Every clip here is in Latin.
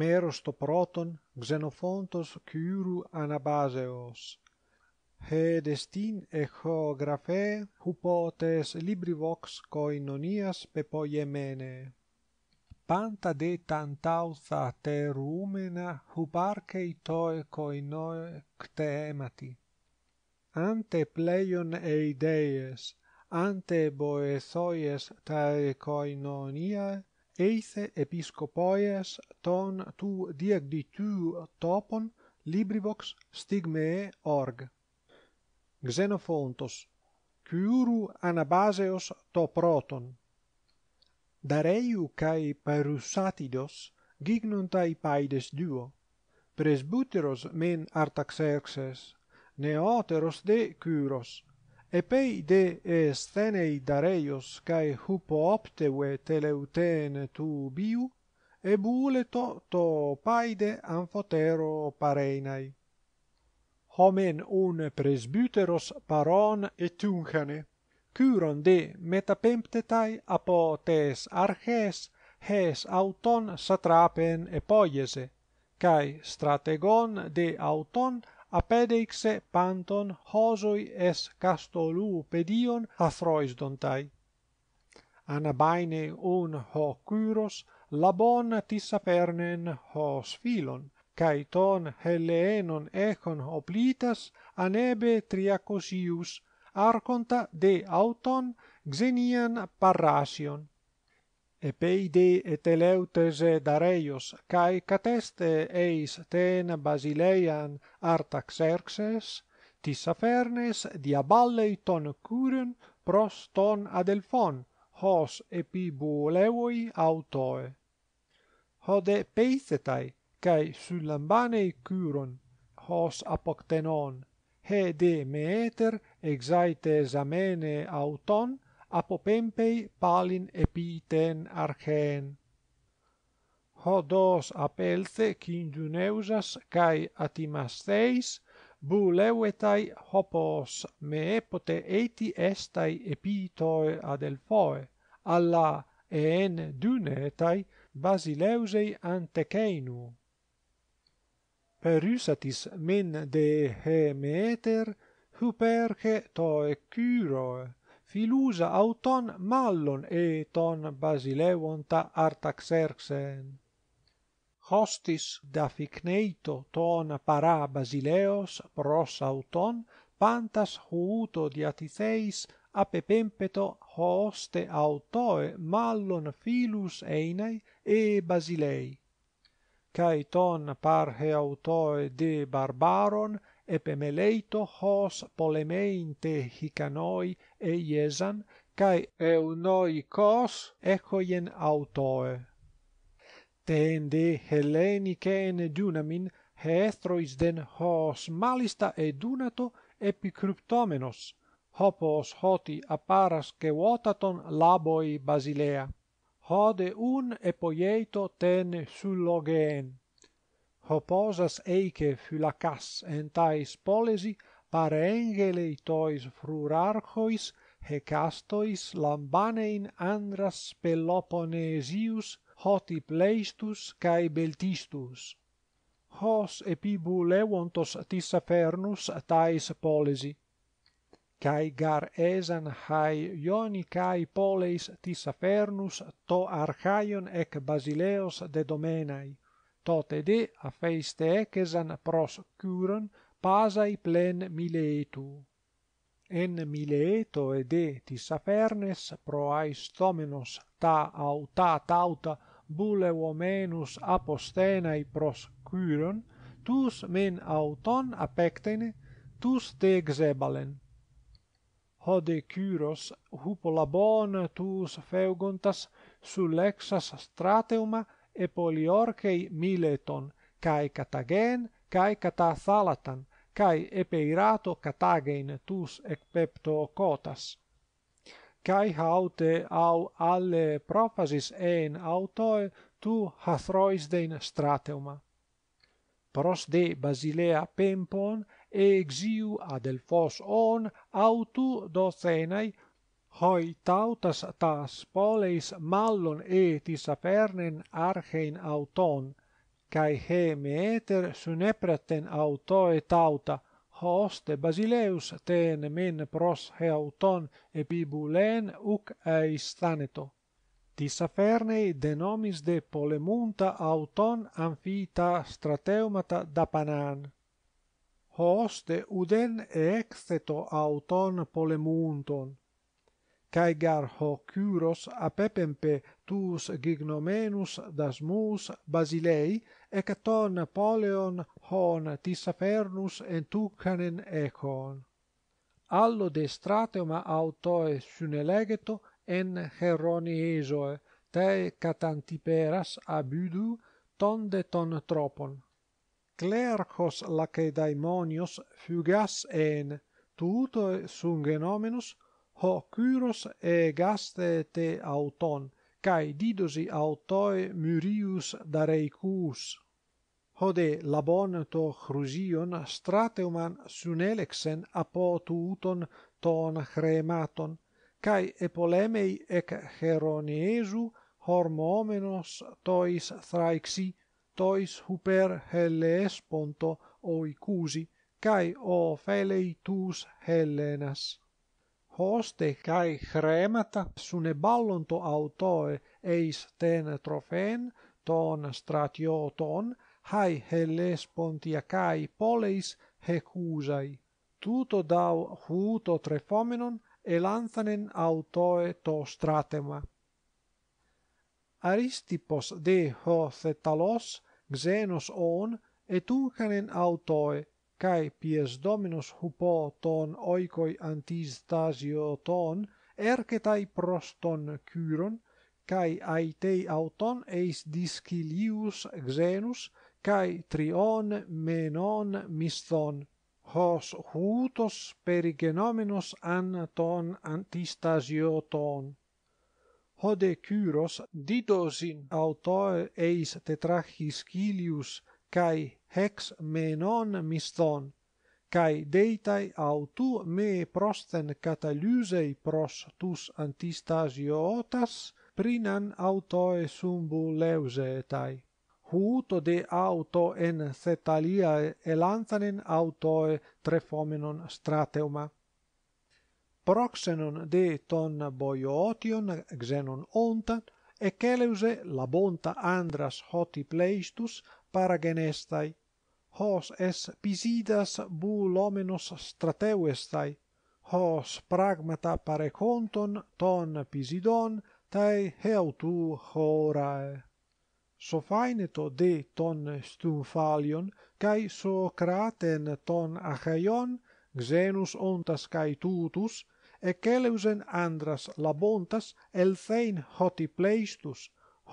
meros to proton xenofontos kyru anabaseos he destin grafe hupotes libri vox koinonias pepoiemene panta de tantauza te rumena huparche i toe koinoe cte emati ante pleion eidees, ante boezoies tae koinoniae eise episcopoies ton tu diagditu topon librivox stigme org. Xenophontos, CURU anabaseos to proton. Dareiu kai parusatidos gignuntai paides duo, presbuteros men artaxerxes, neoteros de curos e pei de estenei eh, dareios cae hupo optewe teleuteen tu biu, e buuleto to paide amfotero pareinai. Homen un presbyteros paron etuncane, curon de metapemptetai apo tes arges, hes auton satrapen epoyese, cae strategon de auton apedeix panton hosoi es castolu pedion a throis dontai ana un ho kyros labon ti sapernen ho sphilon kai ton helenon echon oplitas anebe triacosius arconta de auton xenian parrasion e peide dareios kai cateste eis ten basileian artaxerxes ti sapernes di aballeiton curen proston adelfon hos epibulevoi autoe hode peisetai kai sullambane curon hos apoktenon he de meter exaites amene auton apopempei palin epiten archeen. Ho dos apelce cingiuneusas cae atimasteis, bu hopos me epote eiti estai epitoe adelfoe, alla en dunetai basileusei antecheinu. Perusatis men de hemeter, huperce toe curoe. Philoge auton Mallon e ton Basileonta Artaxerxen hostis Daphneito ton para Basileos pros auton pantas houto di atiseis apepempto hoste autoe Mallon filus Einei e Basilei kai ton parhe autoe de barbaron epemeleito hos polemeinte hicanoi eiesan, cae eunoikos cos ecoien autoe. Tende Hellenicen dunamin hethrois den hos malista edunato epicryptomenos, hopos hoti aparas quotaton laboi Basilea. Hode un epoieto ten sullogen. Hoposas eike fulacas entais polesi, parengelei tois frurarchois hecastois lambanein andras peloponesius hoti pleistus cae beltistus. Hos epibu levontos tis afernus tais polesi. Cae gar esan hae ioni cae poleis tis afernus to archaion ec basileos de domenai. Tote de afeiste ecesan pros curon pasai plen Miletu. En Mileto ede tis afernes pro ta auta tauta bulewomenus apostenai pros curon, tus men auton apectene, tus te exebalen. Hode kyros hupolabon tus feugontas sulexas strateuma epoliorcei Mileton, kai katagen, kai kata kai epeirato katagein tus ec pepto cotas kai haute au alle prophasis en autoe tu hathrois den strateuma pros de basilea pempon e exiu Adelfos on autu docenai hoi tautas tas poleis mallon et isapernen archein auton kai he meter sunepraten autoe tauta hoste basileus ten men pros he auton epibulen uk aistaneto tis afernei denomis de polemunta auton amphita strateumata dapanan hoste uden exeto auton polemunton Cae gar ho curos apepempe tus gignomenus das mus basilei e caton poleon hon ti sapernus en tu echon allo de strate ma auto e sunelegeto en heroni eso te catantiperas abudu ton ton tropon clerchos la che daimonios fugas en tuto sungenomenus ho curos e gastete auton cae didosi autoe murius dareicus. Hode labon to chrusion strateuman sunelexen apo ton chrematon, cae epolemei ec heroniesu hormomenos tois thraixi, tois huper hellesponto oicusi, cae o felei tus hellenas hoste kai chremata psune ballonto autoe eis ten trofen ton stratioton hai helles poleis hecusai tuto dau huto trefomenon elanthanen autoe to stratema aristipos de ho thetalos xenos on etukanen autoe kai pies dominus hupo ton oikoi antistasio ton erketai proston kyron kai aitei auton eis discilius xenus kai trion menon miston hos hutos perigenomenos genomenos an ton antistasio hode kyros didosin autoe eis tetrachis kilius kai hex me non miston kai deitai autu me prosten catalusei pros tus antistasio prinan autoe sumbu leusetai. huto de auto en cetalia elanthanen autoe trefomenon strateuma proxenon de ton boiotion xenon ontan e celeuse la bonta andras hoti pleistus paragenestai hos es pisidas bu strateuestai hos pragmata pare ton pisidon tai heautu horae sophaineto de ton stumphalion kai socraten ton achaion xenus ontas kai tutus e celeusen andras labontas el fein hoti pleistus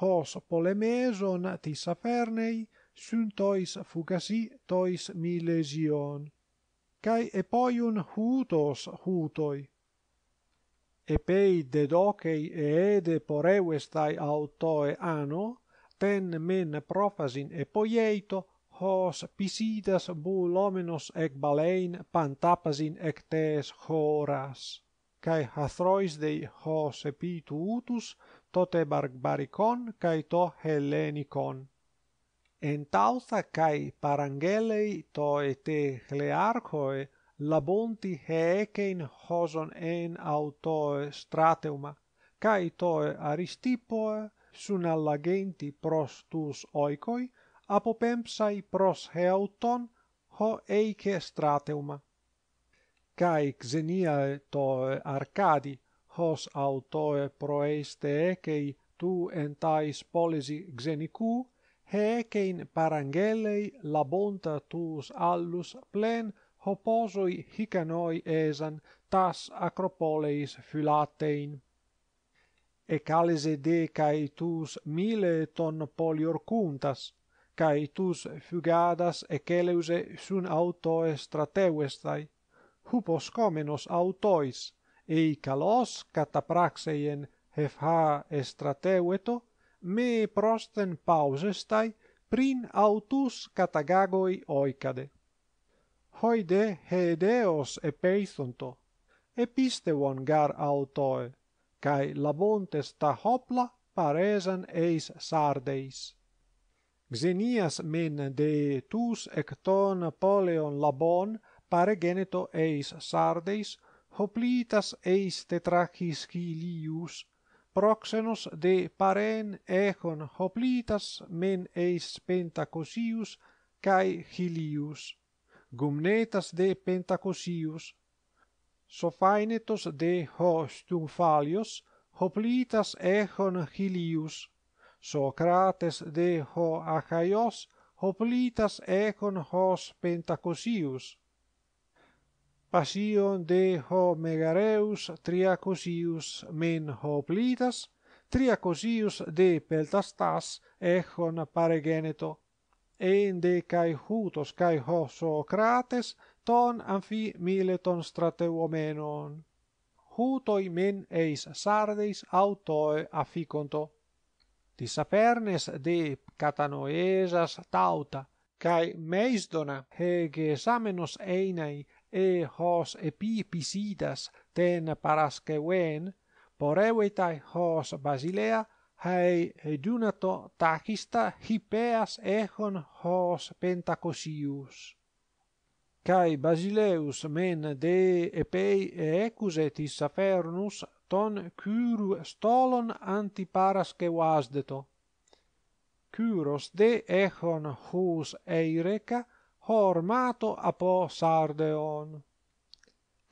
hos polemeson tis apernei sunt tois fugasi tois milesion kai e poi un hutos hutoi e pei eede dokei e poreu stai ano ten men profasin e hos pisidas bulomenos e balein pantapasin ectes horas kai hathrois dei hos epitutus tote barbaricon kai to hellenicon en tausa kai parangelei to te le labonti e he in hoson en auto strateuma kai to aristipo sun allagenti lagenti prostus oikoi apopempsai pros he auton ho e strateuma kai xenia to arcadi hos auto proeste che tu entais polisi xenicu hecein parangelei labonta tus allus plen hoposoi hicanoi esan tas acropoleis fylatein. Ecalese de cae tus mile ton poliorcuntas, cae tus fugadas eceleuse sun autoe strateuestai, hupos comenos autois, ei calos catapraxeien hefha estrateueto, me prosten pausestai prin autus catagagoi oicade. Hoide he deos epeithonto, epistevon gar autoe, cae labontes ta hopla paresan eis sardeis. Xenias men de tus ecton poleon labon paregeneto eis sardeis, hoplitas eis tetrachis cilius, proxenos de paren echon hoplitas men eis pentacosius cae hilius, gumnetas de pentacosius, sophainetos de ho stumphalios hoplitas echon hilius, Socrates de ho achaios hoplitas echon hos pentacosius, pasion de ho megareus triacosius men ho plitas, de peltastas echon paregeneto, en de cae hutos cae ho Socrates ton amphi mileton strateuomenon. Hutoi men eis sardeis autoe afficonto. Tis apernes de catanoesas tauta, cae meisdona hege samenos einai e hos epipisidas ten parasceuen, por hos basilea hai edunato tachista hipeas echon hos pentacosius kai basileus men de epei e ecusetis afernus ton curu stolon anti curos de echon hos eireca formato apo sardeon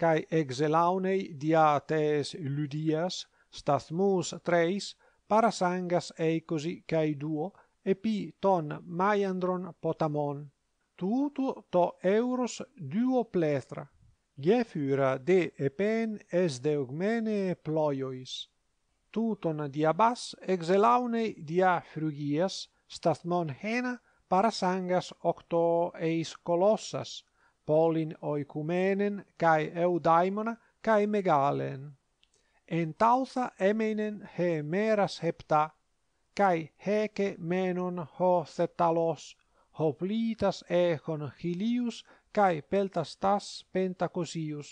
kai exelaunei diates ludias stathmus treis, para sangas cae kai duo epi ton maiandron potamon tutu to euros duo plethra gefura de epen es de ogmene ployois tuton diabas exelaunei dia frugias stathmon hena parasangas octo eis colossas polin oikumenen kai eudaimona kai megalen en emenen he meras hepta kai heke menon ho setalos ho plitas e hilius kai peltas tas pentakosius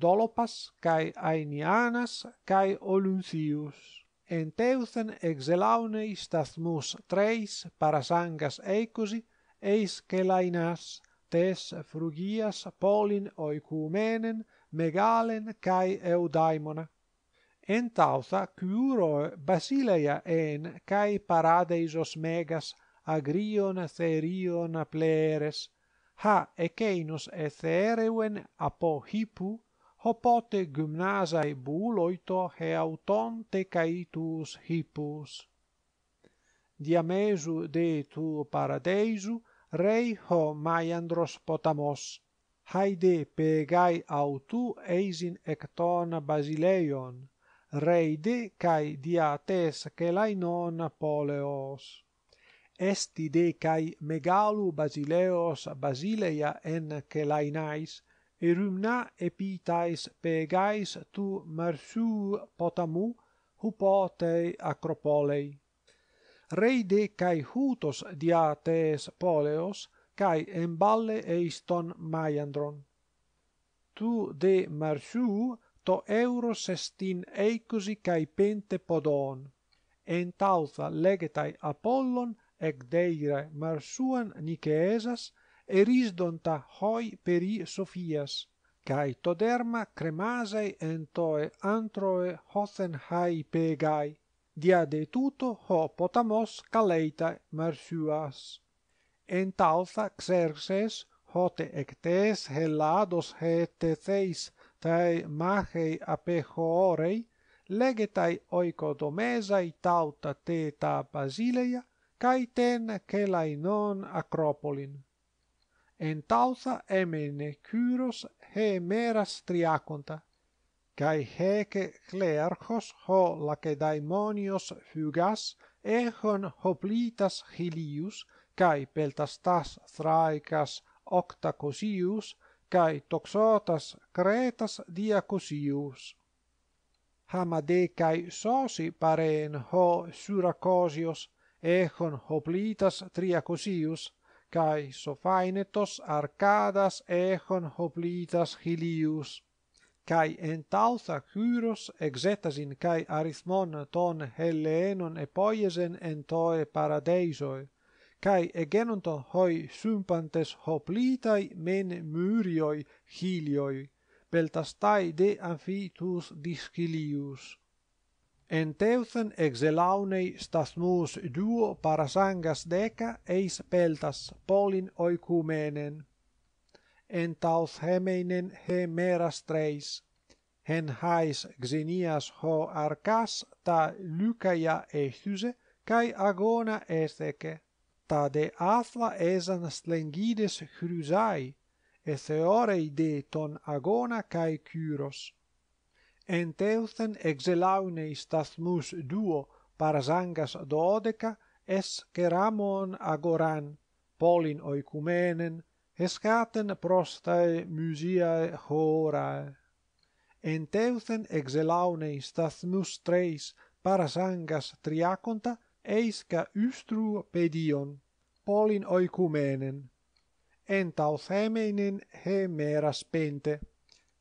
dolopas kai ainianas kai olunthius en teuthen ex elaune istathmus treis paras angas eicusi, eis celainas, tes frugias polin oikumenen, megalen cae eudaimona. En tauta, curo basileia en cae paradeis megas agrion therion pleeres, ha, ecenus e theereuen apohipu, hopote gymnasae buloito he auton te caitus hippus. de tu paradeisu, rei ho mai andros potamos, haide pegai autu eisin ecton basileion, rei de cae dia tes che lai non poleos. Esti de cae megalu basileos basileia en che lai nais, erumna epitais pegais tu marsu potamu hupote acropolei rei de kai hutos diates poleos kai en balle e iston maiandron tu de marsu to euro sestin e così kai pente podon en tauza legetai apollon ec marsuan nikeesas erisdonta hoi per i sophias kai toderma cremasae entoe antroe hosen hai pegai dia de tuto ho potamos kaleita marsuas en tausa xerxes hote ectes helados hetes tai magei apejo legetai oiko domesa i tauta teta basileia kai ten kelainon akropolin en tausa emen kyros he meras triakonta, cae hece clerchos ho lacedaemonios fugas, echon hoplitas hilius, cae peltastas thraicas octacosius, cae toxotas cretas diacosius. Hama decae sosi paren ho suracosios, echon hoplitas triacosius, kai sophainetos arcadas echon hoplitas hilius kai entalta curos exetasin kai arithmon ton hellenon epoiesen entoe paradeisoe, kai egenonton hoi sympantes hoplitai men myrioi hilioi beltastai de amphitus discilius En tausen exelaunei stasmoos duo para sangas deca eis peltas polin oikoumenen entaus hemenen hemeras tres hen hais xeniais ho arkas ta lykaya ethysē kai agona estekhe ta de athla esan slengides chrysai e theorei de ton agona kai churos ent eusten ex duo paras angas dodeca, es ceramon agoran, polin oicumenen, escaten prostae musiae horae. Ent eusten ex elaune istas treis paras angas triaconta, eis ca ustru pedion, polin oikumenen, Ent aus hemeinen he meras pente,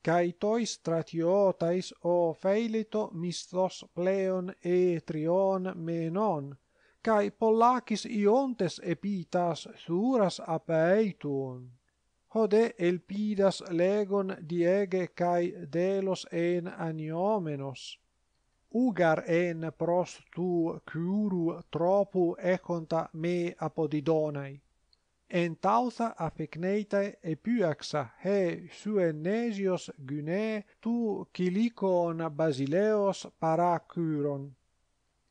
cae tois tratiotais o feilito mistos pleon e trion menon, cae pollacis iontes epitas suras apeituon. Hode elpidas legon diege cae delos en aniomenos. Ugar en pros tu curu tropu econta me apodidonai. En tausa a pekneite epuxa he sueneios gunae tu kiliko na basileos parakuron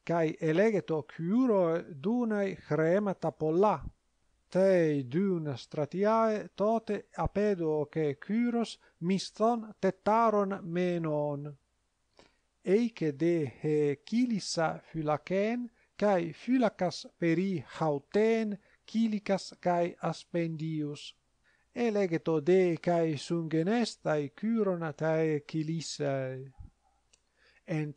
kai elegeto kuro donai chremata pola tei dunastratiae tote apedo ke kyros miston tetaron menon ei ke de e kilissa phylakēn kai phylakē peri hautēn cilicas kai aspendius elegeto legeto de kai sungenesta et curonatae cilissae. en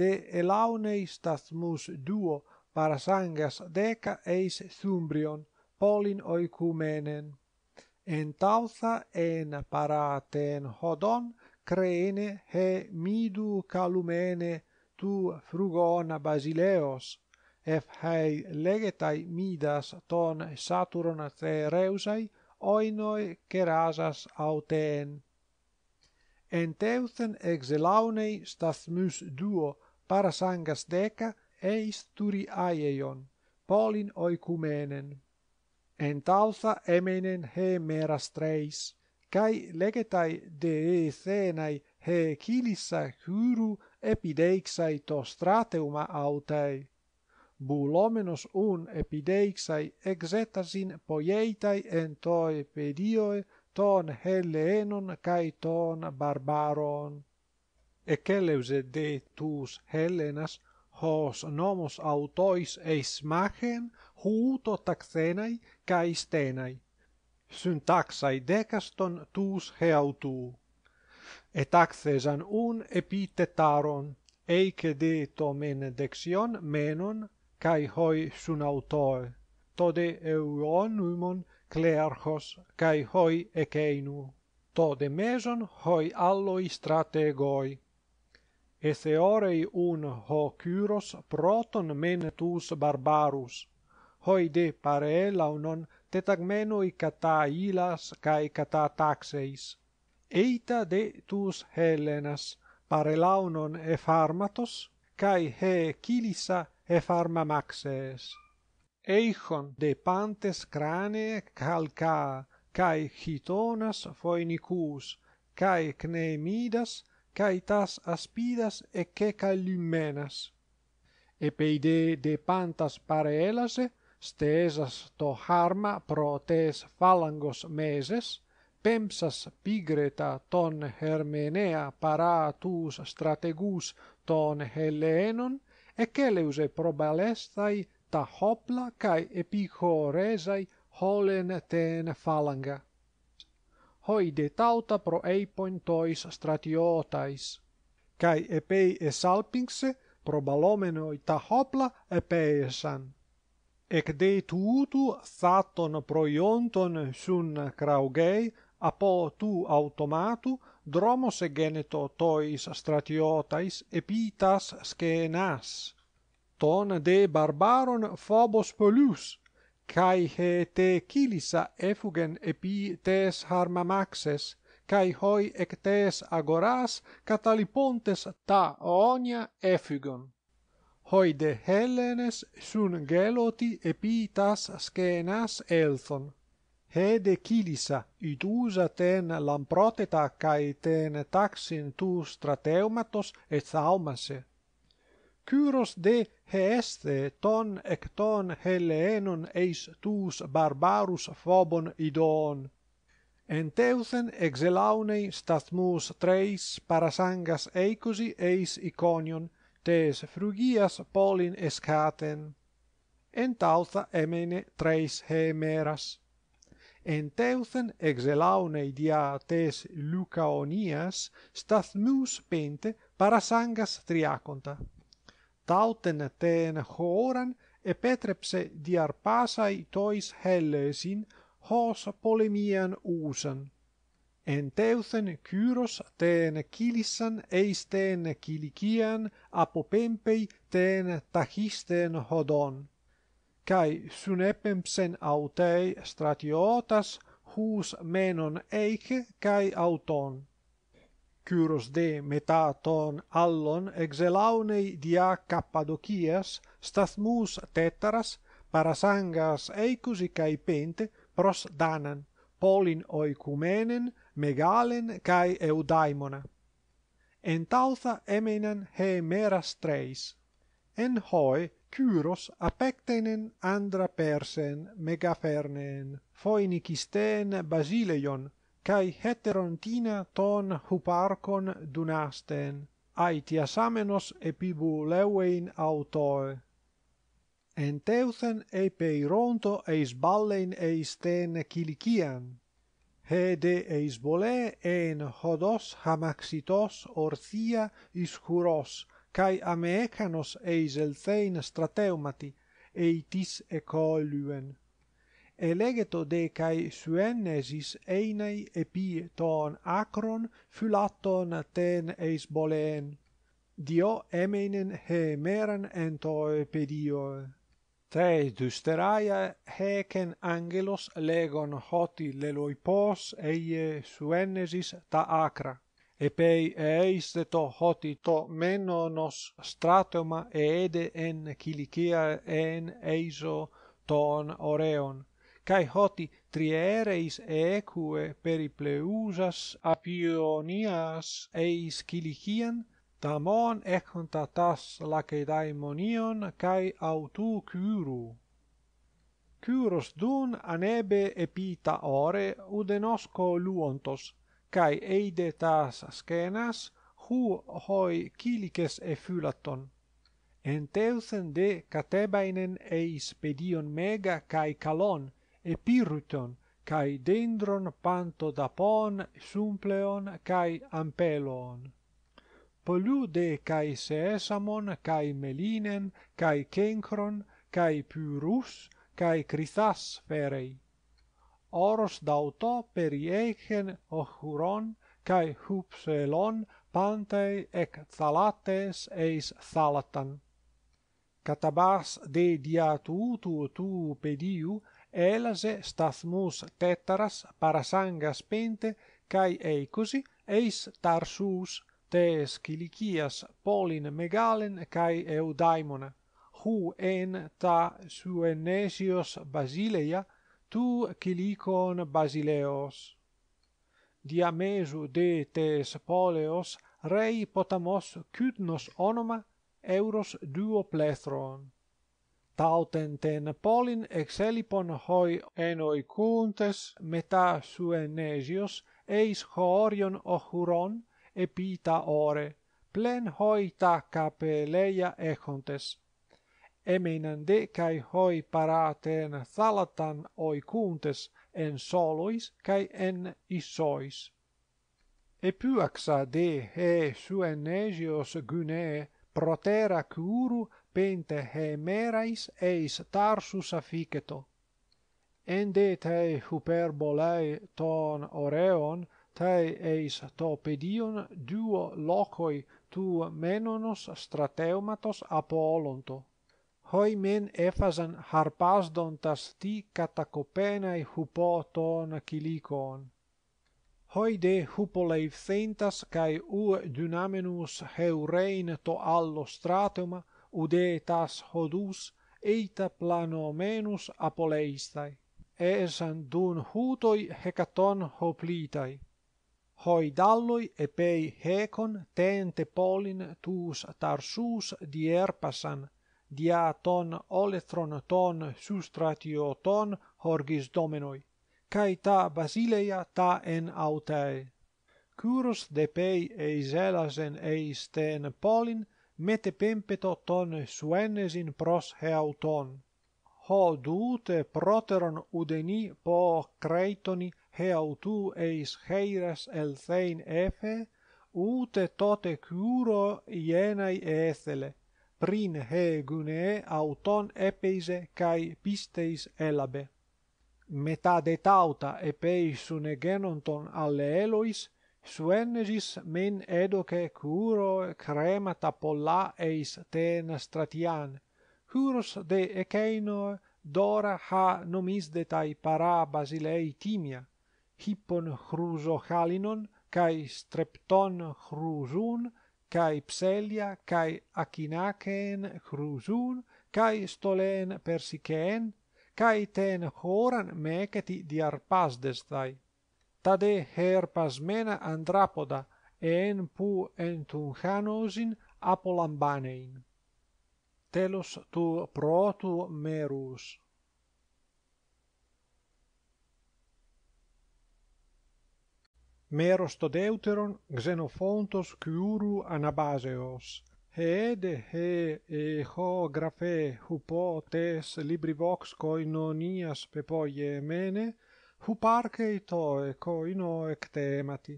de elaune stathmus duo para sangas deca eis thumbrion polin oikumenen en en paraten hodon creene he midu calumene tu frugona basileos ef hei legetai midas ton saturon tre reusai, oinoi kerasas auteen. En teuthen ex stathmus duo parasangas deca eis turi aieion, polin oikumenen. En tautha emenen he meras treis, kai legetai de he kilissa huru epideixai to strateuma autei bulomenos un epideixai exetasin poieitai en toi pedioe ton Helenon kai ton Barbaron. Eceleuse de tus Helenas hos nomos autois eis machen huto taxenai kai stenai. Syntaxai decaston tus heautu. Etaxesan un epitetaron, eike de tomen dexion menon kai hoi sun tode euon numon clerchos kai hoi ekeinu tode meson hoi allo strategoi es eorei un ho kyros proton men barbarus hoi de parelaunon unon tetagmeno ilas kai kata taxeis eita de tous hellenas parelaunon epharmatos, pharmatos kai he kilisa e farma maxes eichon de pantes crane calca cae chitonas foenicus cae cneemidas cae tas aspidas e ceca lumenas e peide de pantas parelase stesas to harma protes phalangos meses pempsas pigreta ton hermenea paratus strategus ton helenon e quelle probalestai ta hopla kai epichoresai holen ten phalanga hoi de tauta pro ei pointois stratiotais kai e e salpinx pro ta hopla e peisan e de satton proionton sun kraugei apo tu automatu dromos EGENETO geneto tois astratiotais epitas skenas ton de barbaron phobos polus kai he te kilisa efugen epi tes harma maxes kai hoi ek tes agoras katalipontes ta onia efugon hoi de hellenes sun geloti epitas skenas elthon hede kilisa ut usa ten lamproteta kai ten taxin tu strateumatos et thaumase kyros de heste ton ekton helenon eis tuus barbarus phobon idon en teuthen exelaunei stathmus treis parasangas eicosi eis iconion tes frugias polin escaten en tautha emene treis hemeras en teuthen ex elaune idia tes lucaonias stath pente para sangas triaconta. Tauten ten horan e petrepse diar pasai tois hellesin hos polemian usan. En teuthen curos ten cilissan eis ten cilician apopempei ten tachisten hodon kai sunepem sen autei stratiotas hus menon eik kai auton curos de metaton allon exelaunei dia Kappadokias, stathmus tetaras para sangas eikusi kai pente pros danan polin oikumenen megalen kai eudaimona En tauza he meras treis. En hoi curos apectenen andra persen megafernen foinicisten basileion kai heterontina ton huparkon dunasten aitia samenos epibu autoe en teuthen e peironto eis ballein eis ten cilician hede eis bole en hodos hamaxitos orcia ischuros cae Ameecanus eis elthein strateumati, eitis ecoluen. Elegeto de cae Suenesis einei epi ton acron fulaton ten eis boleen. Dio emenen he meren ento pedioe. Te dusteraea hecen angelos legon hoti lelui pos eie Suenesis ta acra, e pei eis et to hoti to menonos stratoma e ede en kilikia en eiso ton oreon kai hoti triereis eque per i pleusas apionias eis kilikian tamon ekontatas la ke dai monion kai autou kyru kyros dun anebe epita ore udenosko luontos kai eidetas skenas hu hoi kilikes e phylaton en teusen de katebainen e ispedion mega kai kalon e piruton kai dendron panto da pon sumpleon kai ampelon polu de kai sesamon kai melinen kai kenkron kai pyrus kai krisas ferei Aros dauto per eichen ohoron kai hupselon pante ekzalates eis thalatan katabas dei diatuto tou pediou elase stathmus tetaras para sangas pente kai ecosi eis tarsous tes kilikias polin megalen kai eudaimon hou en ta suenesios basileia tu cilicon basileos. Dia mesu de tes poleos rei potamos cutnos onoma euros duo plethron. Tauten ten polin exelipon hoi enoi kuntes meta suenesios eis horion ohuron epita ore, plen hoi ta capeleia echontes e meinande kai hoi paraten thalatan oi kuuntes en solois kai en isois epyxade he suenegios egune proterakuru pente hemerais e tarsus aphiketo en de te hyperbolai ton oreon tai eis to pedion duo lokoi tu menonos strateumatos apolonto hoi men ephasan harpasdontas dontas ti katakopenai hupoton ton kilikon. Hoi de hupoleivthentas kai u dynamenus heurein to allo stratum, ude hodus, eita planomenus apoleistai, esan dun hutoi hecaton hoplitai. Hoi dalloi epei hecon tente polin tus tarsus dierpasan, dia ton oletron ton sustratio ton orgis domenoi kai ta basileia ta en autae curus de pei e iselas en eis te polin metepempeto ton suenes in pros heauton. ho dute proteron udeni po creitoni he autu eis heiras el thein efe ute tote curo ienai ethele prin he gune auton epeise kai pisteis elabe meta de tauta epeis sune genonton alle elois suenesis men edoche curo cremata polla eis ten stratian curus de echeino dora ha nomis de tai para basilei timia hippon chruso chalinon cae strepton chruzun, cae pselia, cae acinaceen chrusun, cae stoleen persiceen, cae ten horan meceti diar pasdes Tade her andrapoda, en pu hanosin, apolambanein. Telos tu protu merus. Meros to deuteron xenofontos cuuru anabaseos. He ede he e ho grafe hupo tes libri vox coi non ias pepoie mene, huparcei toe coino ectemati.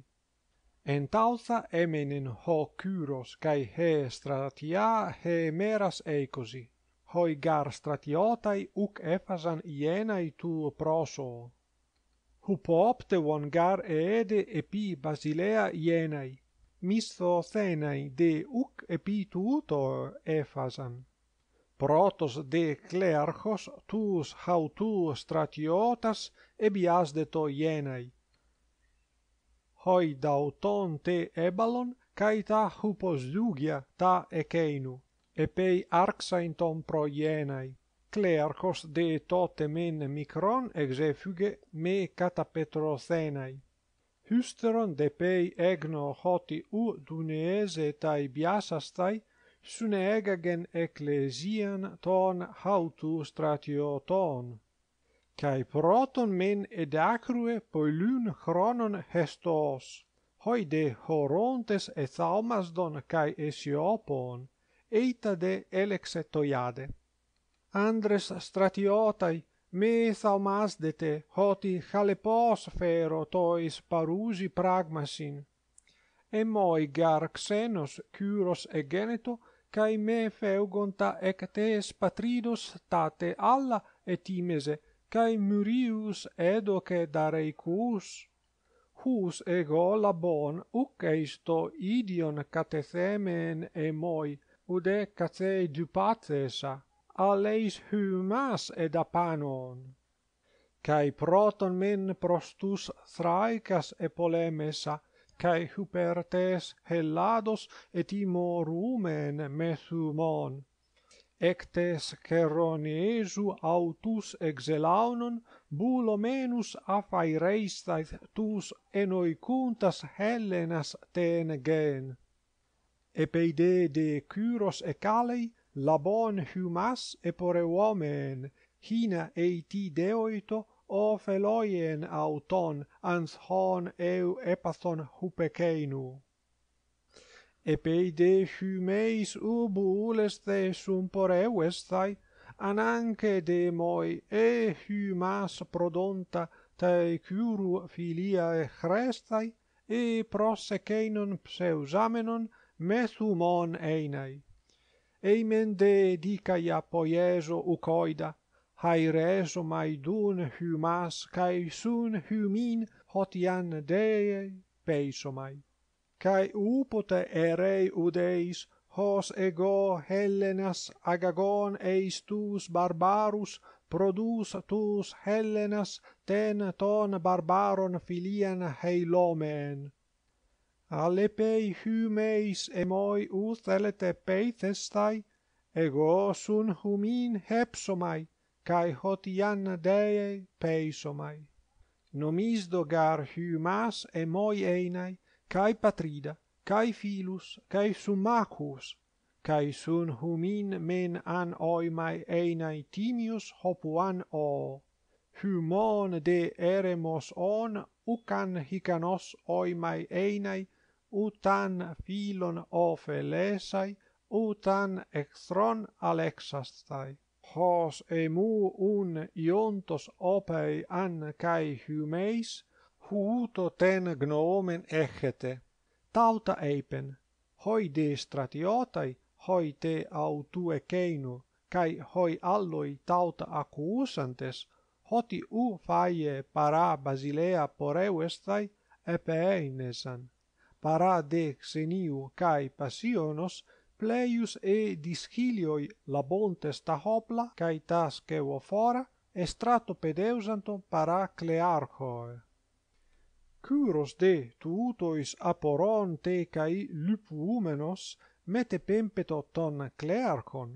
Entalta emenen ho cuuros, cae he stratiae he meras eicosi, hoi gar stratiotai uc efasan ienai tu proso, hupo opte von gar ede e basilea ienai misto de uc epi tuutor efasan. protos de clerchos tus hautu stratiotas e bias de to ienai hoi dauton te ebalon caita ta e keinu e pei arxa in pro ienai clercos de totemen micron exefuge me catapetrothenai. husteron de pei egno hoti u dunese tai biasastai, sune egagen ecclesian ton hautu stratioton. Cai proton men edacrue polyn chronon hestos, hoi de horontes e thaumasdon cae esiopon, eitade de elexetoiade andres stratiotai me thaumas hoti halepos fero tois parusi pragmasin Emoi garxenos gar egeneto, kyros kai me feugonta e patridos tate alla etimese kai murius edo ke darei kus hus ego labon uk eisto idion katethemen emoi, ude kathei dupatesa aleis humas ed apanon. kai proton men prostus thraikas e polemesa, hupertes hellados etimorumem methumon. Ectes caironeesu autus exelaunon, bulomenus afaireisthait tus enoicuntas hellenas ten gen. Epeide de curos e calei, labon humas e pore uomen hina et deoito o feloien auton ans hon eu epaston hupekeinu e pei de humeis u te sum pore westai an anche de moi e humas prodonta te curu filia e crestai e prosequeinon pseusamenon methumon einai eimen de dica ia poieso u coida hai reso mai dun humas cae sun humin hotian ian deei cae upote erei udeis hos ego Hellenas agagon eis tus barbarus produs tus Hellenas ten ton barbaron filian heilomeen ale pei humeis emoi u thelete peithestai, ego sun humin hepsomai, cae hotian dee peisomai. Numis do gar humas emoi einai, cae patrida, cae filus, cae sumacus, cae sun humin men an oimai einai timius hopuan o. Humon de eremos on ucan hicanos oimai einai, utan filon o utan extron alexastai hos emu un iontos opai an kai humeis huto ten gnomen echete tauta epen hoi de stratiotai hoi te autu e kai hoi alloi tauta akusantes hoti u faie para basilea poreu estai epeinesan para de xeniu cae passionos, pleius e discilioi labontes ta hopla cae tasceo fora, estrato pedesantum para clearchoe. Curos de tuutois aporonte cae lupumenos, metepempeto ton clearchon.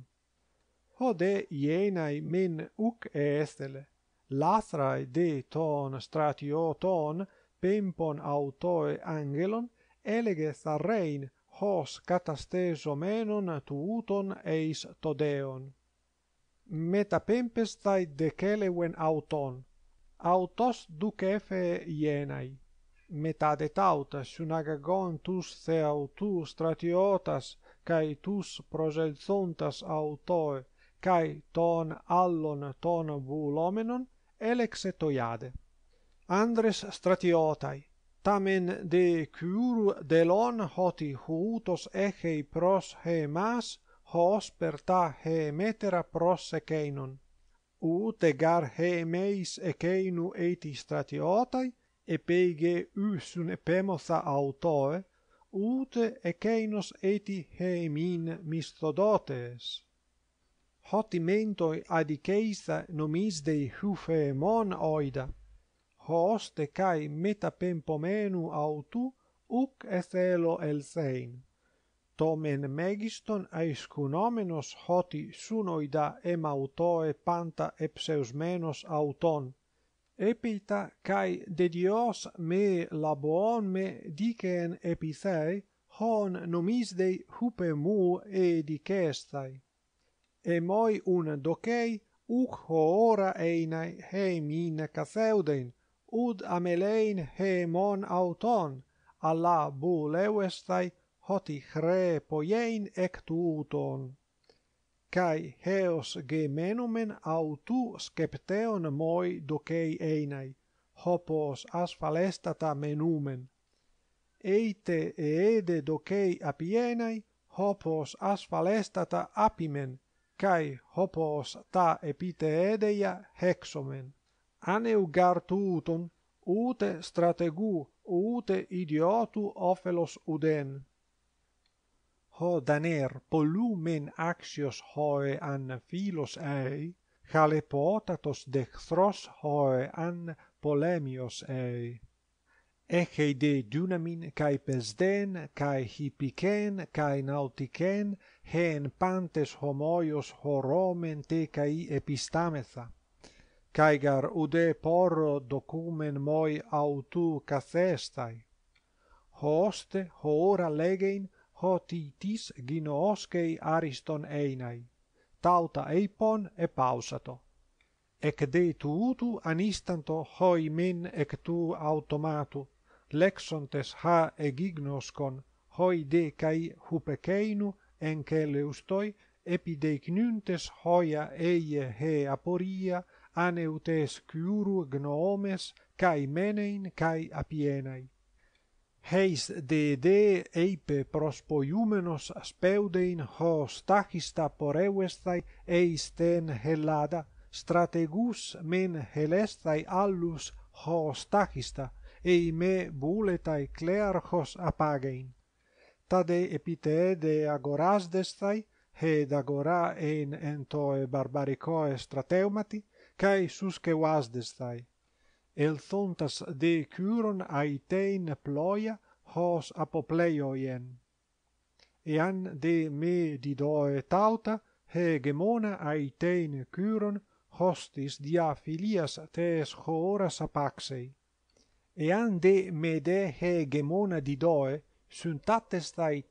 Hode ienai men uc e ethele, latrae de ton stratio ton pempon autoe angelon, elege tharrein hos catasteso menon tuuton eis todeon. Meta pempestai decelewen auton, autos ducefe ienai. Meta detaut, sunagagon tus theau stratiotas, cae tus proselzontas autoe, cae ton allon ton vulomenon, elexe toiade. Andres stratiotai, tamen de cur delon hoti hutos echei pros he mas hos per ta he pros echeinon. U te gar he echeinu eti stratiotai, e usun epemotha autoe, ut e eti he min mistodotes. Hoti mentoi adiceitha nomis dei hufe oida, hos kai meta pempomenu autu uk eselo el sein tomen megiston eis kunomenos hoti sunoida em autoe panta epseusmenos auton epita kai de dios me labon me diken episei hon nomis dei hupe mu e dikestai e moi un dokei uk hoora einai hei min ud amelein hemon auton, alla bu leuestai hoti chre poiein ec tuuton. heos gemenumen autu skepteon moi dokei einai, hopos asfalestata menumen. Eite eede dokei apienai, hopos asfalestata apimen, cae hopos ta epite edeia hexomen aneu gar ute strategu, ute idiotu ophelos uden. Ho daner polumen axios hoe an filos ei, chale potatos dextros hoe an polemios ei. Echei de dunamin cae pesden, cae hippicen, cae nauticen, heen pantes homoios horomen tecai epistametha caigar ude porro documen moi autu cacestai. Hoste, ho ora legein, ho titis ginooscei ariston einai. Tauta eipon e pausato. Ec de tu utu an istanto hoi min ec tu automatu, lexontes ha e gignoscon, hoi de cai hupeceinu enceleustoi, ustoi, epideicnuntes hoia eie he aporia, aneutes curu gnomes cae menein cae apienai. Heis de de eipe prospoiumenos speudein ho stachista porevestai eis ten helada, strategus men helestai allus ho stachista, ei me buletai clearchos apagein. Tade epite de agorasdestai, he agora en entoe barbaricoe strateumati, cae susce vasdestai. El thontas de curon ae ploia hos apopleioien. Ean de me didoe tauta hegemona ae tein curon hostis dia filias tes hooras apaxei. Ean de me de hegemona didoe suntates ae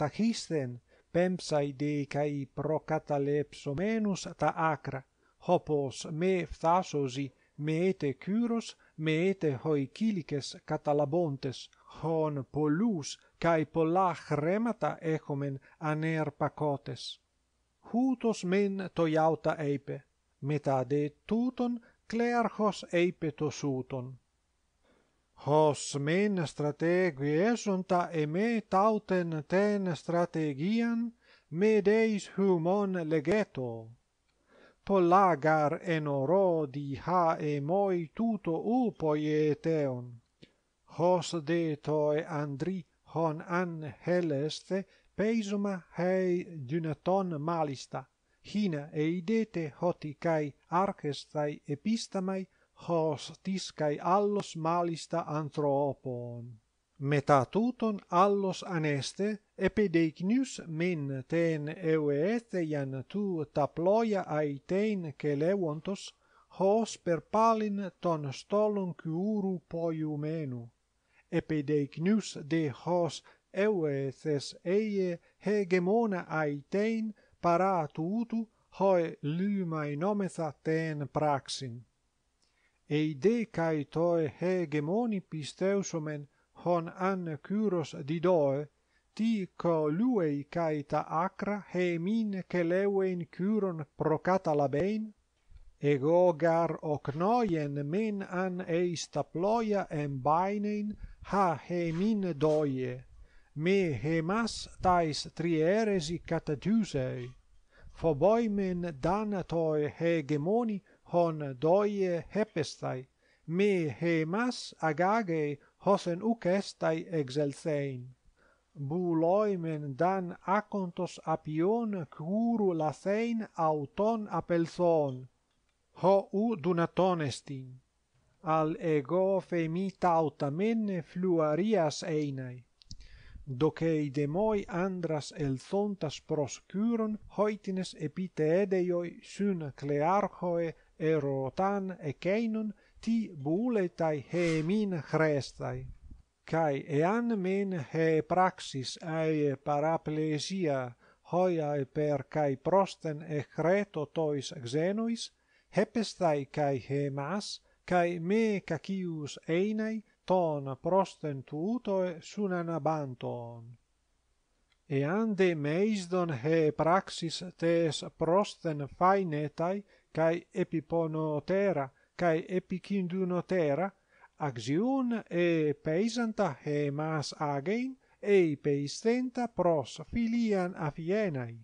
tachisten pempsae de cae procatalepsomenus ta acra hopos me phthasosi me ete kyros me ete hoi kilices catalabontes hon polus cae pola chremata echomen aner pacotes. Hutos men toiauta eipe, meta de tuton clerchos hos eipe tosuton. Hos men strategui esonta e me tauten ten strategian, me deis humon legeto polagar enorodi ha e moi tuto u poieteon hoste toi andri hon an heleste peisuma hai junaton malista hina e idete hoti kai archestai epistamai hos tis kai allos malista anthropon meta tuton allos aneste epideignus men ten eue et tu ta ploia ai hos per palin ton stolon quuru poiumenu. menu. de hos eue ces eie hegemona aitein, ten para tutu hoe lyma ten praxin. Eide cae toe hegemoni pisteusomen hon an curos didoe, ti co luei cae ta acra hemin celeuen curon procata labein? Ego gar o noien men an eista ploia embainein ha hemin doie, me hemas tais trieresi catatusei. Phoboimen danatoi hegemoni hon doie hepestai, me hemas agagei hosen ucestai exelthein buloimen dan acontos apion cruru la fein auton apelthon ho u dunatonesti al ego femita autamen fluarias einai docei de moi andras el zontas proscuron hoitines epite edeioi syn clearchoe erotan eceinon ti buletai heemin chrestai. Kai ean men he praxis ae paraplesia hoiae per kai prosten e creto tois xenois, hepestai kai hemas, kai me cacius einei ton prosten tuutoe sunan abantoon. Ean de meisdon he praxis tes prosten fainetai, kai epiponotera, kai epikindunotera, axion e peisanta e mas agein e peisenta pros filian afienai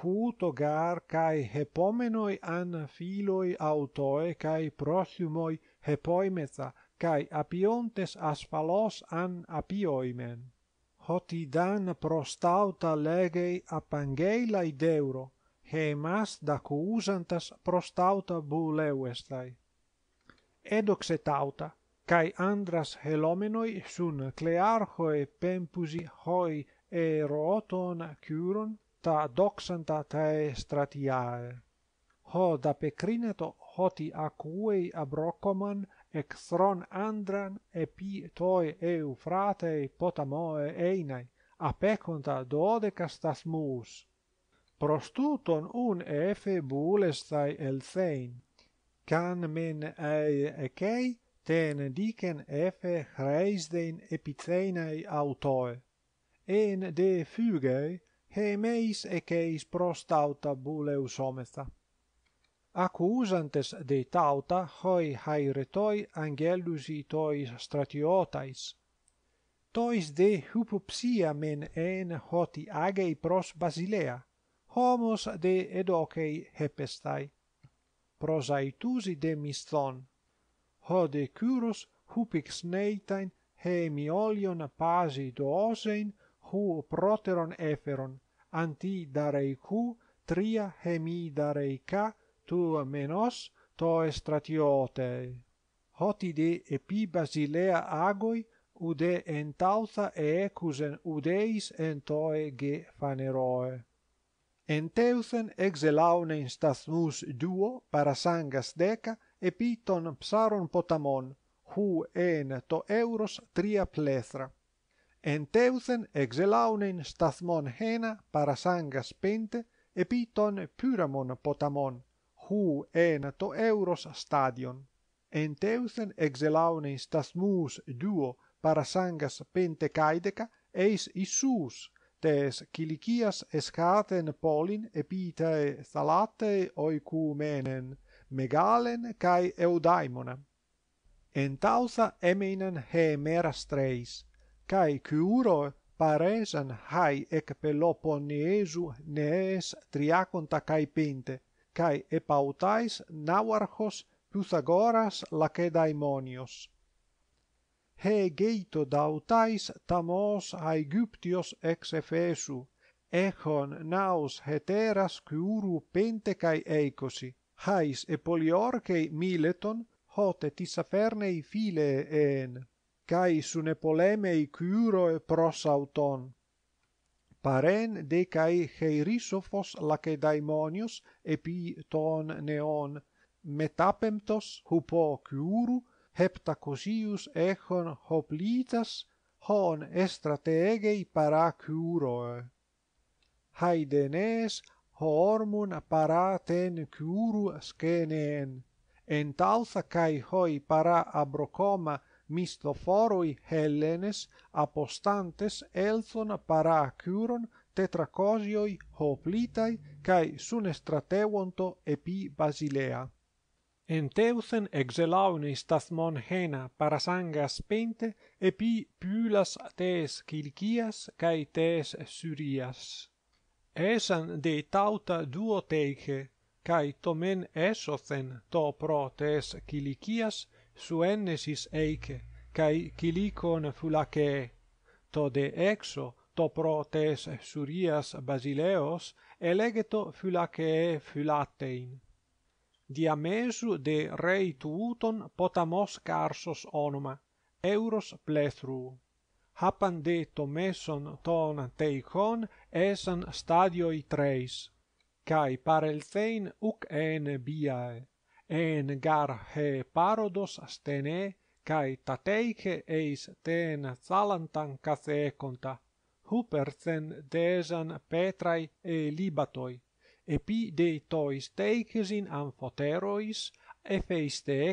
huto gar kai hepomenoi an filoi autoe kai prosiumoi hepoimeta kai apiontes asphalos an apioimen hoti dan prostauta legei apangei pangeila ideuro he mas da prostauta buleuestai edoxe tauta, cae andras helomenoi sun clearchoe pempusi hoi eroton curon, ta doxanta tae stratiae. Ho da pecrinato hoti acuei abrocoman ex thron andran epi toi eu fratei potamoe einai, apeconta dodecastas mus. Prostuton un efe bulestai thai elthein can men ei e kei ten diken efe reis den epitrenei autoe en de fuge he meis e kei prostauta buleus omesta accusantes de tauta hoi hairetoi angelusi angelus i toi stratiotais tois de hypopsia men en hoti agei pros basilea homos de edokei hepestai prosaitusi de miston ho de curus hupix neitain he mi olio na pasi do hu proteron eferon anti darei cu tria he mi darei ca tu menos to estratiote hoti de epi basilea agoi ude en eecusen, e udeis entoe ge faneroe En teusen exelaunein stasmus duo parasangas deca epiton psaron potamon, hu en to euros tria plethra. En teusen exelaunein stasmon hena parasangas pente epiton pyramon potamon, hu en to euros stadion. En teusen exelaunein stasmus duo parasangas pente caideca eis issus, tes cilicias escate in polin epita e thalate oicumenen megalen kai eudaimona en eminen emenen he mera streis kai curo paresan hai e peloponnesu nes triaconta kai pente kai epautais nauarchos pythagoras lakedaimonios he geito dautais tamos aegyptios ex ephesu, echon naus heteras cuuru pentekai eicosi, hais e poliorcei mileton, hote tis afernei filee en, cae sun e polemei cuuroe prosauton. Paren decae Heirisophos lacedaimonios epi ton neon, metapemtos hupo cuuru, heptacosius echon hoplitas hon estrategei para curoe. Haidenes hormun para ten curu sceneen, en cae hoi para abrocoma mistoforoi Hellenes apostantes elthon para curon tetracosioi hoplitai cae sunestrateuonto epi Basilea. En teuthen exelaunis tathmon hena parasangas pente, epi pulas tes kilkias kai tes syrias. Esan de tauta duoteiche, teiche, kai tomen esothen to pro tes kilikias suennesis eiche, kai kilikon fulake, to de exo to pro tes surias basileos elegeto fulake fulatein dia de rei tuuton potamos carsos onoma, euros plethru. Hapan de to meson ton teicon esan stadioi treis, cae par el fein uc en biae, en gar he parodos stene, cae tateice eis ten thalantan cafeconta, hupercen dezan petrai e libatoi epi de tois teiches in amphoterois e feiste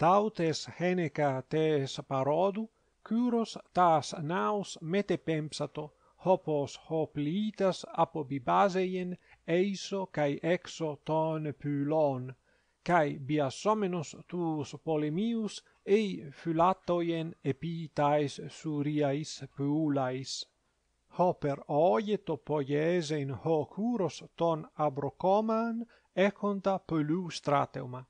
Tautes heneca tees parodu, curos tas naus mete hopos hoplitas apo bibaseien eiso cae exo ton pulon, cae bias omenos polemius ei fulatoien epitaes suriais pulais. Ho per oieto poiezen ho curos ton abrocoman e conta pelu strateuma.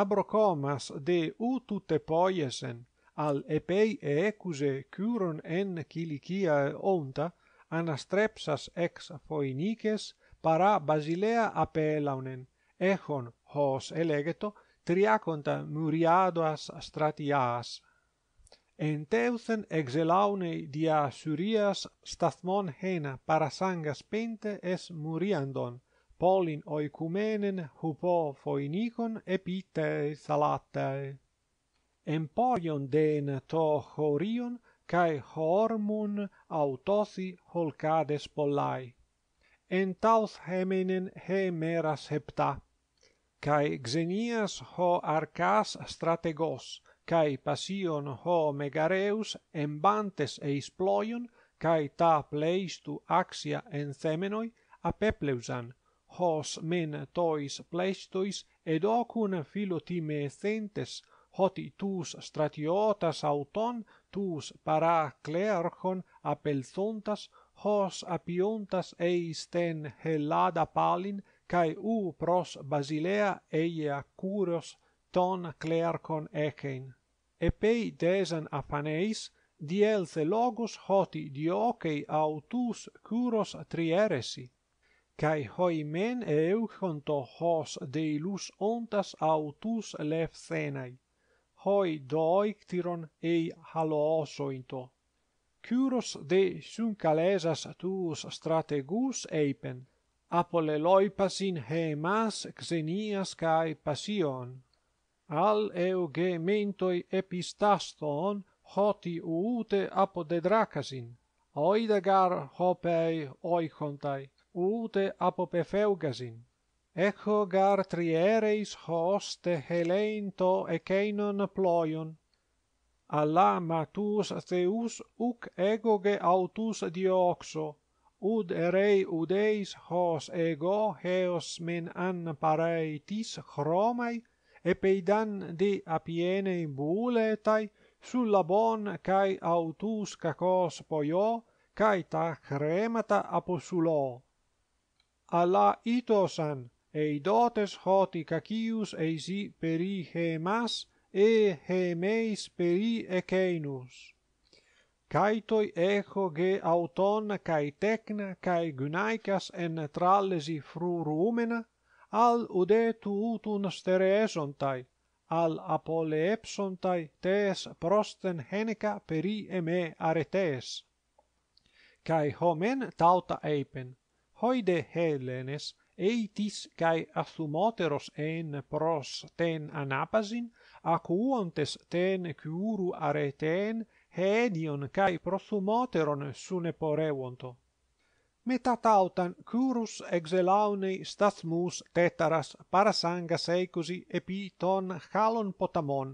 Abrocomas de utute poiesen, al epei eekuse curon en ciliciae unta, anastrepsas ex foinices, para Basilea apelaunen, econ, hos elegeto, triaconta muriadoas stratiaeas en teusen exelaune dia syrias stathmon hena para sanga spente es muriandon polin oikumenen hupo foinikon epite salatae emporion den to horion kai hormun autosi holkades pollai en taus hemenen he meras hepta kai xenias ho arkas strategos kai passion ho megareus embantes eis ploion kai ta pleistu axia en themenoi apepleusan hos men tois pleistois ed ocun philotime centes hoti tus stratiotas auton tus para apelzontas, hos apiontas eis ten helada palin kai u pros basilea eia curos ton clercon echein epei deisan apanais diel ce logos hoti dio autus kuros trieresi kai hoimen eu honto hos dei lous hontas autus elephsenai hoi doiktiron ei haloos ointo kuros de synkalesas atus strategus eipen apoleloipas in he mas xenia kai pasion Al eo gementoi epistaston hoti ute apodrakasin oidagar hope oi khontai ute apopefeugasin echo gar triereis hoste helento e keinon ployon alla matus theus ook egoge autus dioxo ude rei udeis hos ego geos men anpareis chromai e peidan di apiene in bule etai, sulla bon cae autus cacos poio, cae ta crematat aposulo. Alla itosan, eidotes hoti cacius eisi peri hemas, e hemeis peri eceinus. Caitoi echo ge auton cae tecna cae gunaicas en trallesi frurumena, al ode tu utun stereesontai al apole epsontai tes prosten henica peri eme me aretes kai homen tauta epen hoide helenes eitis kai athumoteros en pros ten anapasin akuontes ten kiuru areten Henion kai prosumoteron sune porewonto Metatautan tautan curus exelaune stathmus tetaras parasanga seicusi epiton halon potamon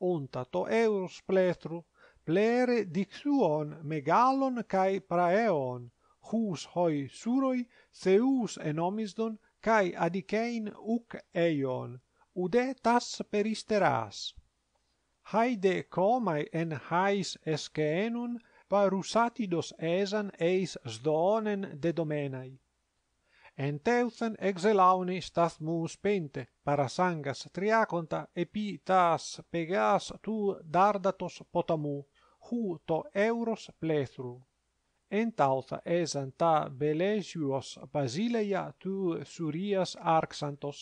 unta to euros pletru plere dixuon megalon kai praeon hus hoi suroi seus enomisdon kai adikein uk eion udetas peristeras haide komai en hais eskeenun parusatidos esan eis sdoonen de domenai. En teuthen exelauni stath mus pente, parasangas triaconta, epi tas pegas tu dardatos potamu, hu to euros plethru. En tauta esan ta belesiuos basileia tu surias arxantos,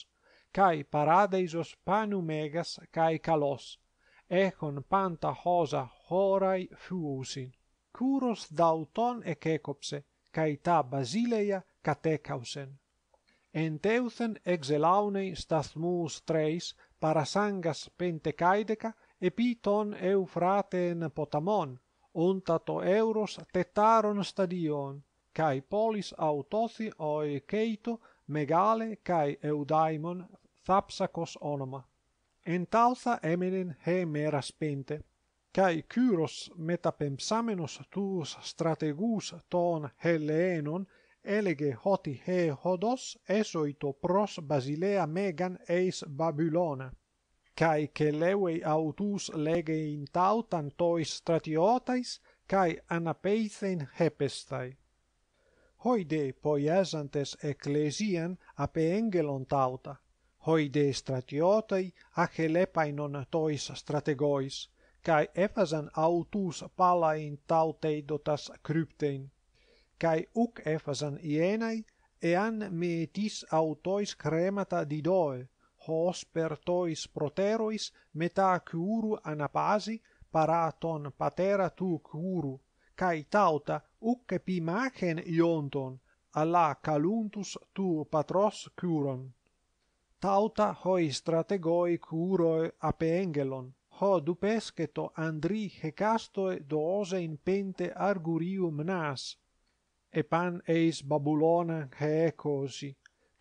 cae paradeisos panumegas cae calos, echon panta hosa horai fuusin curos dauton e cecopse, cae ta basileia catecausen. En exelaunei ex elaunei stathmus treis, parasangas pente caideca, epi potamon, unta to euros tetaron stadion, cae polis autothi oe ceito, megale cae eudaimon Thapsakos onoma. En tauza emelen he meras pente, kai kyros metapempsamenos tuus strategus ton Hellenon elege hoti he hodos esoito pros Basilea Megan eis Babylona kai che lewe autus lege tautan tois stratiotais kai anapeithen hepestai hoide poiesantes ecclesian ape engelon tauta hoide stratiotai a chelepainon tois strategois kai Ephesan autus palain tauteidotas kryptein, kai uk Ephesan ienai, ean metis autois cremata didoe, hos per tois proterois meta curu anapasi para ton patera tu curu, kai tauta uc epi machen ionton, alla caluntus tu patros curon. Tauta hoi strategoi ape apengelon ho dupesceto andri hecastoe doose in pente argurium nas, e pan eis babulona heecosi,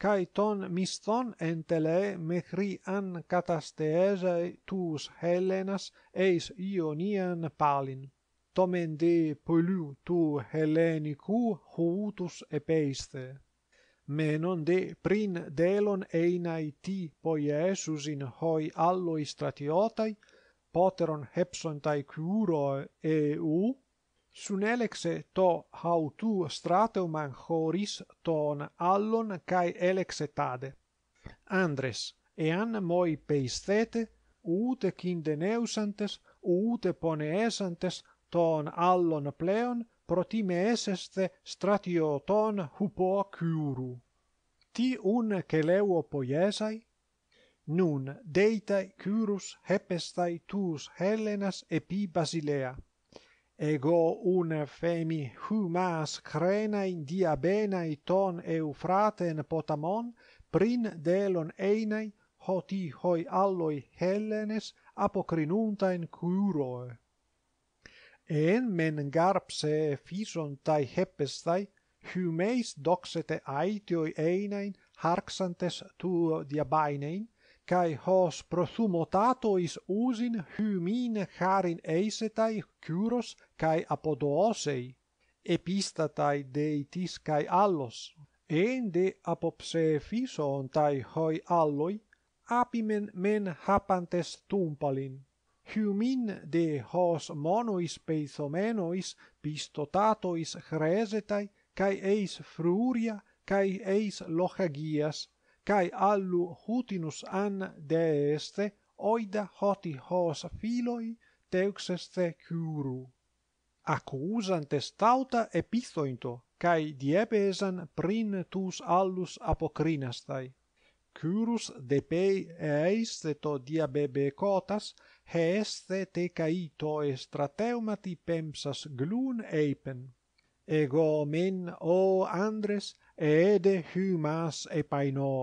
cae ton miston entele mehri an catasteesae tus Helenas eis Ionian palin. Tomen de polu tu Helenicu hutus epeiste. Menon de prin delon einai ti esus in hoi alloi stratiotai, poteron hepson tai quuro e u sunelexe to hau tu strateuman horis ton allon kai elexetade andres ean moi peisthete ute kindeneusantes ute poneesantes ton allon pleon protime esseste stratioton hupo quuru ti un celeuo poiesai nun deitai curus hepestai tuus Hellenas epi Basilea. Ego una femi humas crena in diabenae ton eufraten potamon, prin delon einai, hoti hoi alloi Hellenes apocrinuntain curoe. En men garpse fisontai hepestai, humeis doxete aetioi einae harxantes tuo diabainein, kai hos prothumotato is usin hymin charin eisetai curos kai apodoosei, epistatai deitis kai allos, en de tai hoi alloi, apimen men hapantes tumpalin. Hymin de hos monois peithomenois pistotatois chresetai, kai eis fruria, kai eis lohagias, kai allu hutinus an de oida hoti hos filoi teuxeste curu Accusantes tauta epithointo kai diepesan prin tus allus apocrinastai curus de pe este to diabebe cotas heste te caito estrateumati pempsas glun epen Ego men o Andres ede humas e paino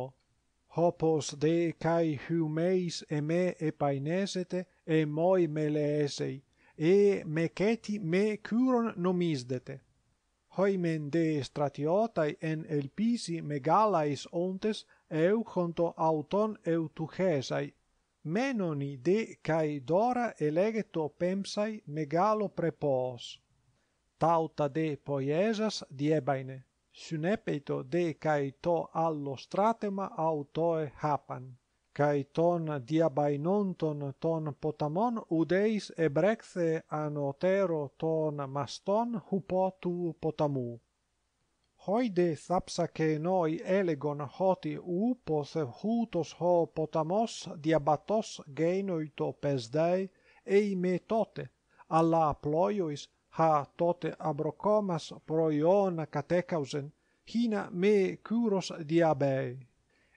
hopos de kai humeis e me epainesete e moi meleesei, e meceti me curon nomisdete. Hoimen de stratiotai en elpisi megalais ontes eu conto auton eu menoni de kai dora elegeto pemsai megalo prepos. Tauta de poiesas diebaine. Sunep eto de kai to allo stratema auto e hapan kai ton diabainonton ton potamon udeis hebrez e anothero ton maston hupotu potamou hoyde sapsake noi elegon hoti u pose houtos hopotamos diabatos geinuito pesdai e i metote alla ploiois ha tote abrocomas pro Iona catecausen, hina me curos diabei.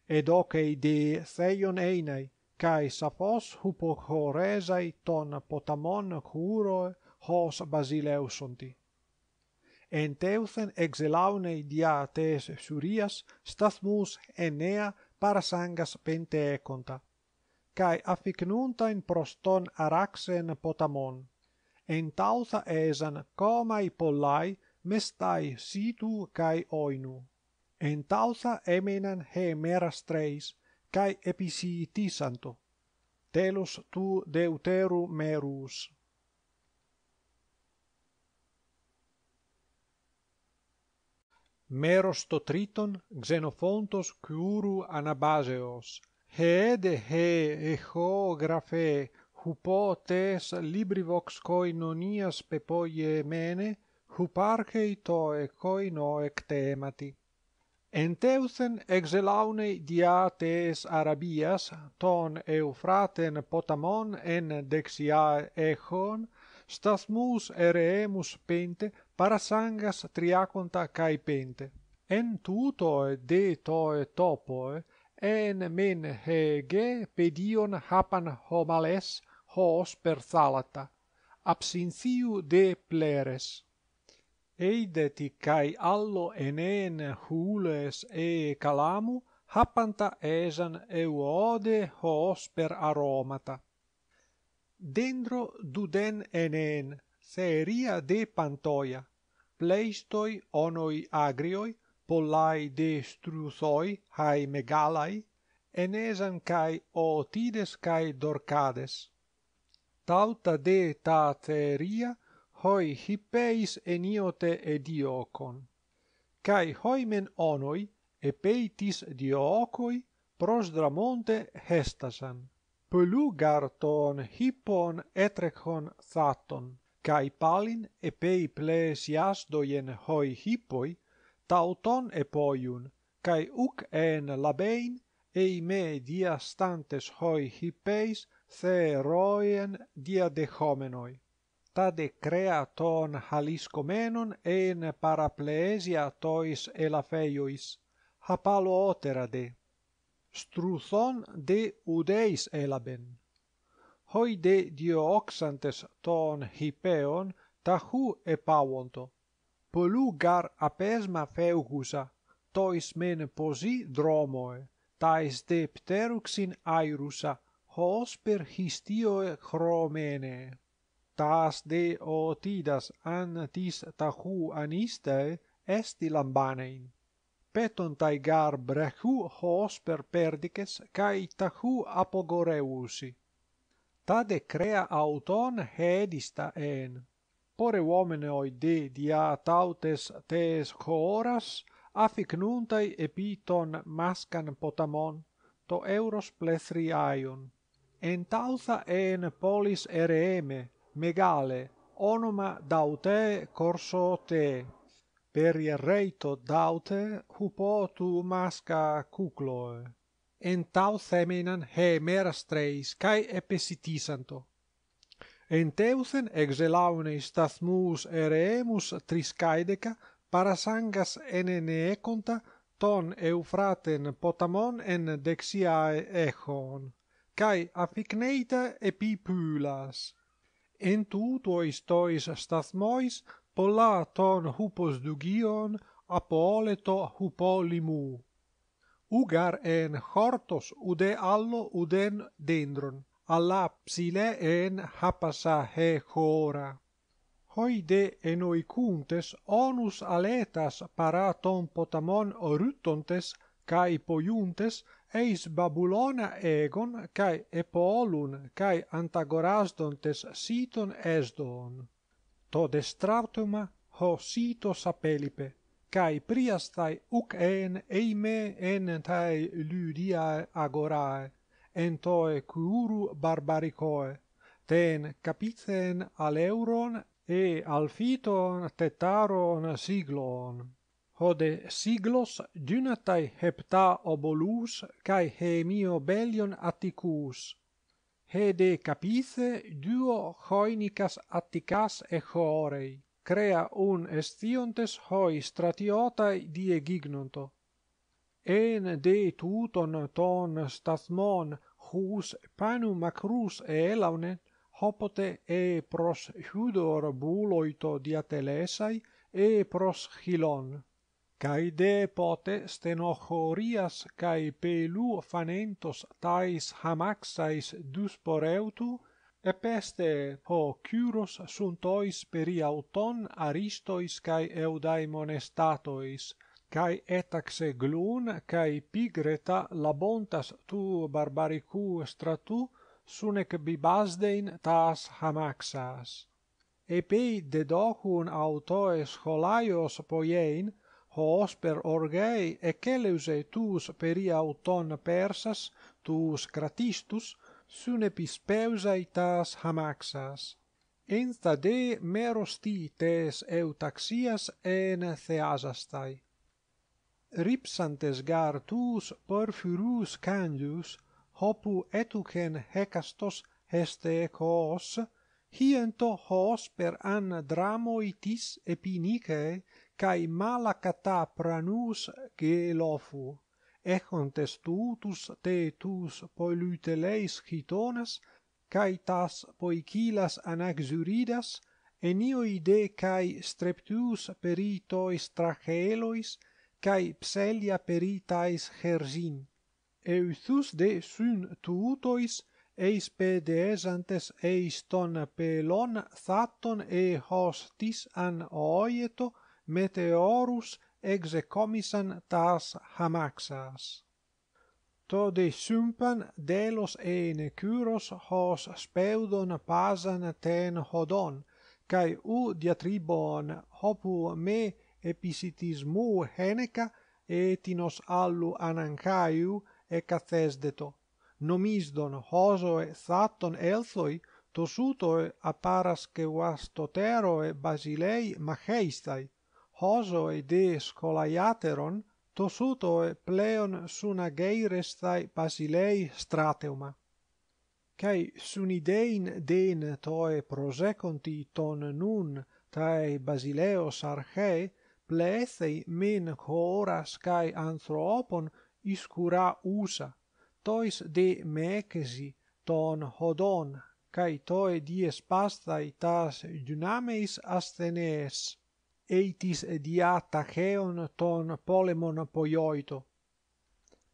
Ed ocei de theion einai, cae sapos hupochoresai ton potamon curoe hos basileusonti. En teuthen exelaunei dia tes surias stathmus enea parasangas penteeconta, cae in proston araxen potamon en tausa esan comae pollai mestai situ cae oinu. En tausa emenan he merastreis, kai cae santo telos Telus tu deuteru merus. Meros to triton xenofontos curu anabaseos, he de he echografe hupo tes librivox koinonias pepoie mene, huparchei toe koino ectemati. En teuthen exelaune dia tes Arabias, ton Eufraten potamon en dexia echon, stasmus ereemus pente, parasangas triaconta cae pente. En tutoe de toe topoe, en men hege pedion hapan homales, hos per thalata, absinthiu de pleres. Eideti cae allo enen hules e calamu, happanta esan euode hos per aromata. Dendro duden enen, seria de pantoia, pleistoi onoi agrioi, pollai de struthoi, hai megalai, enesan cae otides cae dorcades tauta de ta theria hoi hippeis eniote ediocon. Cai hoimen onoi, epeitis diocoi, prosdramonte hestasan. Pelu garton hippon etrechon thaton, cai palin epei doien hoi hippoi, tauton epoiun, cai uc en labein, ei me diastantes hoi hippeis, Thee roien diadechomenoi, ta de crea ton haliscomenon en parapleesia tois elapheiois, hapalotera de. Struthon de udeis elaben. Hoi de diooxantes ton hipeon, ta hu epavonto. Polu gar apesma feugusa, tois men posi dromoe, ta es de pteruxin airusa hos per histio chromene tas de otidas an tis tahu anistae est lambanein peton taigar gar brechu hos per perdices kai tahu apogoreusi tade crea auton hedista en pore uomene oi de dia tautes tes choras affic nuntai epiton mascan potamon to euros plethri aion en tausa en polis rm megale, onoma daute corso te. Per reito daute hupo tu masca cucloe. En tau theminan he merastreis, cae epesitisanto. En teusen exelaunis tathmus eremus triskaideca, parasangas ene neeconta, ton eufraten potamon en dexiae echon cae affigneita epipulas. En tu tuois tois stathmois pola ton hupos dugion apoleto hupo limu. Ugar en hortos ude allo uden dendron, alla psile en hapasa he chora. Hoi de enoicuntes onus aletas para ton potamon orutontes cae poiuntes eis babulona egon kai Epolun kai Antagorasdon tes siton esdon. To destratuma ho sito sapelipe, kai priastai uc en eime en tai lydiae agorae, en toe curu barbaricoe, ten capitzen aleuron e alfiton tetaron siglon hode siglos dynatai hepta obolus kai he mio belion atticus he de capice duo hoinicas atticas e horei crea un estiontes hoi stratiotai die gignonto en de tuton ton stathmon hus panum macrus e elaune hopote e pros hudor buloito diatelesai e pros hilon cae de pote stenochorias cae pelu fanentos tais hamaxais dus poreutu, e peste po curus suntois periauton peri auton aristois cae eudaimones tatois, cae etaxe glun cae pigreta labontas tu barbaricu stratu sunec bibasdein tas hamaxas. Epei dedocun autoes holaios poiein, hos per orgei tus tuus peria auton persas, tus kratistus, sun epispeusai tas hamaxas. Ensta de merosti tes eutaxias en theasastai. Ripsantes gar tuus porfyrus candius, hopu etuken hecastos heste hiento hos per an dramoitis epinike kai mala kata pranus gelofu echon testutus te tus poluteleis chitones cae tas poikilas anaxuridas enio de kai streptus peritois tracheelois kai pselia peritais hersin euthus de sun tutois eis pedes antes eis ton pelon thaton e hostis an oieto meteorus ex tas hamaxas to de sumpan delos e necuros hos speudon pasan ten hodon kai u diatribon hopu me episitismu heneca etinos allu anancaiu e cathesdeto nomisdon hosoe e thaton elthoi tosuto e aparas que e basilei macheistai, hosoi de scholaiateron, tosutoe pleon suna geirestai basilei strateuma. Cae sunidein den toe prosecunti ton nun tae basileos arche, pleethei men hora cae anthropon iscura usa, tois de mecesi ton hodon, cae toe dies pastai tas dynameis astenes eitis dia tacheon ton polemon poioito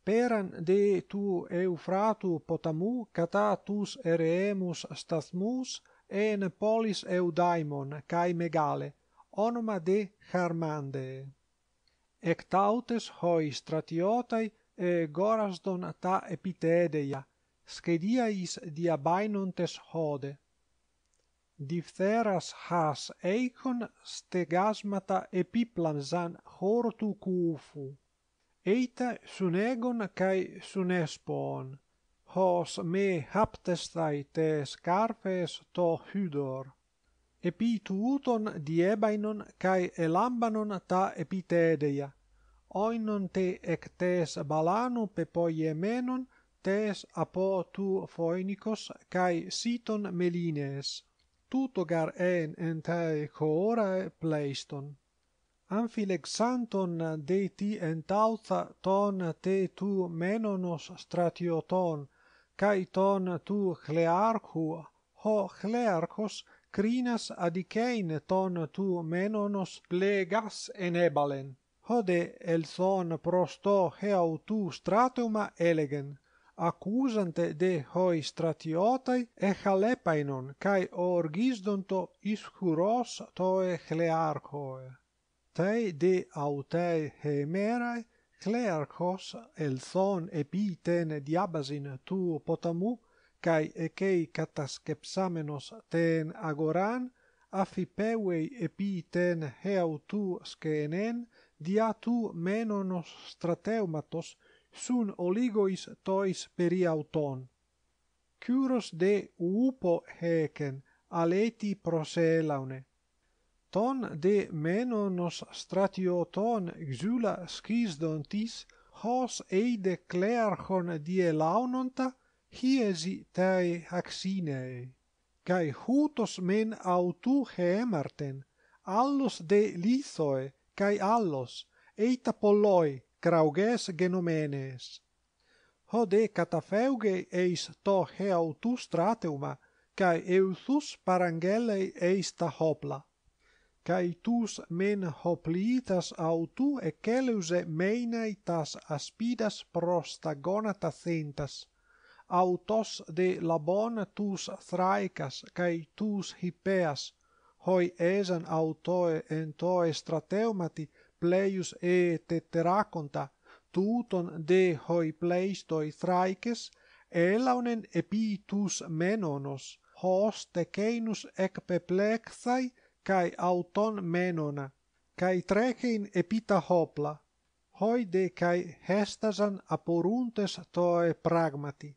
peran de tu eufratu potamu cata tus ereemus stathmus en polis eudaimon cae megale onoma de charmande ec hoi stratiotai e gorasdon ta epitedeia scediais diabainontes hode Divtheras has eikon stegasmata epiplanzan hortu cufu. Eita sunegon cae sunesbon, hos me haptestai te scarpes to hudor. Epi tuuton diebainon cae elambanon ta epitedeia, oinon te ectes balanu pepoiemenon tes apo tu foinikos cae siton melines, tuto gar en en tae coorae pleiston. Amphilexanton de ti en ton te tu menonos stratioton, cae ton tu chlearchu, ho chlearchos crinas adicein ton tu menonos plegas enebalen. Hode elthon prosto heautu stratuma elegen acusante de hoi stratiotai e chalepainon cae orgisdonto ischuros toe chlearchoe. Tei de autae heemerae, chlearchos elthon epi ten diabazin tu potamu cae ecei catascepsamenos ten agoran, afipeuei epiten ten heautu scenen diatu menonos strateumatos sun oligois tois peri auton curos de upo heken aleti proselaune ton de menonos stratioton xula skis dontis hos e clearchon die launonta hiesi tai axine kai hutos men autu hemarten allos de lithoe kai allos eita polloi crauges genomenes hode catafeuge eis to heau tu strateuma kai euthus parangelei eis ta hopla kai tus men hoplitas autu e keleuse tas aspidas prosta gonata centas autos de labon tus thraicas kai tus hippeas hoi esan autoe en toe strateumati pleius e tetteraconta tuton de hoi pleistoi thraices, elaunen epitus menonos, hos tecenus ec peplexai, cae auton menona, cae trecein epita hopla, hoi de cae hestasan aporuntes toe pragmati.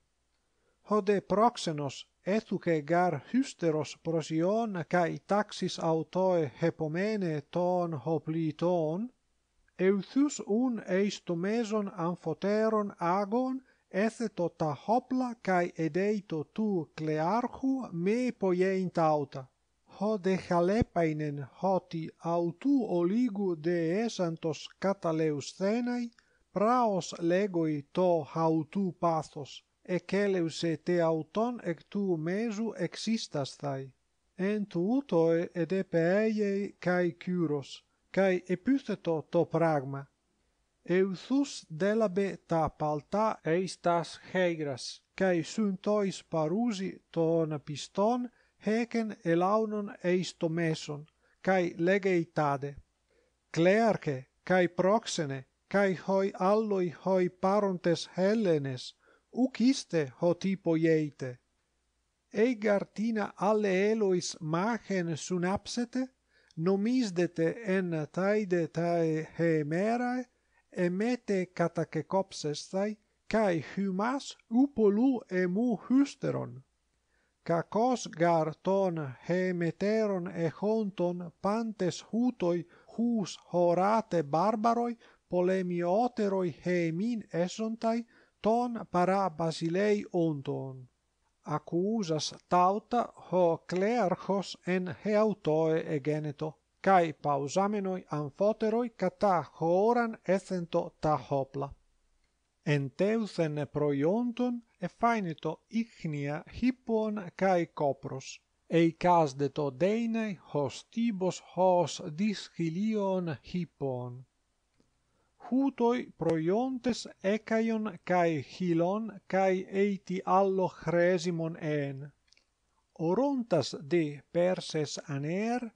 Hode proxenos, etuque gar hysteros prosion kai taxis autoe hepomene ton hopliton euthus un eis to meson amphoteron agon esse tota hopla kai edeito tu clearchu me poie intauta ho de chalepainen, hoti autu oligu de esantos kataleus thenai praos legoi to hautu pathos e te auton et tu existastai. existas en tu uto e de peie kai kyros kai epitheto to pragma euthus della beta palta eistas istas heigras kai sunt parusi ton piston heken elaunon launon meson kai legeitade clearche kai proxene kai hoi alloi hoi parontes hellenes uciste iste ho tipo ieite? Egar tina alle Elois machen sun nomisdete en taide tae heemerae, emete mete catacecopsestai, cae humas upolu emu hysteron. Cacos gar ton heemeteron e honton pantes hutoi hus horate barbaroi, polemioteroi heemin esontai, ton para basilei onton accusas tauta ho clerchos en he auto e geneto kai pausamenoi an foteroi horan ethento ta hopla en teusen proionton e faineto ichnia hippon kai copros e i casdeto deine hostibos hos dischilion hippon cutoi proiontes ecaion cae hilon cae eiti allo chresimon en. Orontas de Perses aner,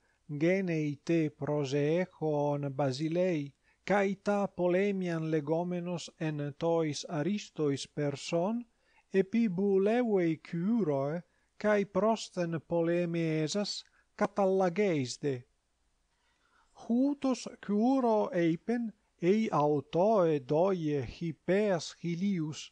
genei te prosaechon basilei, cae ta polemian legomenos en tois aristois person, epibuleue curoe, cae prosten polemiesas, catallagesde. Cutos curo eipen, e autoe doie hypeas hilius,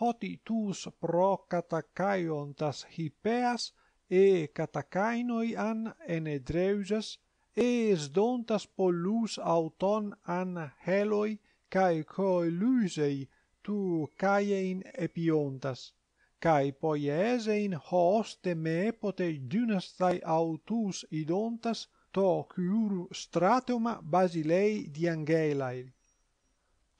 hoti tus pro catacaiontas hypeas e catacainoi an enedreuses, ees dontas pollus auton an heloi cae coelusei tu caein epiontas, cae poiesein hoste me pote dynas thai autus idontas to curu stratoma basilei di angelae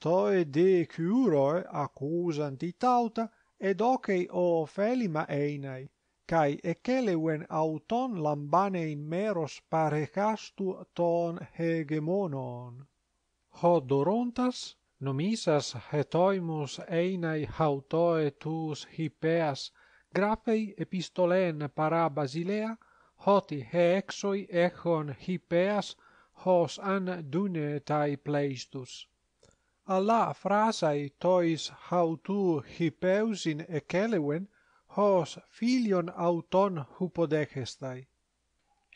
toi de curo accusant di tauta ed hoc o felima einai kai e auton lambane in mero spare castu ton hegemonon ho dorontas nomisas hetoimus einai hautoe tus hipeas graphei epistolen para basilea hoti hexoi echon hipeas hos an dune pleistus alla frasa tois how to hipeus in ekelewen hos filion auton hupodegestai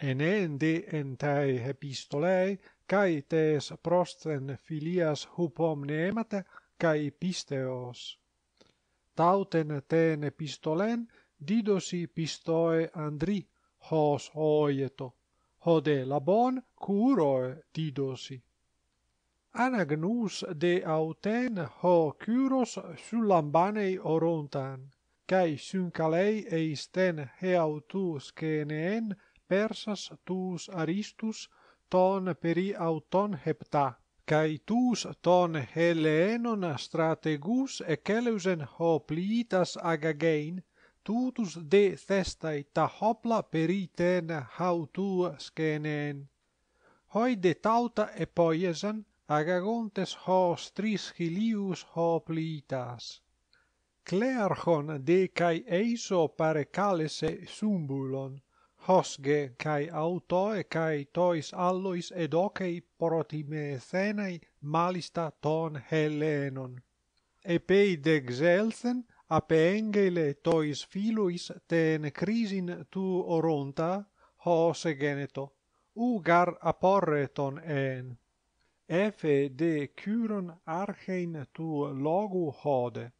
enende en tai epistolei kai tes prosten filias hupomnemate kai pisteos tauten ten epistolen didosi pistoe andri hos oieto, hode labon curoe didosi. Anagnus de auten ho curos sulambanei orontan, cae syncalei eisten heautus ceneen persas tus aristus ton peri auton hepta, cae tus ton helenon strategus eceleusen ho plitas agagein, tutus de et ta hopla periten hautu skenen. Hoi de tauta epoiesan, agagontes hos tris hilius hoplitas. Clearchon de cae eiso pare sumbulon, hosge cae autoe cae tois allois ed protime protimethenai malista ton helenon. Epei de xelzen, ape engele tois filuis ten crisin tu oronta, hose geneto, ugar aporreton en. Efe de curon in tu logu hode.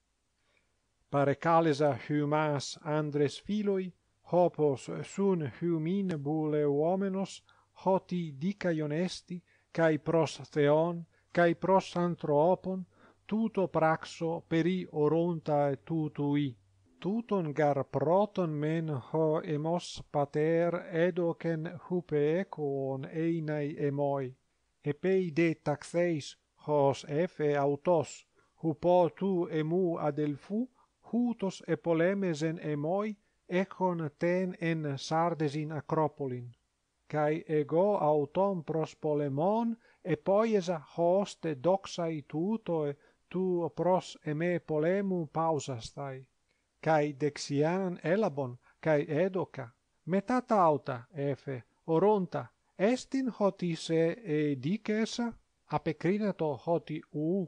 Pare calesa humas andres filoi, hopos sun humine bule uomenos, hoti dicaion esti, cae pros theon, cae pros antropon, tuto praxo peri oronta tutui. Tuton gar proton men ho emos pater edoken hupe ekoon einae emoi. Epei de taxeis, hos efe autos, hupo tu emu adelfu, hutos e polemesen emoi, econ ten en sardesin acropolin. kai ego auton pros polemon, e poiesa hoste doxai tutoe, tu opros eme polemu pausastai, cae dexian elabon, cae edoca, meta tauta, efe, oronta, estin hoti se e dicesa, apecrinato hoti u,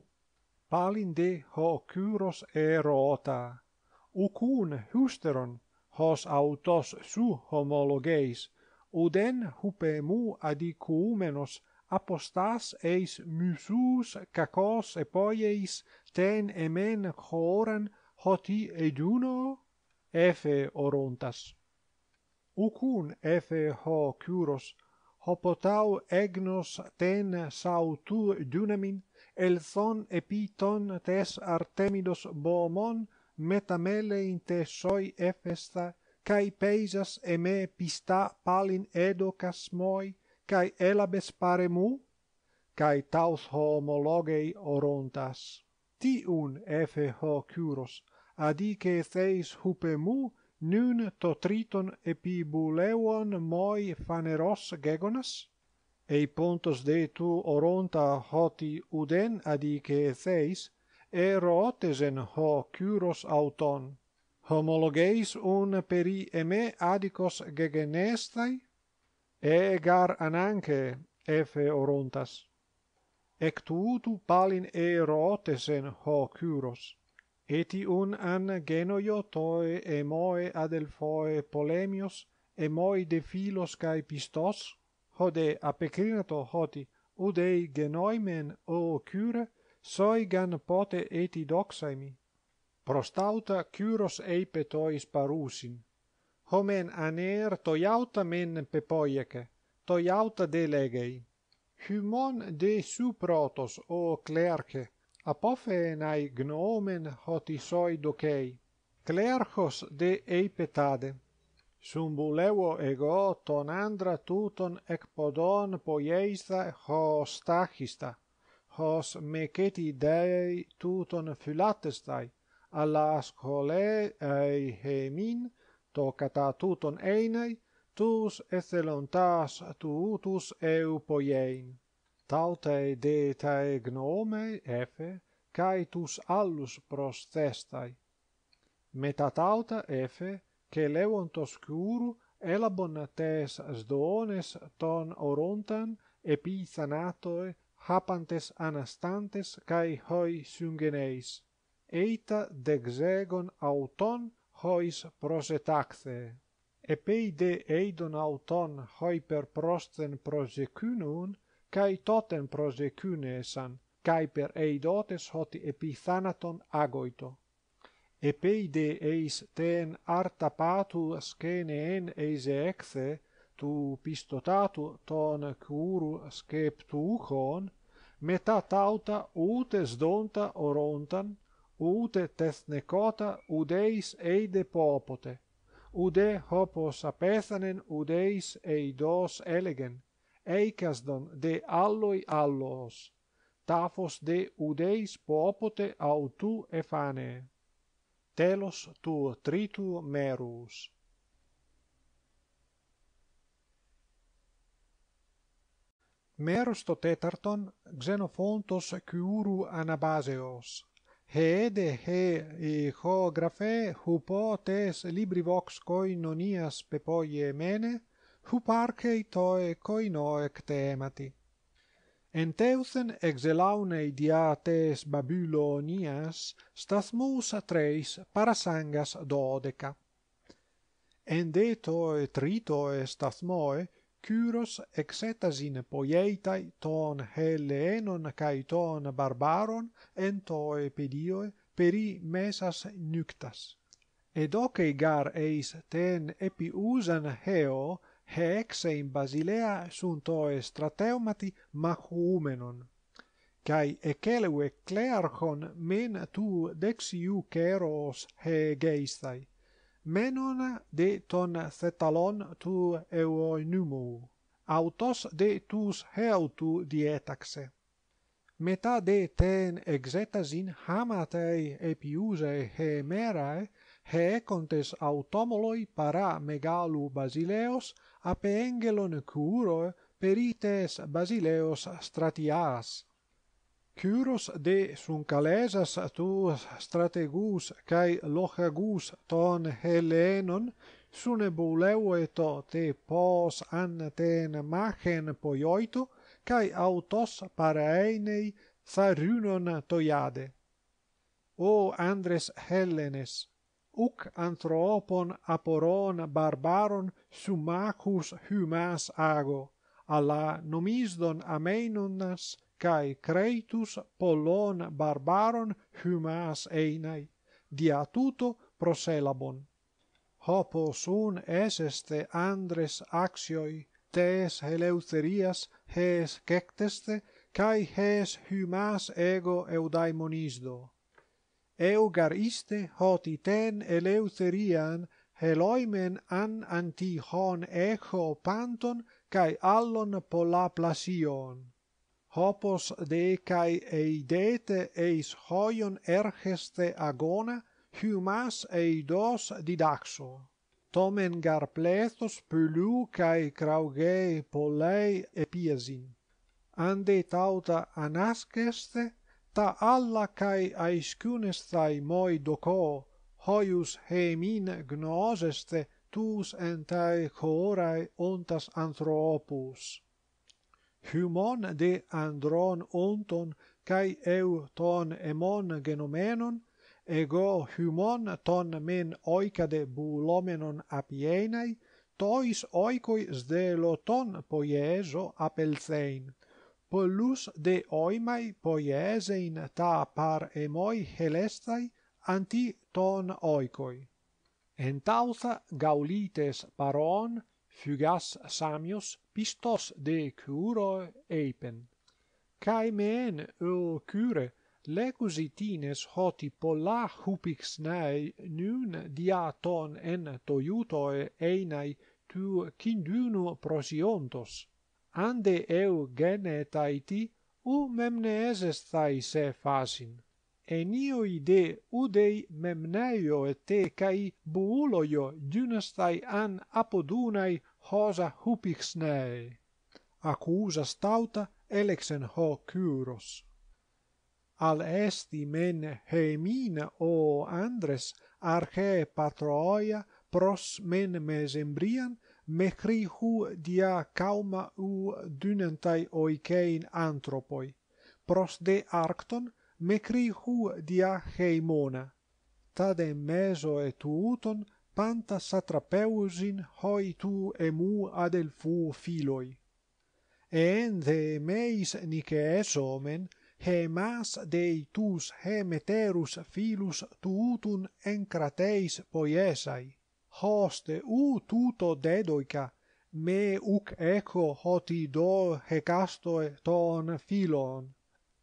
palin de ho curos erota, ucun husteron, hos autos su homologeis, uden hupe mu adicumenos, apostas eis musus kakos e poies ten emen choran hoti eduno? Efe orontas. Ucun efe ho curos, hopotau egnos ten sau tu dunamin, el thon tes artemidos bomon metamele in te soi efesta, cae peisas e pista palin edocas moi, cae elabes paremu, cae taus homologei orontas. Ti un, efe ho curos, adice theis hupe mu, nun totriton epibuleuon moi faneros gegonas? Ei pontos de tu oronta hoti uden adice theis, e rotesen ho curos auton. Homologeis un peri eme adicos gegenestai, e gar ananche ef orontas ec palin erotesen ho curos Eti un an genoyo toi e moi polemios e moi de philos kai pistos hode a hoti u genoimen o cure soi gan pote et idoxaimi prostauta curos e petois parusin homen aner toiauta men pepoieke toiauta de legei humon de su protos o clerche apofenai gnomen hoti soi dokei clerchos de eipetade, sum bulevo ego ton andra tuton ec podon poiesta hostachista, stachista hos meketi dei tuton fulatestai, alla scolae ei hemin, tocata tuton einai tus ethelontas tuutus eu poiein taute de tae gnome efe kai tus allus prostestai meta tauta efe che leontos curu elabon tes sdones ton orontan epithanato hapantes anastantes kai hoi syngeneis eita dexegon auton hois prosetacte e peide eidon auton hoi per prosten prosecunun cae totem prosecunesan cae per eidotes hoti epithanaton agoito e eis ten artapatu patu sceneen eis ecce tu pistotatu ton curu sceptu metatauta metat utes donta orontan Ute teth necota udeis eide popote, ude hopos apethanen udeis eidos elegen, eicasdon de alloi allos, tafos de udeis popote autu efane. TELOS TUR TRITU MERUS MERUS TO tetarton XENOPHONTOS CUURU ANABASEOS he de he e ho grafe hu potes libri vox coi nonias pepoie mene hu parche i toe coi noe ctemati. En teusen ex dia tes babylonias nias stas parasangas dodeca. En detoe trito est Kyros exetas in poietai ton Hellenon kai ton Barbaron en to peri mesas nyktas. Ed gar eis ten epi heo hex in Basilea sunt o strateomati machumenon. Kai ekelue clearchon men tu dexiu keros hegeistai menon de ton cetalon tu eo inumo autos de tus heautu dietaxe meta de ten exetasin hamatei epiuse he merae he contes automoloi para megalu basileos ape engelon curor perites basileos stratias Curus de suncalesas tu strategus cae lochagus ton Hellenon sun ebuleueto te pos an ten magen poioito cae autos paraeinei tharunona toiade. O Andres Hellenes, uc antropon aporon barbaron sumacus humas ago, ala nomisdon amenonas cae creitus polon barbaron humas einai, dia tuto proselabon. Hopos un eseste andres axioi, tes heleutherias hes cecteste, cae hes humas ego eudaimonisdo. Eugar iste hoti ten eleutherian heloimen an antihon echo panton cae allon pola plasion. Hopos decae eidete eis hoion ergeste agona, humas eidos didaxo. Tomen gar plethos pulu cae craugee polei epiezin. Ande tauta anasceste, ta alla cae aisciunestai moi doco, hoius hemin gnozeste tus entae corae ontas anthropus humon de andron onton kai eu ton emon genomenon ego humon ton men oikade bulomenon apienai tois oikoi zdelo ton poieso apelzein polus de oimai poiese in ta par e helestai anti ton oikoi entausa gaulites paron fugas samius pistos de curo eipen. kai men o cure lecus itines hoti polla hupix nei nun dia ton en toiutoe e einai tu kinduno prosiontos ande eu genetaiti u memnes thai se fasin Enio nio ide udei memneio et te kai buuloio dynastai an apodunai hosa hupix nei, accusa stauta elexen ho curos. Al esti men hemina o Andres arche patroia pros men mesembrian mecri hu dia cauma u dunentai oikein antropoi, pros de arcton mecri hu dia heimona. Tade meso et uton panta satrapeusin hoi tu emu adelfu filoi. de meis nicaesomen, hemas dei tus hemeterus filus tuutun encrateis poiesai. hoste u tuto dedoica, me uc echo hoti do hecastoe ton filon,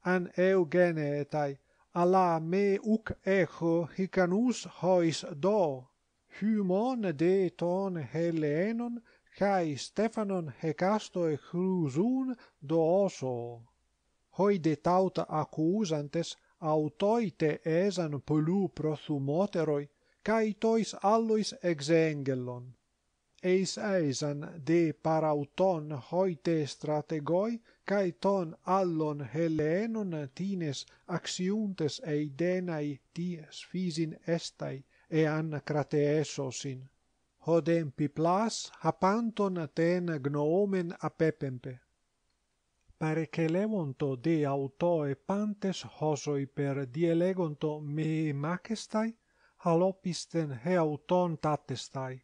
an eu geneetai, ala me uc echo hicanus hois do, hymon de ton Hellenon kai stefanon he casto e hoi de tauta accusantes autoite esan polu pro thumoteroi kai tois allois ex engelon eis esan de parauton hoite strategoi kai ton allon Hellenon tines axiuntes e idenai ties fisin estai e anna crate eso sin hodem piplas hapanton atena gnoomen apeppenpe pare che lemonto de autoe pantes hosoi per dielegonto me machestai halopisten heutontatestai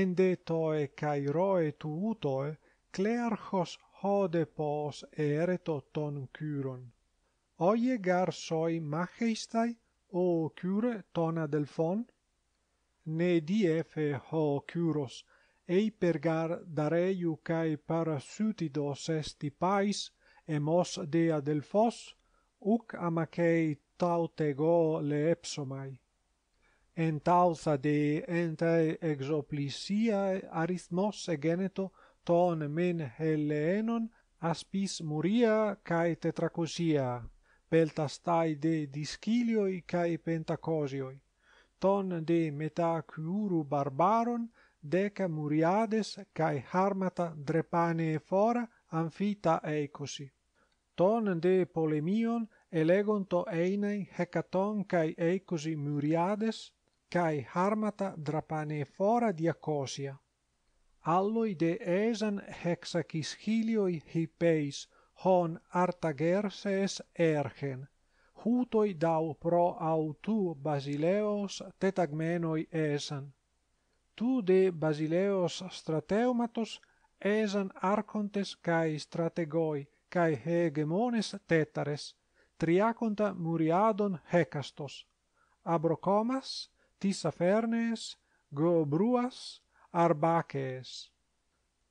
endeto e kairoe tutoe clerchos hodepos eretoton kyron oiegar soi macheistai o ciure tona del fon ne diefe ho curos, ei pergar dareiu cae parasutidos esti pais, emos dea delfos, uc amacei tautego leepsomai. En tausa de entae exoplisiae arithmos egeneto ton men helleenon aspis muria cae tetracusia, peltastai de discilioi cae pentacosioi ton de curu barbaron deca muriades kai harmata drepane fora amphita ecosi ton de polemion elegonto einei hecaton kai ecosi muriades kai harmata drapane fora diacosia allo de esan hexachis hilioi hipeis hon artagerseis ergen hutoi dau pro autu Basileos tetagmenoi esan. Tu de Basileos strateumatos esan arcontes cae strategoi cae hegemones tetares, triaconta muriadon hecastos, abrocomas, tisafernees, gobruas, arbacees.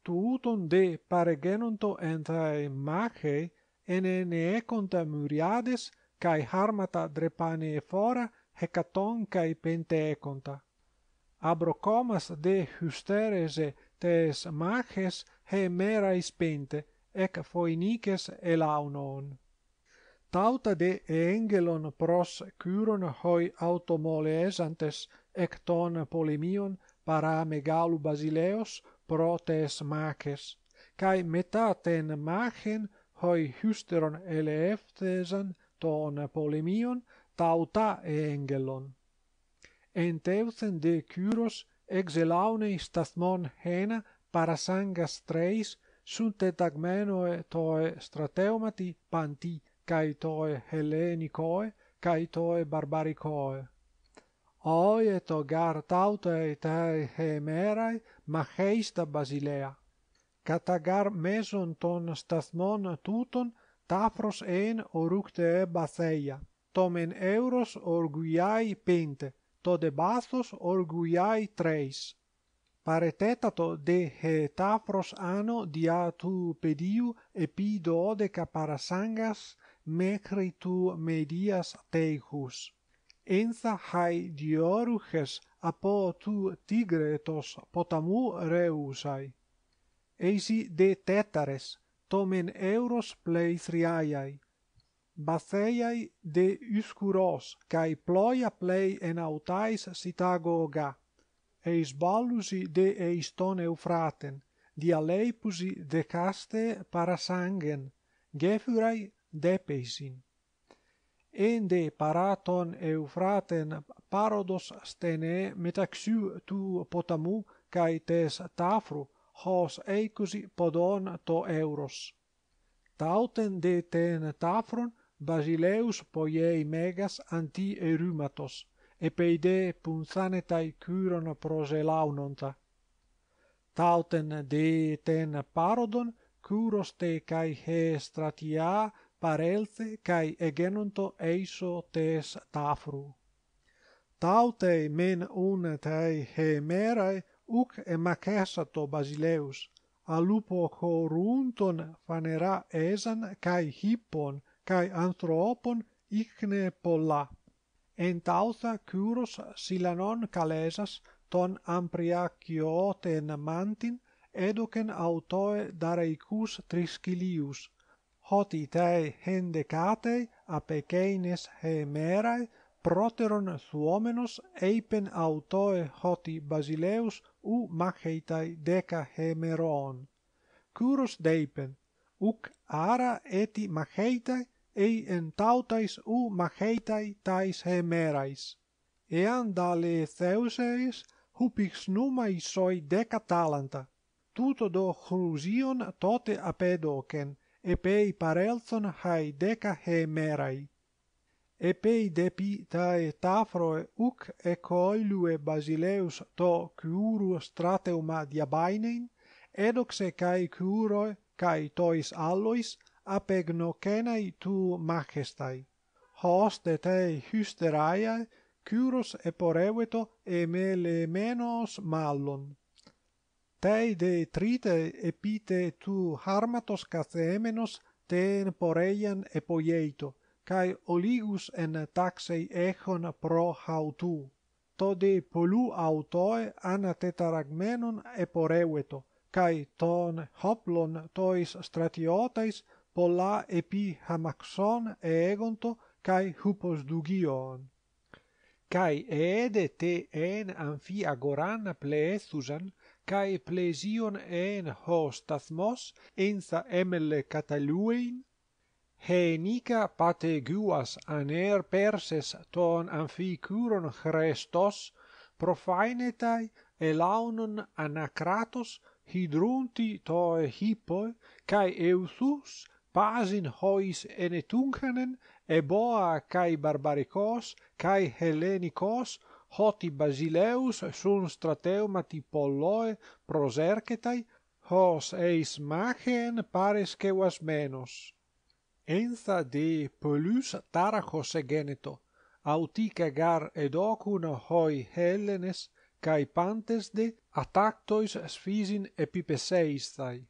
Tu uton de paregenonto entrae machei ene neeconta muriades, cae harmata drepane e fora hecaton cae penteeconta. Abrocomas de hustereze tes maghes he merae spente, eque foinices elaunoon. Tauta de engelon pros curon hoi automoleesantes ecton polemion para megalu basileos pro tes maghes, cae meta ten maghen hoi husteron eleeftesan, to napolemion tauta e angelon enteusende kyros exelavne istasmon hena para sangas tres sute tagmeno e to strateomati panty kai to hellenico kai to barbarico oie togart tauta e tai hemerai machesta basilea katagar meson ton istasmon touton tapros en oructe baseia tomen euros orguiai pente to de bastos orguiai tres paretetato de he tapros ano dia tu pediu epido de caparasangas mecre tu medias teihus enza hai dioruges apo tu tigretos potamu reusai eisi de tetares tomen euros pleis riaiai. Baseiai de uscuros, cae ploia plei en autais sitago eis ballusi de eis ton eufraten, dia leipusi de caste parasangen, gefurai depeisin. Ende paraton eufraten parodos stene metaxiu tu potamu cae tes tafru, hos eikusi podon to euros. Tauten de ten tafron basileus poiei megas anti erumatos, epeide punzanetai curon proselaunonta. Tauten de ten parodon curos te cae he stratia parelce cae egenonto eiso tes tafru. Tautei men un tei he merae, uc e macersato basileus alupo lupo corunton panera esan kai hippon kai anthropon igne polla ent autha kuros silanon kalesas ton ampria kiote en mantin edoken autoe dare ikus hoti tei hendecate a pekeines proteron suomenos eipen autoe hoti basileus u macheitai deca hemeroon. Curus deipen, uc ara eti macheitai, ei entautais u macheitai tais hemerais. Ean dale Zeuseis, hupix numai soi deca talanta. Tuto do chusion tote apedoken, e pei parelzon hai deca hemerai e pei depita et afro e uc e coilu basileus to curu strateuma diabainein, edox e cae curu cae tois allois apegno tu majestai. Hoste te ei hysteraeae, curus e poreveto e melemenos mallon. Tei de trite epite tu harmatos cathemenos ten poreian e poieito, kai oligus en taxei echon pro hautu to de polu autoe ana eporeueto kai ton hoplon tois stratiotais pola epi hamaxon egonto kai hupos dugion kai ede te en amphi agoran pleesusan kai plesion en hostasmos ensa emelle cataluein he nica pate guas aner perses ton amphicuron Christos profainetai e launon anacratos hidrunti toe hippoi cae euthus pasin hois enetunkanen eboa e boa cae barbaricos cae helenicos hoti basileus sun strateumati polloe prosercetai hos eis machen pares was menos entha de polus taracos egeneto, autica gar edocuna hoi hellenes, cae pantes de attactois sfizin epipeseistai.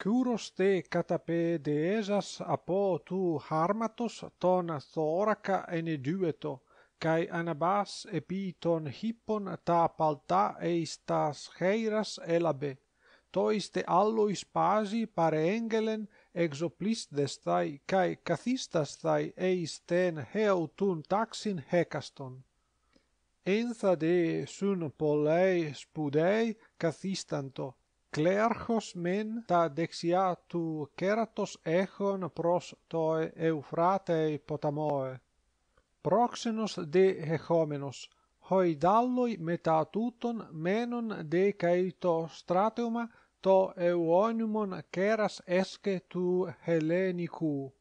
Curoste catapede esas apo tu harmatos ton thoraca enedueto, cae anabas epi ton hippon ta palta eistas cheiras elabe, toiste allois pasi pare engelen, Exoplus de stai kai kathistas thai aistēn heouton taksin hekaston En thade sun polai spudei kathistanto klearchos men ta dexiatou keratos echon pros to eufratei potamoie proxenos de echomenos hoidalloi meta tuton menon de kaitos strateuma to euoniumon akeras eske tu helenikou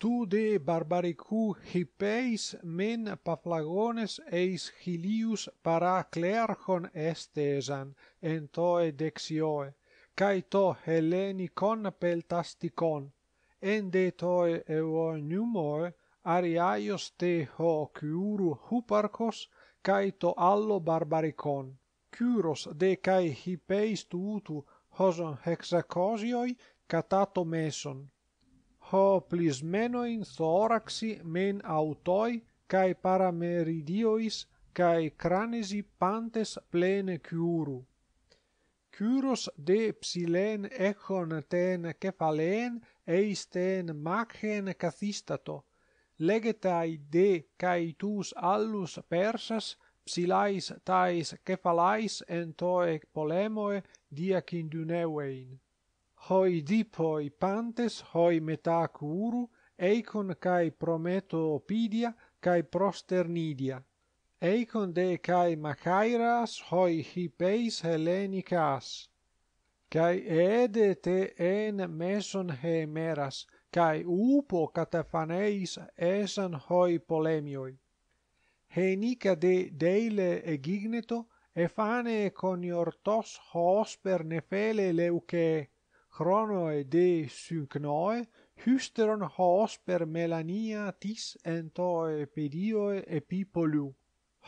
tu de barbarikou hipais men paphlagones eis hilius paraklērchon estesan en to edexio kai to helenikon pel tastikon en de to euoniumor ariaio steo churu huparkos kai to allo barbarikon Curos de cae hipestutu hoson hexacozioi cata to meson. Ho plismenoin thoraxi men autoi cae parameridiois cae cranesi pantes plene curu. Curos de psilen echon ten cepaleen eis ten machen cathistato. Legetai de cae tus allus persas psilais tais kephalais en toec polemoe diacinduneuein. Hoi dipoi pantes, hoi metacuuru, eicon cae prometo opidia, cae prosternidia. Eicon de cae macairas, hoi hipeis helenicas. Cae edete te en meson hemeras, cae upo cataphaneis esan hoi polemioi henica de deile e gigneto e fane con iortos hos per nefele leuche chrono de synchnoe hysteron hos per melania tis ento e pedioe e pipoliu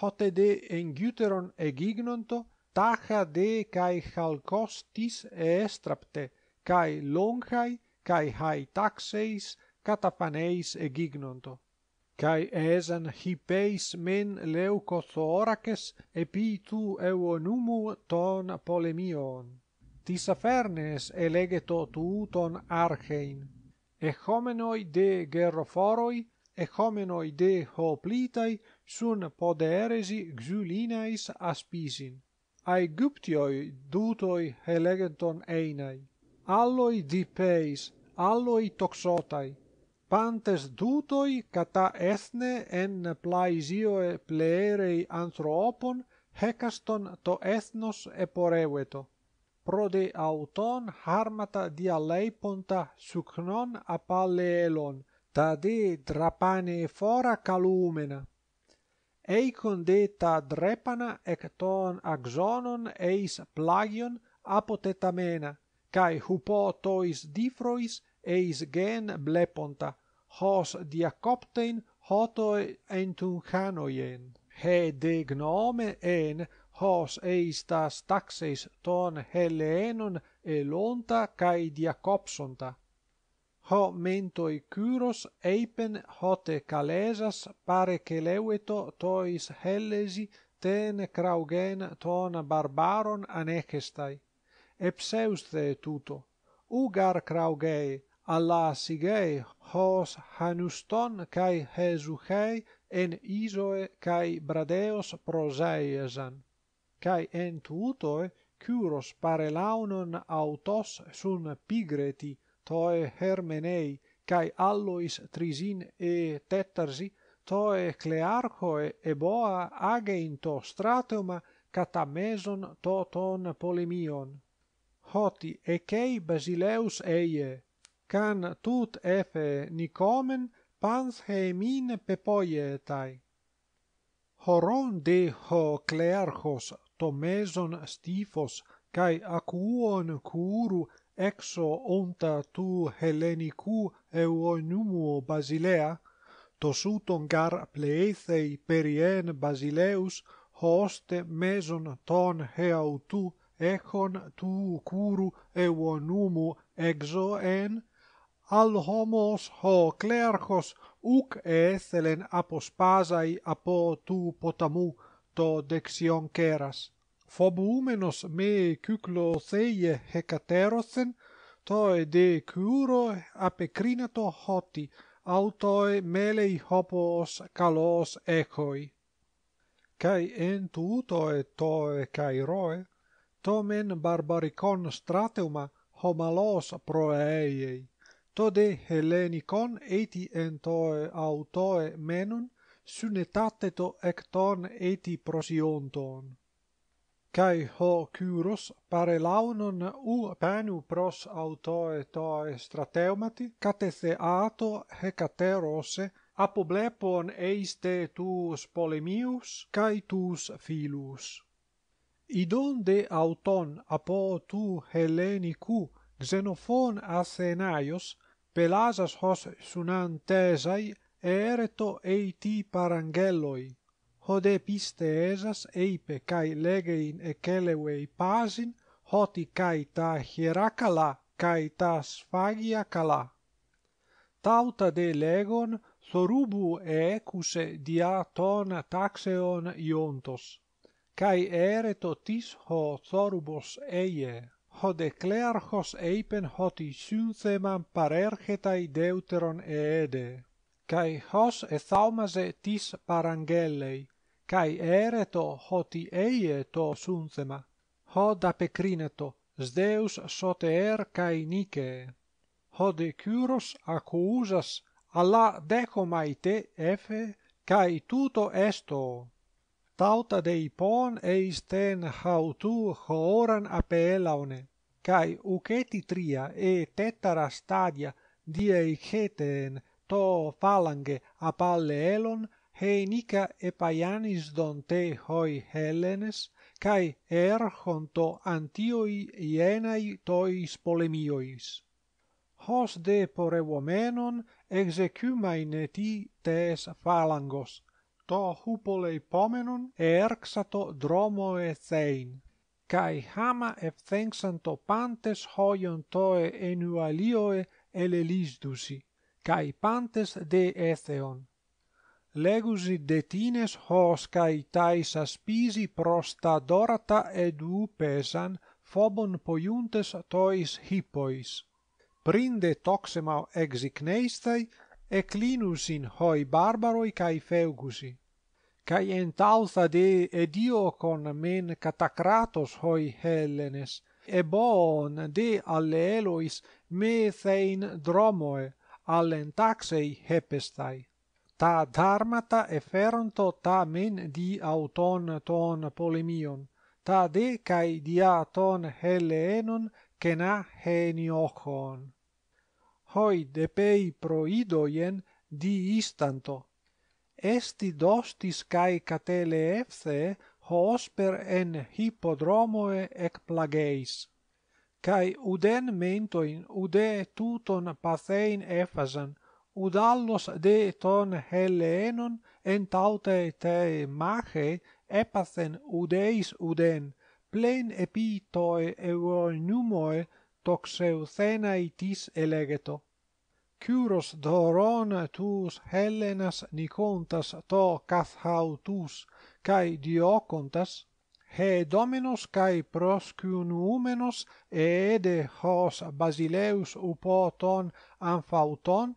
hote de engiuteron e gignonto taha de cae chalcos tis e estrapte cae longhai cae hai taxeis catapaneis e gignonto kai esan hipeis men leucothorakes epitu eunumu ton polemion tis afernes elegeto touton archein e homenoi de gerroforoi e homenoi de hoplitai sun poderesi xulinais aspisin ai guptioi dutoi elegenton einai alloi dipeis alloi toxotai antes duto i kata ethne en plaizio e pleerei anthropon hekaston to ethnos eporeueto pro de auton harmata dialei ponta suknon apale elon tade drapane fora kalumena ei kondeta drapana hekton axonon eis plagion apotetamena kai hupoto is difrois eis gen bleponta hos diacoptein hotoi entum canoien, he de gnome en hos eistas taxes ton helenon elonta cae diacopsonta. Ho mentoi curos eipen hote calesas pare celeueto tois hellesi ten craugen ton barbaron anecestai. Epseus the tuto, ugar craugei, alla sigei hos hanuston kai hesuhei en iso kai bradeos prosaiasan kai en touto kuros parelaunon autos eun pigreti to eermenei kai allois trisin e tetarsi to eclearcho eboa age in to strato ma katameson to ton polemion hoti e basileus e can tout ep nikomen pans hemin pepoietai horon de ho klearchos to meson stifos kai akouon kouru exo onta tu helenikou euonumo basilea to sou ton gar plethei perien basileus host meson ton heautou echon tu kouru euonumo exo en al homos ho clerchos uc eethelen apospazai apo tu potamu to dexion ceras. Fobumenos me cuclo theie hecaterothen, toe de curo apecrinato hoti autoe melei hopos kalos echoi. Cai entutoe toe cairoe, tomen barbaricon strateuma homalos proaeiei tode Hellenikon eti en autoe menon sunetate to ecton eti prosionton kai ho kyros pare launon u panu pros autoe e to e strateumati katese ato he apoblepon eiste tu spolemius kai tus filus idonde auton apo tu helleniku xenofon asenaios pelasas hos sunan ereto ei ti parangelloi hode pistesas ei pecai legein e pasin hoti kai ta hierakala kai ta sfagia kala tauta de legon sorubu e kuse dia ton taxeon iontos kai ereto tis ho sorubos eie Hode Clearchos eipen, hoti suntheman parergetai deuteron eede, cae hos ethaumaze tis parangelei, cae ereto, hoti eie to sunthema, hode apecrineto, sdeus soteer cae nique, hode curos acousas, ala deco maite efe, cae tuto esto, tauta de ipon e isten hautu hooran apelaune kai uketi tria e tetara stadia die heten to phalange a palle elon he nika e paianis donte hoi hellenes kai er honto antioi ienai tois polemiois hos de porewomenon execumaineti tes phalangos to hupole pomenon e erxato dromo e zein kai hama e thanksanto pantes hoion to e enualio e elelisdusi kai pantes de etheon legusi detines tines hos kai tais aspisi prosta dorata ed pesan phobon poiuntes tois hippois prinde toxema exigneistai eclinus in hoi barbaroi kai feugusi kai entalza de edio kon men katakratos hoi hellenes ebon de allelois me thein dromoi allentaxei hepestai ta dharmata eferonto tamen di auton ton polemion ta de kai diaton helenon kena geniochon hoi depei proidoien di istanto. Esti dostis cae catele efthe hosper en hipodromoe ec plageis. Cae uden mentoin ude tuton pathein efasan, udallos de ton helenon en taute te mache epathen udeis uden, plen epitoe euronumoe, tokseu senaitis elegeto kiuros doron tous helenas dikontas to kathao tous kai dio kontas he dominos kai proschunoumenos ede hos basileus ou poton anfauton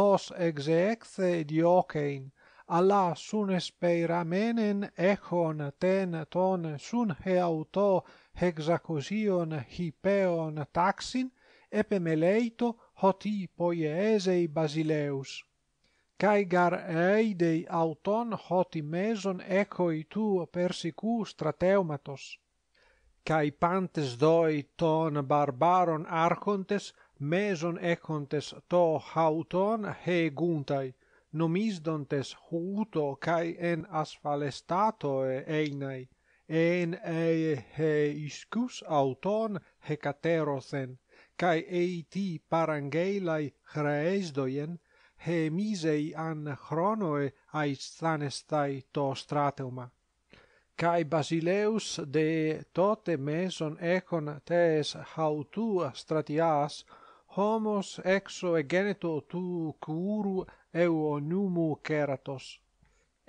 ous exexet dio kein alla sun speiramenen echon ten ton sun he auto hexacosion hipeon taxin epemeleito hoti poiesei basileus kai gar ei dei auton hoti meson echo i tu persicu strateumatos kai pantes doi ton barbaron archontes meson echontes to hauton he guntai nomisdontes huto kai en e einai en ei he iscus auton hecaterosen kai eiti parangelai hraesdoien he misei an chronoe aisthanestai to strateuma. kai basileus de tote meson econ tes hautua stratias homos exo egeneto tu curu eu numu ceratos.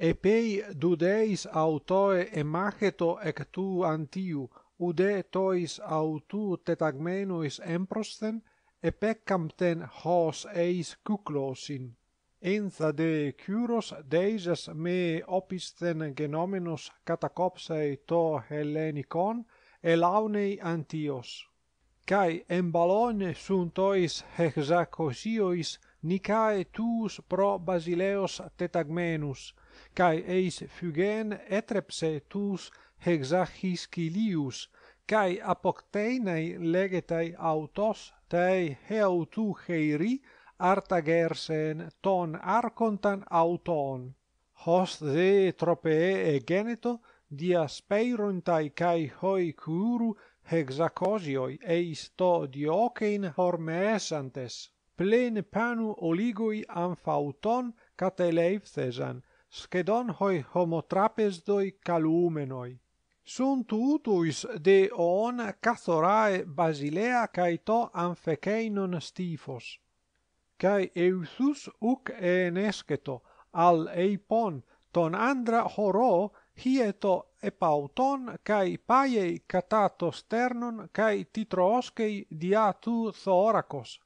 e pei dudeis autoe e macheto e ktu antiu ude tois autu tetagmenois enprosthen ep ekampten hos eis kuklosin enza de churos deisas mei opisthen genomenos katakopsai to helenikon e launei antios kai en balone suntois hexakosioi nicae tuus pro basileos tetagmenus cae eis fugen etrepse tuus hexachis cilius cae apocteinei legetai autos tei heautu heiri artagersen ton arcontan auton hos de tropee e geneto dia speirontai cae hoi curu hexacosioi eis to diocein hormesantes plene panu oligoi amphauton kateleivthesan, skedon hoi homotrapesdoi calumenoi. Sunt utuis de on cathorae basilea caito amphekeinon stifos. Cae euthus uc enesceto, al eipon, ton andra horo, hieto epauton cae paiei catato sternon cae titroosquei dia tu thoracos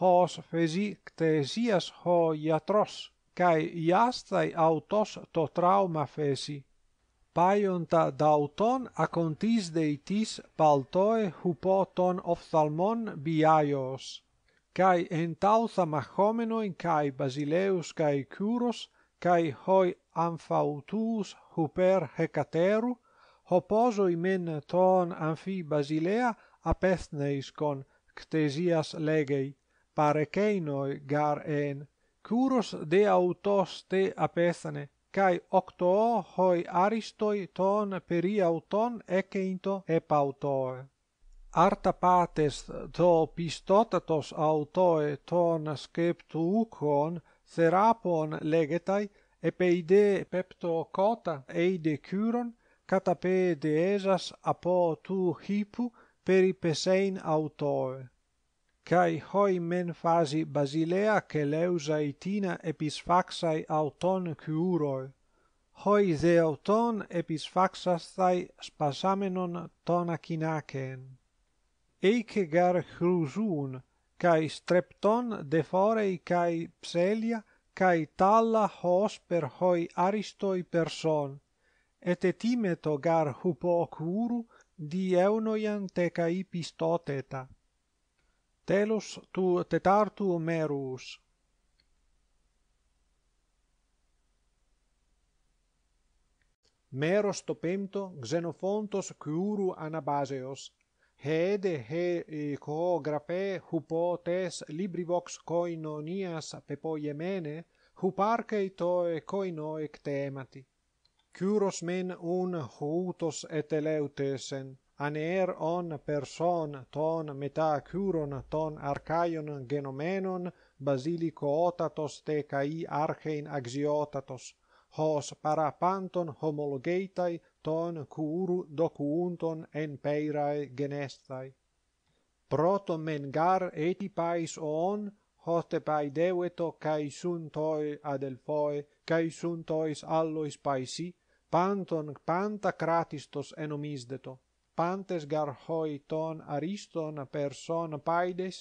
hos phesi ctesias ho iatros, cae iastai autos to trauma phesi. Paionta dauton acontis deitis paltoe hupoton ophthalmon biaios, cae entautha machomenoin cae basileus cae curos, cae hoi amphautus huper hecateru, hoposo imen ton amphi basilea apethneis con ctesias legei pare che noi gar en curos de autos te apesane kai octo hoi aristoi ton per i auton e quinto e pauto arta pates to pistotatos autoe ton skeptu ukon serapon legetai e peide pepto kota e de katape de esas apo tu hipu per i pesein auto kai hoi men phasi basilea che leusa itina episfaxai auton cuuroi, hoi ze auton episfaxas thai spasamenon ton akinaken eik gar hrusun kai strepton de fore kai pselia kai talla hos per hoi aristoi person et etimeto gar hupo curu di eunoian te kai pistoteta telus tu tetartu merus TO stopento xenofontos quuru anabaseos hede he ecografe hypotes libri vox coinonias te poi emene hu parque to e coino ectemati men un houtos ETELEUTESEN an on person ton meta curon ton archaion genomenon basilico otatos te kai archein axiotatos hos para panton homologeitai ton curu docuunton en peirae genestai proto men gar eti pais on hoste pai deueto kai suntoi adelfoe kai suntois allois paisi panton pantakratistos enomisdeto pantes garhoi ton ariston person paides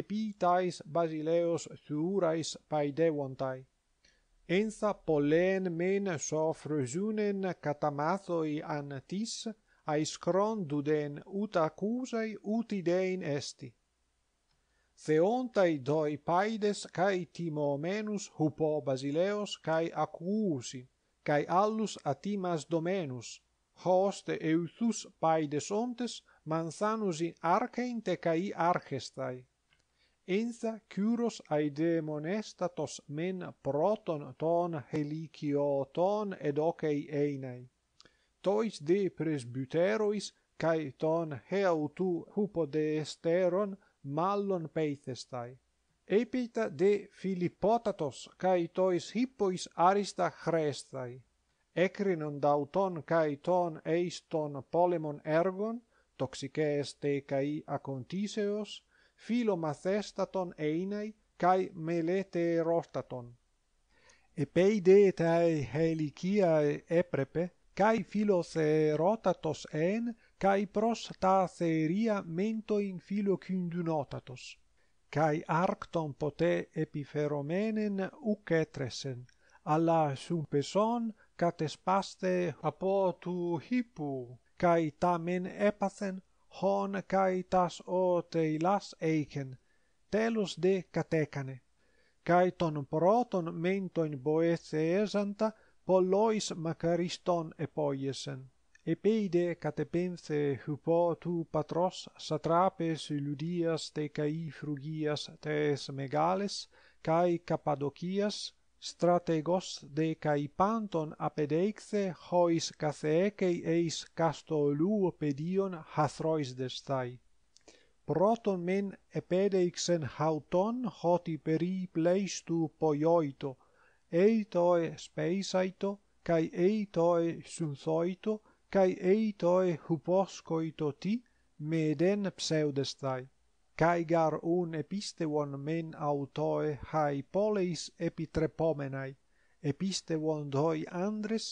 epitais basileos thurais paidevontai ensa pollen men sophrosunen katamathoi an tis ais kron duden uta kousai uti dein esti theontai doi paides kai timo menus hupo basileos kai akousi kai allus atimas domenus hoste euthus paides ontes manzanus in archein te cai archestai. Enza curos ai men proton ton helicio ton ed ocei einai. Tois de presbyterois cae ton heautu tu hupo de esteron mallon peitestai. Epita de filipotatos cae tois hippois arista chrestai ecri non dauton cae ton eis ton polemon ergon, toxicees te cae acontiseos, filo macestaton einei, cae melete erotaton. rotaton. E heliciae eprepe, cae filo erotatos en, cae pros ta seria mento in filo cundunotatos, cae arcton pote epiferomenen ucetresen, alla sumpeson, catespaste apo tu hipu kai tamen epathen hon kai tas o teilas eiken telos de catecane kai ton proton mento in boece esanta pollois makariston e poiesen e peide catepense hupo tu patros satrapes ludias te kai frugias tes megales kai kapadokias STRATEGOS de kai panton apedeixe hois kathe kai eis kastolou pedion hathrois destai proton men epedeixen hauton hoti peri pleistou poiito eitoe speisaito kai eitoe sunthoito kai eitoe hoposkoito ti meden pseudestai caigar un epistevon men autoe hae poleis epitrepomenae, epistevon doi andres,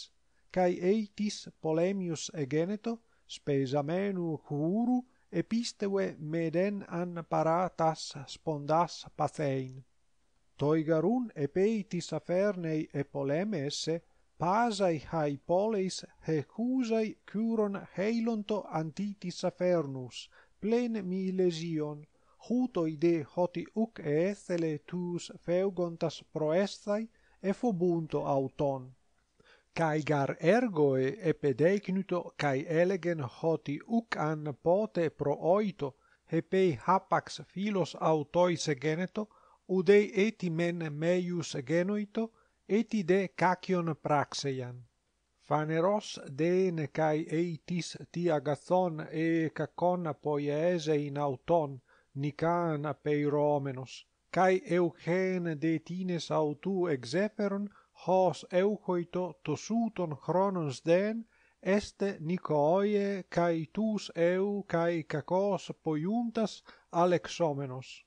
cae eitis polemius egeneto, geneto, spesa menu curu, episteve meden an paratas spondas pathein. Toigarun epeitis afernei e polemese, pasai hae poleis hecusai curon heilonto antitis afernus, plen mi lesion, huto ide hoti uc e ethele tus feugontas proestai e fobunto auton. Cae gar ergoe e pedecnuto cae elegen hoti uc an pote prooito oito e pei hapax filos autois e geneto, ude eti men meius genoito, eti de cacion praxeian. Faneros den cae eitis tia gazon e cacon poiese in auton, Nican apeiromenos, cae Eugene de tines autu exeferon, hos euchoito tosuton chronos den, este nikoie cae tus eu cae cacos poiuntas alexomenos.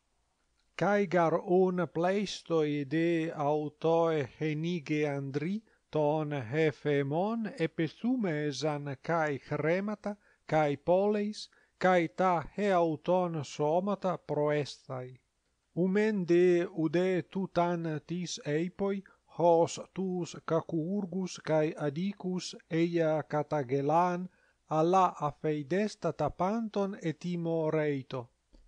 Cae gar un pleistoi ide autoe henige andri, ton hefemon epithumesan cae chremata, cae poleis, cae ta he auton somata proestai. Umen de ude tutan tis eipoi, hos tus cacurgus cae adicus eia catagelan, alla afeidesta tapanton etimo reito.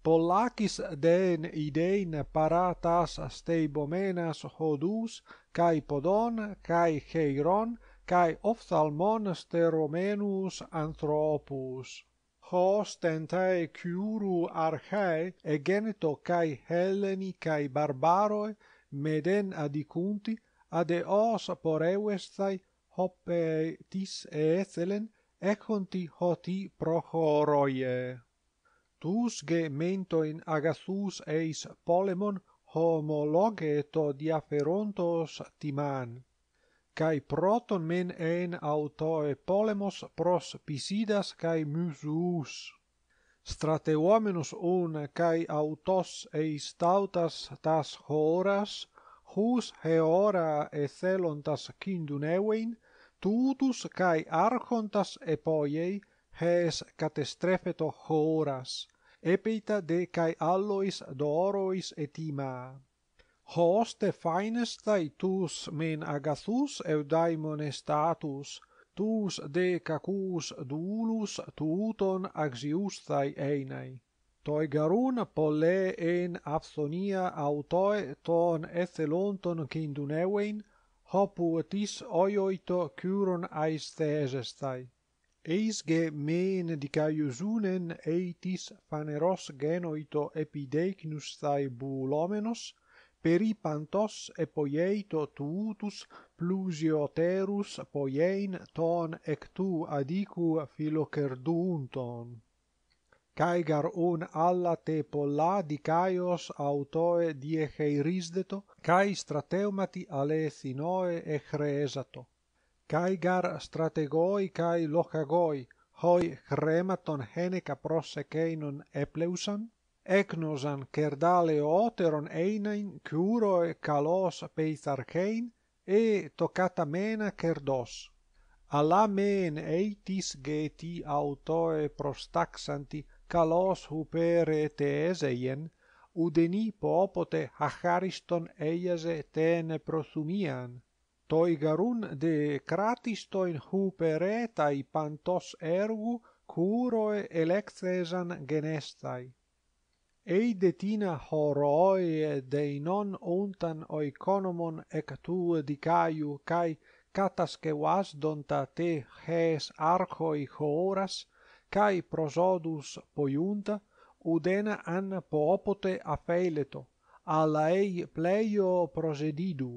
Pollacis den idein paratas steibomenas hodus, cae podon, cae cheiron, cae ophthalmon steromenus anthropus hos tentae curu archae e geneto cae Helleni cae barbaroe meden adicunti ad eos por hoppe tis eethelen econti hoti prohoroie. Tus ge mento in agathus eis polemon homologe to diaferontos timan kai proton men en autoe polemos pros pisidas kai musus strate homenos un kai autos e stautas tas horas hus heora ora e celontas kindunewein tutus kai archontas e poiei hes catestrepeto horas epeita de kai allois dorois et Hoste faines thai tus men agathus eudaimone status, tus de cacus dulus tuton axiusthai einai. Toi garun pole en aphthonia autoe ton ethelonton kinduneuein, hopu tis oioito curon aisthesesthai. Eis ge men dicaiusunen eitis phaneros genoito epidecnusthai bulomenos, peri pantos e poieto tuutus plusio terus poiein ton ec tu adicu filocerdunton. Caigar un alla te polla di autoe diecei risdeto, strateumati ale e creesato. Caigar strategoi cai locagoi, hoi crematon heneca prosecheinon epleusan, ec nosan cerdale oteron einain curo e calos peis e tocata mena cerdos. Alla men eitis geti autoe prostaxanti calos hupere te eseien, udeni popote hachariston eiaze tene prosumian, toi garun de cratistoin hupere tai pantos ergu curoe elexesan genestai ei detina horoe de non ontan oikonomon ikonomon e katu kai katas ke donta te hes archoi horas kai prosodus poiunta udena an popote a peileto alla ei pleio prosedidu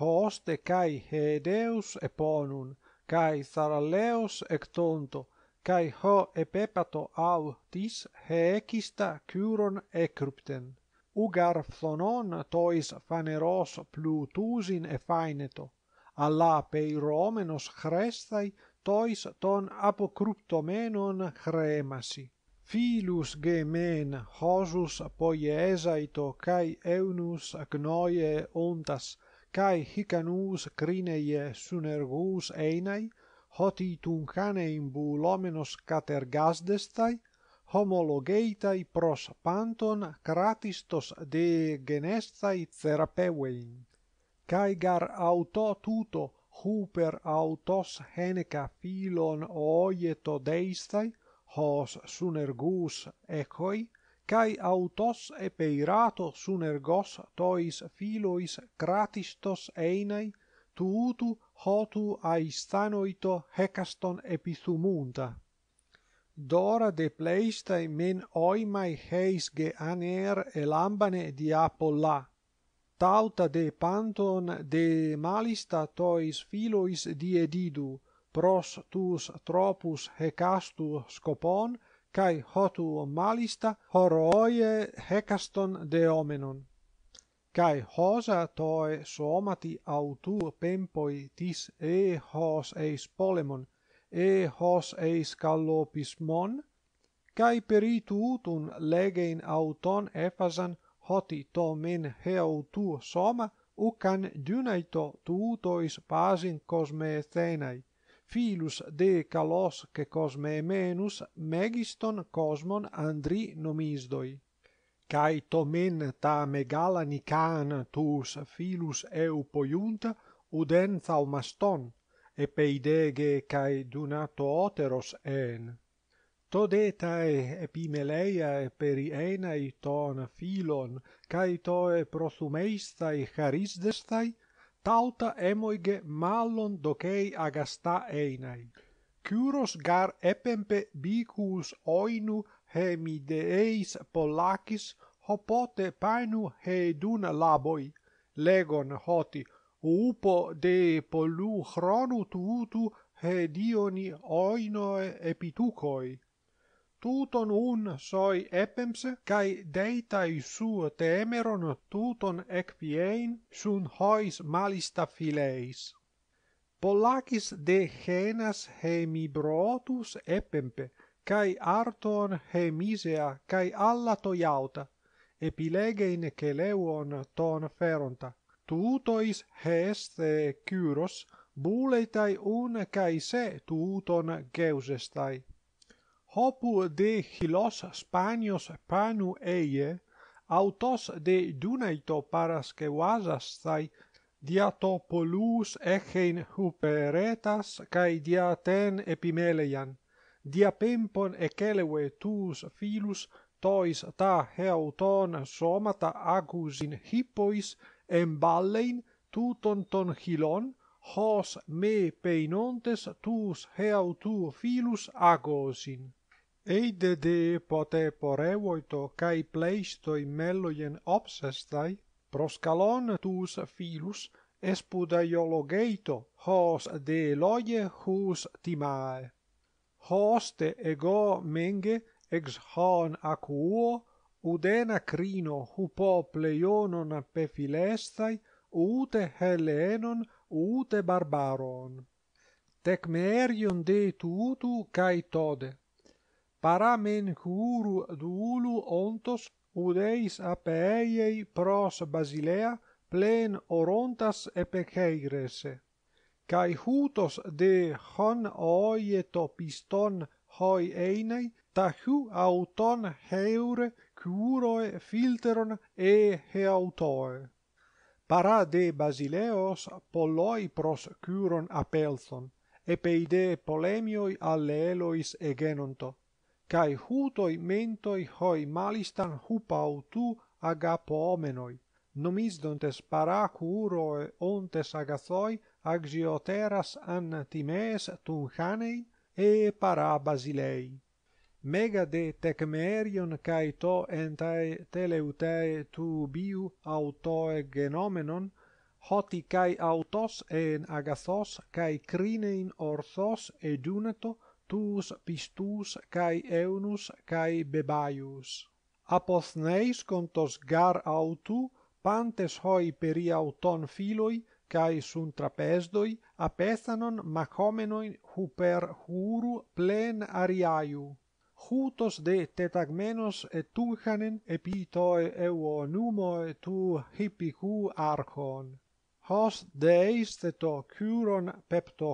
hoste kai hedeus e ponun kai saralleos ectonto Kai ho eppato autis hekista kyron ekrypten Ugar phonon tois phaneroso plutusin e phaineto alla pei romenos chrestai tois ton apokryptomenon kremasi philus gemen hosus apoiesait kai eunus agnoie ontas kai hikanus krineis synergous einei hoti tun cane in bulomenos catergasdestai homologeitai pros panton kratistos de genestai i therapewein kai gar auto tuto huper autos heneca filon oieto deistai hos sunergus echoi, kai autos epeirato sunergos tois filois kratistos einai tuutu hotu aistanoito hekaston epithumunta. Dora de pleistai men oimai heis ge aner elambane di Apolla, tauta de panton de malista tois filois di edidu, pros tus tropus hekastu scopon, cae hotu malista horoie hekaston deomenon kai hosa toi somati autur pempoi tis e hos eis polemon e hos eis kallopismon kai peritutun legein auton efasan hoti to men he autu soma u kan dunaito tutois pasin cosme thenai filus de kalos ke cosme menus megiston cosmon andri nomisdoi cae tomen ta megala nican tus filus eu poiunt, ud ent maston, e peidege cae dunato oteros en. To Tod etae epimeleia e perienai ton filon, cae toe prothumeistai charistestai, tauta emoige malon docei agasta einai. Curos gar epempe bicus oinu hemi de eis polacis hopote painu he laboi legon hoti upo de polu chronu tutu he dioni oinoe epitucoi tuton un soi epems kai deita i suo temeron tuton ec sun hois malista fileis polacis de genas hemi brotus epempe cae arton he misea cae alla toiauta, e pilegein celeuon ton feronta. Tuutois he este curos, buuleitai un cae se tuuton geusestai. Hopu de hilos spanios panu eie, autos de dunaito paras que vasas tai echein huperetas kai diaten epimeleian, diapempon ecelewe tus filus tois ta heauton somata agusin hippois emballein tuton ton hilon hos me peinontes tus heautu filus agosin. Eide de pote porevoito cae pleistoi meloien obsestai, proscalon tus filus, espudaiologeito hos de loie hus timae hoste ego menge ex hon aquo udena crino hu pleionon a pefilestai ute helenon ute barbaron tec merion de tutu kai tode para men curu dulu ontos udeis a peiei pros basilea plen orontas epecheigrese kai hutos de hon oie to piston hoi einei, ta hu auton heure curoe filteron e heautoe. Para de basileos poloi pros curon apelson, e peide polemioi alleelois egenonto, kai hutoi mentoi hoi malistan hupau tu agapomenoi, nomisdontes para curoe ontes agazoi, agioteras an times tun hanein e para basilei mega de tecmerion kai to entai teleute tu biu auto e genomenon hoti kai autos en agathos kai krinein orthos e dunato tus pistus kai eunus kai bebaius apothneis contos gar autu pantes hoi peri auton filoi kai sunt trapesdoi a machomenoi huper huru plen ariaiu hutos de tetagmenos et tunhanen epito eo numo tu hippiku archon hos deis te to kuron pepto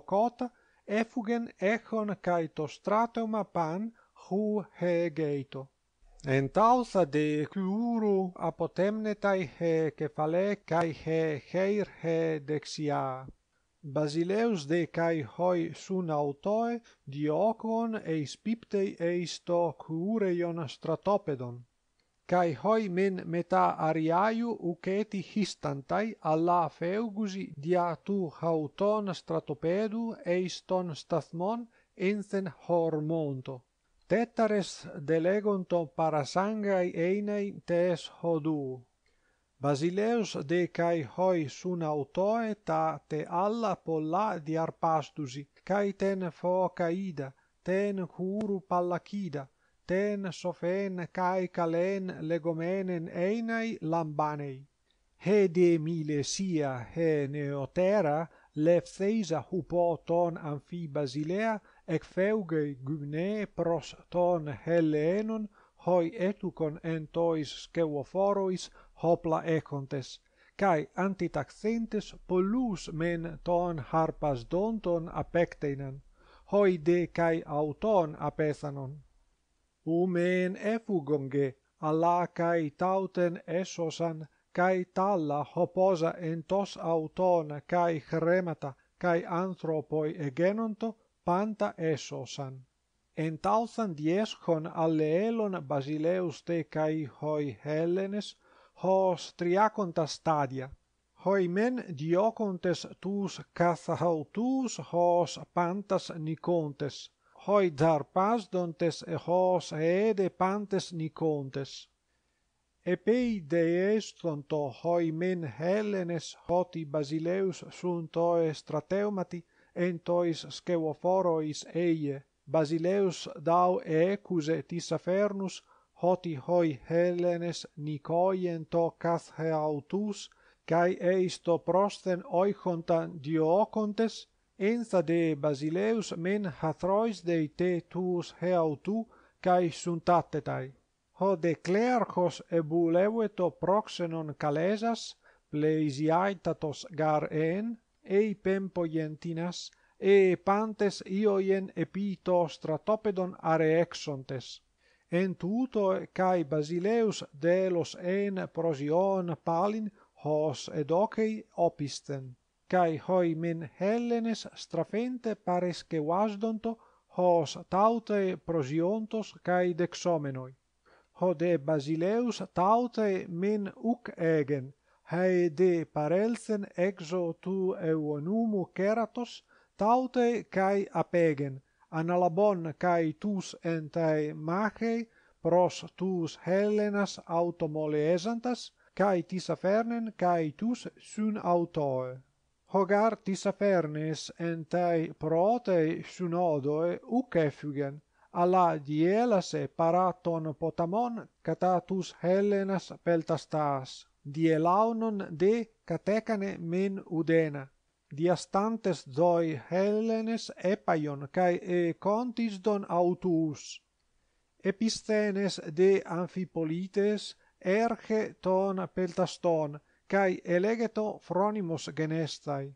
efugen echon kai to stratoma pan hu hegeito En tausa de cluru apotemnetai he cephale cae he heir he dexia. Basileus de cae hoi sun autoe diocon eis piptei eis to cureion stratopedon. Cae hoi men meta ariaiu uceti histantai alla feugusi dia tu hauton stratopedu eis ton stathmon ensen hormonto etter est deleguntum parasangae aeinae tes hoduu. Basileus de cae hoi suna autoe ta te alla polla diarpastusi, cae ten focaida, ten huru pallacida, ten sofen cae calen legomenen aeinae lambanei. He de milesia he neotera, lepcesa hupo ton amfi Basilea, ec feuge gune pros ton Helenon hoi etucon en tois ceuoforois hopla econtes, cae antitaxentes polus men ton harpas donton apecteinan, hoi de cae auton apesanon. U men epugonge alla cae tauten esosan, cae talla hoposa en tos auton cae hremata cae anthropoi egenonto, panta esosan en tausan dies kon basileus te kai hoi hellenes hos striaconta stadia hoi men diocontes tus caza hos pantas nicontes hoi dar dontes e hos e de pantes nicontes e pei eston to hoi men hellenes hoti basileus sunt oe strateumati entois tois forois eie basileus dau e cuse tisafernus hoti hoi hellenes nicoien to cath he autus cae eis to prosten oichontan diocontes enza de basileus men hathrois dei te tuus he cae suntatetai. ho de clerchos ebuleveto proxenon calesas pleisiaitatos gar en ei pempoientinas, e pantes ioien epito stratopedon are exontes. En tuto cae basileus delos en prosion palin hos edocei opisten, cae hoi men hellenes strafente paresce vasdonto hos taute prosiontos cae dexomenoi. Ho de basileus taute men uc egen, Hei de parelsen exo tu euonumu keratos, taute cae apegen, analabon cae tus entae machei, pros tus Hellenas automoleesantas, cae tisafernen cae tus sun autoe. Hogar tisafernes entae protei sun odoe uc effugen, alla dielase paraton potamon catatus Hellenas peltastas die launon de catecane men udena diastantes doi hellenes epaion, paion kai e contis don autus episthenes de amphipolites erge ton peltaston kai elegeto phronimos genestai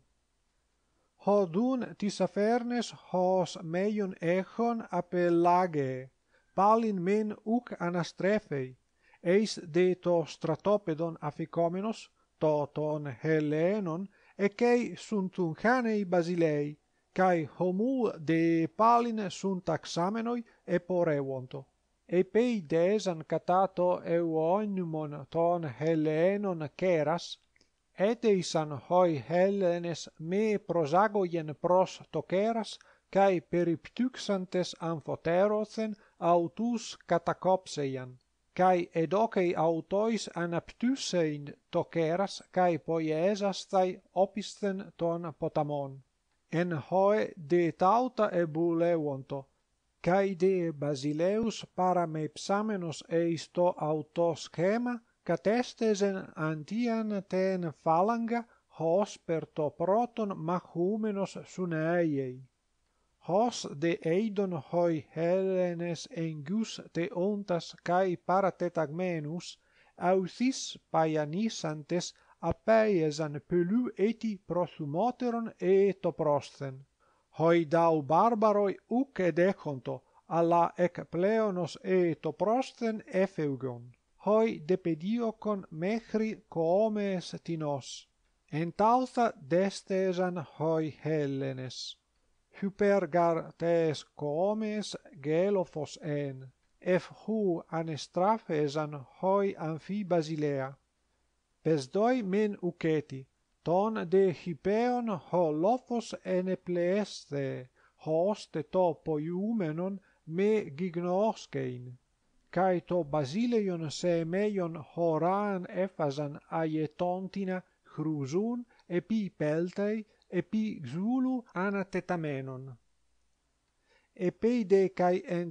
hodun tisafernes hos meion echon apelage palin men uk anastrefei eis de to stratopedon aficomenos, to ton Helenon, ecei sunt unchanei basilei, cae homu de palin sunt axamenoi eporeuonto. Epei desan catato euonimon ton Helenon Keras, et eisan hoi Helenes me prosagoien pros to Keras, cae peripteuxantes amphoterosen autus catacopseian kai ed autois anaptusein tokeras kai poiesas tai opisten ton potamon en hoe de tauta e bule kai de basileus para me psamenos e isto antian ten phalanga hos per to proton machumenos sunaiei Hos de eidon hoi Hellenes engus te ontas kai paratetagmenus, authis paianisantes apeiesan pelu eti prosumoteron e to Hoi dau barbaroi uc edeconto, alla ec pleonos e to prosthen efeugon. Hoi depediocon mechri coomes tinos. Entalta destesan hoi Hellenes hypergar tes coomes gelophos en, ef hu anestraphesan hoi amphi basilea. Pes doi men uceti, ton de hypeon ho lophos enepleesthe, hoste to poiumenon me gignoscein kai to basileion se meion horan ephasan aietontina chrusun epi epi xulu ana tetamenon e peide kai en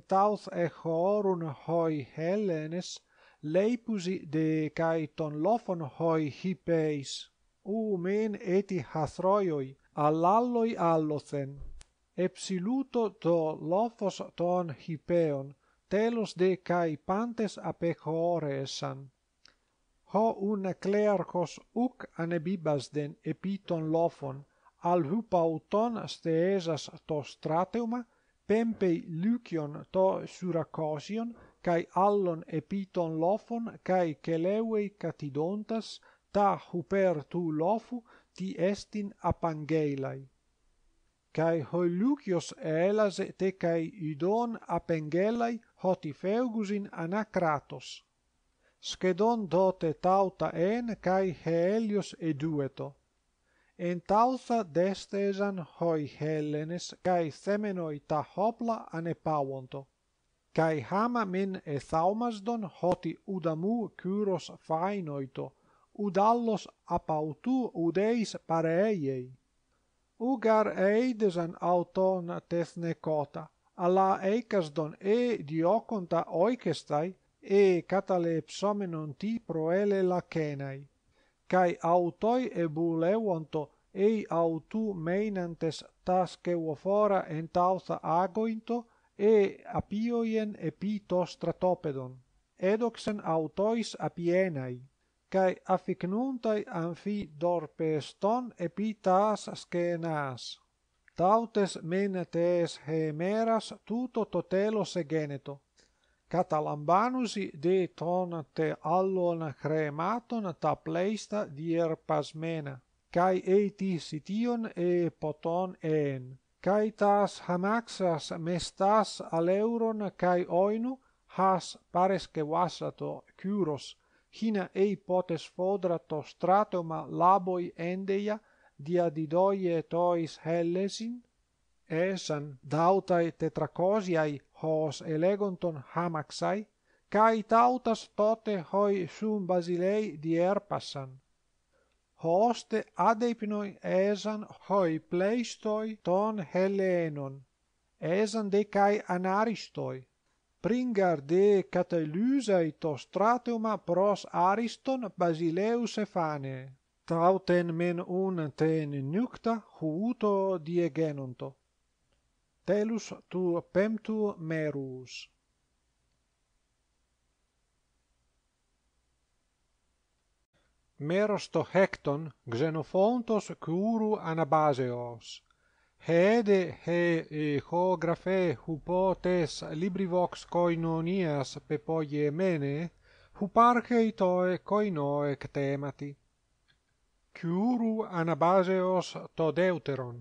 e horun hoi hellenes leipusi de kai ton lofon hoi hipeis u men eti hasroioi allalloi allothen. epsiluto to lofos ton hipeon telos de kai pantes a ho un clercos uk anebibasden epiton lofon Al hupauton steesas to strateuma, pempei lucion to suracosion, cae allon epiton lofon, cae celeuei catidontas, ta huper tu lofu, ti estin apangeilai. Cae hoi lucios eelase te cae idon apengeilai, hoti feugusin anacratos. Scedon dote tauta en, cae heelios edueto. En taulsa destezan hoi hellenes kai themenoita hopla anepawonto kai hamamen ezamandon hoti udamou kuros fainoito udallos apautou udeis pareiei Ugar eides an auton tethnekota alla ekasdon e dioconta oi ke stai e katale psomenon ti proele lakenai kai autoi e buleuonto ei autu meinantes tasche u agointo e apioien e pito stratopedon edoxen autois apienai kai afiknuntai anfi dor peston e skenas tautes menetes hemeras tuto totelo segeneto Catalambanus de tonate allona cremato nataplesta di erpasmena kai etition e poton en kai tas hamaxas mestas aleuron kai oinu has paresque vassato churos hina e potes fodrato strato ma laboi endeia dia didoie tois hellesin esan dautai tetrakosi ai hos elegonton hamaxai, cae tautas tote hoi sum basilei dierpassan. Hoste adepnoi esan hoi pleistoi ton Hellenon, esan de kai anaristoi. Pringar de catalusae to stratuma pros Ariston Basileus Efane. Tauten men un ten nucta huuto diegenonto telus tu pemtu merus Meros to hekton xenofontos kuru anabaseos hede he e hographe hypotes libri vox koinonias pepoie mene huparche to e koino e ktemati kuru anabaseos to deuteron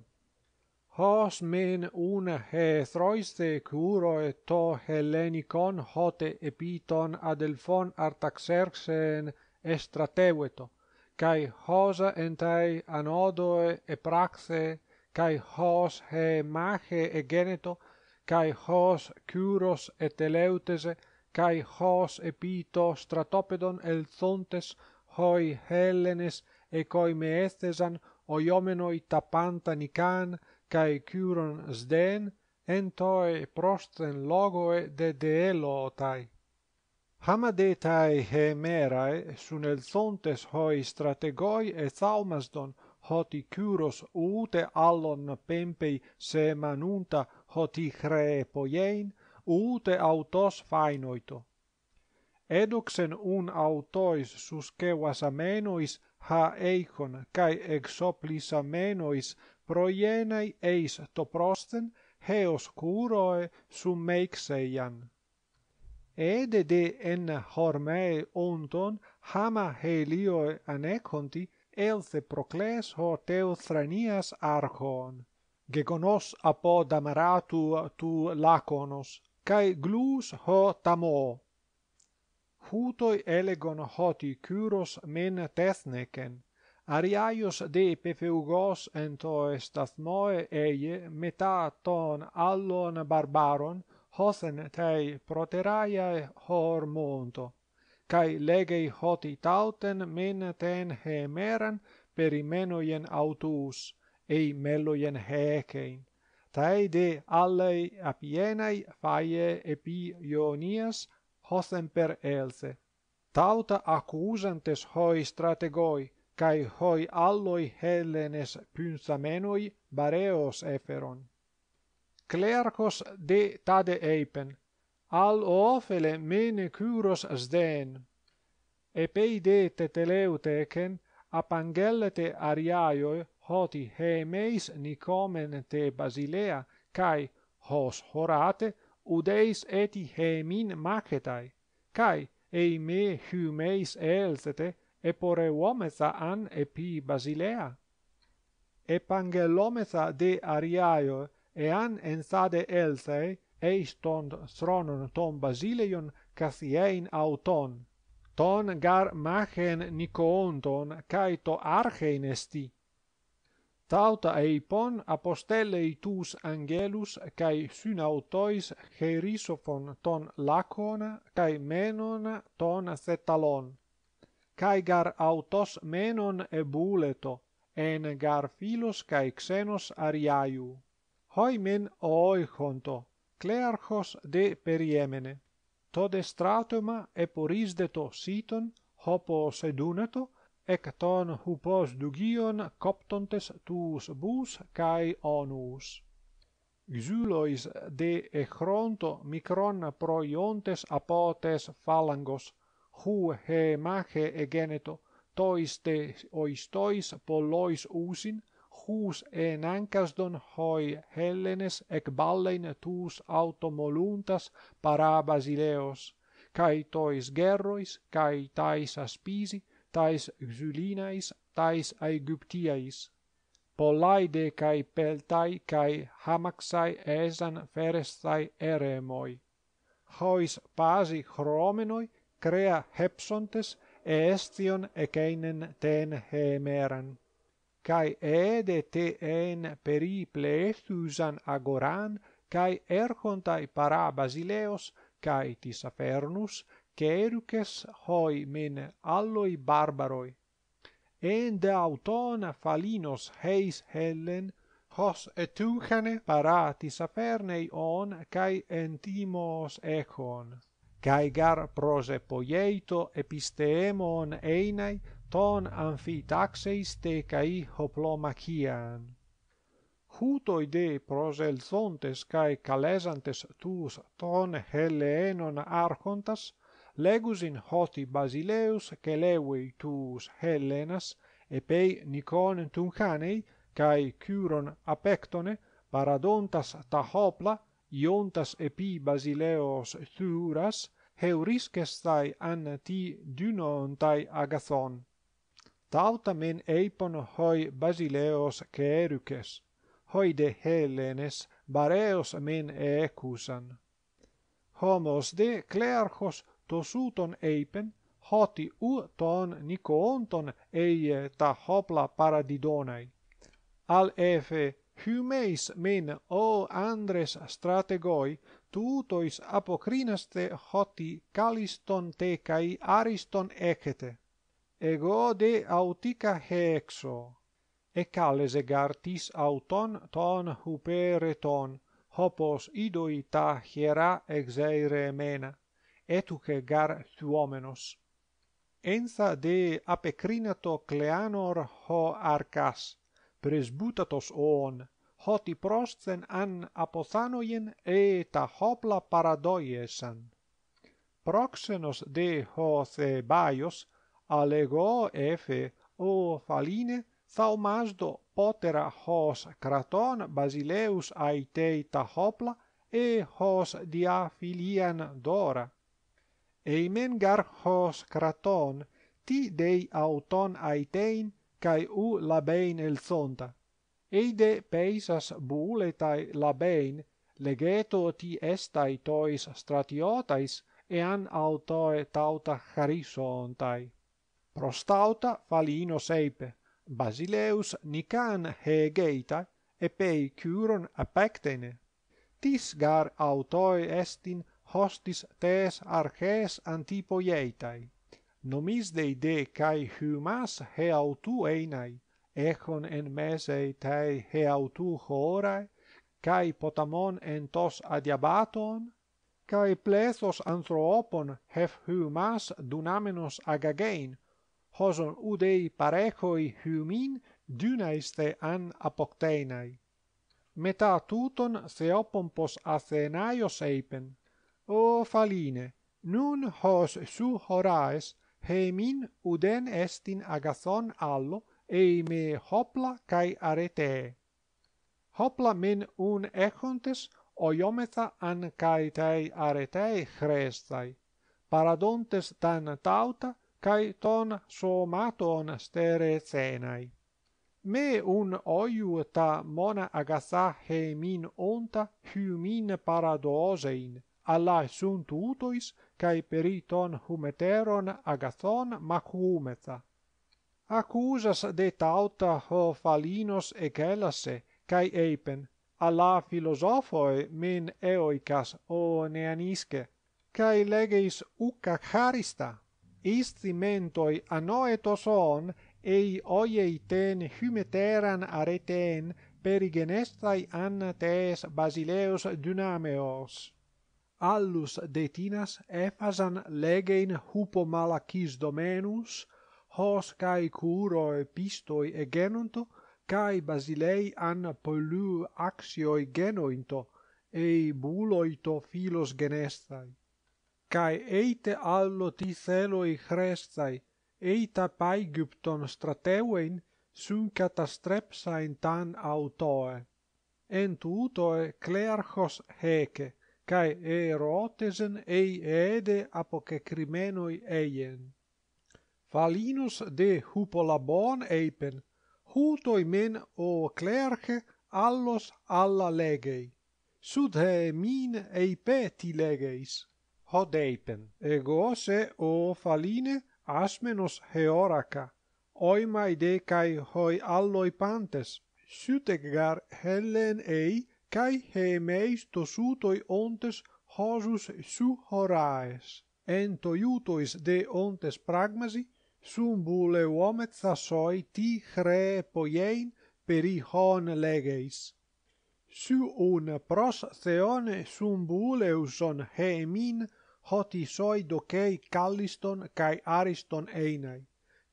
hos men una he throiste curo et to hellenicon hote epiton adelfon artaxerxen estrateueto kai hosa entai anodo e praxe kai hos he mage e geneto kai hos curos et eleutes kai hos epito stratopedon el hoi hellenes e koi meestesan oi omenoi tapanta nican kai curon sden en prosten logoe de deelo tai hama de su nel zontes hoi strategoi e thaumasdon hoti kyros uute allon pempei semanunta hoti hre poiein uute autos fainoito Edoxen un autois susque was amenois ha eikon kai exoplis amenois proienai eis to prosten heos curoe su meixeian ed ed en hormae onton hama helio anekonti elthe prokles ho teothranias archon ge conos apo damaratu tu lakonos kai glus ho tamo houtoi elegon hoti kyros men tethneken Ariaius de Pepeugos ento to eie meta ton allon barbaron hosen tei proteraiae hor monto, cae legei hoti tauten men ten hemeran per imenoien autus, ei meloien hecein, tae de allei apienai faie epi Ionias hosen per else. Tauta accusantes hoi strategoi, kai hoi alloi Hellenes pynsamenoi Bareos Eferon. Clercos de tade eipen, al ofele mene curos sden, epei de teteleuteken apangellete ariaioi hoti hemeis nikomen te Basilea, kai hos horate udeis eti hemin macetai, kai ei me hymeis elsete, Epore oumeza an epi basilea epanghelometha de ariaio ean ensade elsei eiston thronon ton basileion kai ein auton ton gar magen nikoonton kai to archein esti tauta epon apostelei tous angelous kai suna autois geisophon ton lakon kai menon ton astalon cae gar autos menon e buleto, en gar filos cae xenos ariaiu. Hoi men ooi conto, clerchos de periemene. Tod estratoma e porisdeto siton, hopo sedunato, ec ton hupos dugion coptontes tuus bus cae onus. Isulois de echronto mikron proiontes apotes phalangos, hu he mache egeneto, geneto oistois te polois usin hus e nancas hoi hellenes ec tus automoluntas para basileos cae tois gerrois cae tais aspisi tais xulinais tais aegyptiais Polaide de cae peltai cae hamaxai esan ferestai eremoi hois pasi chromenoi crea hepsontes eestion e ten hemeran kai e de te en periple susan agoran kai erchontai para basileos kai ti sapernus keruques hoi men alloi barbaroi en de auton falinos heis hellen hos etuchane para ti sapernei on kai entimos echon kai gar prose poieto epistemon einai ton amphitaxeis te kai hoplomachian huto ide prosel zontes kai kalesantes tous ton helenon archontas legusin hoti basileus che lewe tous helenas e pei nikon ton kanei kai kyron apektone paradontas ta hopla iontas epi basileos thuras heuriskestai an ti dunontai agathon tauta men eipon hoi basileos keeruces hoi de helenes bareos men eecusan homos de clerchos tosuton eipen hoti u ton nicoonton eie ta hopla paradidonei al efe humeis men o andres strategoi tu apocrinaste hoti caliston te kai ariston ecete. ego de autica hexo e calles egartis auton ton hupereton hopos idoi ta hiera exeire mena et gar thuomenos enza de apecrinato cleanor ho arcas presbutatos on hoti prostzen an aposanoien e ta hopla paradoiesan. Proxenos de hos e baios, alego efe o faline, saumasdo potera hos kraton basileus aitei ta hopla e hos dia filian dora. Emen gar hos kraton ti dei auton aitein cae u labein elzonta, eide peisas bule tai labein legeto ti estai tois stratiotais ean an tauta charisontai prostauta palino eipe, basileus nican hegeita e pei curon apectene tis gar auto estin hostis tes arches antipoietai nomis de idee kai humas he autu einai echon en mese tai he autu hora kai potamon en tos adiabaton kai plethos anthropon hef humas dunamenos agagein hoson udei parechoi humin dunaiste an apokteinai meta tuton theopon pos athenaios eipen o faline nun hos su horaes hemin uden estin agathon allo eime hopla kai arete. Hopla min un echontes oiometha an kai tai aretei chrestai, paradontes tan tauta kai ton somaton stere cenai. Me un oiu ta mona agatha he min onta humin paradosein, alla sunt utois, kai periton humeteron agathon macumetha accusas de tauta ho falinos e cae kai alla filosofo men eoicas o Neanisce, kai legeis ucca charista isti mentoi anoetos on ei oie iten humeteran areten perigenestai an tees basileus dynameos. Allus detinas efasan legein hupo domenus, hos cae curoe pistoi e genonto, cae basilei an polu axioi genointo, ei buloito filos genestai. Cae eite allo ti celoi crestai, eita paigypton strateuein, sun catastrepsa tan autoe. Ent utoe clerchos hece, cae erotesen ei ede apocecrimenoi eien. Valinus de Hupolabon eipen, hutoi men o clerche allos alla legei. Sud he min eipeti legeis. Hod eipen, ego se o faline asmenos he oraca, oimai decai hoi alloi pantes, sutegar hellen ei, cae he meis tosutoi ontes hosus su horaes. Ento iutois de ontes pragmasi, sum bule sa soi ti chre poiein peri hon legeis. Su un pros theone sum buleuson hemin hoti soi docei calliston cae ariston einai,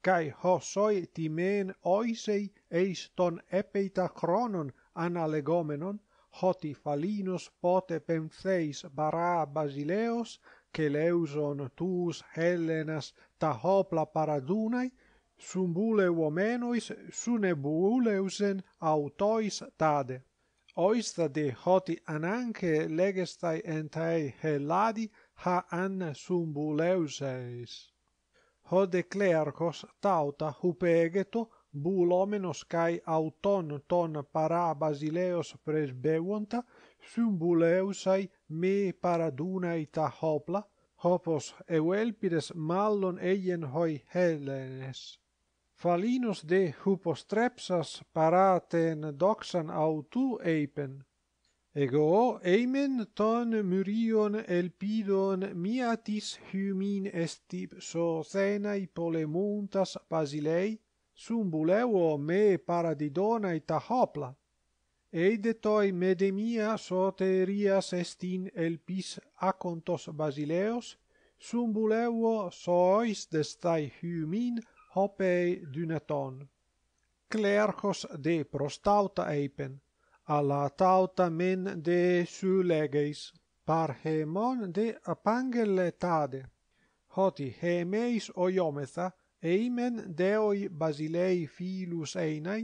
cae ho soi timen oisei eis ton epeita chronon analegomenon, hoti phalinos pote penseis bara basileos, leuson tus hellenas ta hopla paradunai sumbule uomenois sune nebuleusen autois tade oista de hoti ananche legestai entai heladi ha an sumbuleuses hode clercos tauta hupegeto bulomenos kai auton ton para basileos presbeunta sumbuleusai me paraduna ita hopla hopos euelpides mallon eien hoi helenes falinos de hupostrepsas paraten doxan autu eipen Ego eimen ton murion elpidon miatis humin estib so thenae polemuntas basilei sumbuleuo me paradidonae ta hopla eidetoi medemia soterias est in elpis acontos Basileos, sumbuleuo sois destai humin hopei dunaton. Clerchos de prostauta eipen, ala tauta men de su leges, par hemon de apangele tade, hoti hemeis oiometha eimen deoi Basilei filus einai,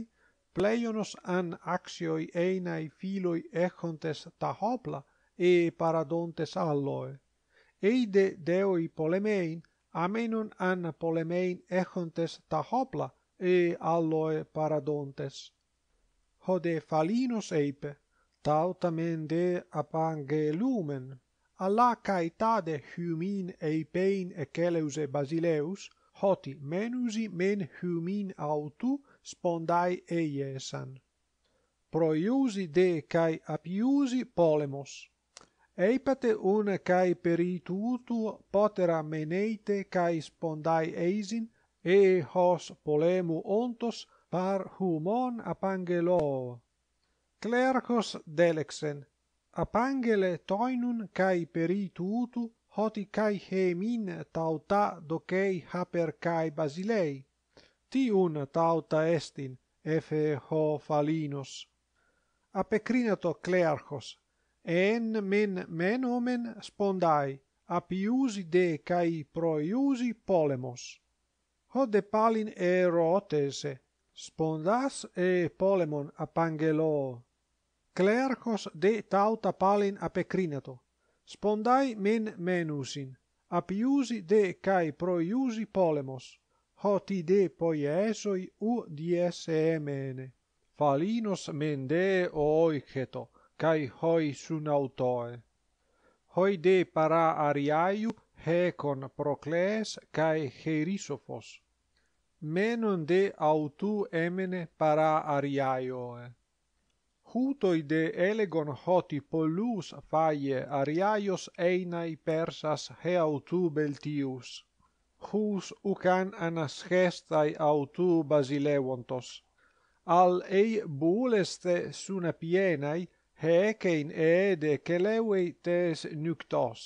pleionos an axioi einai filoi echontes ta hopla e paradontes alloe eide deo i polemein amenon an polemein echontes ta hopla e alloe paradontes hode falinos eipe tautamende men de lumen alla caitade humin e pein e basileus hoti menusi men humin autu spondai eiesan. Proiusi de cae apiusi polemos. Eipate un cae peritutu potera meneite cae spondai eisin, e hos polemu ontos par humon apangelo. Clercos delexen, apangele toinun cae peritutu, hoti cae hemin tauta docei haper cae basilei tiun tauta estin efe ho falinos. Apecrinato clerchos, en men men spondai, apiusi de cai proiusi polemos. Ho de palin erotese, spondas e polemon apangelo. Clerchos de tauta palin apecrinato, spondai men menusin, apiusi de cai proiusi polemos hoti de poiesoi u dies emene. Falinos mende oiceto, cae hoi sun autoe. Hoi de para ariaiu hecon procles cae herisophos. Menon de autu emene para ariaioe. Hutoi de elegon hoti pollus faie ariaios einai persas heautu beltius chus ucan anasgestae autu basileuontos, al ei buleste sun apienae, hecain ee deceleue tes nuctos.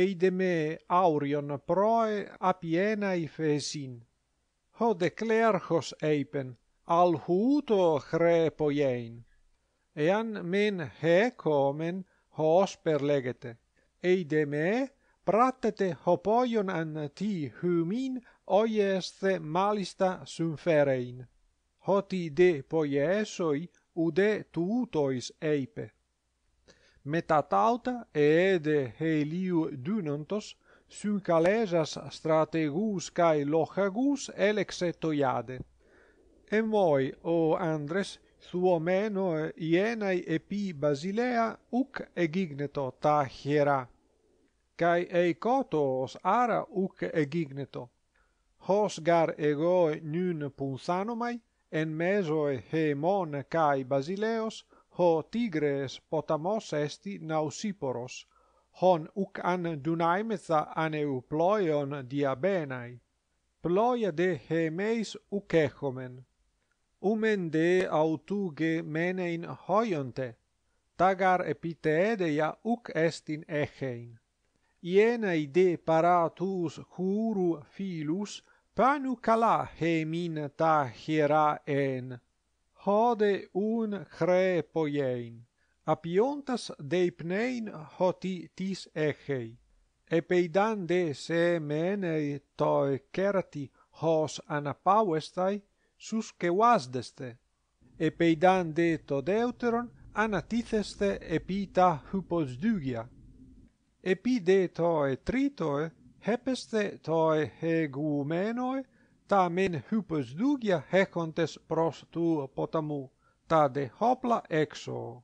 Eideme aurion proe apienae fesin. Ho de clerchos eipen, al huto chrepoien. Ean men he comen, hos perlegete, eideme, pratete hopoion an ti humin oie este malista sunferein. Hoti de poie u de tuutois eipe. Metatauta, tauta e ede heiliu dunontos, sun calesas strategus cae lojagus elexe toiade. E moi, o Andres, suo meno ienai epi Basilea, uc egigneto ta hiera cae ei ara uc egigneto. Hos gar egoe nun punzanomai, en mesoe hemon cae basileos, ho tigres potamos esti nausiporos, hon uc an dunaimeza an eu ploion dia Ploia de hemeis uc echomen. Umen de autuge menein hoionte, tagar epiteedeia uc estin echein iena ide paratus curu filus panu cala hemin ta hiera en hode un crepoiein apiontas deipnein hoti tis echei epeidan de se mene to e hos anapauestai sus que wasdeste de to deuteron anatitheste epita hypos dugia epideto et trito hepeste to hegumeno tamen hypos dugia hecontes pros tu potamu ta de hopla exo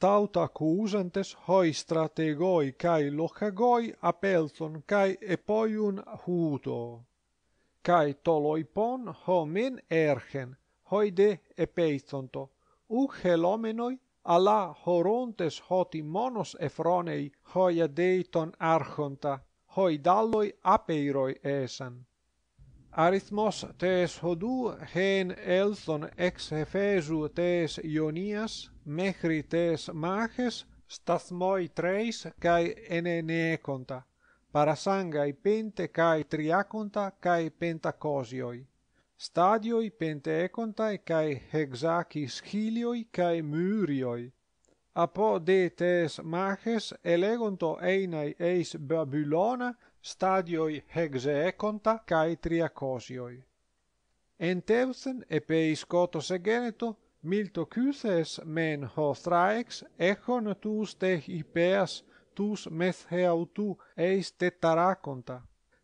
tauta cousantes hoi strategoi kai lochagoi apelton kai epoiun huto kai toloi pon homin ergen hoide e peitonto u helomenoi ala horontes hoti monos efronei, hoia deiton archonta, hoi dalloi apeiroi esan. Arithmos tes hodu hen elzon ex Hefezu tes Ionias, mehri tes mages, stazmoi treis, cae eneneconta, parasangai pente, cae triaconta, cae pentacozioi stadioi pentecontae cae hexacis chilioi cae myrioi. Apo detes mages elegonto einai eis Babylona stadioi hexeconta cae triacosioi. En teusen epeis cotos egeneto, milto cuses men hostraex, echon tus te hipeas tus metheautu eis tetaraconta,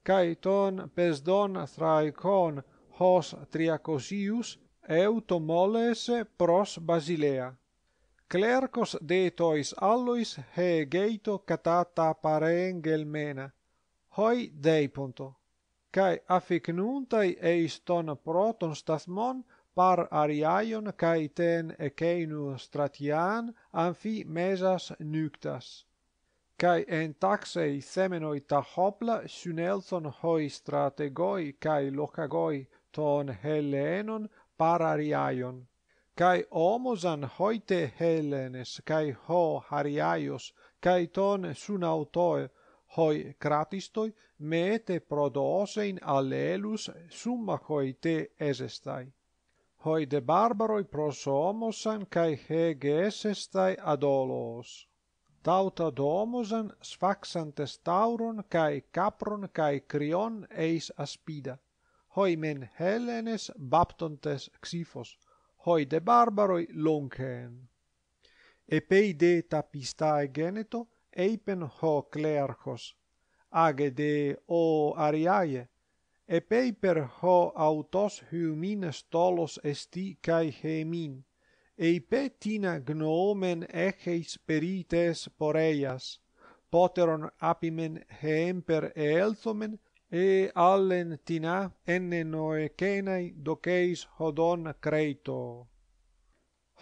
cae ton pesdon thraicon, hos triacosius eutomoles pros basilea. Clercos de tois allois he geito catata parengelmena, hoi deiponto. Cae affignuntai eis ton proton stathmon par ariaion cae ten ecenu stratian amphi mesas nuctas. Cae entaxei taxei themenoi ta hopla sunelson hoi strategoi cae locagoi ton Hellenon parariaion kai homosan hoite Hellenes kai ho hariaios kai ton sun auto hoi kratistoi me te allelus summa hoite esestai hoi de barbaroi pros homos an kai heges adolos tauta domosan an sfaxantes tauron kai capron kai crion eis aspida hoi men Hellenes baptontes xifos, hoi de barbaroi lonchen. Epei de tapistae geneto, eipen ho clerchos, age de o ariae, epei per ho autos humines tolos esti cae hemin, eipe tina gnomen eceis perites poreias, poteron apimen hemper eelthomen, e allen tina enne noe kenai doceis hodon creito.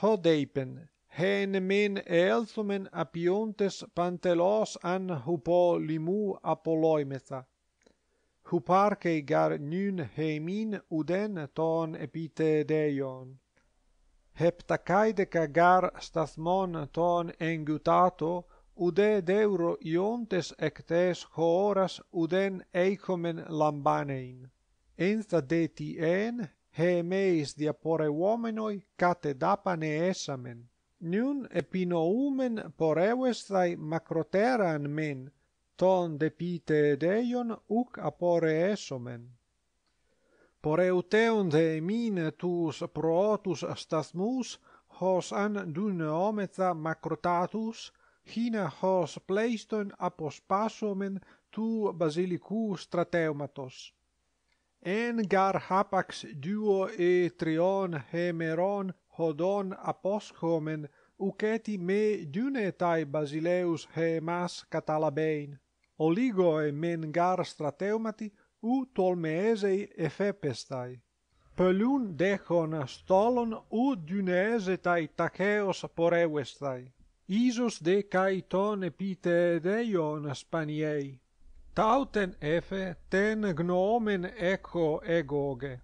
Ho deipen, hen min eelthumen apiontes pantelos an hupo limu apoloimetha. Huparce gar nun hemin uden ton epite deion. Heptacaideca gar stathmon ton engutato, ude deuro iontes ectes hooras uden eicomen lambanein. Enta deti en, he meis diapore uomenoi, cate dapane esamen. Nun epinoumen porevestai macroteran men, ton depite deion uc apore esomen. Por euteum de min tus protus stathmus, hos an dun ometa macrotatus, hina hos pleiston apos pasomen tu basilicu strateumatos. En gar hapax duo e trion hemeron hodon aposchomen uceti me dunetai basileus hemas catalabein. Oligoe men gar strateumati u tolmeesei efepestai. Pelun dechon stolon u duneesetai takeos porevestai isos de cae ton epite deion Spaniei. Tauten efe ten gnomen echo egoge.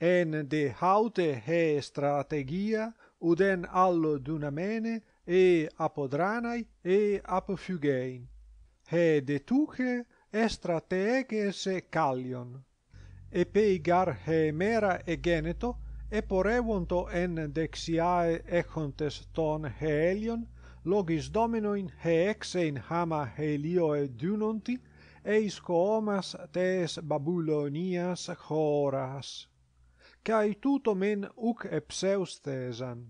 En de haute he strategia, uden allo dunamene, e apodranai, e apofugein. He detuche tuche Callion. e calion. E he mera e geneto, e porevonto en dexiae echontes ton helion logis domino in hex in hama helio e dunonti eis coomas tes babulonias horas cae tuto men uc e pseus tesan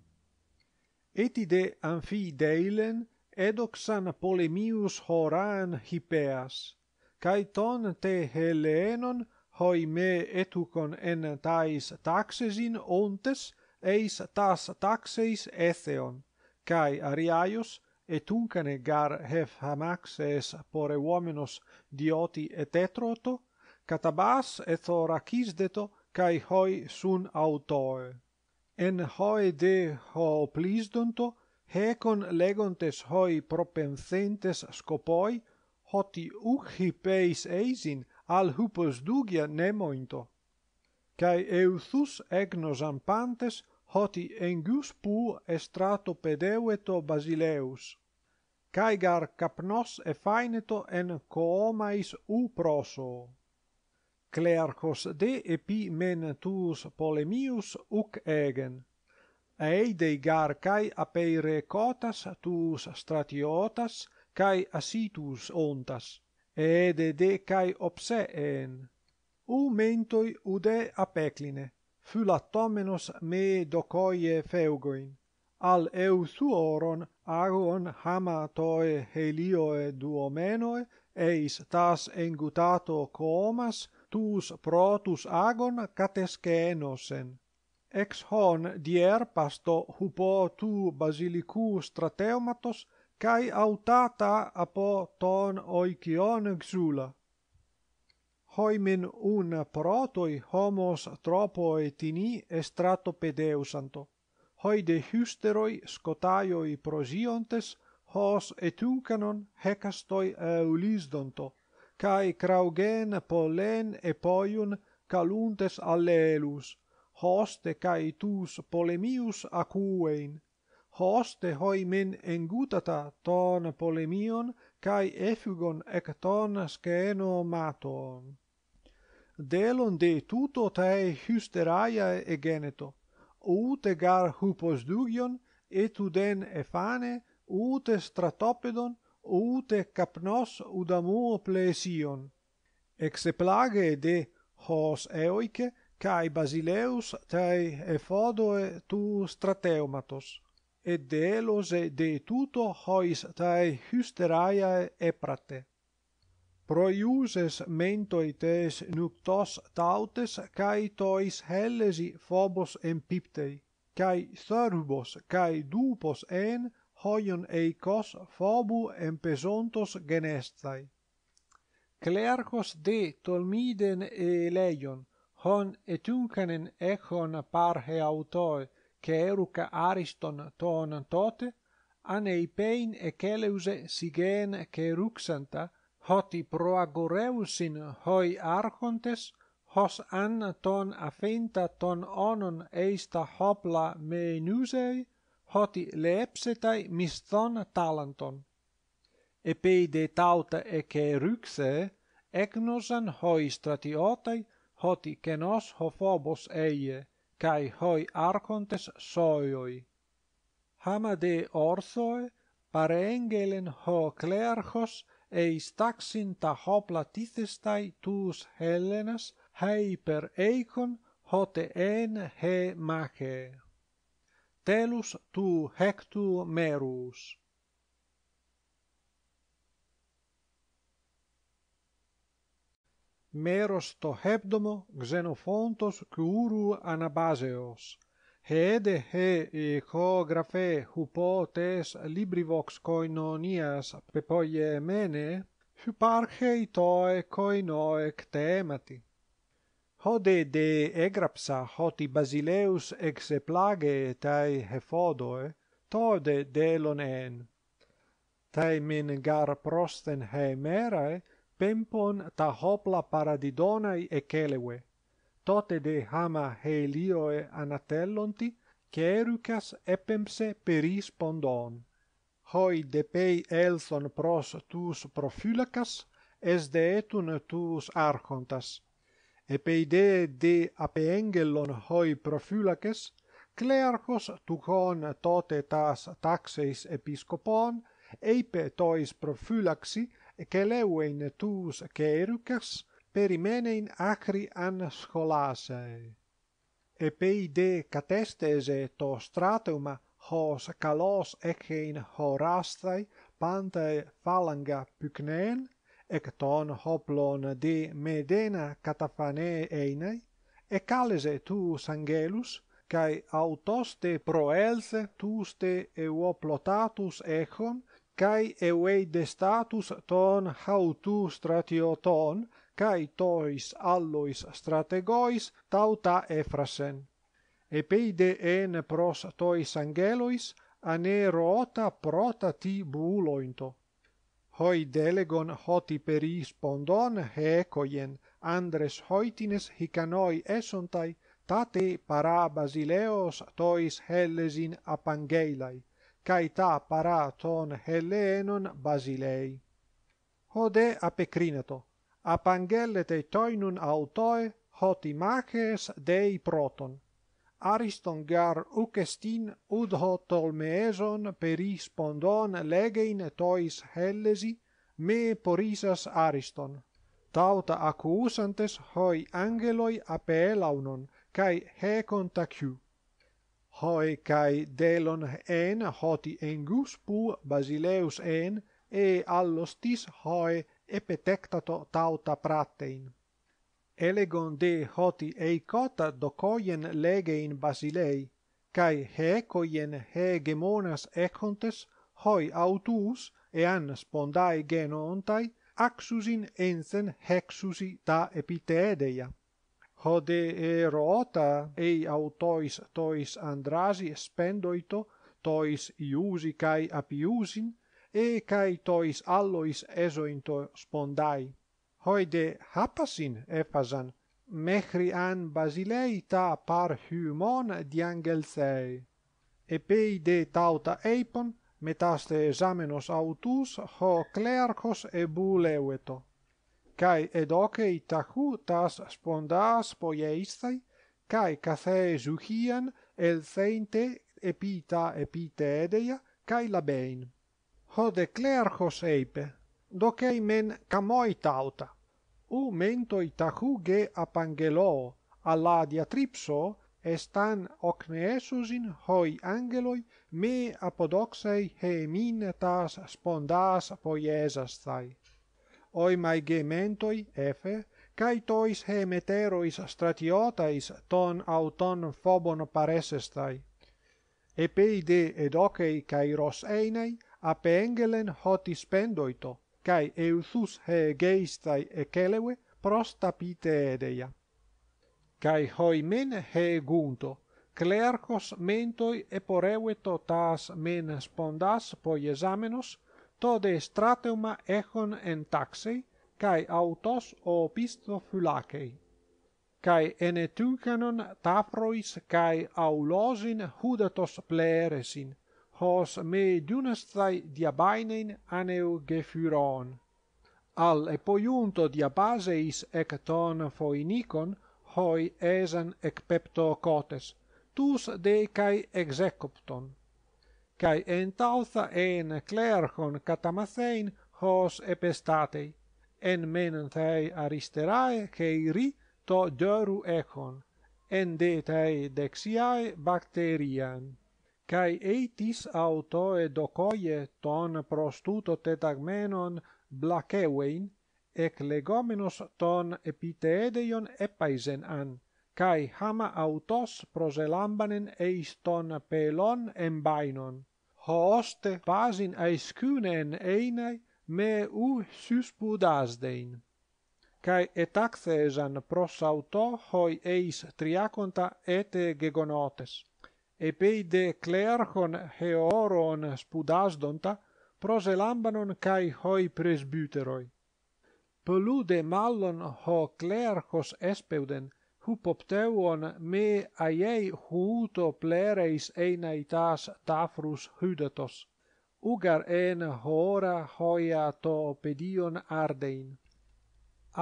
et ide amphi deilen edoxan polemius horan hipeas cae ton te helenon hoi me etucon en tais taxesin ontes, eis tas taxeis etheon, cae ariaios, et uncane gar hef hamaxes pore uomenos dioti et etroto, catabas et cae hoi sun autoe. En hoi de ho plisdonto, hecon legontes hoi propensentes scopoi, hoti uchi peis eisin, al hupos dugia nemointo, cae kai euthus egnos ampantes hoti engus pu estrato pedeueto basileus kai gar capnos e faineto en koomais u proso clercos de epi men tuus polemius uc egen ei de gar kai apeire cotas tus stratiotas kai asitus ontas Ede de cae en. U mentoi ude apecline, fulatomenos me docoie feugoin, al eu suoron agon hamatoe helioe duomenoe, eis tas engutato comas tus protus agon catescenosen. Ex hon dier pasto hupo tu basilicu strateumatos, cae autata apo ton oicion xula. Hoimen un protoi homos tropo etini estrato pedeusanto. Hoi de hysteroi scotaioi prosiontes hos etuncanon hecastoi eulisdonto, cae craugen polen e caluntes alleelus, hoste cae tus polemius acuein, hoste hoi men engutata ton polemion kai effugon ec ton skeno Delon de tuto tae hysteraia egeneto, ute gar hupos dugion, et uden efane, ute stratopedon, ute capnos udamuo plesion. Exeplage de hos eoice, cae basileus tae effodoe tu strateumatos et de et de tuto hois tae hysteraiae eprate. Proiuses mentoi tees nuptos tautes, cae tois hellesi phobos empiptei, cae thurbos, cae dupos en, hoion eicos phobu empesontos genestai. Clercos de tolmiden e leion, hon etuncanen echon parhe autoe, Ceruca Ariston ton tote, an epein eceleuze sigeen Ceruxanta, hoti proagoreusin hoi archontes, hos an ton affinta ton onon eista hopla menusei, hoti leepsetai miston talanton. Epeide tauta e Ceruxae, egnosan hoi stratiotai, hoti kenos ho fobos kai hoi archontes soioi. Hama de orsoe, parengelen ho clerchos eis taxin ta hopla tithestai tus hellenas hei per eikon hote en he mache. Telus tu hectu merus. meros to hebdomo xenofontos curu anabaseos hede he e ho graphe hypotes libri vox koinonias pepoie mene hyparche ito ctemati hode de egrapsa hoti basileus ex e tai hefodoe tode delon en tai min gar prosten he merae pempon ta hopla paradidonai e kelewe tote de hama helioe anatellonti cherucas epemse perispondon. peris pondon hoi de pei elson pros tus profylacas es de etun tus archontas e pei de de hoi profylacas clearchos tucon con tote tas taxeis episcopon eipe tois profylaxi e tus leue in in acri an scolasei. E pei de catestese to strateuma hos calos ecce in horastai pante palanga pycneen, ec ton hoplon di medena catapanee einei, e calese tu angelus, cae autoste proelce tuuste euoplotatus echon, kai evei de status ton hautu stratioton kai tois allois strategois tauta efrasen. epeide en pros tois angelois anerota prota ti buulointo hoi delegon hoti per ispondon hecoien andres hoitines hicanoi esontai tate para basileos tois hellesin apangeilai cae ta paraton Hellenon basilei. Hode apicrinato, apangellete toinum autoe, hoti macies Dei proton. Ariston gar ucestin, ud ho tolmeeson perispondon legein tois Hellesi, me porisas Ariston. Tauta accusantes hoi angeloi apeelaunon, cae hecon taciu hoi kai delon en hoti engus pu basileus en e allos tis hoi epetectato tauta pratein elegon de hoti eicota docoien lege in basilei kai hecoien hegemonas econtes hoi autus ean spondai genontai axusin ensen hexusi ta epitedeia Ode eroota ei autois tois andrasi spendoito, tois iusi kai apiusin, e kai tois allois esointo spondai. Hoide hapasin efasan, mechri an basilei ta par hymon diangelsei. Epei de tauta eipon, metaste examenos autus, ho clercos ebuleueto kai edoke itahu tas spondas poeistai, kai kathe zuchian el theinte epita epite edeia, kai labein. Ho declerchos eipe, docei men camoi tauta. U mento itahu ge apangelo, alla diatripso, estan ocneesusin hoi angeloi me apodoxei he tas spondas poiesas oi mai gementoi efe kai tois he is astratiota ton auton phobon paresestai e pei de ed okei kai ros einai a hoti spendoito kai euthus he geistai e kelewe pros kai hoi men he gunto clercos mentoi e porewe totas men spondas poi examenos tode strateuma echon en taxei, cae autos o pisto fulacei. Cae en etucanon taprois cae aulosin hudatos pleresin, hos me dunestai diabainein aneu gefuron. Al epoyunto diabaseis ec ton foinicon, hoi esan ec pepto cotes, tus decae execupton cae en tauza en clercon catamasein hos epestatei, en menen tei aristerae ceiri to deru echon, en de tei dexiae bacterian. Cae eitis autoe docoie ton prostuto tetagmenon blacevein, ec ton epiteedeion epaisen an, cae hama autos proselambanen eis ton pelon embainon hooste pasin aes cunen einae me u suspudasdein, cae etaccesan pros auto hoi eis triaconta ete gegonotes, epeide clerchon heoron spudasdonta pros elambanon cae hoi presbyteroi. Polu de mallon ho clerchos espeuden, hupopteuon me aiei huuto plereis einaitas tafrus hydetos, ugar en hora hoia to pedion ardein.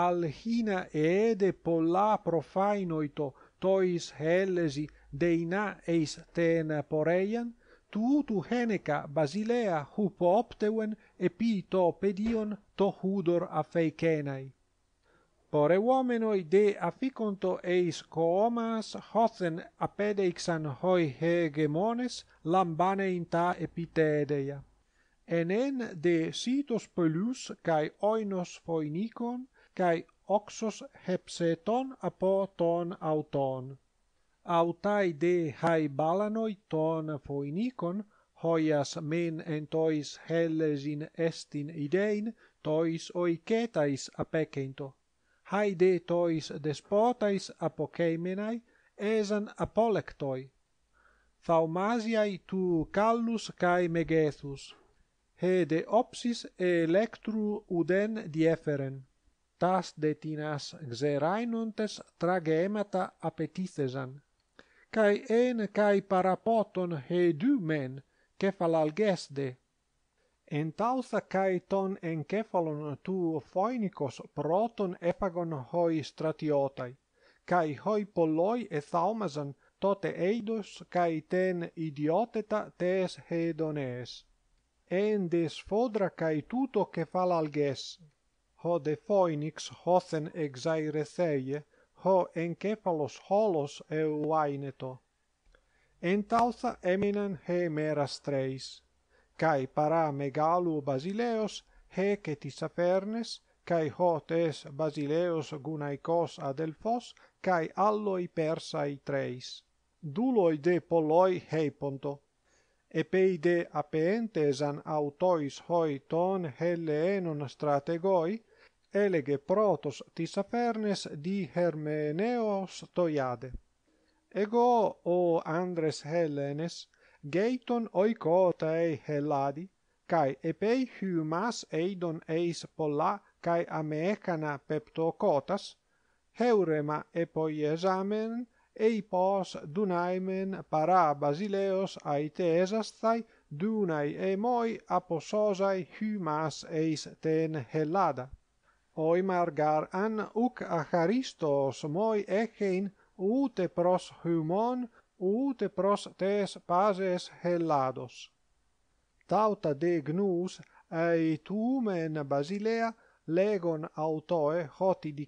Al hina eede polla profainoito tois hellesi deina eis ten poreian, tuutu heneca basilea hupopteuen epito pedion to hudor afeicenai. Pore vomenoi de afficonto eis coomas hothen apedeixan hoi hegemones lambanein ta epitedeia. Enen de sitos pelus cae oinos foinicon, cae oxos hepseton apo ton auton. Autai de hai balanoi ton foinicon, hoias men entois hellesin estin idein, tois oicetais apecento hae de tois despotais apokeimenae, esan apolectoi. Thaumasiai tu callus cae megethus, he de opsis e electru uden dieferen, tas de tinas xerainontes tragemata apetithesan, cae en cae parapoton he du men, cefalalgesde, en tausa kai ton en kephalon tu phoinikos proton epagon hoi stratiotai kai hoi polloi e thaumazan tote eidos kai ten idioteta tes hedones en des fodra kai tuto kephal ho de phoinix hothen exaire theie ho en kephalos holos eu aineto en tausa eminen he meras kai para megalo basileos he ke ti sapernes kai hotes basileos gunaikos adelfos kai allo i persai tres duloi de poloi heponto e pei de apentes an autois hoiton helenon strategoi elege protos ti sapernes di hermeneos toiade egō o andres helenes geiton oikotae heladi, cae epei humas eidon eis pola cae amecana peptocotas, heurema epoi esamen, eipos dunaimen para basileos aite esastai, dunai e moi apososai humas eis ten helada. Oi margar an uc acharistos moi echein ute pros humon, ut pros tes pases hellados tauta de gnus ai tumen basilea legon autoe hoti di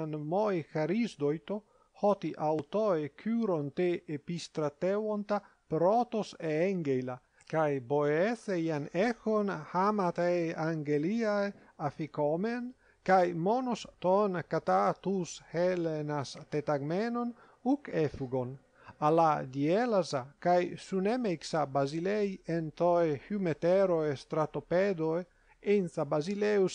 an moi charis doito hoti autoe curon te epistrateonta protos e engela kai boeze ian echon hamate angelia aficomen kai monos ton catatus helenas tetagmenon uk efugon alla dielasa, Elasa kai suneme basilei en toe humetero e stratopedo e in sa basileu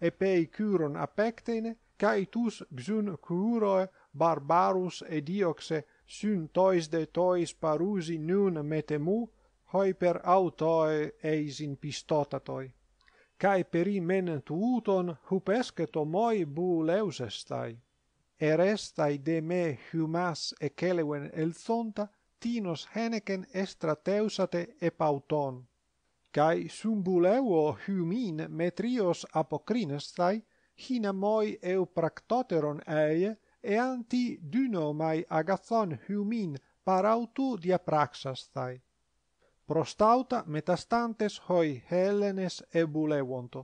e pei curon apectene kai tus xun curo barbarus e dioxe syn tois de tois parusi nun metemu hoi per auto e eis in pistota toi kai per men tuuton hupesketo moi buleus stai Erestai de me humas e celewen el zonta tinos heneken estrateusate epauton. pauton kai sumbuleo humin metrios apocrinestai, hina moi e praktoteron ei duno mai agathon humin parautu diapraxastai. prostauta metastantes hoi hellenes e bulewonto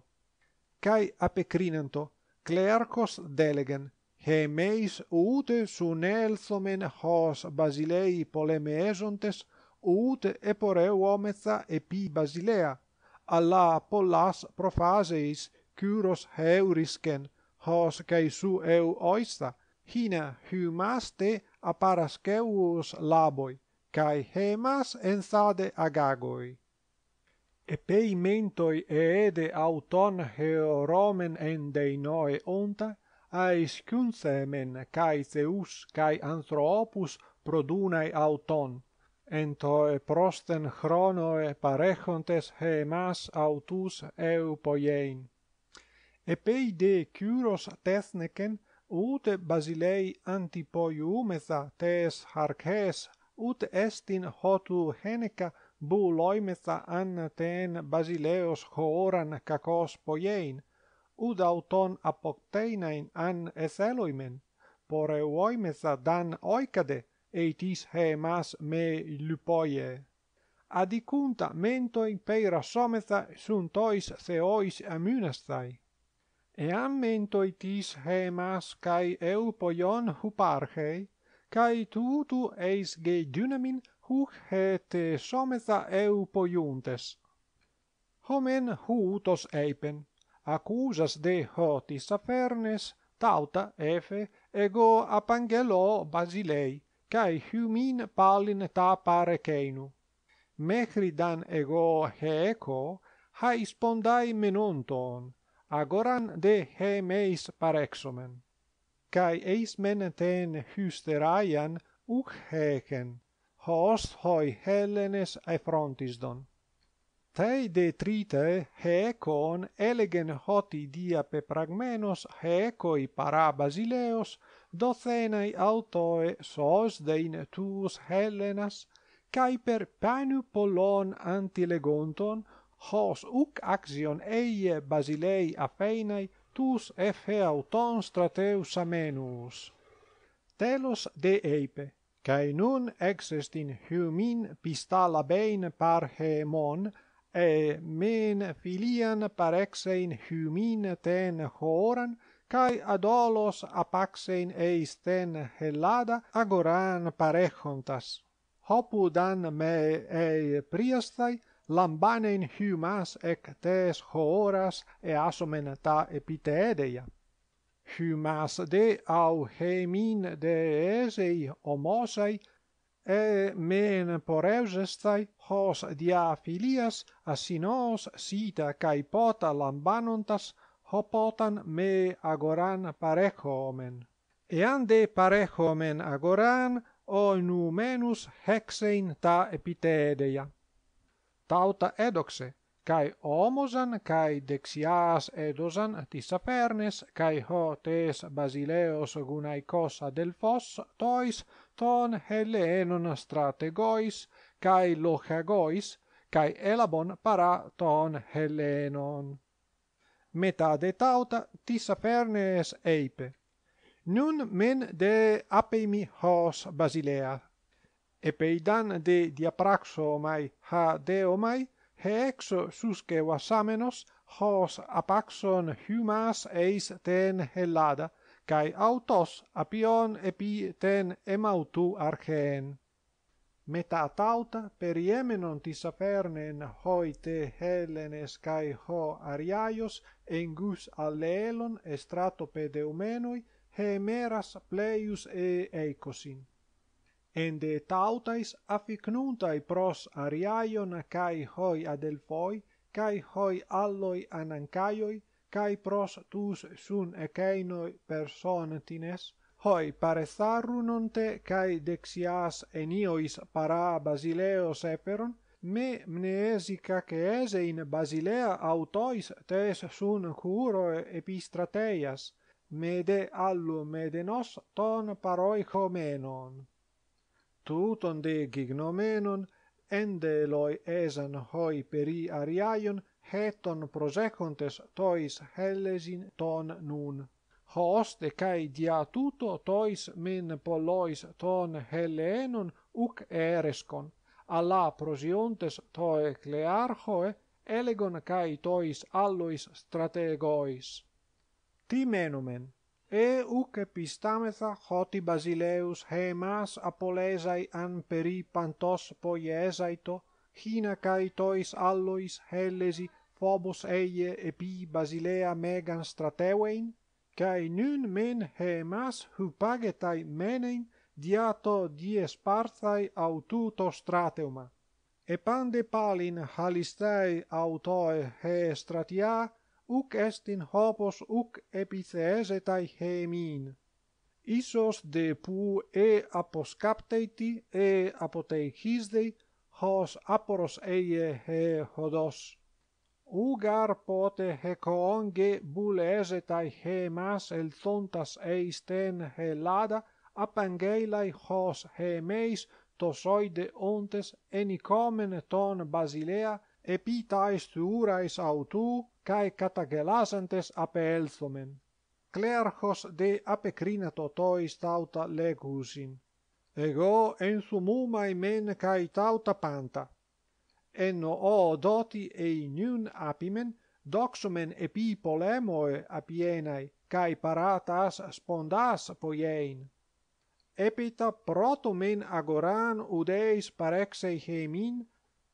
kai apekrinanto clercos delegen he meis ut su nelthomen hos basilei poleme esontes, ut eporeu poreu epi basilea, alla pollas profaseis curos heurisken, hos caesu eu oista, hina humas te aparasceus laboi, cae hemas enzade agagoi. E pei mentoi eede auton heoromen en deinoe onta, aes cunthemen, cae Theus, cae Anthropus, produnae auton, ento prosten chronoe parechontes hemas autus eupoien. Epeide curos tethnecen, ut Basilei antipoiumetha tes harces, ut estin hotu Henica, bu loimetha an Basileos choran cacos poien, ud auton apocteinain an eseloimen, pore uoimesa dan oicade, eitis he mas me lupoie. Adicunta in peira sometha sunt tois theois amunastai. Eam mentoi tis he mas cae eupoion huparchei, cae tutu eis ge dunamin huc he te somesa eupoiuntes. Homen huutos eipen accusas de hotis afernes tauta efe ego apangelo basilei kai humin palin ta parekeinu mecri dan ego heco ha ispondai menonton agoran de hemeis parexomen kai eis ten hysteraian uch hecken hos hoi hellenes afrontis don tei de trite he con elegen hoti dia pe pragmenos he para basileos docenai autoe sos dein tuus Hellenas, cae per panu polon antilegonton, hos uc axion eie basilei afeinai tus tuus efe auton strateus amenus. Telos de eipe, cae nun exestin humin pistala bein par hemon, e men filian parexein humin ten horan, cae adolos apaxein eis ten Hellada agoran parechontas. Hopu dan me e priestai, lambanein humas ec tes horas e asomen ta epiteedeia. Humas de au hemin de esei homosei, e men poreugestai hos dia filias asinos sita kai pota lambanontas hopotan me agoran parechomen E ande parechomen agoran o numenus hexein ta epitedeia tauta edoxe kai omosan kai dexias edosan tis apernes kai ho tes basileos gunaikos adelphos tois ton Hellenon strategois kai logagois kai elabon para ton Hellenon. meta de tauta ti sapernes eipe nun men de apemi hos basilea e peidan de diapraxo mai ha de o he exo susque wasamenos hos apaxon humas eis ten Hellada, kai autos apion epi ten emautu archen meta tauta per iemenon tis apernen hoite hellenes kai ho ariaios en gus alleelon estrato pedeumenoi he meras pleius e eikosin. Ende tautais afficnuntai pros ariaion kai hoi adelfoi, kai hoi alloi anancaioi, kai pros tus sun e keino personetines hoi paresarru non kai dexias eniois para basileos eperon me mnesica che ese in basilea autois tes sun curo epistrateias me de allo me de nos ton paroi homenon tut de gignomenon ende loi esan hoi peri ariaion heton prosecontes tois hellesin ton nun. Ho oste cae diatuto tois men pollois ton hellenon uc erescon, ala prosiontes toe clearchoe elegon cae tois allois strategois. Ti menumen, e uc epistametha hoti basileus hemas apolesai an peri pantos poiesaito, hina kai tois allois hellesi phobos eie epi basilea megan strateuein kai nun men hemas hu pagetai menen diato die spartai autou to strateuma e pande palin halistai autoe he stratia uk estin hopos uk epithes etai hemin isos de pu e aposcapteiti e apotei hos apros eie he hodos. Ugar pote hecoonge bulese tai hemas el thontas eisten helada apangelai hos hemeis tosoide ontes enicomen ton basilea epitais thurais autu cae catagelasantes apelthomen. Clerchos de apecrinato tois tauta legusin ego en su men cae tauta panta. Enno o doti ei nun apimen, doxumen epi polemoe apienai, cae paratas spondas poiein. Epita protumen agoran udeis parexei hemin,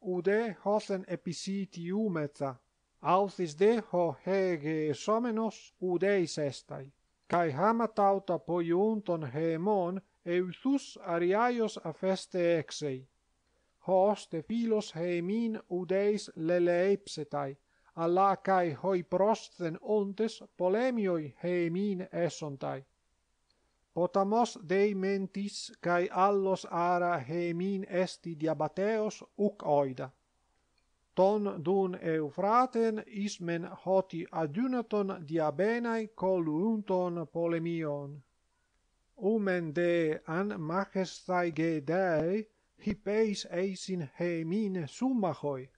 ude hosen episiti umeta, alfis de ho hege somenos udeis estai. Kai hamatauta poiunton hemon e usus ariaios a feste exei. Hoos te pilos heemin udeis leleipsetai, alla cae hoi prosten ontes polemioi heemin esontai. Potamos dei mentis, cae allos ara heemin esti diabateos uc oida. Ton dun eufraten ismen hoti adunaton diabenae coluunton polemion omen de an majestai ge dei hipeis eisin hemin summahoi,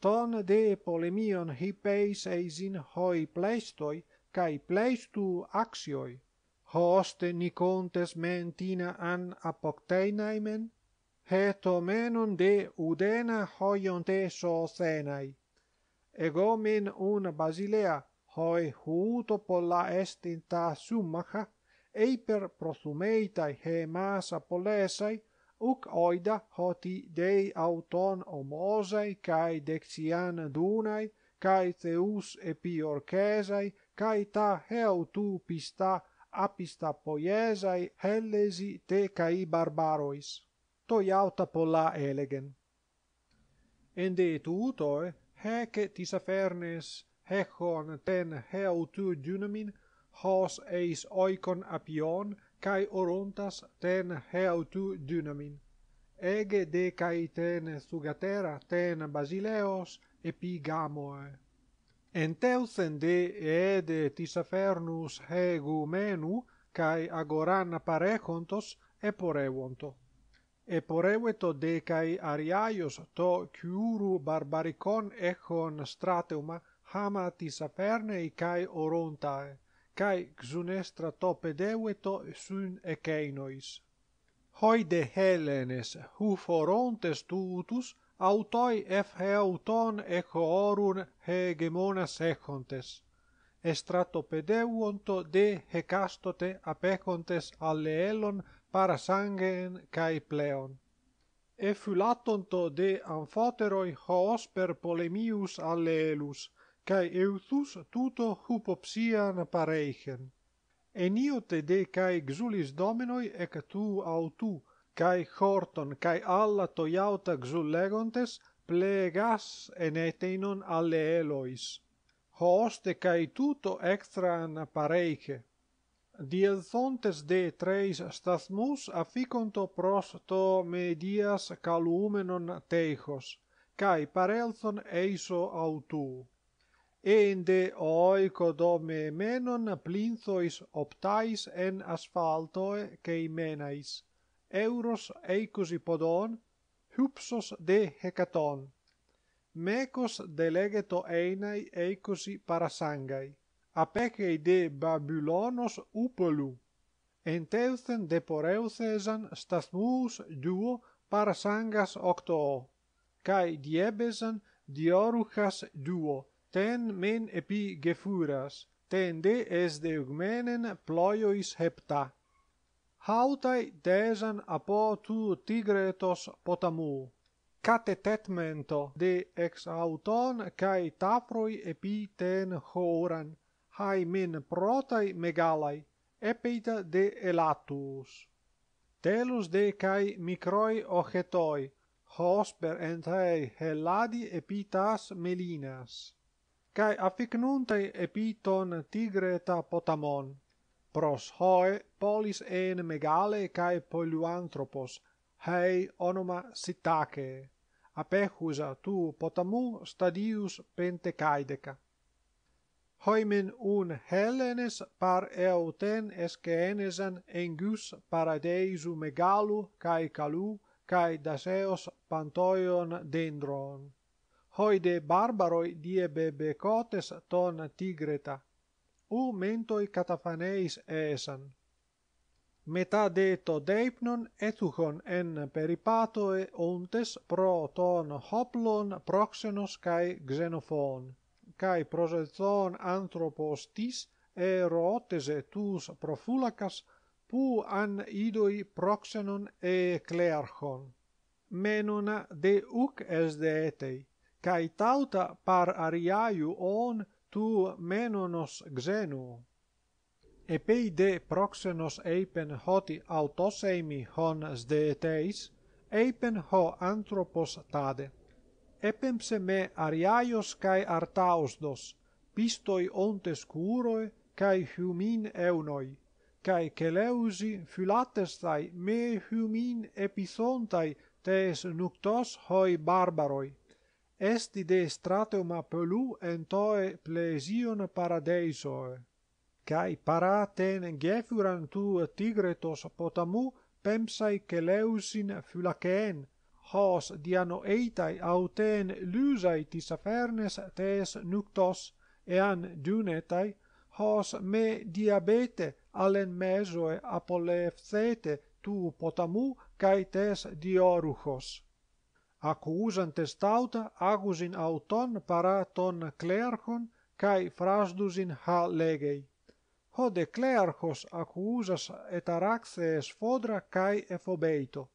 ton de polemion hipeis eisin hoi pleistoi, cae pleistu axioi, hoste nicontes mentina an apocteinaimen, heto menon de udena hoion te sothenai. Ego men un basilea, hoi huuto polla estinta summaha, eiper he hemas apolesai, uc oida hoti dei auton omosai, cae dexian dunai, cae Zeus epiorcesai, cae ta heu tu pista apista poiesai hellesi te cae barbarois. Toi auta polla elegen. Ende tu utoe, hec tis afernes, hechon ten heu tu dynamin, hos eis oikon apion, kai orontas ten heautu dynamin. Ege de kai ten sugatera ten basileos epi gamoe. En teusen de eede tisafernus hegu menu, kai agoran parecontos, eporevonto. Eporeveto de kai ariaios to curu barbaricon echon strateuma, hama tisaferne kai orontae cae xunestra tope deueto sun eceinois. Hoide Helenes, hu forontes tutus, autoi ef heauton eco hegemonas econtes. estratopedeuonto de hecastote apecontes alleelon elon para sangeen cae pleon. Efulatonto de amfoteroi hoos per polemius alle Kai euthus touto hypopsia napareichen Eniote de kai xulis domenoi e ka tu autou kai horton kai allato yautaxulegontes plegas en eteinon allelois hos de kai touto extra napareiche diontes de tres stathmus aphikonto prosto me dias kalumenon teichos kai parelthon eiso autou Ende oikodome menon plinthois optais en asfalto kai menais euros eikosi podon hupsos de hecaton. mekos delegeto einai eikosi parasangai apechei de babylonos upolu enteuzen de poreusen stathous duo parasangas octo cae diebesan dioruchas duo ten men epi gefuras ten de es de ugmenen hepta hautai desan apo tu tigretos potamu catetetmento de ex auton kai taproi epi ten horan hai men protai megalai epita de elatus telus de kai microi ochetoi hosper entae helladi epitas melinas cae apicnuntai epiton tigre ta potamon, pros hoe polis en megale cae poluantropos, hei onoma sitacee, apehusa tu potamu stadius pente Hoimen un Hellenes par euten escenesan en gus paradeisu megalu kai kalu kai daseos pantoion dendron hoide barbaroi die bebecotes ton tigreta u mentoi i catafaneis esan meta de to deipnon etuhon en peripatoe e ontes pro ton hoplon proxenos kai xenofon kai proselzon anthropos tis e rotes tus profulacas pu an idoi proxenon e clearchon menona de uc es de kai tauta par ariaiu on tu menonos xenu epeide proxenos epen hoti autosemi hon zdeteis epen ho anthropos tade epensme ariaios kai artaosdos pistoi on tes kuroe kai humin eunoi kai cheleusi philasterstai mei humin episontai tes nuktos hoi barbaroi Esti de stratum apollu en toe plesion paradeisoe. Cai paraten gefuran tu tigretos potamu pempsai keleusin fulacen, hos diano eitai auten lusai tis afernes tes nuctos, ean dunetai, hos me diabete alen mesoe apolefcete tu potamu kai tes dioruchos accusantes tauta agus in auton para ton clerchon, kai frasdusin ha legei. Ho clerchos accusas et araxes fodra kai efobeito.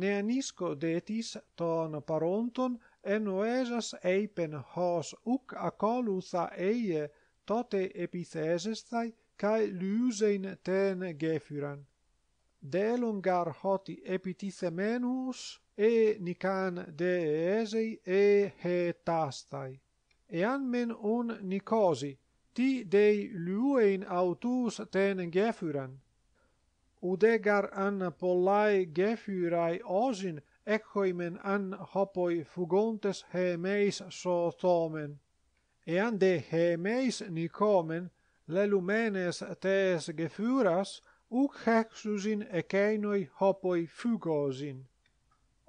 Neanisco detis ton paronton enoesas eipen hos uc acolusa eie tote epithesestai kai lusein ten gefuran. Delungar hoti epitisemenus e nican de esei e he tastai e anmen un nicosi ti dei luein autus ten gefuran udegar an pollai gefurai osin echoimen an hopoi fugontes he meis so tomen e an de he meis nicomen le lumenes tes gefuras uc hexusin e hopoi fugosin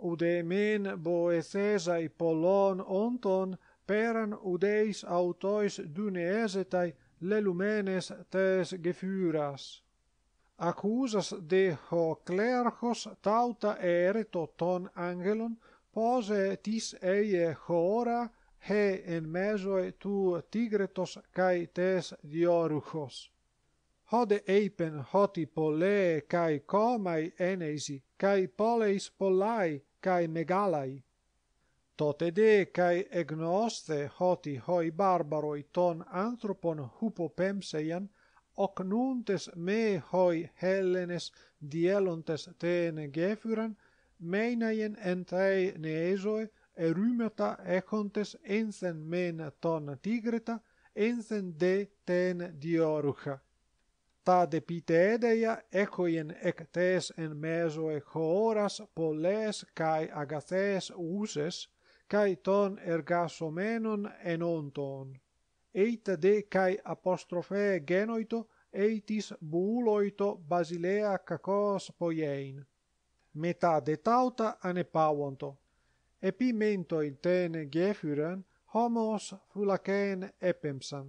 ude men boethesai polon onton peran udeis autois le lelumenes tes gefuras. Accusas de ho clerchos tauta ereto ton angelon, pose tis eie hora he en mesoe tu tigretos cae tes dioruchos. Hode eipen hoti polee cae comae eneisi, cae poleis polae, cae megalai. Tote de cae egnooste hoti hoi barbaroi ton anthropon hupo pemseian, hoc nuntes me hoi Hellenes dielontes tene gefuran, meinaien entrei neesoe, e rymeta echontes ensen men ton tigreta, ensen de ten diorucha ta de pite edeia eco in en meso e horas poles kai agathes uses kai ton ergasomenon en onton eita de kai apostrophe genoito eitis buloito basilea kakos poiein meta de tauta ane pauonto epimento in tene gefuren homos fulaken epemsan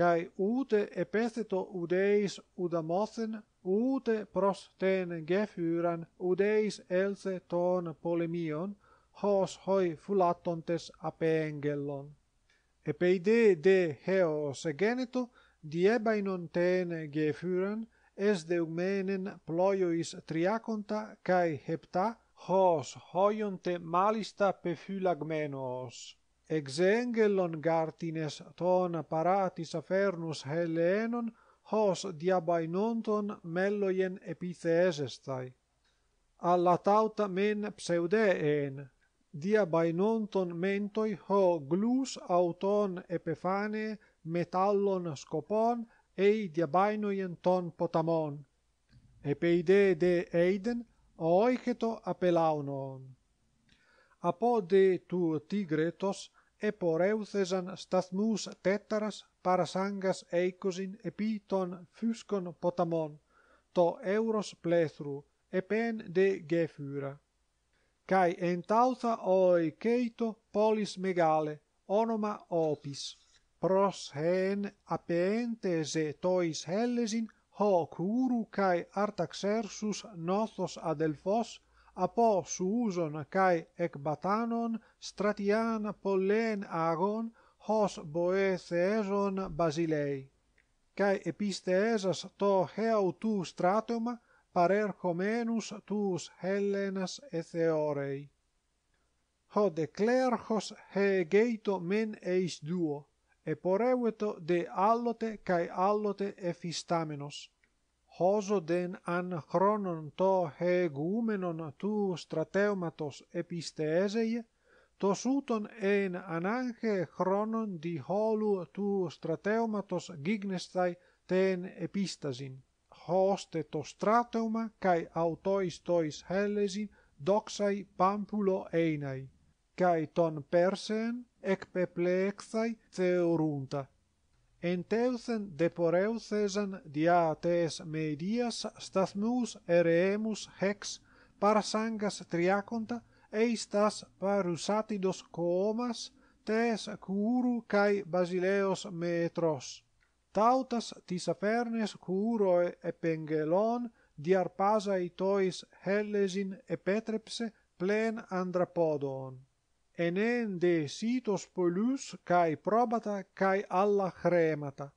cae ute epeteto udeis udamocen, ute pros ten gefuran udeis elze ton polemion, hos hoi fulatontes apeengelon. Epeide de heos egeneto, diebainon ten gefuran es deumenen ploiois triaconta cae hepta, hos hoionte malista pefulagmenos exengelon gartines ton paratis afernus hellenon, hos diabainonton melloien epithesestai. Alla tauta men pseudeen, diabainonton mentoi ho glus auton epifane metallon scopon ei diabainoien ton potamon. Epeide de eiden oiceto apelaunon. Apo de tu tigretos, eporeuthesan stathmus tetaras parasangas eikosin epiton fuscon potamon, to euros plethru, epen de gefura. Cai entautha oi keito polis megale, onoma opis, pros hen, apeente se tois hellesin, ho curu cae artaxersus nothos adelfos, apo su uson kai ek batanon stratian pollen agon hos boethezon basilei kai episteesas to heau tu stratum parer homenus tus hellenas etheorei ho DECLERCHOS he geito men eis duo e de allote kai allote efistamenos hoso den an chronon to hegumenon tu strateumatos episteesei, tos uton en an chronon di holu tu strateumatos gignestai ten epistasin. Hoste to strateuma, cae autois tois hellesi, doxai pampulo einai, cae ton persen, ec peplexai, en teusen de poreusesan dia tes medias stathmus ereemus hex par sangas triaconta e istas parusatidos coomas tes curu cae basileos metros. Tautas tis apernes curoe e pengelon diarpasae tois hellesin epetrepse plen andrapodon enen de sitos polus kai probata kai alla chremata.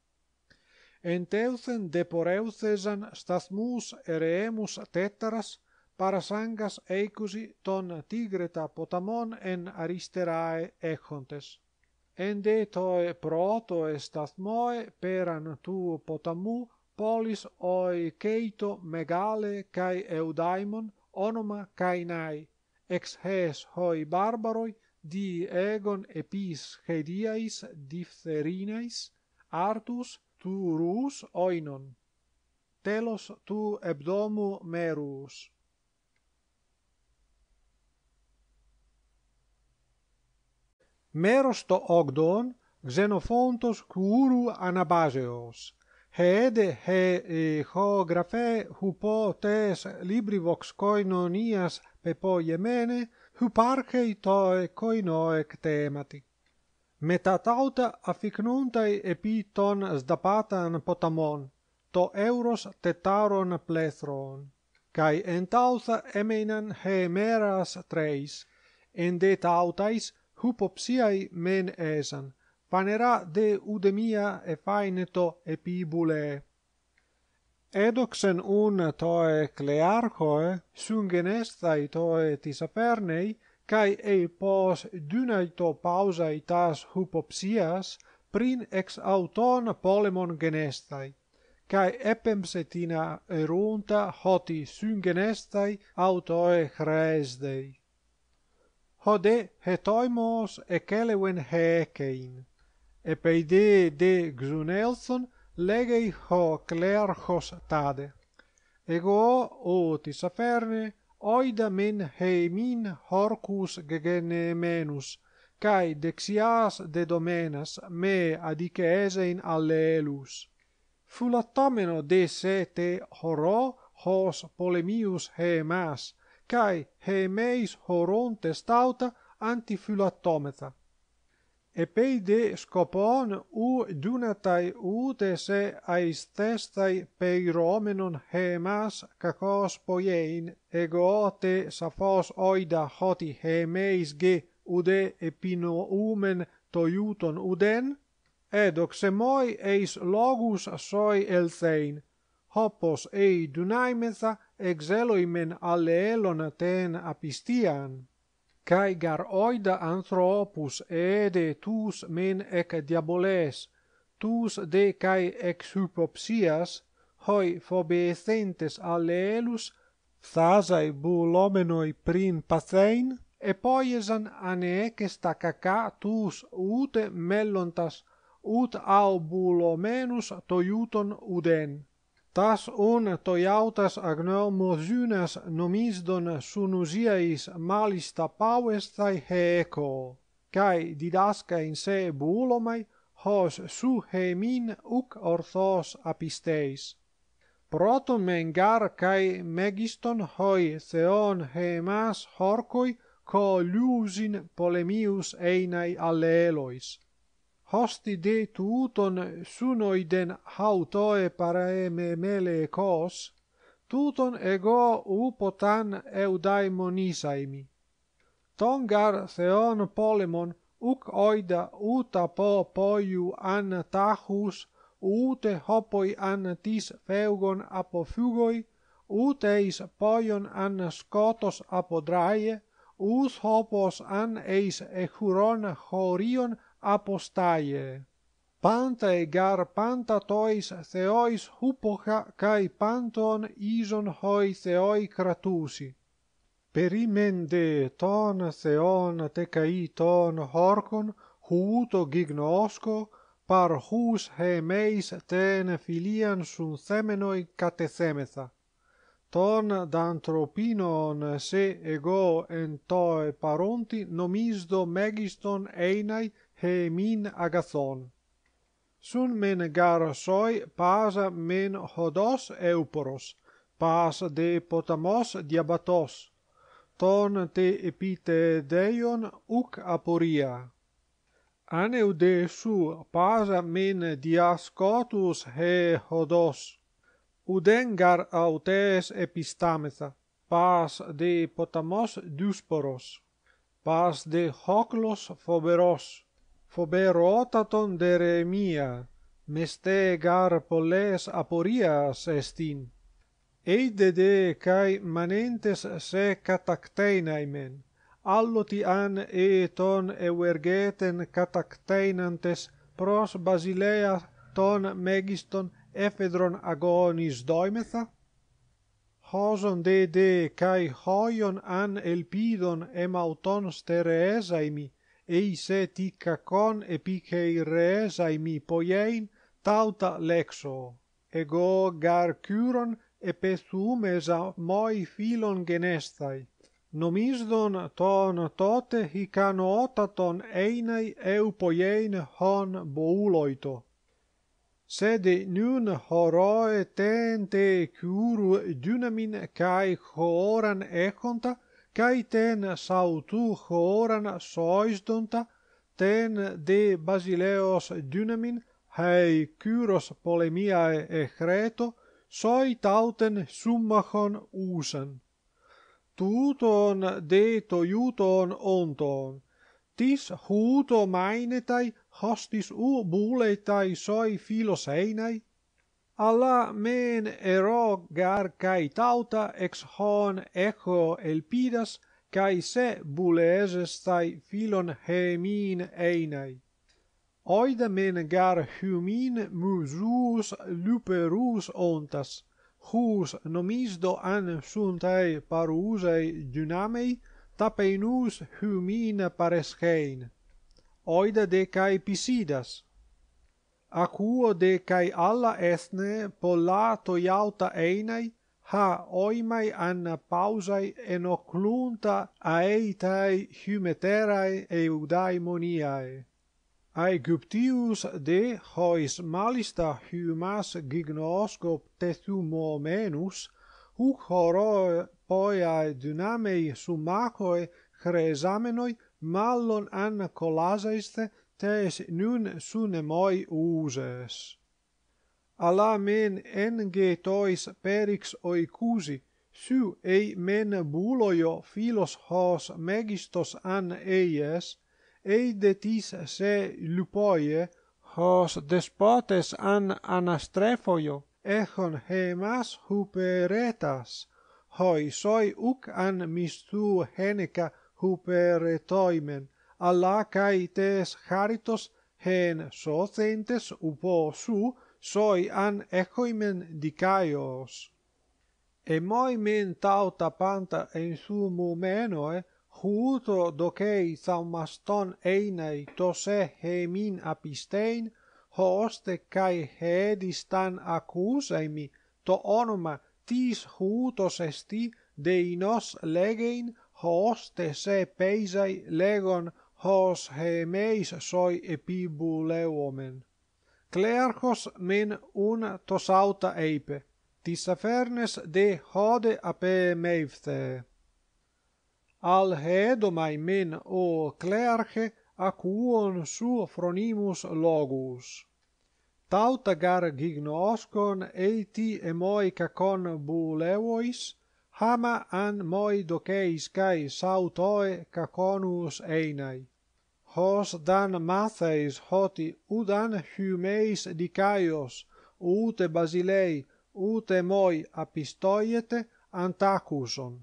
En teuthen de poreuthesan stathmus ereemus tetaras parasangas eikusi ton tigreta potamon en aristerae echontes. En de toe proto estathmoe peran tuo potamu polis oi keito megale kai eudaimon onoma kainai ex hes hoi barbaroi δι έγον επίς χεδίαις διφθερίναις άρτους του ρούς όινον. Τέλος του εβδόμου μέρους. Μέρος το όγδον, Ξενοφόντος κουρού αναβάζεως. Χέδε χε ηχογραφέ ε, χουπό τες λίμπριβοξ κοινωνίας γεμένε hu parche i toe coi noe temati. Metat auta afficnuntai epi ton sdapatan potamon, to euros tetaron plethron, cae ent auta emeinan he meras treis, en de tautais hupopsiai men esan, panera de udemia e faineto epi Edoxen un toe clearchoe, sun genestai toe tisapernei, afernei, cae e pos dynaito pauzai tas hupopsias, prin ex auton polemon genestai, cae epemsetina erunta hoti sun genestai autoe chraesdei. Hode hetoimos eceleuen hecein. Epeide de xunelson, legei ho clerhos tade. Ego o, o saperne, oida men heimin horcus gegene menus, cae dexias de domenas me adicesein alleelus. Fula tomeno de se horo hos polemius heemas, cae heemeis horon testauta antifula tometa. επειδή σκοπόν ου δύναται ούτε σε αισθέσθαι πειρώμενον χέμας κακός ποιέν, εγώ τε σαφώς οίδα χώτι εμείς γε ούτε επινοούμεν το ιούτον ουδέν, έδοξεμοι εις λόγους σοι ελθέν, όπως ει δυναίμεθα εξέλοιμεν αλλεέλων τεν απιστίαν. cae gar oida anthropus eede tus men ec diaboles, tus de cae ex hypopsias, hoi fobecentes alleelus, thasae bulomenoi prin pathein, e poiesan anecis tacaca tus ute mellontas, ut au bulomenus toiuton uden tas un toi autas agnou mozunas nomis don sunusiais malis tapaues thai heeco, cae didasca in se bulomai hos su heimin uc orthos apisteis. Proto mengar gar cae megiston hoi theon heemas horcoi co lusin polemius einai allelois, hosti de tuuton sunoiden hautoe paraeme mele ekos, tuton ego upotan eudaimonisaimi. Tongar theon polemon uk oida uta po poiu an tahus, ute hopoi an tis feugon apofugoi, uteis poion an skotos apodraie, ους hopos an eis echuron χωρίων apostaye panta e gar panta tois theois hupokai panton ison hoi theoi kratusi perimende ton theon te kai ton horcon huto gignosko par huse he meis tene filian sun themenoi katethemetha ton dantropinon se egou ento e paronti nomisdo megiston enai he min agathon. Sun men gar soi pas men hodos euporos, pas de potamos diabatos, ton te epite deion uc aporia. Aneu de su pas men diascotus he hodos, udengar autes epistametha, pas de potamos dusporos, pas de hoclos foberos fo be rotaton dere mia me ste gar polles aporias estin eide de kai manentes se katacteinaimen alloti an eton euergeten katacteinantes pros basileaton megiston efedron agonis doimetha ho zon de kai hoi on an elpidon emauton stereesaimi eis et ica con mi poiein tauta lexo. Ego gar curon e moi filon genestai. Nomisdon ton tote hicano einei einai hon bouloito. Sed nun horoe tente curu dunamin cae hooran echonta, cae ten sautu hooran soisdonta, ten de Basileos dynamin, hei Kyros Polemiae e Hreto, soi tauten summachon usen. Tuton de tojuton onton, tis huto mainetai, hostis u buleitai soi filoseinai, Alla men ero gar cae tauta ex hon echo elpidas, cae se bulees stai filon hemin einai. Oida men gar humin musus luperus ontas, hus nomisdo an suntae parusei dynamei, tapenus humin pareschein. Oida de cae pisidas, acuo de cae alla esne pola toiauta einai, ha oimai an pausai en oclunta aeitai humeterae eudaimoniae. Aegyptius de hois malista humas gignoscop tethumomenus, huc horoe poiae dynamei sumacoe chrezamenoi mallon an colaseiste, aes nun sune moi uses alamen ng tois perix oikusi sy e men buloyo philoshoos magistos an aes eidetis ae lupoy hos despotes an anastrefoy echon he mas huperetas hoi soi uk an mistou henika huperetoimen alla kai tes charitos hen sothentes upo su soi an echoimen dikaios e moi men tauta panta en su mu meno e huto do kei thaumaston einai to se hemin apistein hoste oste kai hedis tan akuseimi to onoma tis huutos esti deinos legein hoste se peisai legon hos he meis soi epibuleuomen. Clerchos men un tos auta eipe, tis afernes de hode ape meifte. Al he domai men o clerche acuon su fronimus logus. Tauta gar gignoscon eiti emoi cacon buleuois, hama an moi doceis cae sautoe caconus einai hos dan mathaes hoti udan humeis dicaios, ute basilei, ute moi apistoiete, antacuson.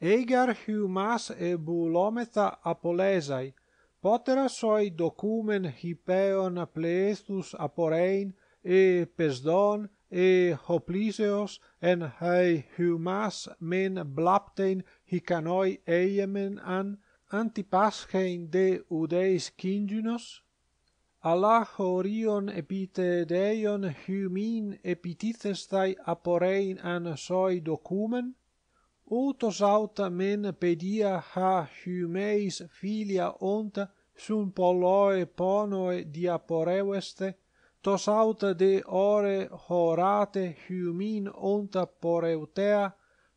Egar humas e bulometha apolezai, poteras oi documen hipeon pleethus aporein, e pesdon e hopliseos, en hei humas men blaptein hikanoi eiemen an, antipasche in de udeis kinginos Allah horion epite deion humin epitithes dai aporein an soi documen utos auta men pedia ha humeis filia onta sum poloe ponoe dia tos auta de ore horate humin onta poreutea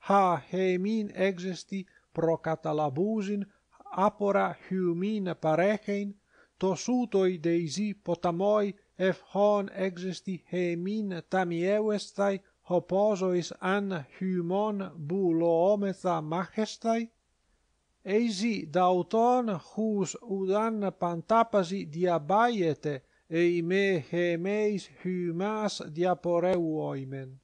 ha hemin existi pro catalabusin apora humina parechein, tosutoi deisi potamoi ef hon existi hemin tamievestai hoposois an humon buloometha machestai? Eisi dauton hus udan pantapasi diabaiete ei me hemeis humas diaporeuoimen.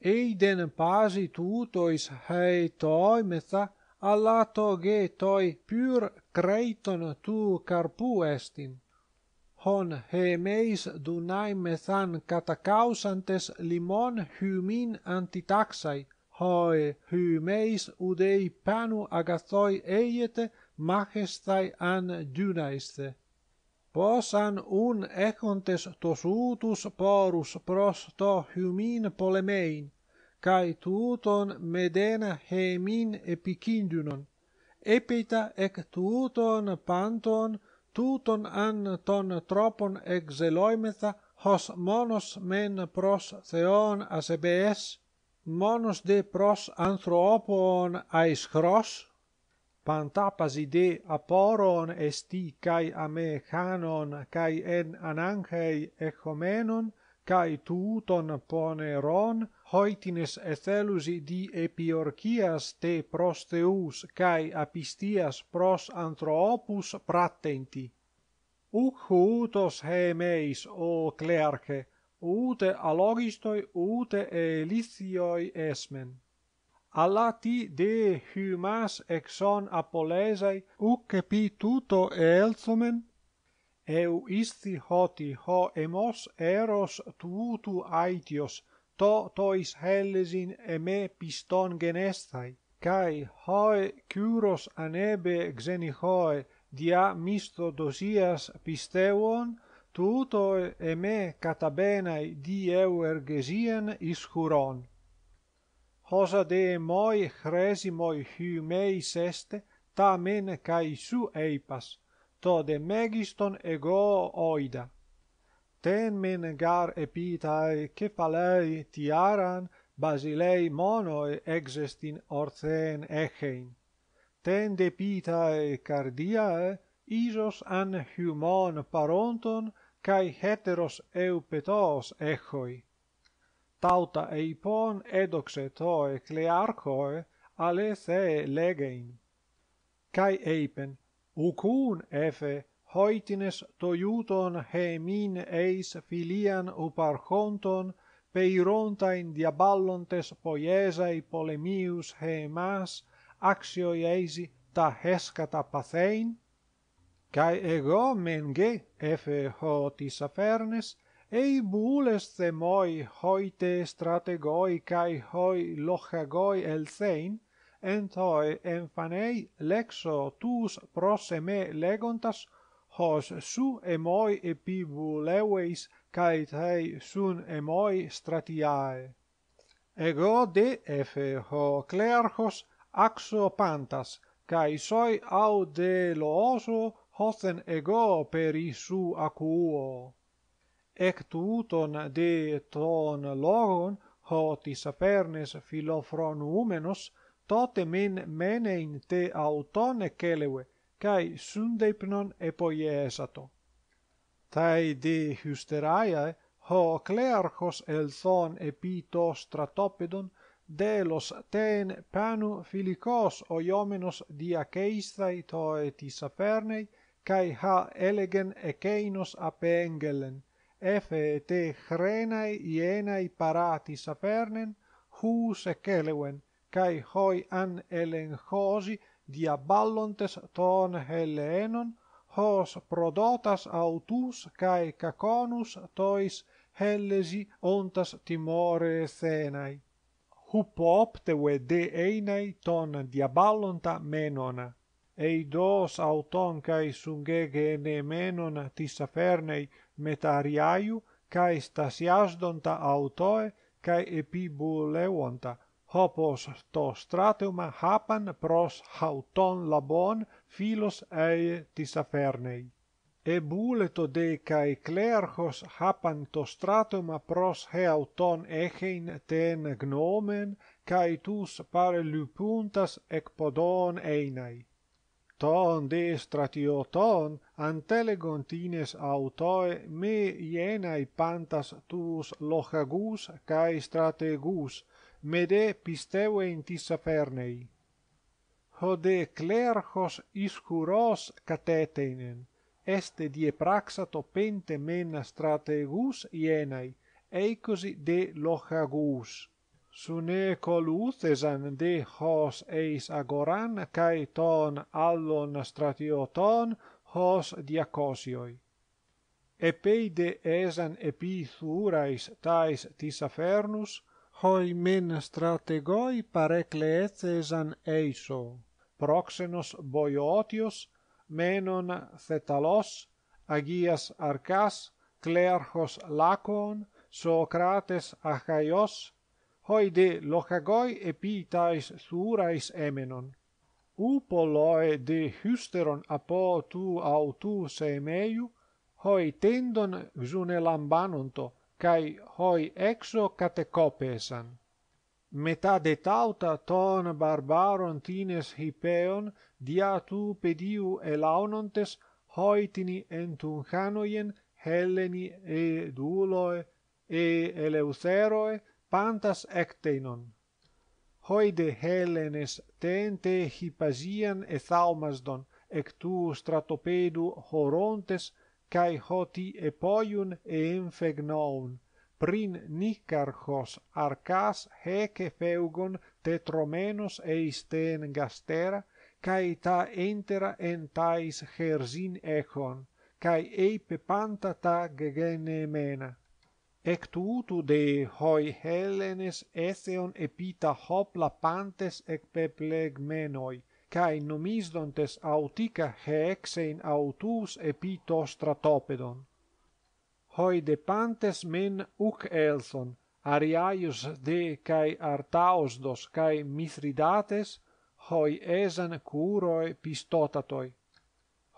Eiden pasi tutois hei toimetha, a lato ghe toy pur creito natu carpu estin on he meis dunai methan catacausantes limon humin antitaxai ho e humeis udei panu agazoi eiete majestai an dunaiste bos an un echontes to sutus porus prosto humin polemei kai tuton medena hemin epikindunon epita ek tuton panton tuton an ton tropon exeloimeta hos monos men pros theon asebes monos de pros anthropon ais cross pantapasi aporon esti kai amechanon kai en anangei echomenon kai tuton poneron hoitines ethelusi di epiorcias te prosteus kai apistias pros anthropus pratenti. Uc he meis, o clerce, ute alogistoi, ute elithioi esmen. Alla ti de humas exon apolesai, uc epi tuto elthomen? Eu isti hoti ho emos eros tutu aitios, To tois hellesin eme piston genestai kai hoi kuros anebe exeni hoi dia mistodosias pisteuon tuo to eme katabena di euergesian ishuron hoza de moi chresimoi humeis este tamen kai sou eipas to de megiston egouoida ten men gar epitae cephalei tiaran basilei monoi existin orthen echein. Ten depitae cardiae isos an humon paronton cae heteros eupetos echoi. Tauta eipon edoxe toe clearcoe ale se legein. Cae eipen, ucun efe, hoitines to iuton he min eis filian uparchonton peironta in diaballontes poiesai polemius he mas axio iesi ta hescata pathein? Cae ego menge, efe hotis afernes, ei bules themoi hoite strategoi cae hoi lochagoi el thein, ent hoi enfanei lexo tus pros legontas hos su emoi epibu leveis kai tai sun emoi stratiae. Ego de efe ho clerchos axo pantas, kai soi au de looso hosen ego peri su acuo. Ec de ton logon ho tis apernes filofron humenos, tote min menein te auton celeve, kai sun de pnon de hysteraia ho clerchos el son e pito stratopedon de ten panu filicos oiomenos iomenos to e ti sapernei kai ha elegen e apengelen, a pengelen e fe te hrenai i parati sapernen hus e kelewen kai hoi an elenjosi diaballontes ton hellenon, hos prodotas autus cae caconus tois hellesi ontas timore escenai. Hupo opteve deenei ton diaballonta menona. Eidos auton cae sungegene menona tis afernei metariaiu cae stasiastonta autoe cae epibuleuonta, hopos to stratum hapan pros hauton labon philos ei tis afernei. buleto de cae clerchos hapan to stratum pros heauton echein ten gnomen, cae tus pare lupuntas ec podon einai. Ton de stratioton, antelegontines autoe me ienai pantas tus lochagus cae strategus, mede pisteve in tissa pernei. Hode clerchos iscuros cateteinen, este die praxato pente mena strate gus ienai, eicosi de loja gus. Sune col uthesan de hos eis agoran, cae ton allon stratio ton hos diacosioi. Epeide esan epithurais tais tisafernus, hoi men strategoi parecleethesan eiso, proxenos boiotios, menon thetalos, agias arcas, clerchos lacon, Socrates achaios, hoi de lochagoi epitais thurais emenon. Upo loe de hysteron apo tu autu semeiu, hoi tendon xunelambanonto, cae hoi exo catecopesan. Meta de tauta ton barbaron tines hipeon diatu pediu elaunontes hoitini entun hanoien helleni e duloe e eleuceroe pantas ecteinon. Hoide hellenes tente hipasian e thaumasdon ectu stratopedu horontes kai hoti e poiun e enfegnoun prin nicarchos arcas heke feugon tetromenos e isten gastera kai ta entera entais herzin echon kai epe pepantata ta gegene mena ec de hoi helenes etheon epita hopla pantes ec peplegmenoi cae nomisdontes autica heexe in autus epi tostra topedon. Hoi de pantes men uc elson, ariaius de cae artaosdos cae mithridates, hoi esan curoe pistotatoi.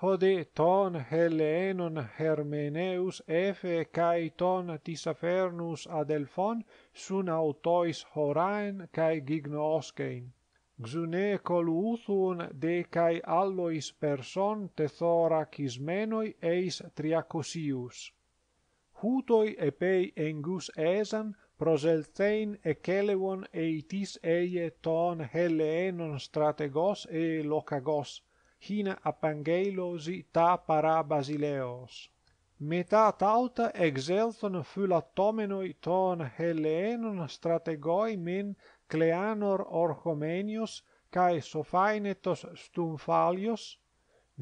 Ho de ton Helenon Hermeneus efe cae ton Tisafernus Adelfon sun autois horaen cae gignoscein. Xune coluthun de allois person te thora eis triacosius. Hutoi epei engus esan proselthein e eitis eie ton heleenon strategos e locagos, hina apangeilosi ta para basileos. Meta tauta exelton fulatomenoi ton hellenon strategoi men Cleanor Orchomenius, kai Sophainetos Stumphalios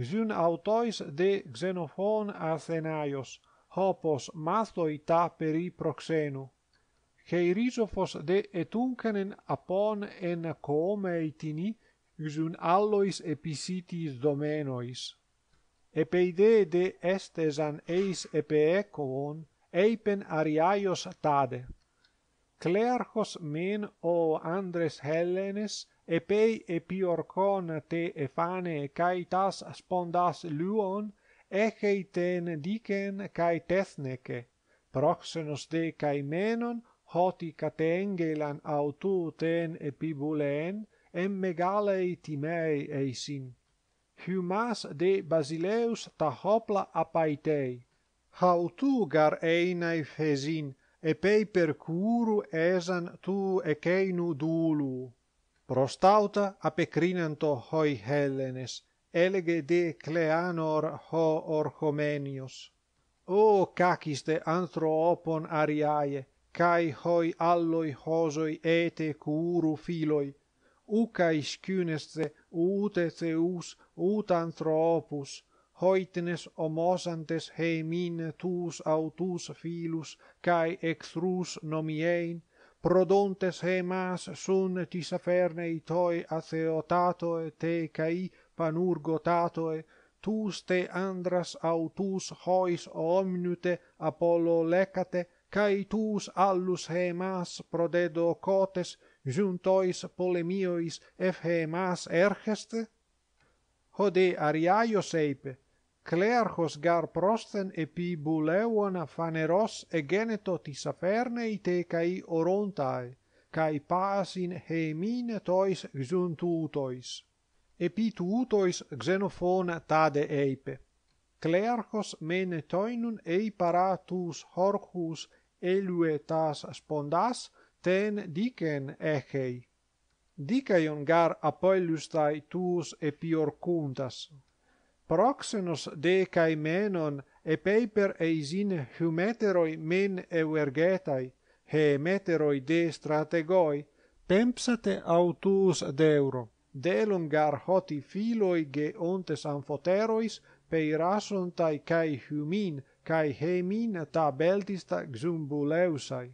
xun autois de Xenophon Athenaios hopos mathoita peri i proxenu che irisophos de etunkenen apon en come itini xun allois episitis domenois e peide de estesan eis epeecoon eipen ariaios tade Clerchos men o Andres Hellenes epei epiorcon te efane kai tas spondas luon echei ten dicen kai tethneke proxenos de kai menon hoti katengelan autu ten epibulen em megalei timei eisin humas de basileus ta hopla apaitei hautu gar einai fesin e per curu esan tu e keinu Prostauta apecrinanto hoi Hellenes, elege de Cleanor ho Orchomenios. O caciste antro ariae, cae hoi alloi hosoi ete curu filoi, Uca iscunesse ut et ut antropus hoitnes omosantes hemin tus autus filus kai exrus nomiein prodontes hemas sun tis i toi atheotato et te kai panurgotato tus te andras autus hois omnute apollo lecate kai tus allus hemas prodedo cotes juntois polemiois ef hemas ergeste? hode ariaios eipe clerhos gar prosten e pi buleuon afaneros e geneto ti saperne i tecai orontae, cae pas in hemine tois gsuntutois. E pi tade eipe. Clerhos mene eiparatus ei paratus horchus elue spondas, ten dicen ecei. Dicaion gar apoilustai tuus e Proxenos de menon e paper eisin humeteroi men evergetai, he meteroi de strategoi, pempsate autus deuro, delungar hoti filoi ge ontes amphoterois, peirasuntai cae humin, cae hemin ta beltista xumbuleusai.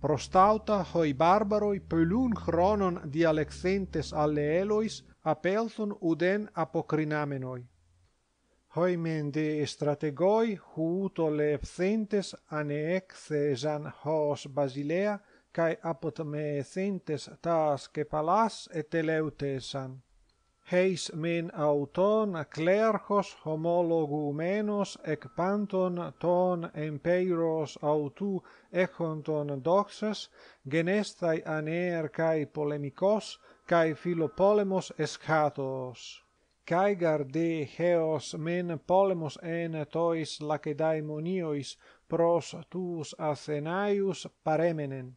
Prostauta hoi barbaroi pelun chronon dialexentes alle elois, apelson uden apocrinamenoi hoimen de strategoi huto lepsentes ane exesan hos basilea kai apotmeesentes tas kepalas eteleutesan. heis men auton clerchos homologu menos ec panton ton empeiros autu echonton doxas genestai aner kai polemikos kai philopolemos eschatos cae gar de heos men polemos en tois lacedaemoniois pros tus Athenaius paremenen.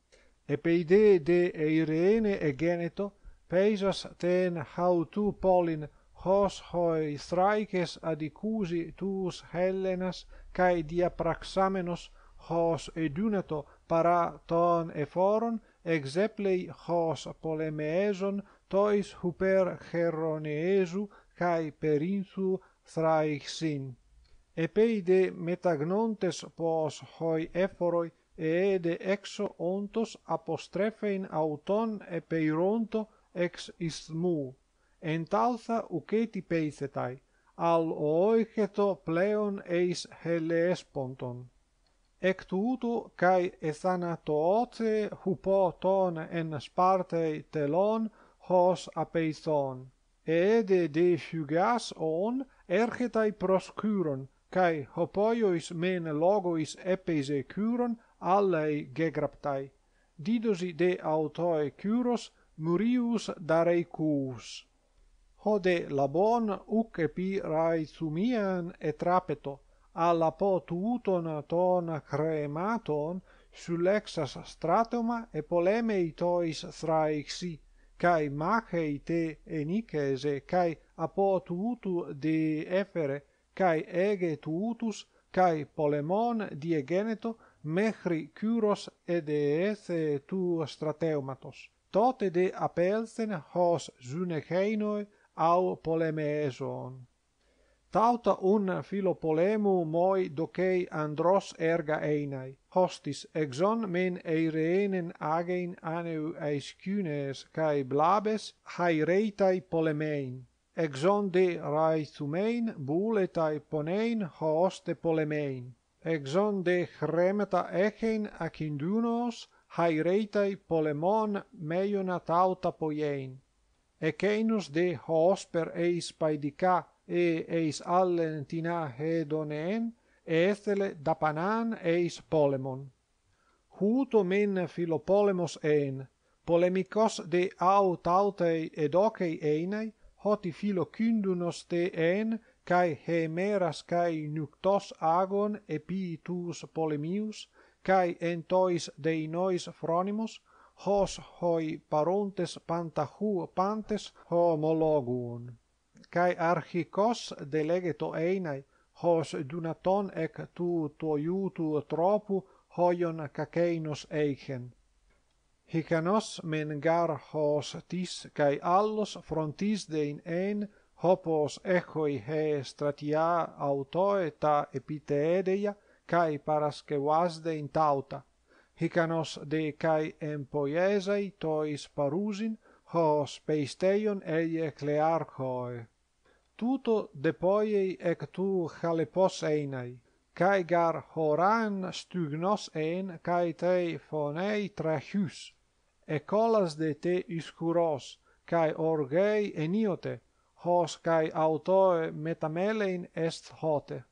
Epeide de eireene egeneto, peisas ten hautu polin, hos hoi thraices adicuzi tus Hellenas, cae diapraxamenos, hos eduneto para ton eforon, exeplei hos polemiezon, tois huper heroneezu, kai perinsu sraichsin epeide metagnontes pos hoi ephoroi e de exo ontos apostrephen auton epeironto ex ismu entalza uketi peisetai al oi keto pleon eis hellesponton ektouto kai ethanato ote hupoton en spartei telon hos apeithon e de de fugas on ergetai ai proscuron kai hopoiois men logois epese curon allei gegraptai didosi de auto e curos murius darei cus hode labon uc epi pi rai sumian e trapeto alla potuton ton crematon sul exas stratoma e polemei tois thraixi cae machei te enicese, cae apo tuutu de efere, cae ege tuutus, cae polemon diegeneto, mechri mehri curos ed tu strateumatos. Tote de apelsen hos zunecheinoe au polemeeson tauta un filo polemu moi docei andros erga einai hostis exon men eireenen agein aneu eis cae blabes hae polemein exon de rae buletai ponein hooste polemein exon de chremeta echein acindunos hae polemon meiona tauta poiein Echeinus de hoos per eis paedica e eis allen tina he e ethele dapanan eis polemon huto men filo polemos en polemikos de aut autei ed okei einai hoti filo kyndunos en kai hemeras kai nuktos agon epi tus polemius kai en tois de inois fronimus hos hoi parontes pantahu pantes homologuon kai archikos delegeto einai hos dunaton ek tu tuo iutu tropu hoion kakeinos eichen Hikanos men gar hos tis kai allos frontis de in en hopos echoi he stratia auto eta epiteedeia kai paraske was tauta Hikanos de kai en tois parusin hos peisteion eie clearchoe tuto de poie ec tu hale einai kai gar horan stugnos ein kai te fonei trahus e colas de te iscuros kai orgei eniote hos kai autoe metamelein est hote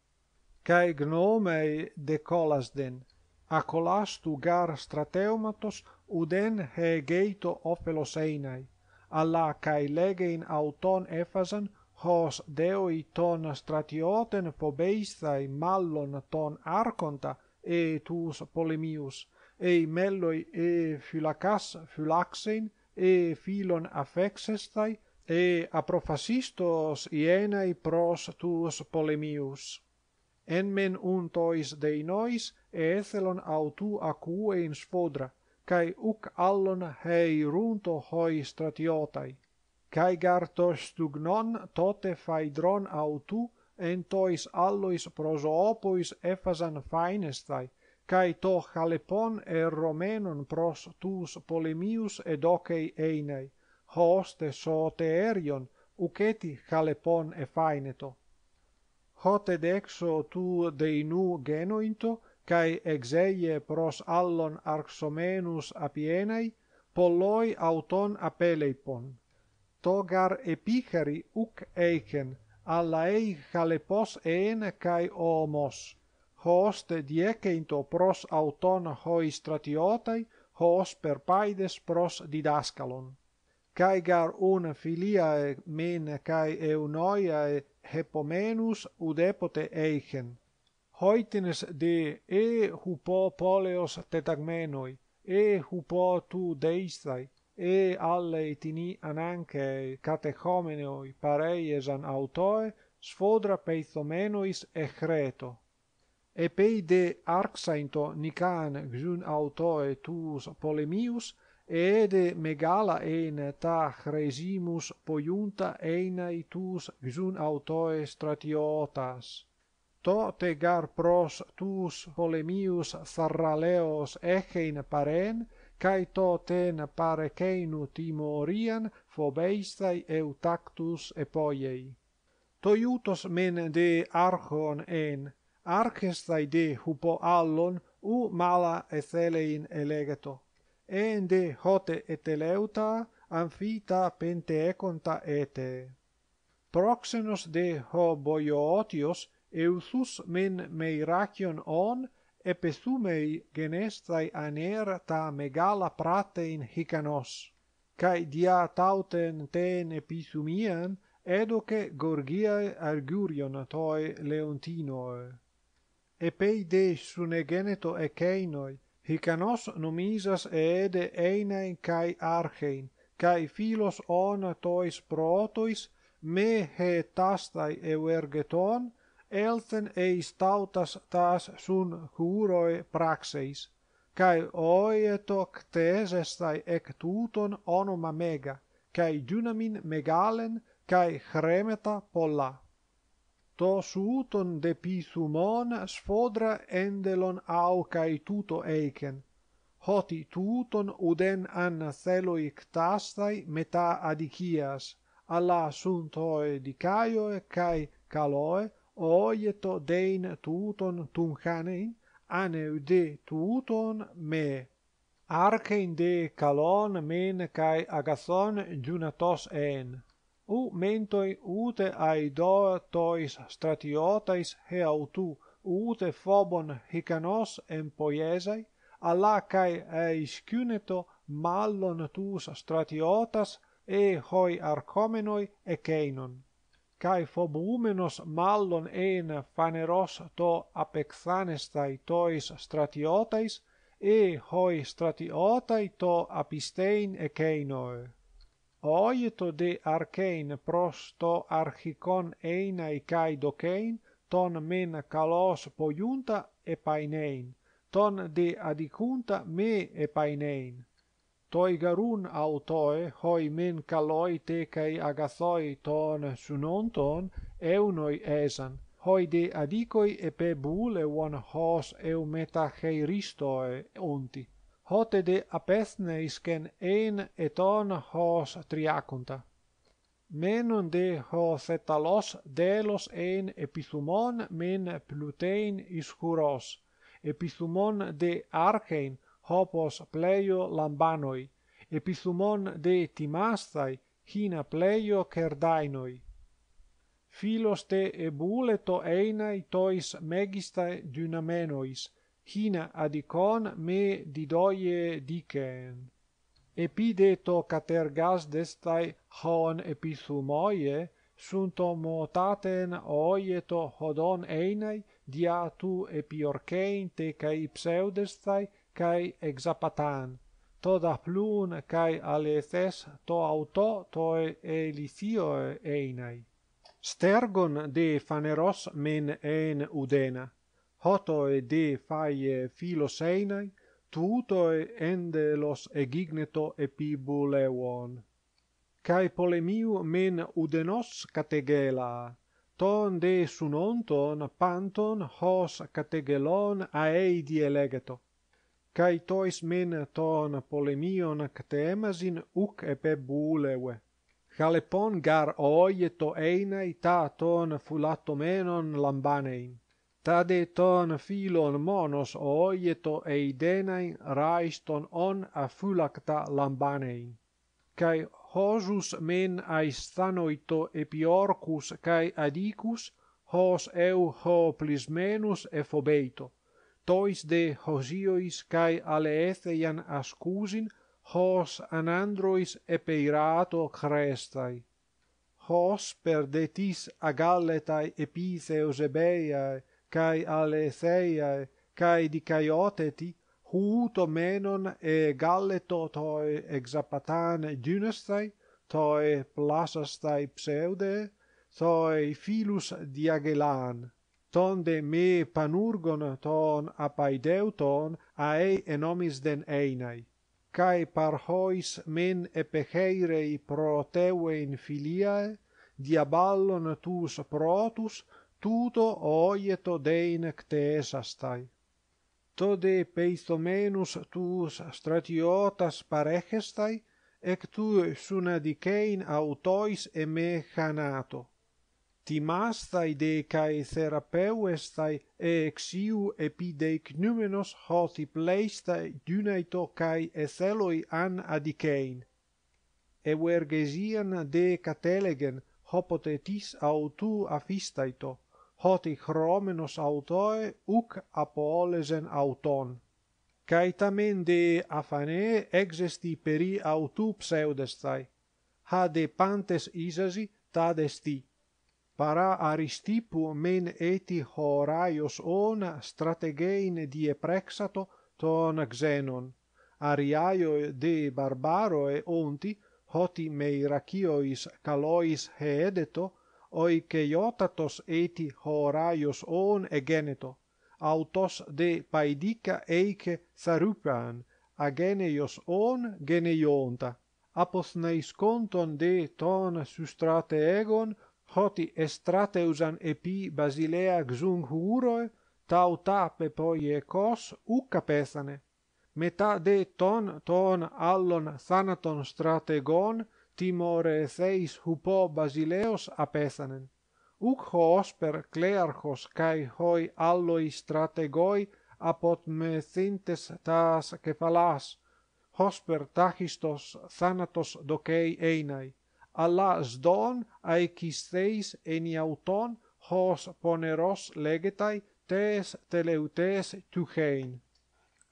kai gnomei de colas den a colas tu gar strateumatos uden hegeito ofelos einai alla kai legein auton efasan hos deo ton stratioten pobeisthai mallon ton arconta e tus polemius e melloi e phylacas phylaxein e philon afexestai e aprophasistos ienai pros tus polemius en men untois de nois e ethelon autou aquae in spodra kai uk allon hei runto hoi stratiotai cae gartos tug non tote faidron autu, entois tois allois prosopois efasan faenestai, cae to chalepon e romenon pros tus polemius ed einei, hoste sote erion, uceti chalepon e Hote dexo tu deinu genointo, cae ex pros allon arxomenus apienei, polloi auton apeleipon togar epicheri uc eichen, alla ei halepos een cae homos, hoste diecento pros auton hoi stratiotai, hos per paides pros didascalon. Cae gar un filiae men cae eunoiae hepomenus udepote eichen. Hoitines de e hupo poleos tetagmenoi, e hupo tu deistai, e alle tini ananche catechomene oi autoe sfodra peithomenois e creto. E pei de arxainto nican gjun autoe tuus polemius, e ede megala en ta chresimus pojunta einai tuus gjun autoe stratiotas. To te gar pros tuus polemius farraleos echein paren, kai to ten pare che orian phobeistai eutactus e poi ei men de archon en archestai dai de hupo allon u mala ethelein elegeto ende hote eteleuta, eleuta amphita pente econta proxenos de hoboiotios eusus men meirachion on e genestai aner ta megala prate in hicanos, cae dia tauten ten episumian, edoce gorgiae argurionatoi toi leontinoe. E de sune geneto e ceinoi, hicanos nomisas eede einein cae archein, cae filos on tois protois, me he tastai eu aelthon a stautas tas sun huroi praxis kai oietoktesthai ectuton onoma mega kai junamin megalen kai kremeta pola tos uton depisumon sfodra endelon au kai tuto eken hoti tuton uden an seloiktasthai meta adikias alla sunto e di caio e kai caloe Oiete dein touton tuncane aneude touton me archein de kalon men kai agathon giunatos en u mentoi ute aidor tois stratiotas heautou ude phobon ikanos en poiesai allakai e skuneto mallon tu stratiotas e hoi arkomenoi e kainon kai phob mallon en phaneros to apexanes tois stratiotais e hoi stratiotai to apistein e keinoe oi to de archein pros to archikon eina i kai dokein ton men kalos pojunta e painein ton de adikunta me e painein Toi garun autoe, hoi men caloi te cae agathoi ton sunonton, eunoi esan, hoi de adicoi pe bule uon hos eu meta heiristoe onti. Hote de apethneis gen ein eton hos triacunta. Menon de hos etalos delos en epithumon men plutein ischuros, epithumon de archein, hopos pleio lambanoi epithumon de timastai hina pleio kerdainoi philos te ebuleto einai tois megista dynamenois hina adikon me didoie diken epideto katergas destai hon epithumoie sunt omotaten oieto hodon einai diatu tu epiorkein te kai pseudestai cae exapatan, toda plun cae alethes to auto toe elithio einai. Stergon de faneros men en udena, hotoe de faie filos einai, tuutoe ende los egigneto epibuleuon. Cae polemiu men udenos categela, ton de sunonton panton hos categelon aeidi elegeto cae tois men ton polemion ctemazin uc epe buleue. Chalepon gar oieto ene ta ton fulatomenon lambanein, tade ton filon monos oieto eidenein raiston on a fulacta lambanein, cae hosus men ae stanoito epi orcus cae adicus, hos eu ho plismenus e fobeito, tois de hosiois cae aleetheian ascusin, hos anandrois epeirato crestai. Hos per detis agalletai epitheus ebeiae, cae aleetheiae, cae dicaioteti, huuto menon e galleto exapatan dynestai, toi plasastai pseudee, toi filus diagelan, tonde me panurgon ton apaideuton ae enomis den einai kai par hois men e pecheire pro teue in filiae diaballo natus protus tuto oieto dein ctes astai to de peithomenus tus stratiotas parehestai, ec tu suna dicein autois e me chanato ti masta ide kai therapeu estai e exiu epideik numenos hoti pleista dunaito kai e celoi an adikein e de catelegen hopotetis autou afistaito hoti chromenos autoe uk apolesen auton kai de afane exesti peri autu pseudestai ha de pantes isasi tades ti para aristipu men eti horaios on strategein die prexato ton xenon ariaio de barbaro e onti hoti me irachiois calois hedeto oi ke iotatos eti horaios on egeneto, autos de paidica eike zarupan, ageneios on geneionta apos neis conton de ton sustrate egon hoti estrateusan an epi basilea xung huro tau tape poi e cos u capesane meta de ton ton allon sanaton strategon timore seis hupo basileos apesane uk hos per clearchos kai hoi alloi i strategoi apot me sintes tas kephalas hos tachistos thanatos dokei einai alla sdon ai kistreis en iauton hos poneros legetai tes teleutes tuchein.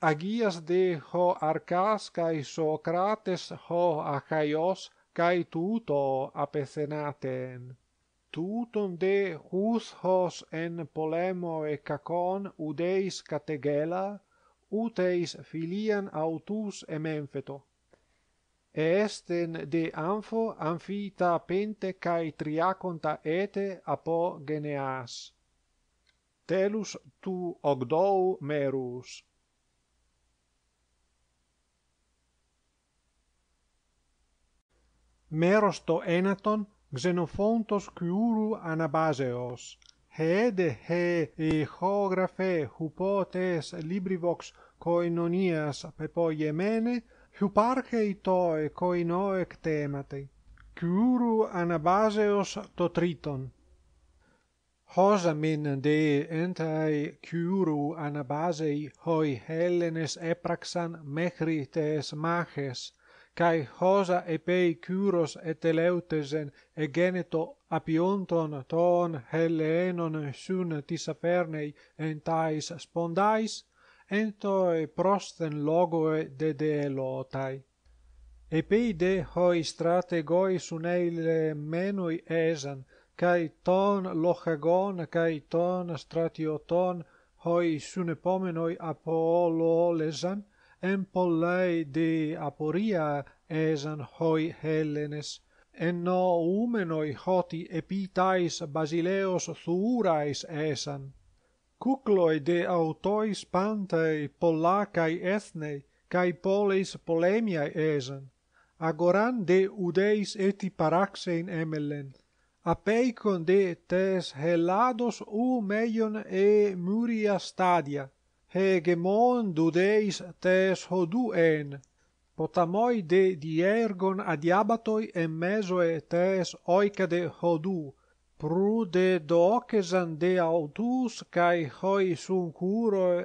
Agias de ho arcas cae Socrates ho achaios cae tuto apecenaten. Tutum de hus hos en polemo e cacon udeis categela, uteis filian autus e menfeto e esten de anfo amphita pente kai triaconta ete apo geneas telus tu ogdou merus meros to enaton xenophontos quuru anabaseos HEDE he e hographe hupotes librivox koinonias pepoiemene Tu parchei toi, coi noe ctemate, curu anabaseos totriton. Hosa min dee entai curu anabasei hoi Hellenes epraxan mechri tes maches, cae hosa epei curos eteleutezen egeneto apionton ton Hellenon sun tis afernei entais spondaes, ento e prosten logoe de deelotai. e hoi strategoi hoistrate goi suneil menoi esan kai ton lochagon, kai ton stratioton, hoi sunepomenoi apolo lesan empollei de aporia esan hoi hellenes eno umenoi hoti epitais basileos thurais esan cucloi de autoi spantae polacae ethnei, cae polis polemiae esen, agoran de udeis eti paraxein emelen, apeicon de tes helados u meion e muria stadia, hegemon dudeis tes hodu en, potamoi de diergon adiabatoi en tes oicade hodu, prude docesan de autus cae hoi sum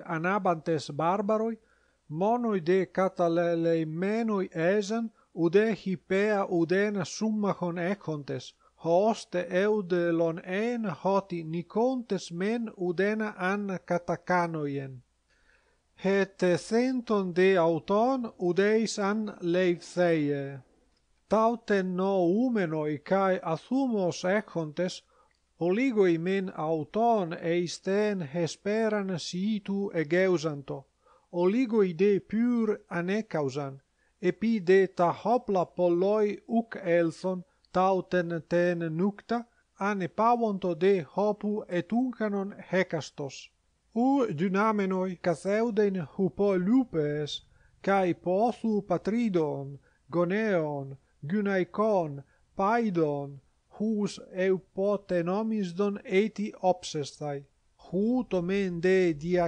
anabantes barbaroi, monoi de catalelei menui esan, ude hipea udena summahon econtes, hoste eudelon en hoti nicontes men udena an catacanoien. Het centon de auton udeis an leivseiee. Taute no umenoi kai athumos echontes, oligoi men auton eisten hesperan situ egeusanto, oligoi de pur anecausan, epi de ta hopla polloi uc elthon tauten ten nucta, ane pavonto de hopu et uncanon hecastos. U dynamenoi caseuden hupo lupes, cae posu patridon, goneon, gynaikon paidon hus eu pote nomis don eti obsestai hu to men de dia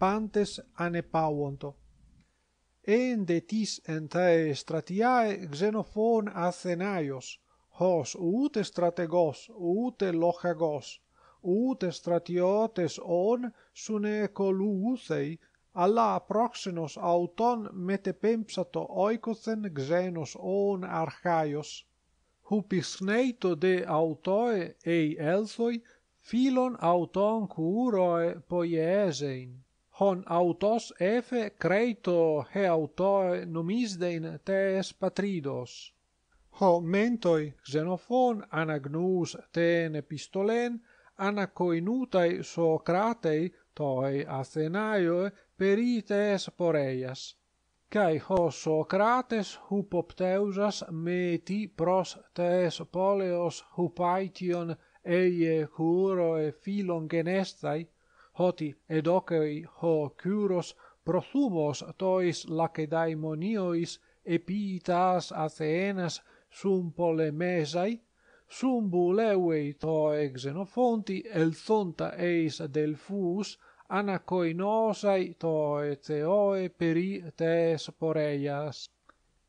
pantes ane pavonto en de entae stratiae Xenophon athenaios hos ut strategos ut lochagos ut stratiotes on sune colusei Alla proxenos auton metepempsato oikosen xenos oun archaios hupisneito de auto e ailsoi philon auton kuroe poiesein hon autos e kreito he autonomis dein tes patridos ho mentoi xenophon anagnous ten epistolen anakoinoutai sokratei toi asenai perites poreias, cae hos Socrates hupopteusas meti pros tes poleos hupaition eie curoe filon genestai, hoti edocei ho curos prothumos tois lacedaimoniois epitas athenas sum polemesai, sum buleuei to exenofonti elzonta eis delfus anacoinosai to eteoe peri tes poreias.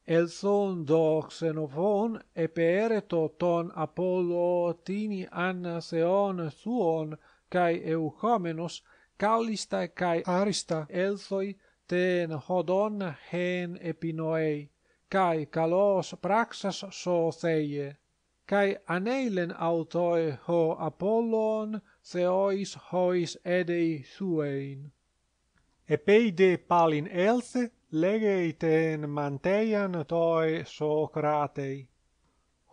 Elton doxenofon, epeereto ton Apollo tini an Atheon Thuon cae euchomenos, caulista cae arista eltoi ten hodon hen epinoei, cae calos praxas so Theie. Cae aneilen autoe ho Apolloon, theois hois edei suein. E peide palin else legeit en manteian toi Socratei.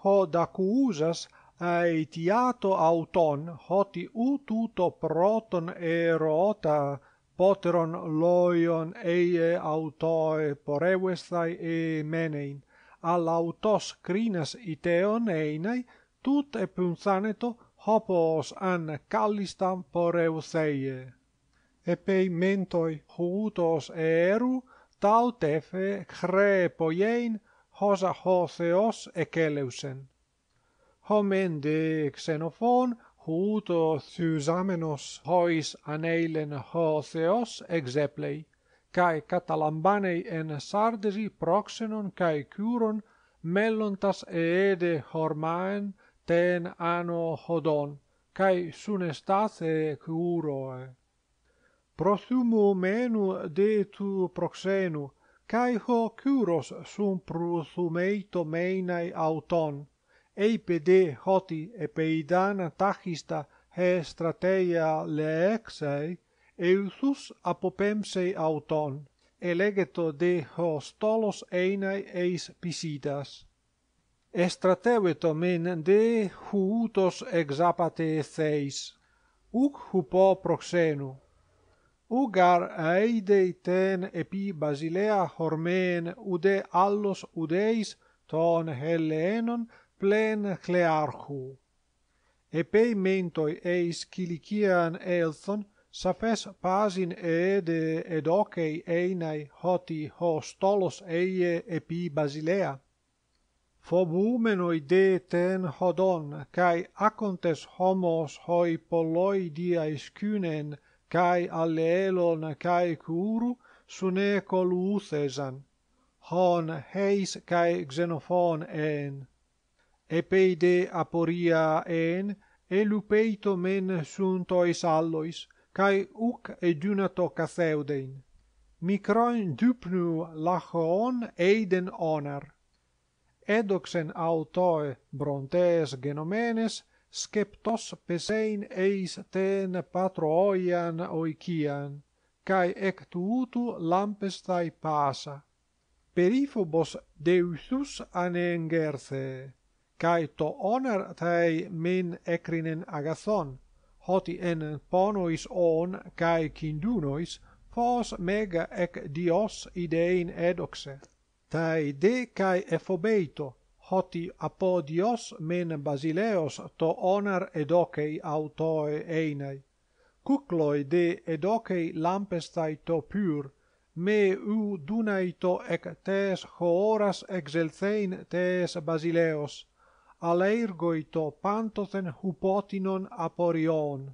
Ho dacusas ait iato auton hoti ututo proton erota poteron loion eie autoe porevestai e menein, al autos crinas iteon einai, tut e punzaneto hopos an callistam poreuseie. Epei mentoi houtos eru, tau tefe cree poiein, hosa ho theos ekeleusen. Homen de xenophon, houto thysamenos hois aneilen ho theos exeplei, kai katalambanei en sardesi proxenon kai kyron, mellontas eede hormaen, ten anno hodon kai sun estas e curo prosumo menu de tu proxenu kai ho curos sun prosumeito meinai auton e hoti e peidana tachista he strateia le euthus apopemsei auton elegeto legeto de hostolos einai eis pisidas Estrateveto men de huutos exapate e theis, uc hupo proxenu. Ugar aedei ten epi Basilea hormen ude allos udeis ton Hellenon plen Clearchu. Epe mentoi eis ciliciaean eilthon, safes pasin e de edocei einae hoti ho stolos eie epi Basilea. Fobumenoi de ten hodon, cae acontes homos hoi polloi diae scunen, cae allelon, cae curu, sune colu uthesan. Hon heis cae xenofon en. Epeide aporia en, elupeito men suntois allois, cae uc edunato cathaudein. Microin dupnu lachoon eiden onar edoxen autoe brontes genomenes skeptos pesein eis ten patroian oikian kai ectutu lampestai pasa perifobos deusus anengerce kai to honor tai min ecrinen agathon hoti en ponois on kai kindunois pos mega ec dios idein edoxe Tae decae ephobeito, hoti apodios men Basileos to onar edocei autoe einae. Cucloi de edocei lampestai to pur, me u dunaito ec tes hooras exelthein tes Basileos, alergoito pantothen hupotinon aporion.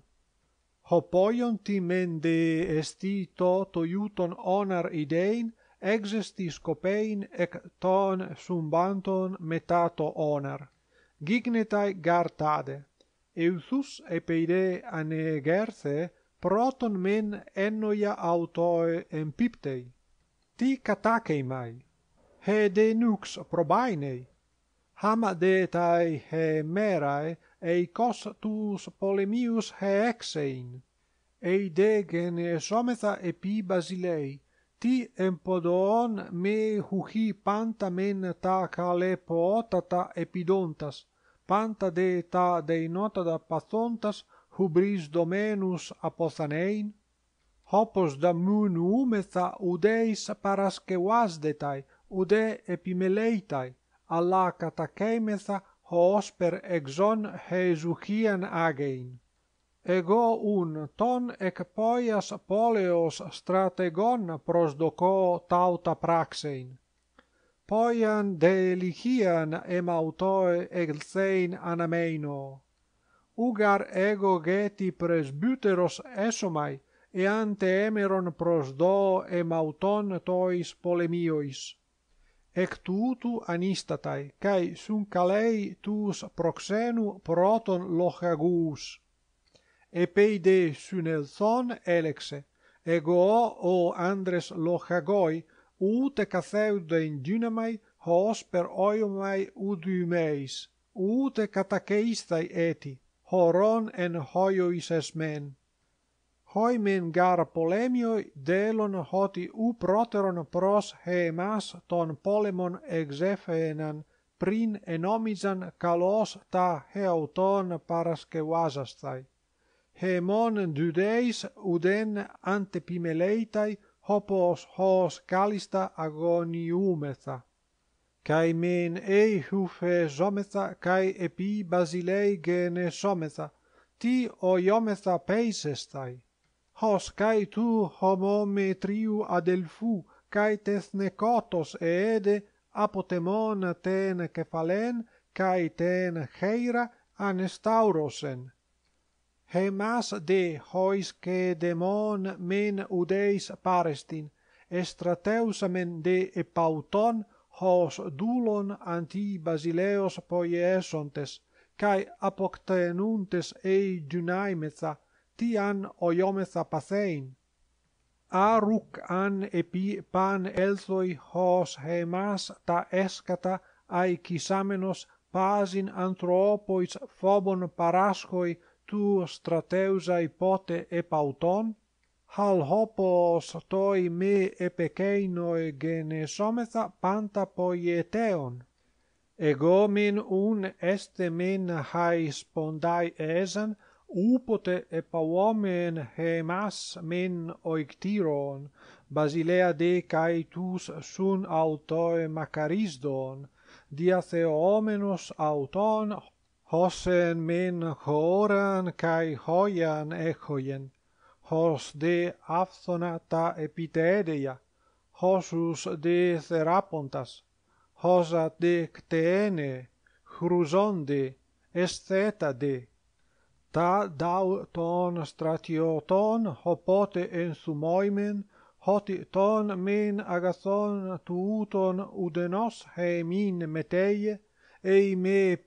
Hopoionti men de estito to iuton onar idein, exestis copein et ton sumbanton metato honor gignetai gartade euthus e peide anegerce proton men ennoia autoe empiptei ti catacei mai he de nux probainei hama de tai he merae e cos tus polemius he exein e de gene sometha epi basilei Τι εμποδοών με χουχή πάντα μεν τα καλεποότατα επιδόντας, πάντα δε τα δεϊνότατα παθόντας χουμπρίς δομένους αποθανέιν, όπως δαμούν ούμεθα ουδέης παρασκευάσδεтай, ουδέ επιμελεῖται αλλά κατακέμεθα ως περ εξών χεζουχίαν άγειν. ego un ton ekpoias poleos strategon pros doko tauta praxein poi ande lichian emautoe egsein anamaino ugar ego gheti presbyteros esomai e ante emeron pros do emauton tois polemiois ek tuuto anistatai kai sun kalei tous proxenou proton lohagus Επί δε συνελθόν έλεξε, εγώ ο άνδρες λοχαγόι, ούτε καθέουδεν δύναμαι, ως περ όιωμαι ουδυμείς, ούτε κατακείσθαι έτη, χωρών εν χώιοις εσμέν. Χώι μεν γαρ πολέμιοι δέλον ότι ου πρώτερον προς εμάς τον πόλεμον εξέφεναν, πριν ενόμιζαν καλώς τα χεωτών παρασκευάζασθαι. Hemon dudeis uden ante pimeleitai hopos hos calista agoniumetha. Cae men ei hufe zometha, cae epi basilei gene zometha, ti oiometha peisestai. Hos cae tu homometriu adelfu, cae tethnecotos eede apotemon ten cephalen, cae ten heira anestaurosen he mas de hois que demon men udeis parestin estrateus de e pauton hos dulon anti basileos poiesontes kai apoktenuntes e dunaimetha tian oiometha pathein a ruk an epi pan elthoi hos hemas ta eskata ai kisamenos pasin anthropois phobon paraschoi tu strateusai pote epauton, hal hopos toi me epeceinoe genesometha panta poieteon. Ego min un estem in haespondae ezan, upote epa omen hemas min oictiron, basilea decaitus sun auto macarizdon, diatheomenos auton, ὅσεν min χώραν καὶ hojan echojen, ὅς δὲ ἄφθονα τὰ επιτέδεια, ὅσους δὲ θεράποντας, ὅσα δὲ κτένε, χρουζόνται, ἐσθέταδε. τα δαύ των στρατιωτών, οπότε ἐνθουμόιμεν, ότι των μεν αγαθών τοῦτον ουδενός χεμήν μετέγε, ei me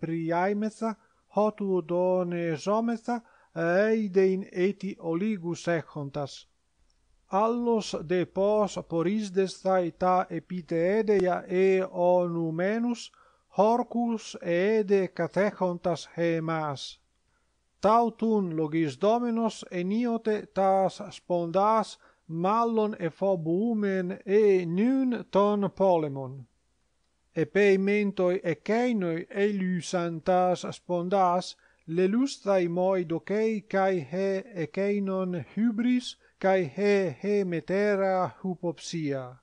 hotu done zometha, eidein eti oligus echontas. Allos de pos porisdestai ta epiteedeia e onumenus, horcus eede catechontas hemas. Tautun logis dominos eniote tas spondas mallon e phobumen e nun ton polemon. Epe mentoi eceinoi e lui santas spondas, le lustai moi docei cae he eceinon hubris, cae he he meterea hupopsia.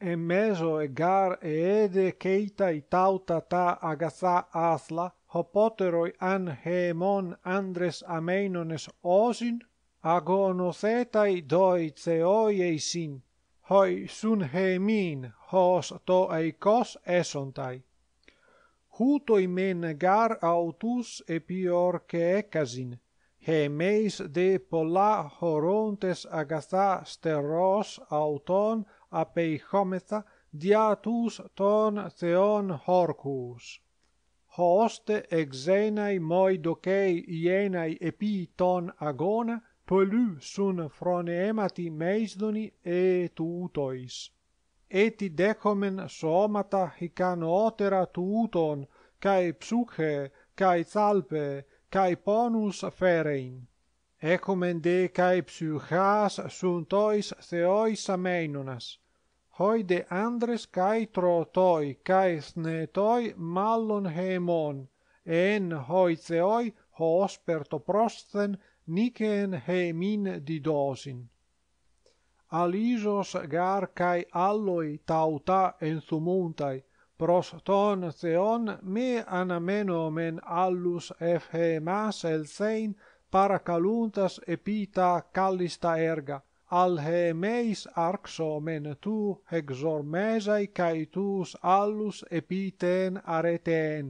Em meso e gar eede ceitai tauta ta agatha athla, hopoteroi an he mon andres amenones osin, agonothetai doi theoi hoi sun he min hos to eikos esontai. Hutoi men gar autus epior ke casin he meis de pola horontes agatha steros auton apeichometha diatus ton theon horcus. Hoste exenai moi docei ienai epi ton agona, pelu sun froneemati meisdoni et utois eti dechomen somata hic anotera tuton, cae psuche, cae zalpe, cae ponus ferein. Echomen de cae psuchas sunt ois Theois ameinonas, hoi de andres cae trotoi, cae thnetoi mallon hemon, en hoi Theoi, hoos per to prosten, nikeen hemin didosin alisos gar kai alloi tauta en sumuntai pros ton seon me anamenomen allus fhe mas el sein para epita callista erga al he meis men tu hexor mesai allus epiten areten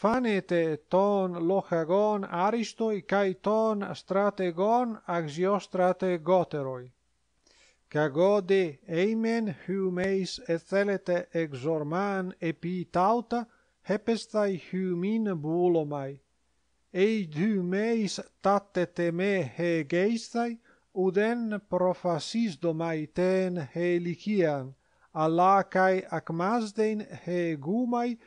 Fanete ton lohagon aristoi kai ton strategon axiostrate goteroi cagode eimen humeis ethelete exorman epi tauta hepestai humin bulomai. Eid humeis me teme hegeistai, uden profasis domai ten helician, lician, allacai hegumai mazdein he gumai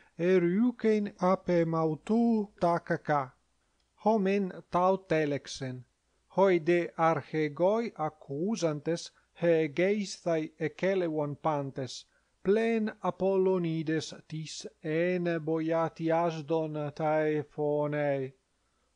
ape mautu tacaca. Homen tau telexen, hoide arhegoi accusantes he geis thai ekele pantes plen apollonides tis en boiati asdon tai phonei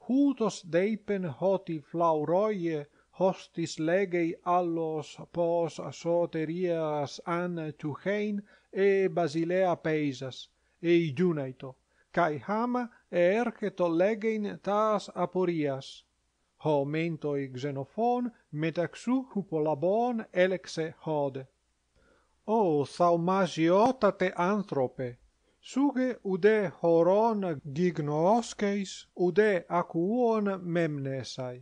hutos deipen hoti flauroie hostis legei allos pos soterias an tu e basilea peisas e junaito kai hama erche legein tas aporias Ho mentoi xenophon, metaxu cupolabon elexe hode. O, thaumasiotate antrope, suge ude horon gignosceis, ude acuon memnesai.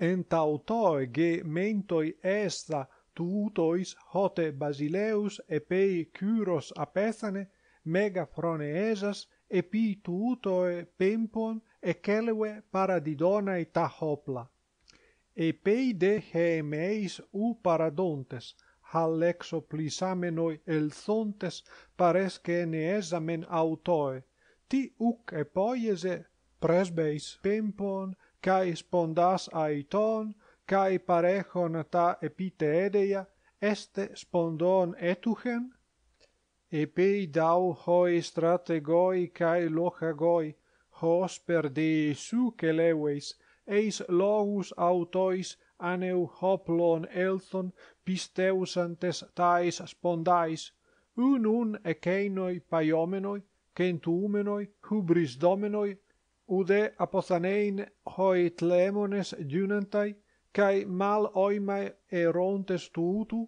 En tautoe ge mentoi esta tuutois, hote Basileus epei curos apethane, mega fronezas epi tuutoe pimpon, e celeve para didona et hopla e pei de hemeis u paradontes hallexo plisamenoi el zontes pares que ne esamen autoe ti uc e presbeis pempon cae spondas aiton cae parejon ta epite este spondon etuchen e pei dau hoi strategoi cae lochagoi hos per de su eis logus autois aneu hoplon elthon pisteusantes tais spondais unun e keinoi paiomenoi kentumenoi hubris domenoi ude apothanein hoi tlemones dunantai cae mal oimae erontes tutu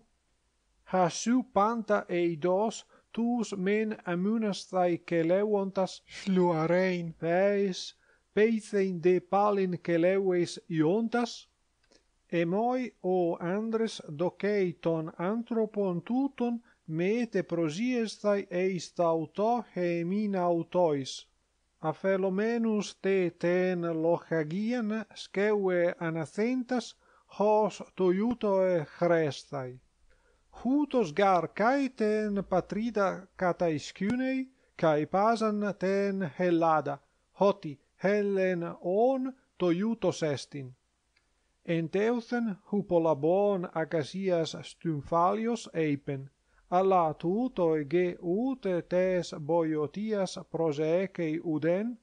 ha su panta eidos tus men amunas amunastai keleuontas sluarein peis, peithein de palin celeues iontas, emoi o andres docei ton antropon tuton me te prosiestai eis t'auto he min autois, a felomenus te ten lochagian skeue anacentas hos to e chrestai hutos gar caeten patrida cata iscunei, cae pasan ten hellada, hoti hellen on to iutos estin. Ent euthen hupo stumfalios eipen, alla tuto ege ute tes boiotias proseecei uden,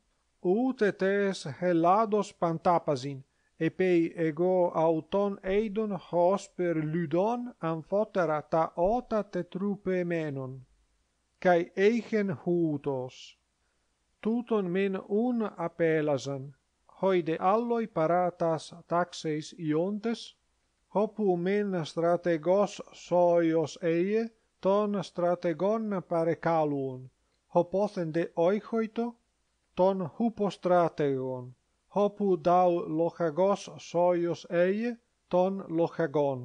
ute tes hellados pantapasin, epe pei ego auton eidon hos per ludon amphotera ta ota te trupe menon, cae eichen hutos. Tuton men un apelasan, hoide alloi paratas taxeis iontes, hopu men strategos soios eie, ton strategon pare caluon, hopothen de oichoito, ton hupostrategon. Hopu daul lohagos soios ei ton lohagon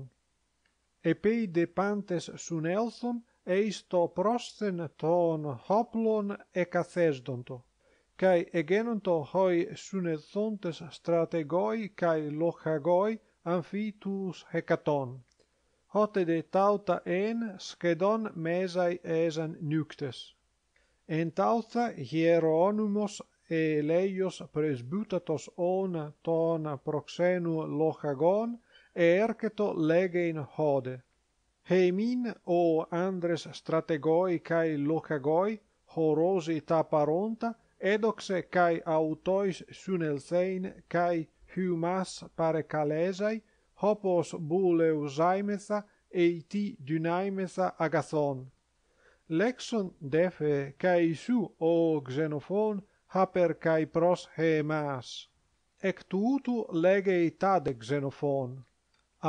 e pei de pantes sunelthon ei sto prostheneton hoplon ekathesdon to kai egenon to hois sunelthontes strategoi kai lohagoi amphitus hekaton hote de tauta en skedon mesai esan nyktes en tauta hieronumos e leios presbutatos on ton proxenu lochagon, eerceto legein hode. Hēmin, o andres strategoi cae lochagoi, horosi ta paronta, edoxe cae autois sunelzein, cae humas parecalezei, hopos buleu zaimesa e iti dynaimesa agathon. Lexon defae cae su o xenofon haper kai pros hemas ec tutu lege itad xenophon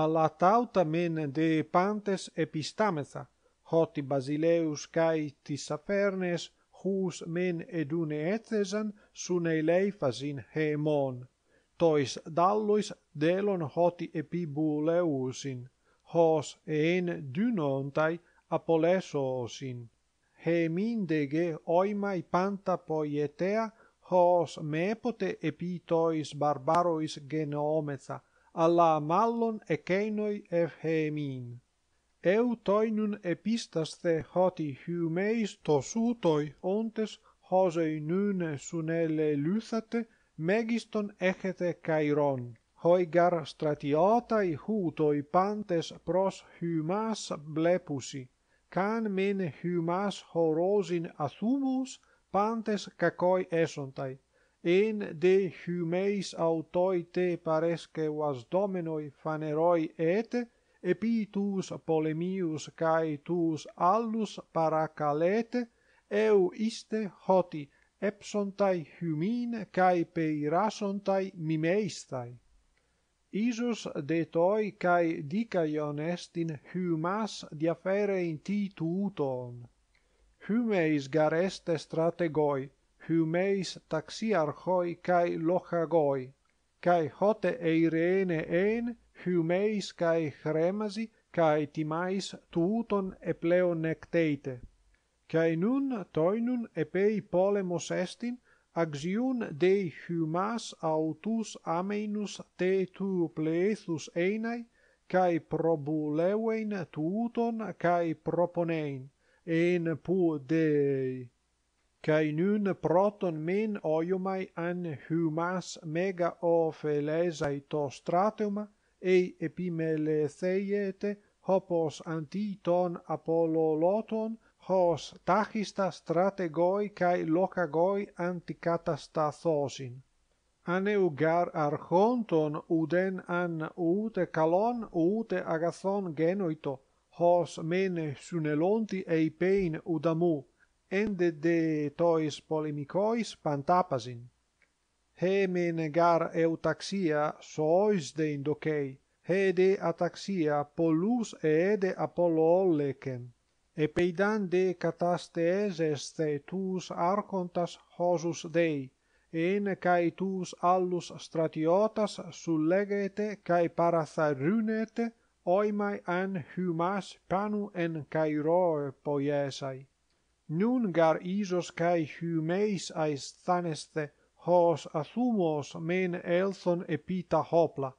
alla tauta men de pantes epistamesa hoti basileus kai tisafernes hus men edune ethesan sun eleifasin hemon tois dallois delon hoti epibuleusin hos en dunontai apolesosin he min dege oima panta poi etea hos me pote epitois barbarois genomeza alla mallon e keinoi e hemin eu toi nun epistas the hoti humeis to sutoi ontes hosei i nun sunelle lusate megiston echete kairon hoi gar stratiota i huto pantes pros humas blepusi can men humas horosin athumus, pantes cacoi esontai, en de humeis autoi te parescevas domenoi faneroi ete, epi tus polemius cae tus allus paracalete, eu iste hoti epsontai humin cae peirasontai mimeistai. Isus de toi cae dicaion est in humas di afere in ti tuuton. Humeis gar est estrategoi, humeis taxiarchoi cae lochagoi, cae hote eirene ein, humeis cae chremazi, cae timais tuuton e pleonecteite. Cae nun toi nun epei polemos estin, axion de humas autus amenus te tu pleethus einai kai probuleve in tuton kai proponein en pu de kai nun proton men oiumai an humas mega o felesa i to stratum e epimele hopos antiton apollo loton hos tachista strategoi cae locagoi anticatastathosin. Aneu gar archonton uden an uute calon uute agathon genoito, hos mene sunelonti eipein udamu, ende de tois polemicois pantapasin. He mene gar eutaxia sois de indocei, he de ataxia polus eede apolo olecem e peidan de catastes est et tus hosus dei et ne cai allus stratiotas sullegete cai parasarunete oi an humas panu en cairo poiesai nun gar isos cai humeis ais thaneste hos athumos men elson epita hopla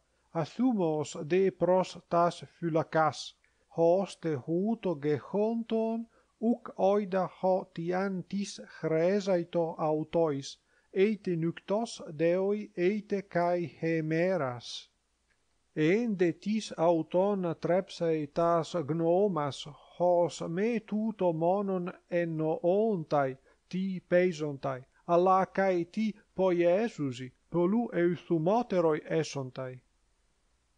athumos de prostas fulacas hoste huto ge honton uc oida ho tiantis chresaito autois, eite nuctos deoi eite cae hemeras. Ende tis auton trepsa etas gnomas, hos me tuto monon enno ontai, ti peisontai, alla cae ti poiesusi, polu euthumoteroi esontai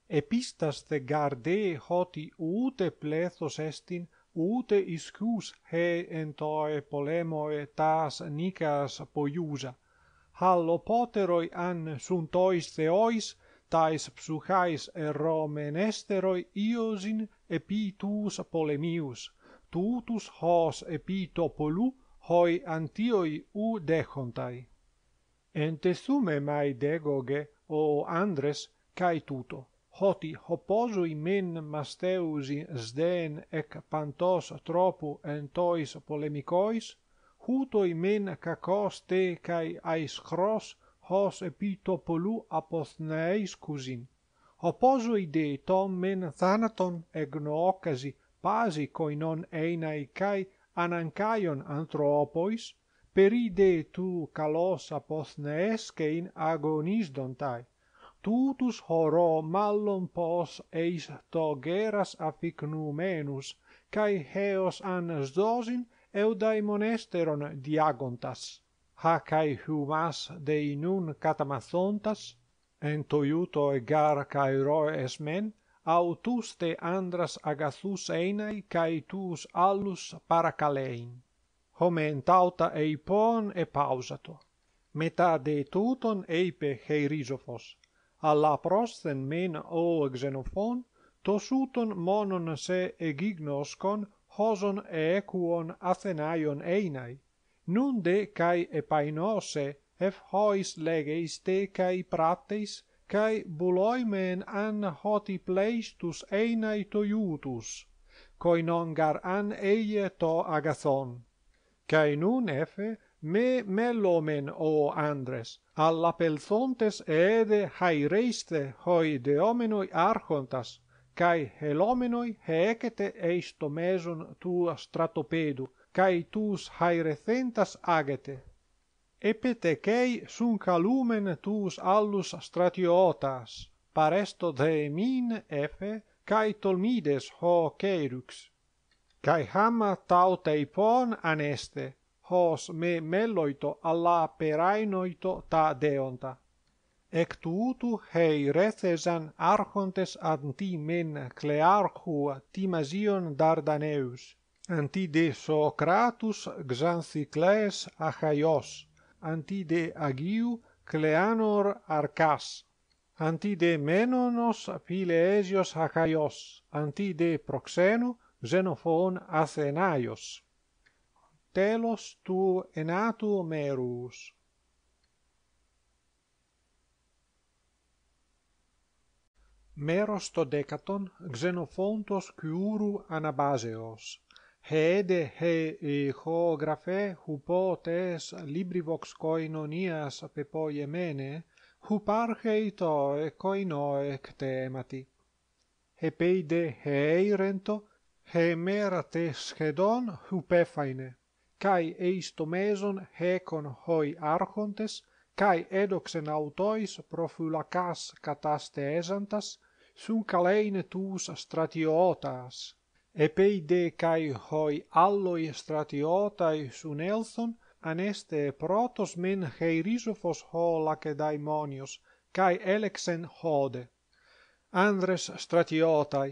e pistas de garde hoti ute plethos estin ute iscus he en toe polemo e tas nicas poiusa hallo poteroi an suntois theois tais psuchais e rome nesteroi iosin epitus polemius tutus hos epito polu hoi antioi u decontai ente sume mai degoge o andres cae tuto Hoti hoposo imen masteusi sden ek pantos tropu entois polemicois huto imen kakoste kai eis chros hos epito polou aposnei skusin hoposo ide to men thanaton egnokazi pazi koi non eina kai anankayon anthropois peri de tu kalos aposneis ke in agonis dontai tutus horo mallon pos eis to geras afic cae heos an sdosin eudae monesteron diagontas. Ha cae humas dei nun catamazontas, entoiuto e gar cae roe esmen, autuste andras agathus einai cae tus allus paracalein. Homen tauta eipon e pausato. Meta de tuton eipe heirizofos alla prosen men o xenophon to suton monon se egignoscon hoson e equon athenaion einai nun de kai e ef hois legeis te kai prateis kai buloi an hoti pleistus tus einai to iutus koi non gar an eie to agathon kai nun efe me melomen o andres al apelzontes ede haireiste hoi de omenoi archontas kai helomenoi hekete eisto meson tu astratopedu kai tus hairecentas agete epete kei sun calumen tus allus astratiotas paresto de min efe, kai tolmides ho keirux kai hama tau pon aneste hos me meloito alla perainoito ta deonta ec tu hei rethesan archontes ad ti men clearchu timasion dardaneus anti de socratus xanthicles achaios anti de agiu cleanor arcas anti de menonos phileesios achaios anti de proxenu xenophon athenaios telos tu enatu merus meros to decaton xenophontos quuru anabaseos hede he e hoographe hupotes libri vox koinonias ape poi emene huparche e koino e heirento he mera te schedon hupefaine kai eis to meson he hoi archontes kai edoxen autois profulakas kataste esantas su kalein tous astratiotas e pei de kai hoi alloi i sun elson, aneste protos men he risophos ho la ke daimonios kai elexen hode andres astratiotai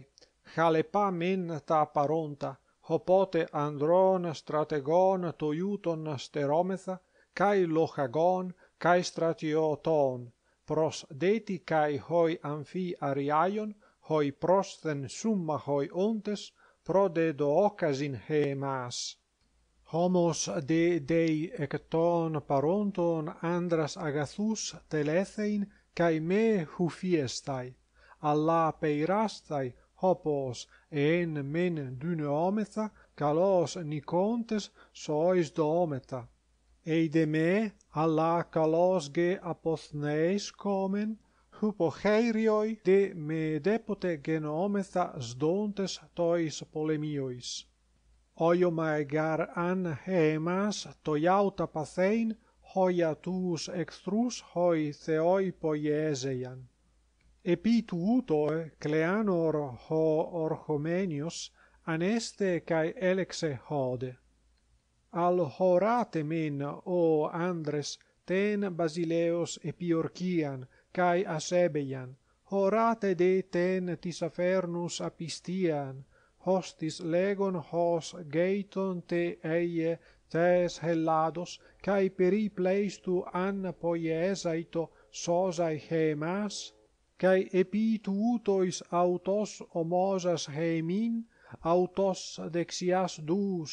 halepa men ta paronta hopote andron strategon to iuton sterometha kai lohagon kai stratioton pros deti kai hoi amphi ariaion hoi prosthen summa hoi ontes pro de do occasin hemas homos de dei ecton paronton andras agathus telethein kai me hufiestai alla peirastai hopos en men dune ometha, calos nicontes sois dometa. Eide me, alla calos ge apothneis comen, hupocheirioi de me depote gen ometha tois polemiois. Oio maegar an hemas toiauta pathein, hoia tuus extrus hoi theoi poiesean epitu uto eh, cleanor ho orchomenios aneste cae elexe hode. Al horate o Andres, ten Basileus epiorcian, cae asebeian, horate de ten Tisafernus apistian, hostis legon hos geiton te eie tes hellados, cae peri pleistu an poiesaito sosae hemas, cae epitu utois autos homosas heimin, autos dexias dus,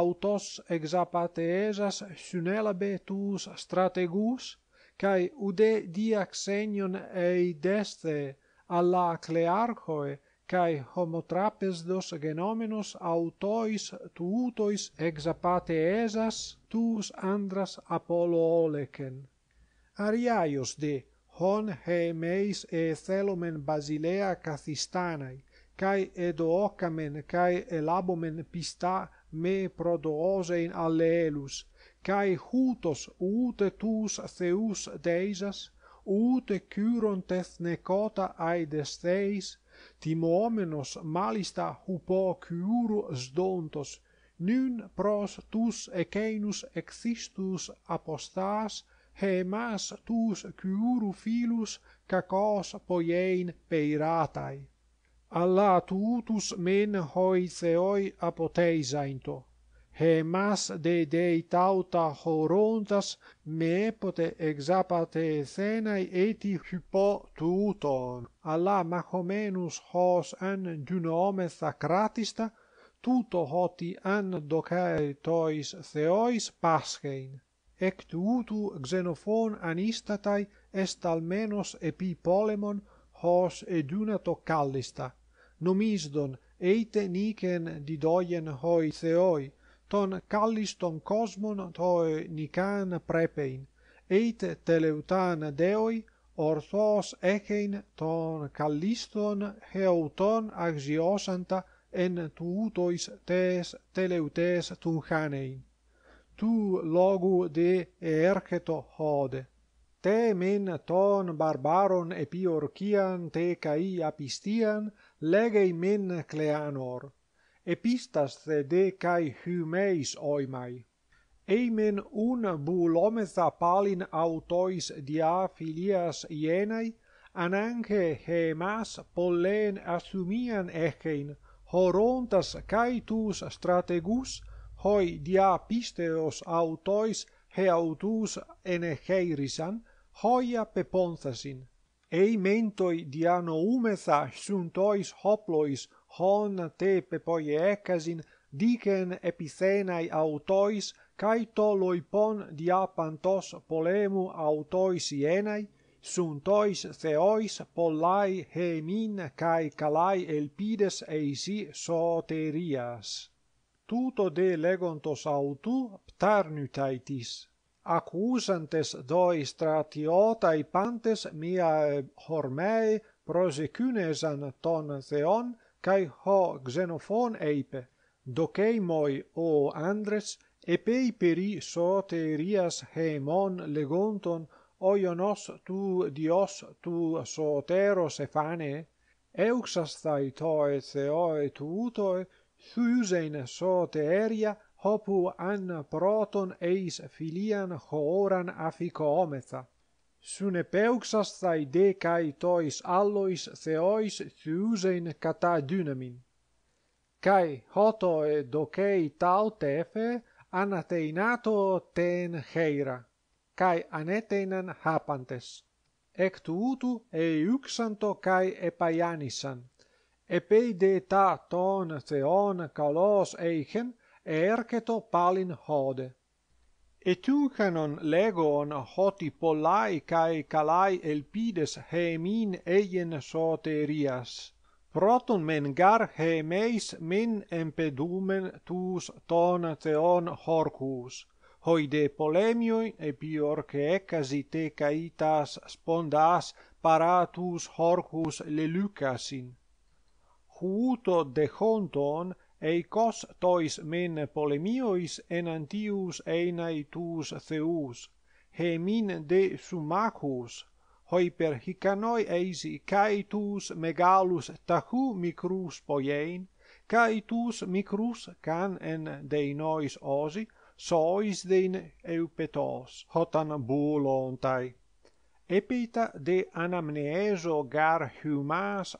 autos exapateesas synelabe tus strategus, cae ude diac senion ei deste alla clearchoe, cae homo trapezdos genomenos autois tuutois exapateesas tus andras apolo olecen. Ariaios de, hon he meis e thelomen basilea cathistanae, cae edo ocamen cae elabomen pista me prodoose in alleelus, cae hutos ute tus theus deisas, ute curon teth necota aides theis, timo malista hupo curu sdontos, nun pros tus ecenus existus apostas, εμάς τους φίλους κακός ποιειν πειράται. Αλλά τούτους μεν οι Θεοί αποτέισαντο. Εμάς δε δι ταύτα χωρώντας με έποτε θέναι έτη χυπό τούτον, αλλά μαχομένους χως αν γινόμεθα κράτιστα, τούτο ότι αν δοκαί τοίς Θεοίς πάσχειν. ectuutu xenofon anistatai est almenos epi polemon hos edunato kallista. Numisdon, eite niken didoien hoi Theoi, ton kalliston kosmon toi nikan prepein, eite teleutan Deoi, orthos echein ton kalliston heauton axiosanta en tuutois tes teleutes tum hanein tu logu de erceto hode. Te men ton barbaron epiorcian te cai apistian legei men cleanor. Epistas de cai humeis oimai. Eimen un bulometha palin autois dia filias ienai, ananche hemas pollen assumian echein, horontas caitus strategus, hoi dia pisteos autois he autus ene heirisan, hoia peponthasin. Ei mentoi dia noumetha suntois hoplois hon te pepoie ecasin, dicen epithenai autois, caito loipon dia pantos polemu autois ienai, suntois theois pollai hemin cae calai elpides eisi soterias tuto de legontos autu ptarnutaitis accusantes doi stratiota i pantes miae eh, hormae prosecunes an ton theon kai ho xenophon eipe dokei moi o andres e pei peri soterias hemon legonton oionos tu dios tu soteros e fane euxas thai toe theoe tuutoe χιούζεν αίρια, όπου αν πρώτον εις φιλίαν χώραν αφικόμεθα. Σουν επέουξας θα ιδέ καί τοίς άλλοις θεοίς θιούζεν κατά δύναμιν. Καί χώτο ε δοκέι τάου τέφε, ανατεινάτο τεν χείρα, καί ανέτειναν χάπαντες. Εκ τούτου ειούξαντο καί επαιάνισαν. e pei de ta ton theon kalos eichen e erceto palin hode. E tu canon legon hoti polai cae calai elpides heemin eien soterias. Proton men gar heemeis min empedumen tus ton theon horcus. Hoi de polemioi, e pior che ecasi te caitas spondas, paratus horcus le lucasin cuuto de honton eicos tois men polemiois en antius einae tus theus, he min de sumacus, hoi per hicanoi eisi caetus megalus tahu micrus poiein, caetus micrus can en dei nois osi, sois den eupetos, hotan bulontai. Epita de anamneeso gar humas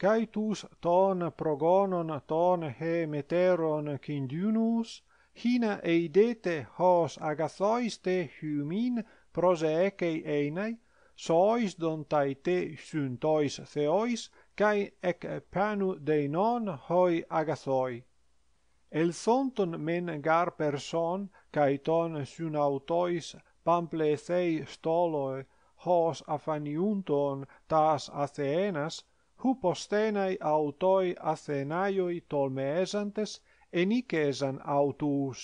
caitus ton progonon ton he meteron kindiunus, hina eidete hos agathois te humin prozeecei einae, sois dontaite suntois theois, cae ec penu non hoi agathoi. Elzonton men gar person, cae ton sunautois pample thei stoloe, hos afaniunton tas athenas, hu postenai autoi Athenaioi tolmeesantes enikesan autus,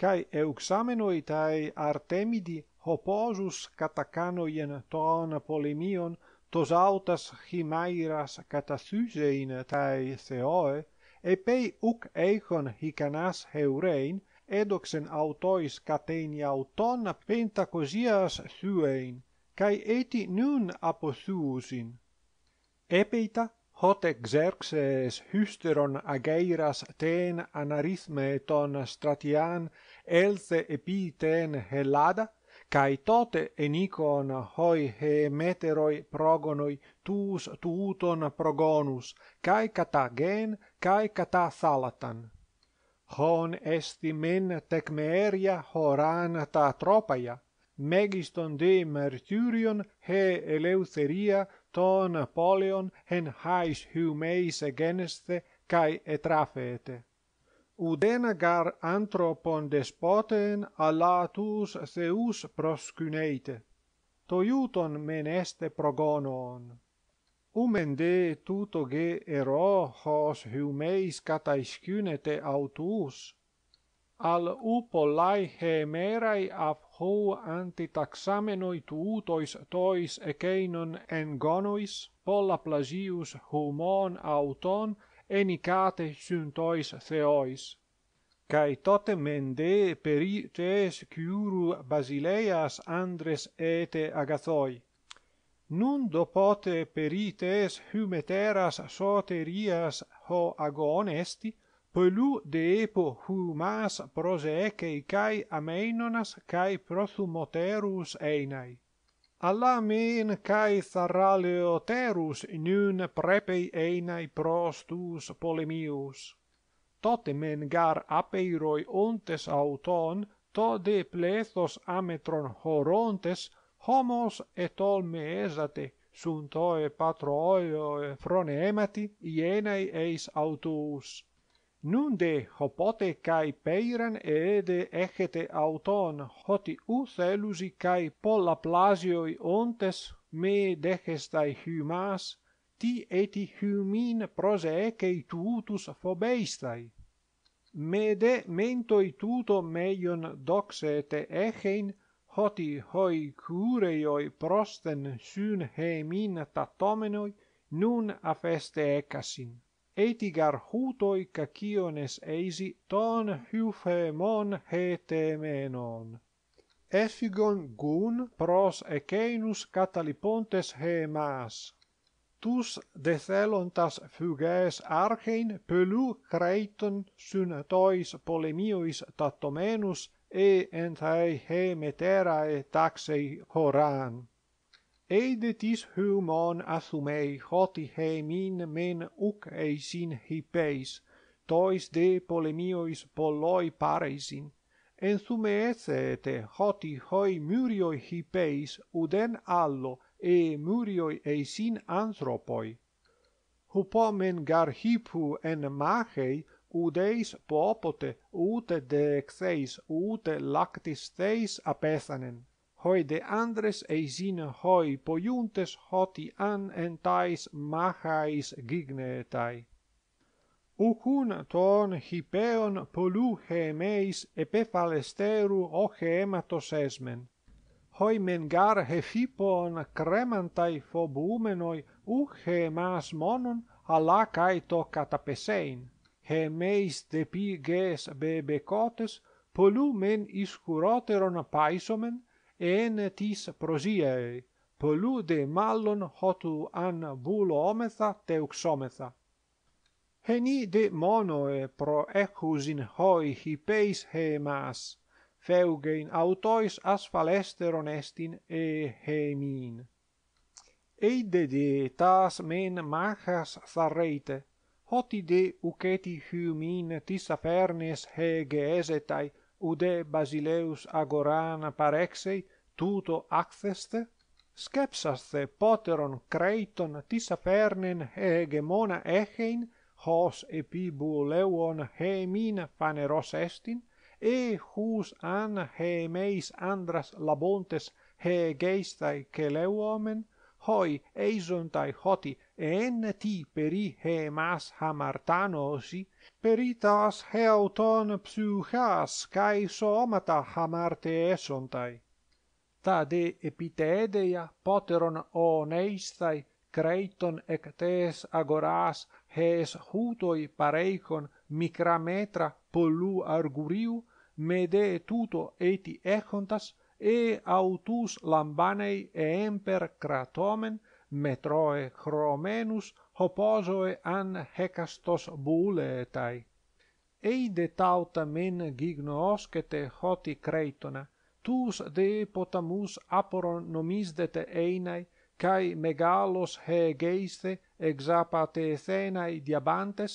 kai euxamenoi tai Artemidi hoposus catacanoien ton polemion tos autas himairas katathysein tai theoe, epei uc eichon hikanas heurein, edoxen autois kateni auton pentakosias thuein, kai eti nun apothuusin. Epeita, hot exerxes hysteron ageiras ten anarithme ton stratian elthe epi ten hellada, cae tote enicon hoi he meteroi progonoi tus tuton progonus, cae cata gen, cae cata thalatan. Hon esti men tecmeeria horan ta tropaia, megiston de martyrion he eleutheria to Napoleon en hais humeis egeneste cae etrafete. Udena gar antropon despoten alatus latus Zeus proscuneite. Toiuton men este progonon. Umen de tuto ge ero hos humeis cataiscunete autus, al upo lai hemerai ap hou anti taxamenoi tuutois tois ekeinon en gonois, polla plagius humon auton, enicate syn theois. kai tote mende perites tees curu basileias andres ete agathoi. Nun dopote perites tees soterias ho agonesti, polu de epo hu mas prose eke kai ameinonas kai prosu einai Alla min kai sarale oterus prepei e prostus polemius tote men gar apeiroi ontes auton to de plethos ametron horontes homos etol olme esate sunt oe patro oe fronemati ienai eis autus nun de hopote kai peiran e de echete auton hoti u selusi kai polla plasioi ontes me dehestai humas ti eti humin prose kai tutus phobeistai me de mento tuto meion doxete echein hoti hoi cureioi prosten syn hemin tatomenoi nun a feste ecasin etigar hutoi cacciones eisi ton hyphemon hetemenon. Effigon gun pros ecenus catalipontes hemas. Tus dethelontas fuges archein pelu creiton sun tois polemiois tatomenus e entae hemeterae taxei horan. Ede tis humon asumei, hoti he min men uc eisin hipeis, tois de polemiois polloi pareisin, entumeeseete, hoti hoi murioi hipeis uden allo e murioi eisin antropoi. Hupomen gar hipu en machei, udeis popote, ute de exeis, ute lactis teis apesanen hoi de Andres eisin hoi poiuntes hoti an entais machais gignetai. Ucun ton hipeon polu hemeis epephalesteru ochematos esmen. Hoi men gar hefipon cremantai phobumenoi uche mas monon alla kai to katapesein he meis depiges ges bebekotes polu men iskuroteron paisomen en tis prosiae, polu de mallon hotu an ometha teuxometha. Heni de monoe proecus in hoi hipeis hemas, in autois asfalesteron estin e hemin. Ede de tas men machas thareite, hoti de uceti humin tis apernes hegeesetai ude Basileus agorana parexei Tutto acesthe, skepsaste poteron creiton tis apernen hegemona echein, hos epi buleuon he min faneros estin, e hus an he meis andras labontes he geistai ke leuomen, hoi eisontai hoti en ti peri he mas hamartanosi, peritas he auton psuchas cae somata hamarteesontai ta de epitedeia poteron o neistai creiton ec tes agoras hes hutoi pareicon micra metra pollu arguriu, me de tuto eti econtas, e autus lambanei e emper cratomen, metroe chromenus, hoposoe an hecastos buleetai. Eide tauta men gignoscete hoti creitona, tus dee potamus aporon nomisdete einae, cae megalos he geiste exapate ethenae diabantes,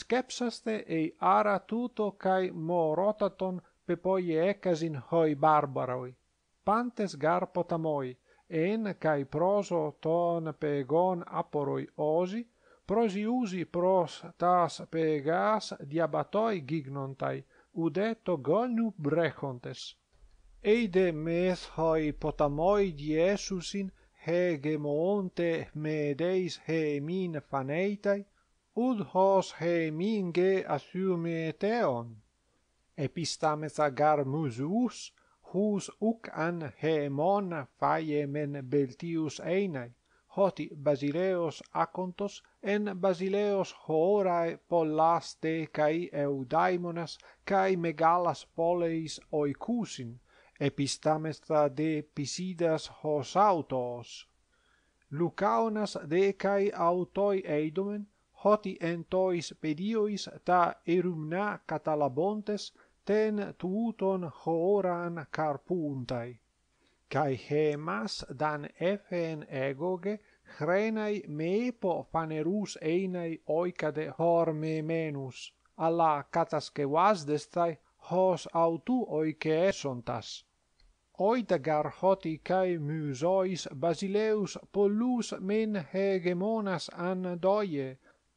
skepsaste ei aratuto cae morotaton pe poie ecasin hoi barbaroi. Pantes gar potamoi, en cae proso ton pegon aporoi ozi, prosi uzi pros tas pegas diabatoi gignontai, ude to gonu eide mes hoi potamoi diesusin hegemonte me deis he min faneitai ud hos he min ge assume epistames agar musus hus uc an hemon faiemen beltius einai hoti basileos acontos en basileos horae polaste cae eudaimonas cae megalas poleis oicusin epistamestra de pisidas hos autos lucaonas de kai autoi eidomen hoti entois pediois ta erumna catalabontes ten touton horan carpuntai kai hemas dan efen egoge hrenai me po panerus oikade horme menus alla cataskewas destai hos autou oike sontas oita gar hoti kai musois basileus pollus men hegemonas an doie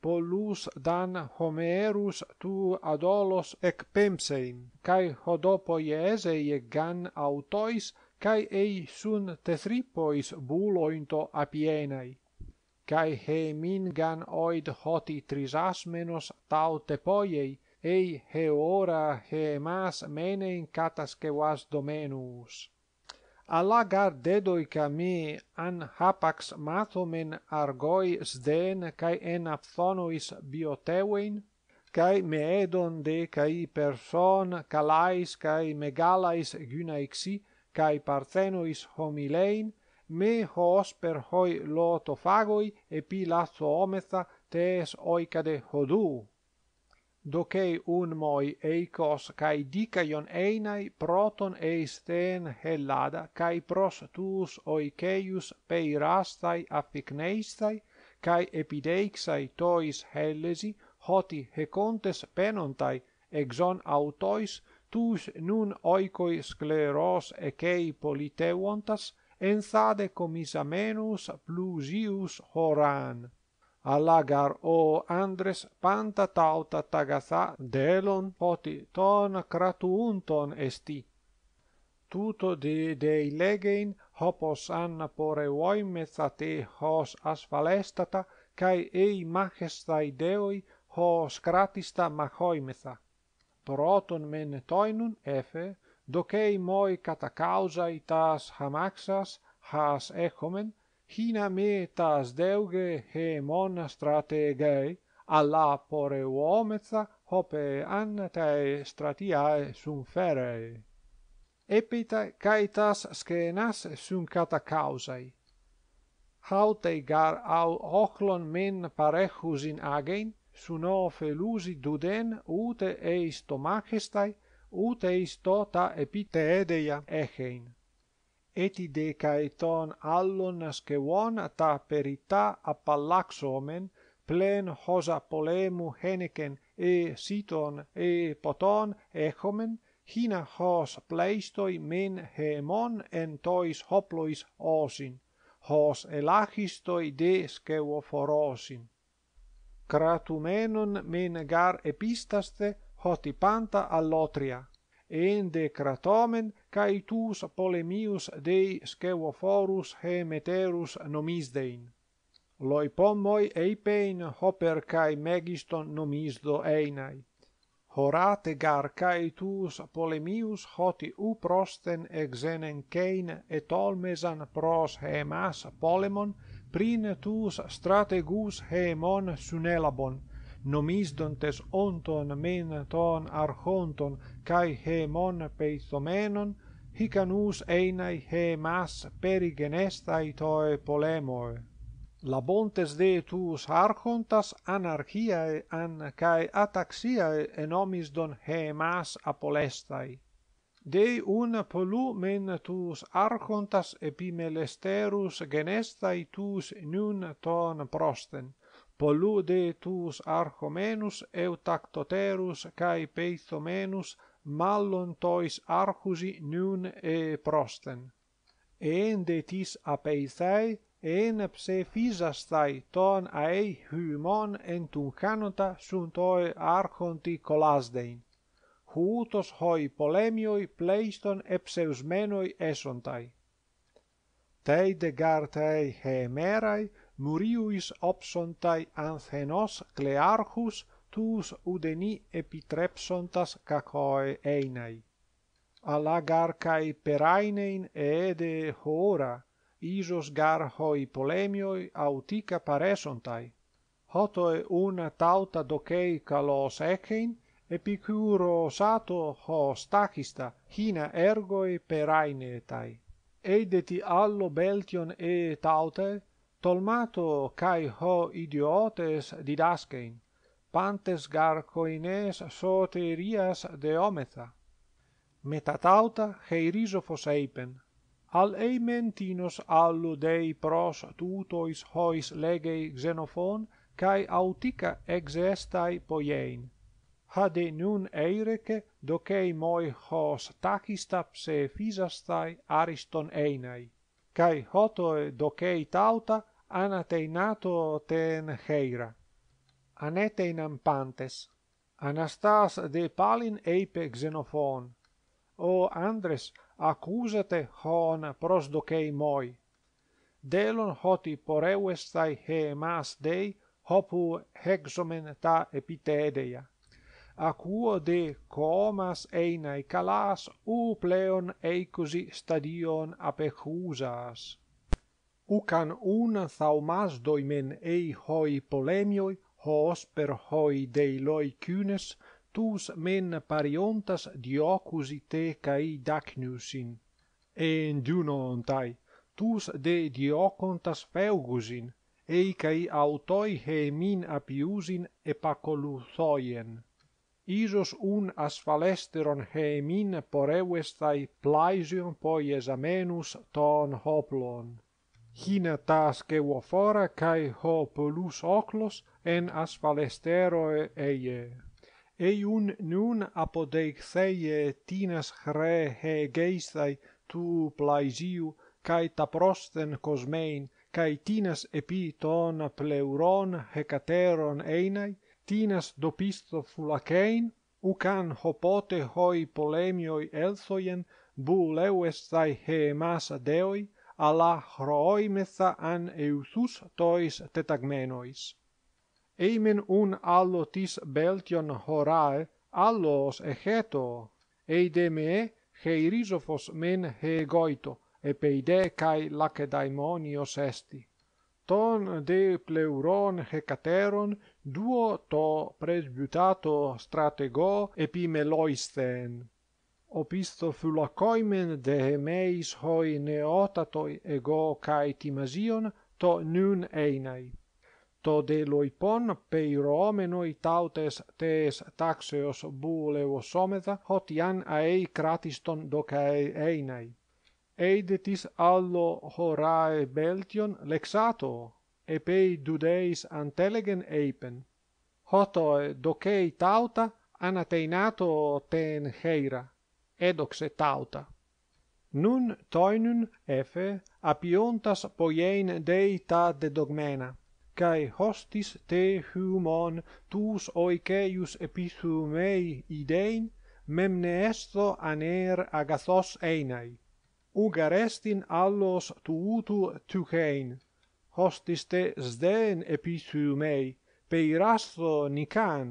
pollus dan homerus tu adolos ec pempsein kai hodopoi ese e gan autois kai ei sun tetripois bulointo apienai kai he min gan oid hoti trisasmenos tau te Ei he ora he mas menen catas domenus Ala gardedo ikami an hapax mathomen argoi zdene kai en aphonois biotewein kai me edon de kai person kalais kai megalais gunaix kai parthenois homilein me hosper hoi lotofagoi epi lasome tas oikade hodou Doce un moi eicos cae dicaion einai proton eis hellada cae pros tus oiceius peirastai afficneistai cae epideixai tois hellesi hoti hecontes penontai exon autois tus nun oicoi scleros ecei politeuontas en sade comisamenus plusius horan alagar o andres panta tauta tagatha delon poti ton cratunton esti tuto de de legein hopos anna pore voi hos asfalestata kai ei majestai deoi hos kratista mahoimetha proton men toinun efe dokei moi kata kausa itas hamaxas has echomen Hinameta as delge he mon astrate gai al apore uomeza hope antae stratia sun fere epitai kaitas sche nas sun kata causa gar au ochlon men parehus in agein su no felusi duden ute e stomachestai ute isto ta epite echein eti deca ton allon skewon ta perita appallaxomen plen hosa polemu heneken e siton e poton echomen hina hos pleistoi men hemon en tois hoplois osin hos elachistoi de skewo forosin kratumenon men gar epistaste hoti panta allotria ende kratomen kai tus polemius dei skeuophorus hemeterus nomisdein loipomoi eipein hoper kai megiston nomisdo einai horate gar kai tus polemius hoti u prosten exenen kein et olmesan pros hemas polemon prin tus strategus hemon sunelabon nomisdontes onton men ton archonton kai hemon peithomenon hikanus einai he mas perigenestai toi polemoi la bontes de tus archontas anarchia an kai ataxia e enomis don apolestai de una polu men tus archontas epimelesterus genestai tus nun ton prosten pollude tus archomenus eutactoterus kai peithomenus mallon tois archusi nun e prosten ende tis apeisai en pse fisastai ton ai hymon entum tun canota sunt oe archonti colasdein hutos hoi polemioi pleiston e pseusmenoi esontai tei de gartei hemerai muriuis opsontai anthenos clearchus tus udeni epitrepsontas cacoe einai. Alla perainein eede hora, isos gar hoi polemioi autica paresontai. Hotoe una tauta docei calos ecein, epicuro sato ho stachista, hina ergoi perainetai. Eideti allo beltion e tautae, tolmato kai ho idiotes didasken pantes gar koines soterias de ometha metatauta heiriso foseipen al eimentinos allu dei pros tutois hois legei xenophon kai autica exestai poiein hade nun eireke docei moi hos takista se fisastai ariston einai kai hotoe docei tauta anateinato ten heira. Anetein ampantes. Anastas de palin eipe xenofon. O Andres, accusate hon prosdocei moi. Delon hoti poreuestai he mas dei hopu hexomen ta epitedeia. A quo de comas einae calas u pleon eicusi stadion apechusas ucan un thaumas doimen ei hoi polemioi, hos per hoi dei loi cunes, tus men pariontas diocusi te cae dacnusin. En dunon tai, tus de diocontas feugusin, ei cae autoi he min apiusin epacoluthoien. Isos un asfalesteron he min poreuestai plaision poies amenus ton hoplon hina tas che kai ho polus oclos en asfalestero eie e un nun apodeix tinas re he geisai tu plaisiu kai ta prosten cosmein kai tinas epi ton pleuron hecateron einai tinas dopisto fulakein u kan hoi polemioi elsoien bu leu he mas adeoi alla hroi metha an eusus tois tetagmenois. Eimen un allotis beltion horae, allos egeto, eide me e, hei men hegoito, e peide cae lace esti. Ton de pleuron hecateron, duo to presbutato stratego epimeloisten opisto fulacoimen de meis hoi neotatoi ego cae timasion, to nun einai. To de loipon pei peiroomenoi tautes tes taxeos buuleo someta, hot ian kratiston docae einai. Eidetis allo horae beltion lexato, e pei dudeis antelegen eipen. Hotoe docei tauta, anateinato ten heira edoxe tauta. Nun toinun efe apiontas poien dei ta de dogmena, cae hostis te humon tus oiceius epithumei idein, memne esto aner agathos einai. Ugarestin allos tuutu tuchein, hostis te sden epithumei, peirasto nican,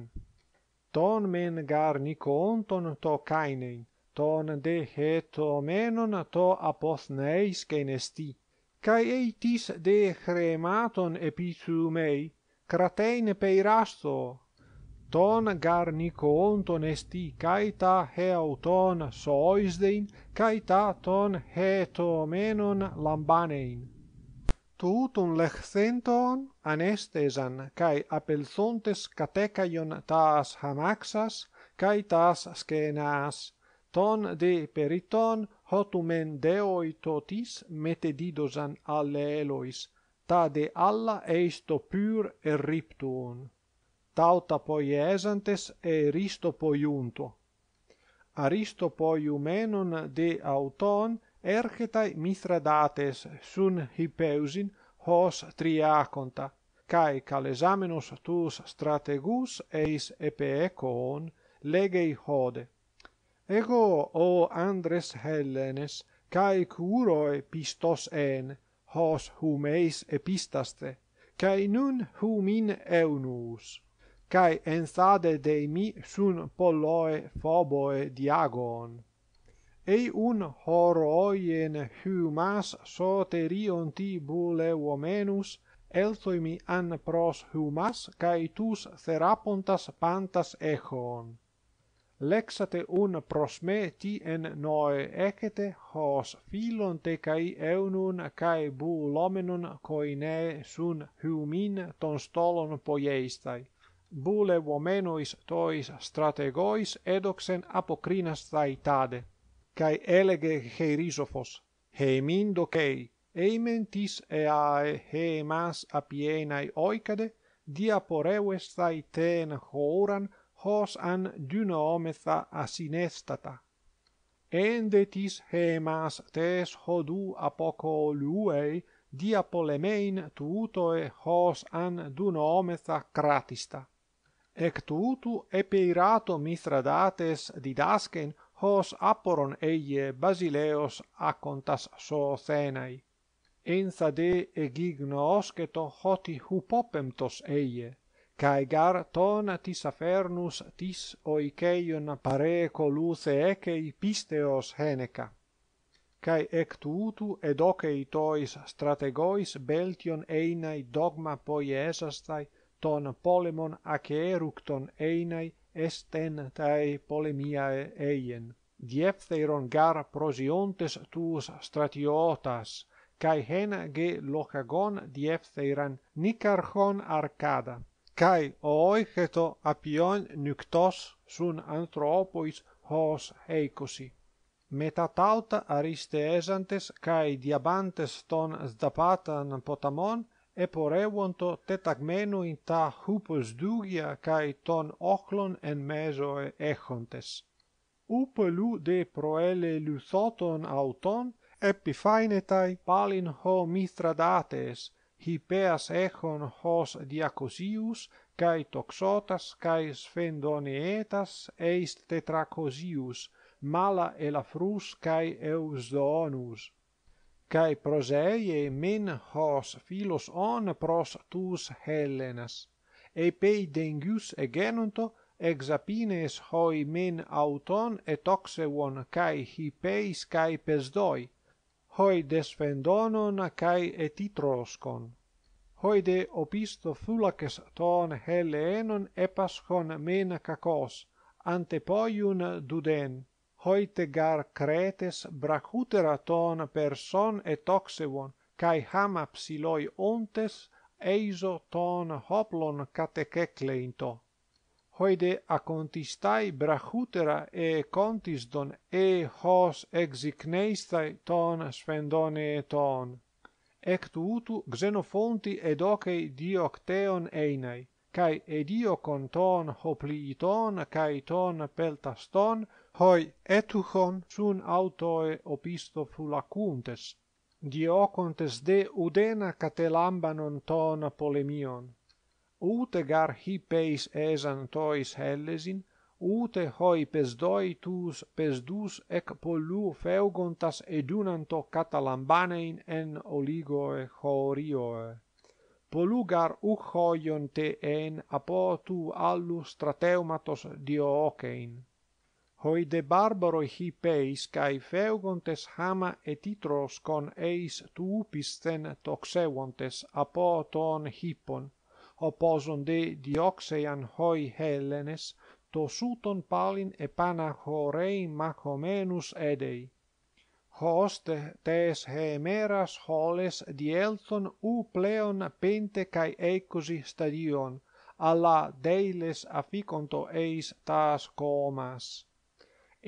ton men gar nicoonton to cainein, ton de heto to apos neis keinesti kai eitis de krematon episumei krataine peirasto ton gar nikonto nesti kai ta he auton sois dein kai ta ton heto menon lambanein touton lexenton anestesan kai apelzontes katekaion tas hamaxas kai tas skenas ton de periton hotumen deo totis mete didosan alle elois ta de alla e isto pur e tauta poiesantes esantes e risto poi unto aristo poiumenon de auton erchetai mithradates sun hipeusin hos triaconta kai calesamenos tus strategus eis epeecon legei hode ego o andres hellenes kai curoe pistos en hos humeis epistaste kai nun humin eunus kai en sade de mi sun polloe phoboe diagon ei un horoi en humas soterion tibule omenus Elthoimi an pros humas kai tus therapontas pantas echon lexate un prosmeti en noe ecete, hos filon te cae eunun cae bu lomenon coine sun humin ton stolon poieistai. Bule vomenois tois strategois edoxen apocrinas tade, cae elege heirisofos, heimin docei, eimen tis eae heimas apienai oicade, diaporeues tai ten hooran, hos an dunaometha asinestata. Endetis hemas tes hodu apoco luei diapolemein polemein tuutoe hos an dunaometha kratista. Ec tuutu epeirato mithradates didasken hos aporon eie basileos acontas so thenai. Enza de hoti hupopemtos eie cae gar tona tis afernus tis oiceion pareco luce ecei pisteos heneca, cae ect utu ed ocei tois strategois beltion einai dogma poiesastai ton polemon ace eructon einai est en tae polemiae eien. dieptheron gar prosiontes tuus stratiotas, cae hen ge lochagon dieptheran nicarchon arcada. Kai oi keto apion nyktos sun anthropos hos heikosi metatauta ariste esantes kai diabantes ton zdapatan potamon e poreuonto tetagmenou in ta houps dougia kai ton okhlon en mezo e echontes houp lude proele lu soton auton epifainetai palin ho Hipeas echon hos diacosius, cae toxotas, cae sfendoneetas, eis tetracosius, mala elafrus cae eusdonus. Cae proseie min hos philos on pros tus hellenas, epei dengius egenunto, ex apines hoi min auton et oxewon cae hipeis cae pesdoi, hoi desvendonon cae etitroscon. Hoi de opisto thulakes ton Hellenon epaschon men cacos, ante poiun duden, hoi te gar cretes bracutera ton person et oxevon, cae hama psiloi ontes eiso ton hoplon catececleinto hoide a contistai brachutera e contis don e hos exigneistai ton spendone e ton. Ect utu xenofonti ed ocei diocteon einai, cae edio con ton hopliiton cae ton peltaston, hoi etuchon sun autoe opistofu lacuntes, diocontes de udena catelambanon ton polemion. Ute gar hipeis peis esantois hellesin, Ute hoi pesdoi pesdoitus pesdus Ec polu feugontas edunanto Catalambanein en oligoe chorioe, Polu gar uchoionte en Apo tu allu strateumatos dioocein. Hoi de barbaroi hipeis peis feugontes hama etitros Con eis tuupisten toxewontes Apo ton hippon, oposon de dioxean hoi Hellenes, to suton palin e pana horei machomenus edei. Hoste tes hemeras holes dielton u pleon pente cae ecosi stadion, ala deiles aficonto eis tas comas.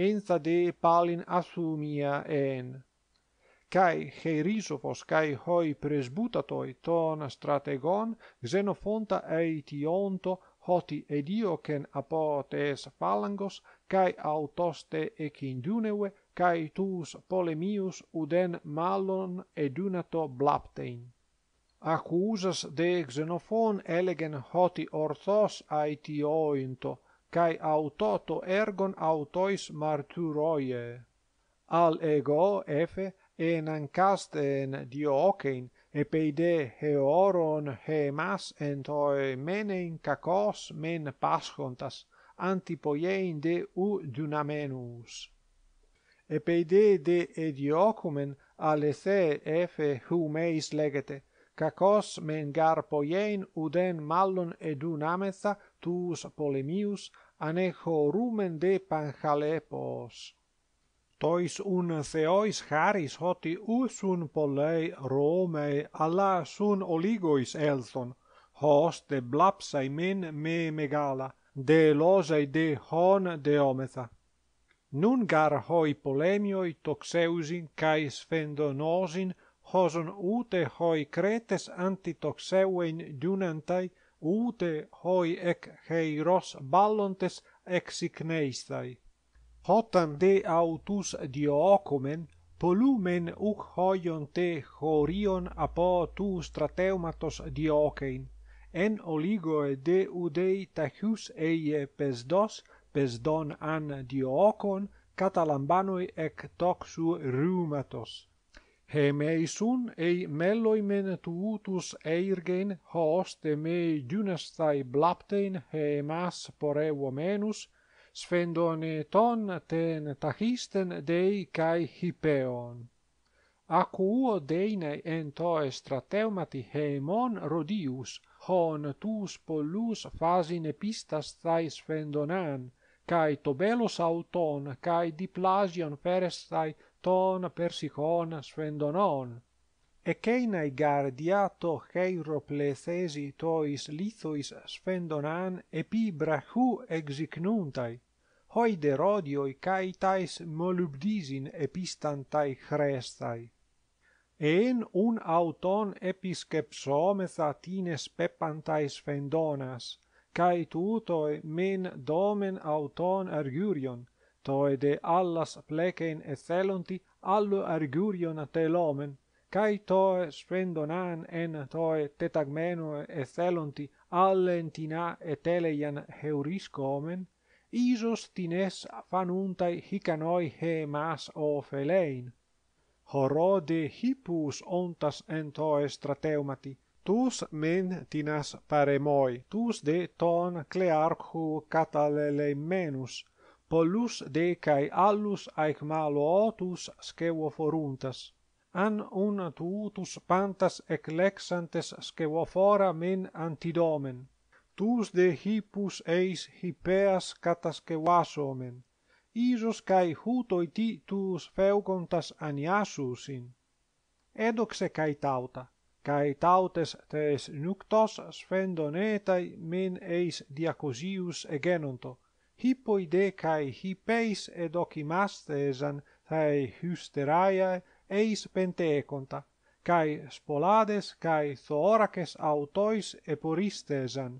Enza de palin asumia en kai he riso kai hoi presbutatoi ton strategon xenofonta ei hoti edio ken apotes phalangos kai autoste e kinduneve kai tous polemius uden malon edunato blaptein accusas de xenofon elegen hoti orthos ai tionto kai autoto ergon autois marturoie al ego efe E nancasten diocein, e peide heoron he mas entoi menein kakos men paschontas, antipoiein de u dunamenus. E peide de ediocumen diocumen, alethe efe humeis legete, kakos men gar u den mallon e tus polemius, rumen de panchalepos tois un theois charis hoti usun polei Romei alla sun oligois elthon, hos de blapsae me megala, de losei de hon deometa. Nun gar hoi polemioi toxeusin cae sfendonosin hoson ute hoi cretes antitoxeuein dunantai ute hoi ec heiros ballontes exicneistai hotan de autus diocomen polumen uc hoion te horion apo tu strateumatos diocein en oligoe de udei tachus eie pesdos pesdon an diocon catalambanoi ec toxu hemeisun ei meloimen tuutus eirgen hoste me junestai blaptein hemas pore sfendone ton ten tachisten dei cae hipeon. Acu uo deine en toe strateumati heemon rodius, hon tus pollus fasine pistas thai sfendonan, cae tobelus auton, cae diplasion ferestai ton persicon sfendonon e caina i gardia to heiro plesesi to is litho is spendonan e exignuntai hoi de rodio molubdisin epistantai chrestai. en un auton episkepso me satines pepantai spendonas kai tuto men domen auton argurion to allas plecen e celonti allo argurion a caito sprendo nan en toe tetagmenu eselunti alentina et elejan heurisco isos tines fanuntai hicanoi he mas o felein de hipus ontas en entoe strateumati tus men tinas paremoi tus de ton clearchu cataleleminus polus de kai allus aichmalo tus scheuforuntas an un tutus pantas eclexantes scevofora men antidomen tus de hipus eis hipeas catas que isos cae huto iti tus feucontas aniasus in edox cae tauta cae tautes tes nuctos sfendonetai men eis diacosius egenonto, hipoide hippoide cae hipeis edocimastesan cae hysteraeae eis penteconta, cae spolades, cae thoraces autois eporistesan,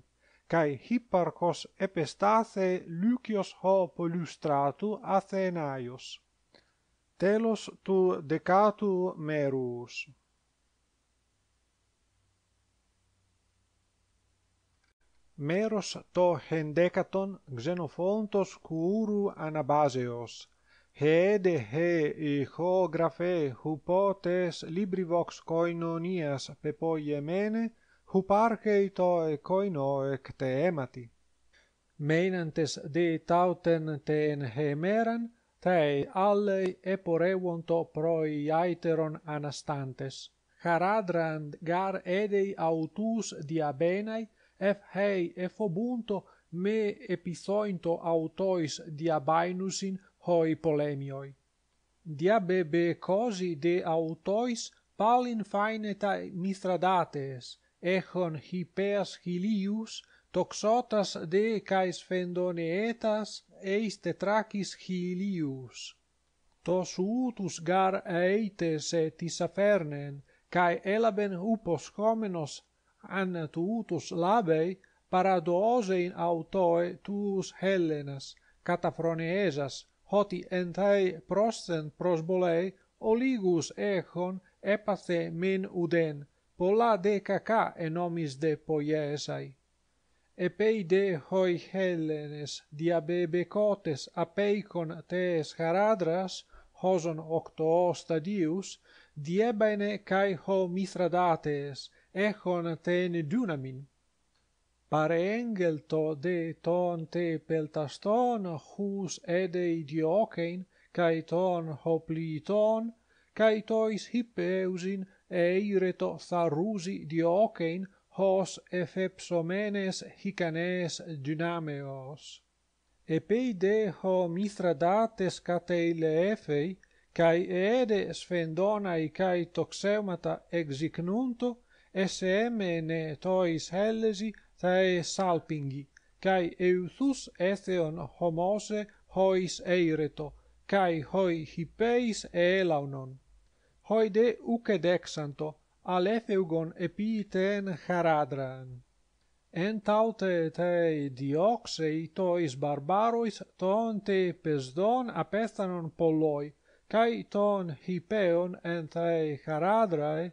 cae hipparchos epestathe Lucios ho polustratu Athenaios. TELOS TU DECATU MERUS Meros TO HENDECATON XENOPHONTOS CUURU ANABASEOS he de he e ho hupotes librivox vox koinonias pepoi emene huparche i toe koino ec te emati. Menantes de tauten te en hemeran, te allei e porevonto proi aiteron anastantes. Caradrand gar edei autus dia ef hei efobunto me episointo autois diabainusin, hoi polemioi. Diabe be cosi de autois palin faineta mithradates, echon hipeas hilius, toxotas de caes fendoneetas, eis tetracis hilius. Tos utus gar aeites e tisafernen, cae elaben upos homenos an labei, paradosein in autoe tuus Hellenas, cataproneesas, ότι εν ταί πρόσθεν προσβολαί ολίγους έχουν έπαθε μεν ουδέν, πολλά δε κακά ενόμις δε πολιέσαι. Επέι δε χοί χέλενες διαβεβεκότες απέικον τες χαράδρας, χώσον οκτώ σταδίους, διέμπαινε καί χω μηθραδάτες, έχον τεν δύναμιν. pare engel to de ton te peltaston hus ede idiocein, cae ton hopliton, cae tois hippeusin eireto tharusi diocein hos efepsomenes hicanes dynameos. pei de ho mithradates cateile efei, cae ede sfendonai cae toxeumata exicnunto, esse tois hellesi, te salpingi, cae euthus etheon homose hois eireto, cae hoi hippeis eelaunon. Hoide uce dexanto, alefeugon epi charadran. haradraen. Entaute te dioxei tois barbarois ton pesdon apestanon poloi, cae ton hippeon ente haradrae,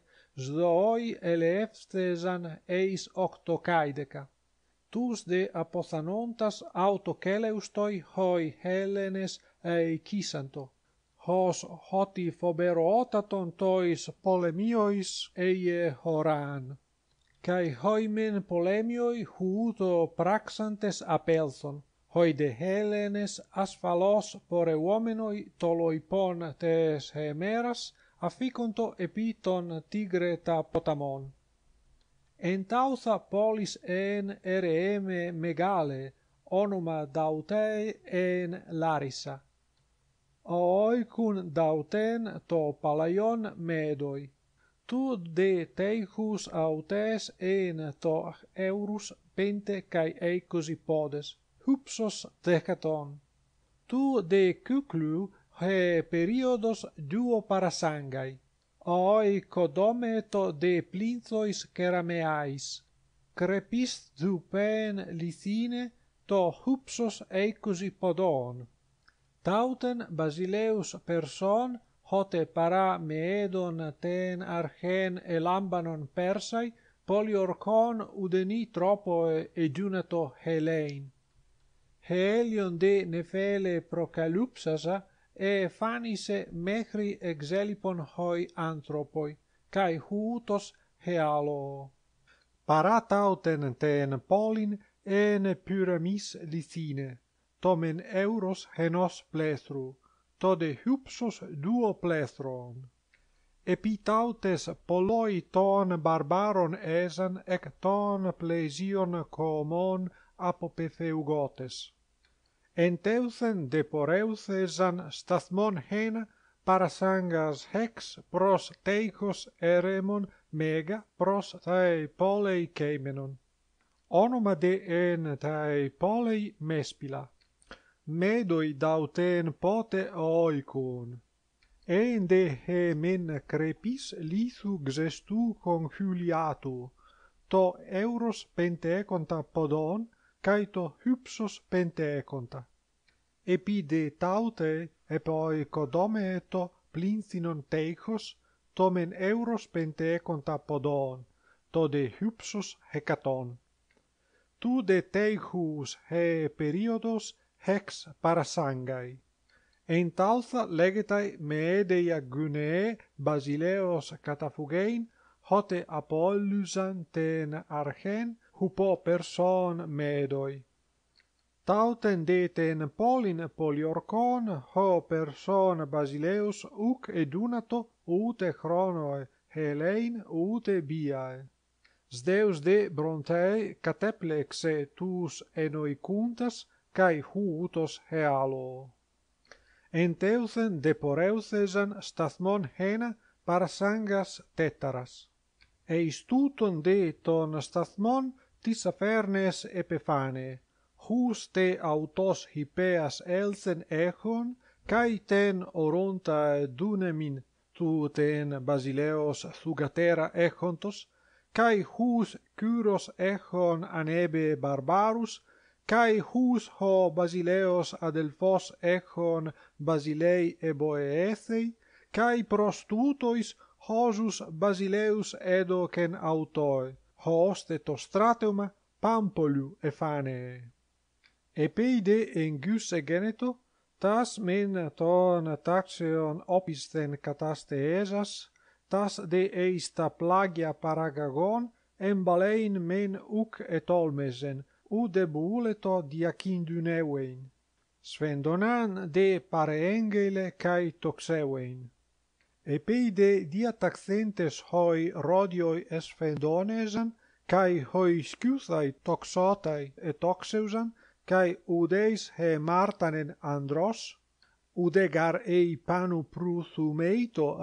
sdoi elefthesan eis octocaideca, tus de apothanontas autoceleustoi hoi Hellenes aecisanto, hos hoti foberuotaton tois polemiois eie horan, cae hoimen polemioi hudo praxantes apelton, hoi de Hellenes asfalos pore uomenoi toloipon tes hemeras, afficunto epiton tigre ta potamon. Entauza polis en ereeme megale, onuma dautei en Larissa. Oicum dauten to palaion medoi. Tu de teixus autes en to eurus pente cae eicos ipodes. Hupsos decaton. Tu de cucluu, periodos duo parasangai, oe codometo de plinzois kerameais, crepis dupen licine to hupsos ecusi podon. Tauten Basileus Person, hote para meedon ten argen elambanon Persai, poliorcon udeni tropoe edjunato Heleen. Helion de nefele procalupsasa, e fanise mehri exelipon hoi anthropoi kai houtos healo parata auten ten polin en pyramis lithine tomen euros henos plethrou to de duo plethron epitautes poloi ton barbaron esan ek ton plesion komon apopetheugotes enteusen de poreus esan stathmon hen para sangas hex pros teichos eremon mega pros tae polei caemenon. Onoma en tae polei mespila. Medoi dauten pote oicun. En de he men crepis lithu gzestu con huliatu, to euros podon, καί το χύψος πέντε έκοντα. Επί δε ταύτε το πλήνθινον τέχος, το μεν εύρος πέντε έκοντα ποδόν, το δε χύψος εκατόν. Του δε τέχους ε περίοδος χεξ παρασάγγαι. Εν τάλθα λέγεται με έδεια γουνεέ βασιλέως καταφουγέιν χότε απόλουσαν τεν αρχέν hupo person medoi. Tauten deten polin poliorcon ho person basileus uc edunato ute chronoe helein ute biae. Sdeus de brontei cateplexe tus enoi cuntas cae hutos healo. En deporeuthesan stathmon hena parasangas tetaras. E istuton de ton stathmon Tisafernes Epifane, hus te autos hipeas elsen echon, kai ten oronta dunemin tu ten basileos thugatera echontos, kai hus kyros echon anebe barbarus, kai hus ho basileos adelphos echon basilei eboeethei, kai prostutois hosus basileus edo autoi autoe host to stratum pampolu e fane e peide in geneto tas men ton taxeon opisten cataste esas tas de eista plagia paragagon en balein men uc et olmesen u de diacinduneuein, di svendonan de pareengele engele kai e peide dia taxentes hoi rodioi es fendonesan, cae hoi scusai toxotai e toxeusan, cae udeis he martanen andros, ude gar ei panu prusu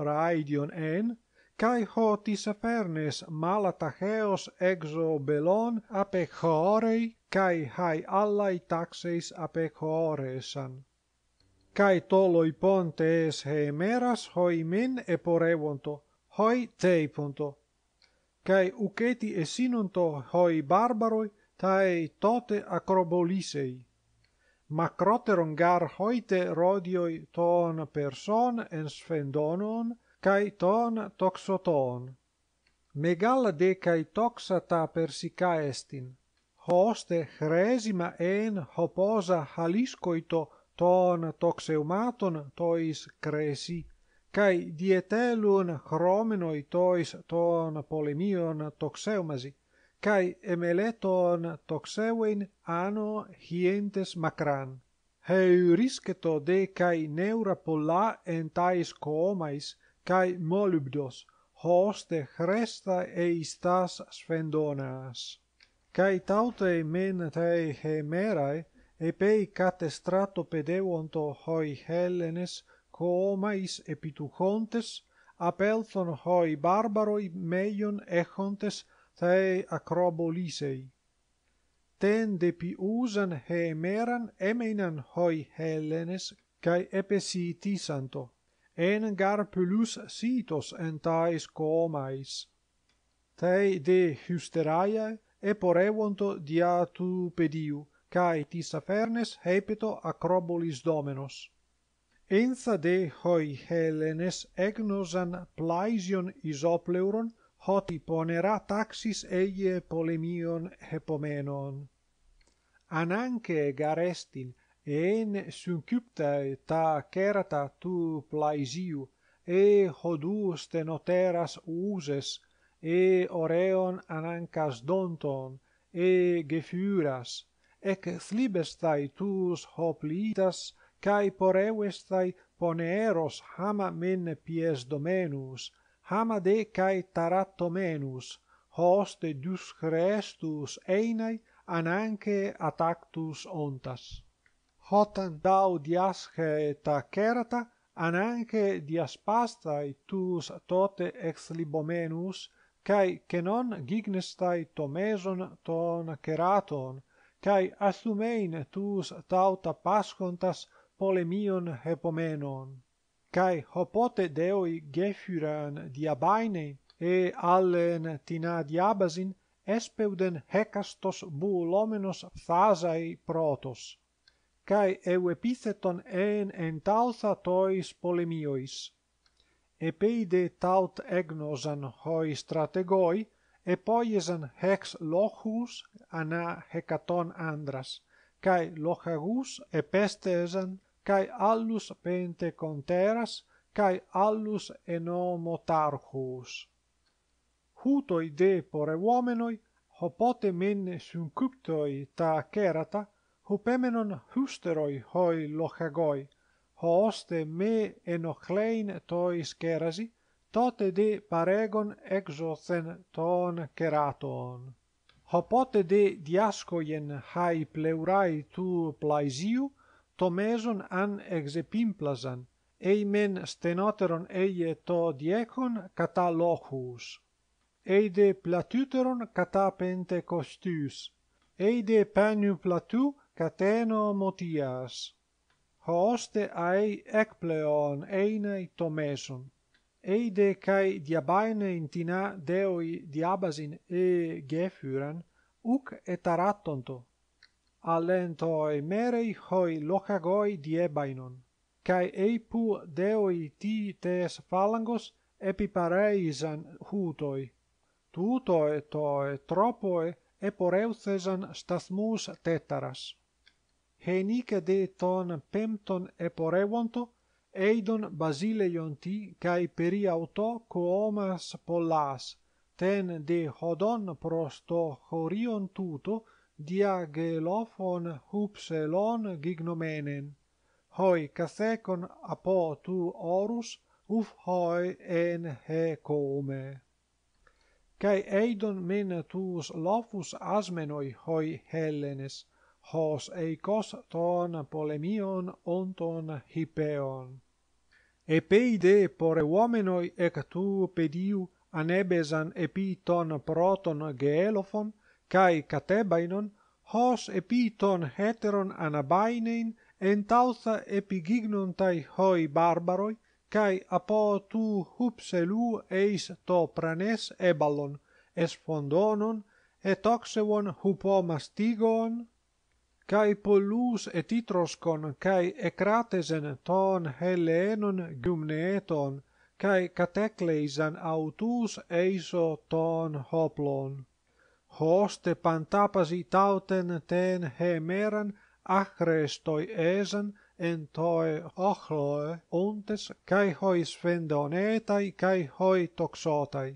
raidion en, cae ho tis apernes mala tacheos exo belon apec cae hai allai taxeis apec cae toloi ponte es he emeras hoi men eporevonto, hoi teiponto, cae uceti esinonto hoi barbaroi, tae tote acrobolisei. Macroteron gar hoite rodioi ton person en sfendonon cae ton toxoton. Megala decae toxa ta persica estin, hoste chresima en hoposa haliscoito ton toxeumaton tois cresi kai dietelun chromenoi tois ton polemion toxeumasi kai emeleton toxeuin ano hientes macran he de kai neura polla entais tais komais kai molybdos hoste chresta e istas sfendonas kai taute men tai hemerai epe pei cat estrato hoi hellenes coomais epitujontes apelthon hoi barbaroi meion echontes thai acrobolisei ten de piusan he meran emeinan hoi hellenes cae epesitisanto en gar pulus sitos entais coomais thai de hysteraiae e porevonto dia pediu cae tis apernes hepeto acrobolis domenos. Enza de hoi Helenes egnosan plaision isopleuron, hoti ponera taxis eie polemion hepomenon. Ananche garestin, e en suncipta ta cerata tu plaisiu, e hodus stenoteras noteras uses, e oreon anancas donton, e gefuras, ec slibestai tuus hoplitas, cae poreuestai poneeros hama men pies domenus, hama de cae taratomenus, hoste creestus einai, ananque atactus ontas. Hotan dau diasche ta cerata, ananche diaspastai tuus tote ex libomenus, cae cenon gignestai to meson ton ceraton, kai assumein tus tauta pascontas polemion hepomenon kai hopote deoi gefuran diabaine e allen tina diabasin espeuden hekastos bulomenos phasai protos kai eu epitheton en en tauta tois polemiois epeide taut egnosan hoi strategoi e poi hex lochus ana hecaton andras kai lochagus epeste esan kai allus pente conteras kai allus eno motarchus huto ide pore umenoi hopote menne su ta kerata hopemon husteroi hoi lochagoi hoste me enochlein tois kerasi τότε δε παρέγον έξωθεν τόν κεράτων. Οπότε δε διάσκογεν χαί πλευράι του πλαϊζίου, το μέζον αν εξεπίμπλαζαν, έι μεν στενότερον έγιε το διέχον κατά λόχους, Ειδε πλατύτερον κατά πέντε έι Ειδε πάνιου πλατού κατένο μοτίας. Ώστε αεί εκπλέον είναι το μέσον. eide kai diabaine intina deoi diabasin e gefuran uk et aratonto alento e merei hoi lokagoi diebainon kai epu deoi ti tes phalangos epipareisan hutoi tuto et o tropo e eporeuthesan stathmus tetaras he de ton pempton eporewonto eidon basileion ti kai peri auto co omas pollas ten de hodon prosto horion tuto dia gelophon hupselon gignomenen hoi kathekon apo tu orus uf hoi en he come kai eidon men tuus lophus asmenoi hoi hellenes hos eikos ton polemion onton hipeon. E peide pore uomenoi ec tu pediu anebesan epi ton proton geelofon, cae catebainon, hos epi ton heteron anabainein, ent epigignuntai hoi barbaroi, cae apo tu hupselu eis to pranes eballon, esfondonon, et oxevon hupo kai polus et itros kon kai ekratesen ton helenon gumneton kai katekleisan autous eiso ton hoplon hoste pantapasi tauten ten hemeran achrestoi esen en toi ochloe ontes kai hois fendonetai kai hoi toxotai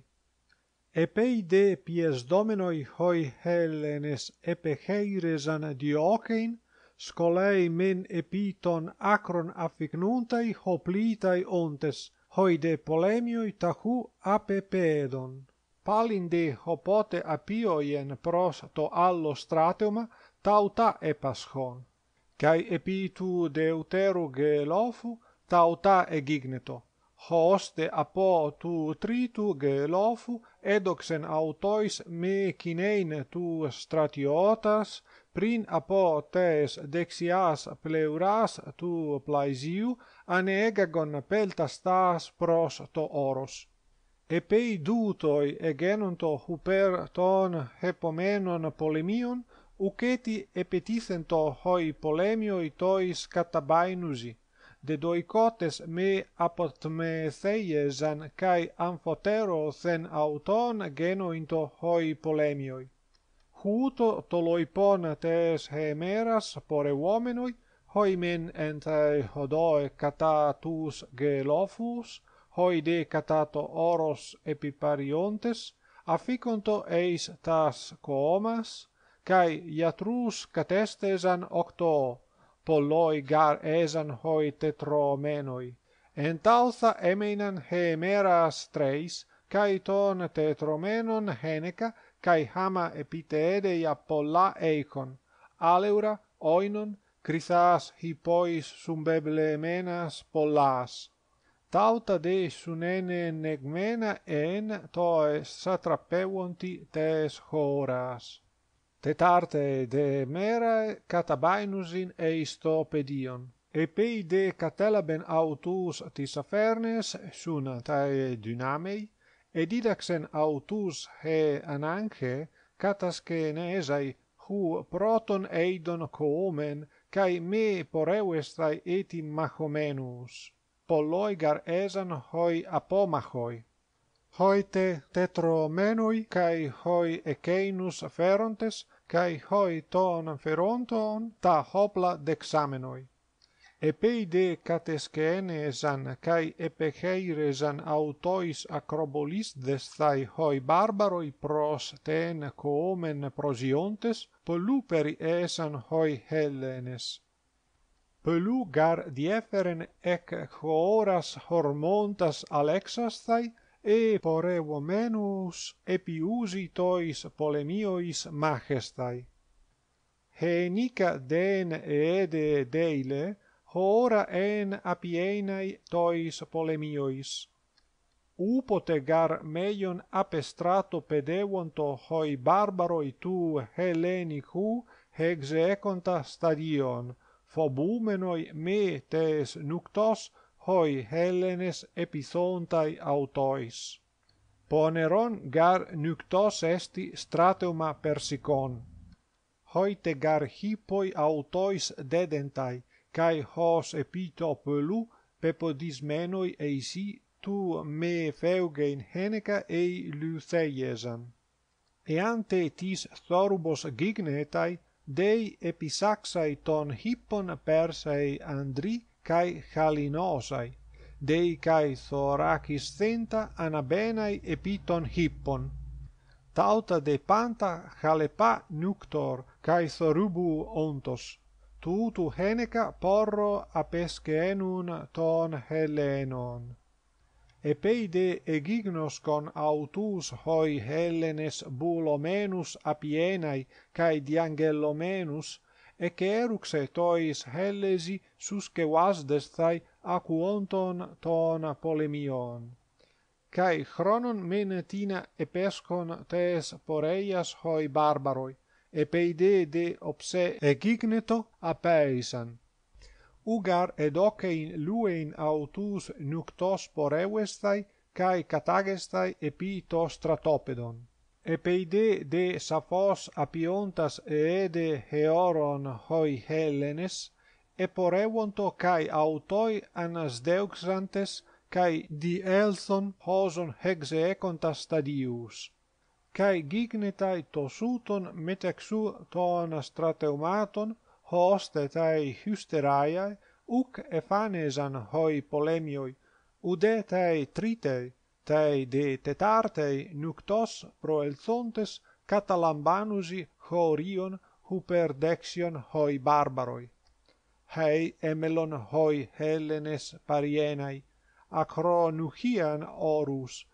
epeide pei pies domenoi hoi hellenes e peheires an diocein, scolei men epiton acron affignuntai hoplitai ontes, hoi de polemioi tahu apepedon. pedon. Palin de hopote apioien pros to allo strateuma, tauta e paschon, cae epitu deuteru gelofu, tauta e gigneto, hoste apo tu tritu gelofu, Edoxen autois me cinein tu stratiootas, prin apo tes dexias pleuras tu Plaesiu, ane egagon peltastas pros to oros. Epei dutoi egenonto huper ton hepomenon polemion, uceti epetithento hoi polemioi tois katabainuzi de doicotes me apot me theiesan cae amfotero zen auton geno into hoi polemioi. Huto toloipon tes hemeras pore uomenoi, hoi men ente hodoe cata tus gelofus, hoi de catato oros epipariontes, afficonto eis tas coomas, cae iatrus catestesan octo, polloi gar esan hoi tetromenoi. En emenan eminen hemeras treis, cae ton tetromenon heneca, cae hama epiteedeia polla eikon, aleura, oinon, hipois hippois sumbeblemenas pollas. Tauta de sunene negmena en toes satrapeuonti tes horas te tarte de mera catabainus in eisto pedion e pei de catela ben autus tisafernes sun tai dynamei e didaxen autus he ananche catasquene esai hu proton eidon coomen cae me porevestrae etim machomenus polloi gar esan hoi apomachoi hoite tetromenoi cae hoi eceinus ferontes kai hoi ton pheron ton ta hopla dexamenoi e peide kateskenes an kai e pegei resan autois akropolis des thai hoi barbaroi pros ten komen prosiontes poluperi esan hoi hellenes pelugar di pheren echoras hormontas alexasthai e porevomenus epiusi tois polemiois majestai. Henica den eede deile, hora en apienai tois polemiois. Upote gar meion apestrato pedeuonto hoi barbaroi tu Hellenicu hexeconta stadion, fobumenoi me tes nuctos hoi Hellenes episontai autois. Poneron gar nuctos esti strateuma persicon. Hoite gar hippoi autois dedentai, cae hos epito pelu pepodismenoi eisi tu me feugein heneca ei luceiesan. Eante tis thorubos gignetai, dei episaxai ton hippon persei andri, cae chalinosae, dei cae thorakis centa anabenai epiton hippon. Tauta de panta chalepa nuctor, cae thorubu ontos, tutu heneca porro apescenun ton helenon. E pei de egignos con autus hoi Hellenes bulomenus apienai cae diangelomenus, e che erux tois hellesi susque vas destai acuonton tona polemion. Cai chronon mene tina epescon tes poreias hoi barbaroi, e peide de obse e gigneto apeisan. Ugar ed ocein luein autus nuktos porevestai, cai catagestai epi tostratopedon epeide de safos apiontas eede heoron hoi Hellenes, eporevonto cae autoi anasdeuxantes, cae di elzon poson hegzeecontas tadius, cae gignetai tosuton metexu tona strateumaton, hoste tai hysteraiae, uc efanesan hoi polemioi, ude tai tritei, tei de tetartei nuctos pro elzontes catalambanusi horion huper dexion hoi barbaroi. Hei emelon hoi hellenes parienai, acro nuhian orus,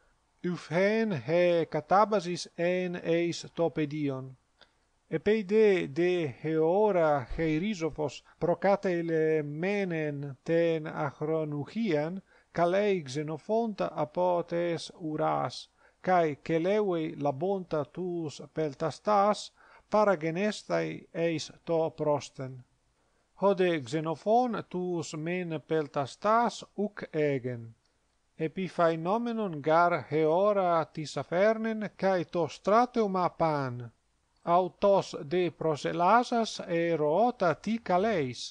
uf he catabasis en eis topedion. dion. de heora he ora menen ten acro calei xenofonta apotes uras kai kelewei la bonta tus peltastas paragenestai eis to prosten hode xenofon tus men peltastas uk egen Epi nomenon gar heora ora ti safernen kai to strate uma pan autos de proselasas e rota ti caleis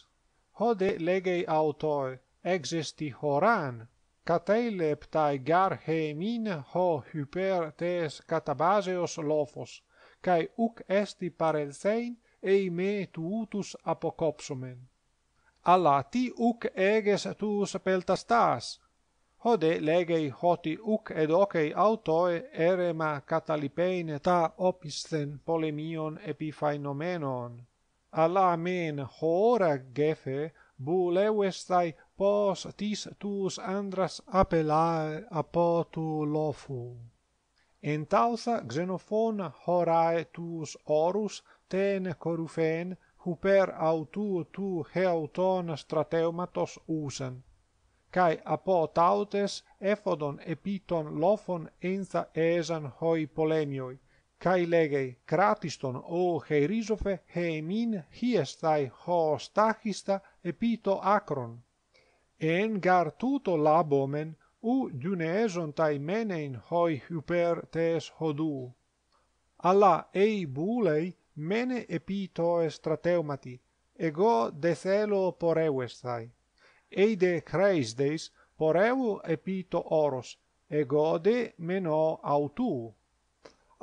hode legei autoi existi horan cateile ptai gar he min ho hyper tes catabaseos lophos kai uk esti parel sein e me tutus apokopsomen alla ti uk eges tu peltastas? hode legei hoti uk ed okei erema catalipein ta opisthen polemion epifainomenon alla men hora gefe bouleu estai pos tis tus andras apelae a potu lofu. En tausa xenofona horae tus orus ten corufen huper autu tu heauton strateumatos usan. Cae apo tautes efodon epiton lofon enza esan hoi polemioi, cae legei kratiston o herisofe heimin hiestai ho stachista epito akron e en gar tuto labomen u dunezon tai menein hoi hyper tes hodu alla ei bulei mene epito estrateumati ego de celo por ei de creis deis por eu epito oros ego de meno autu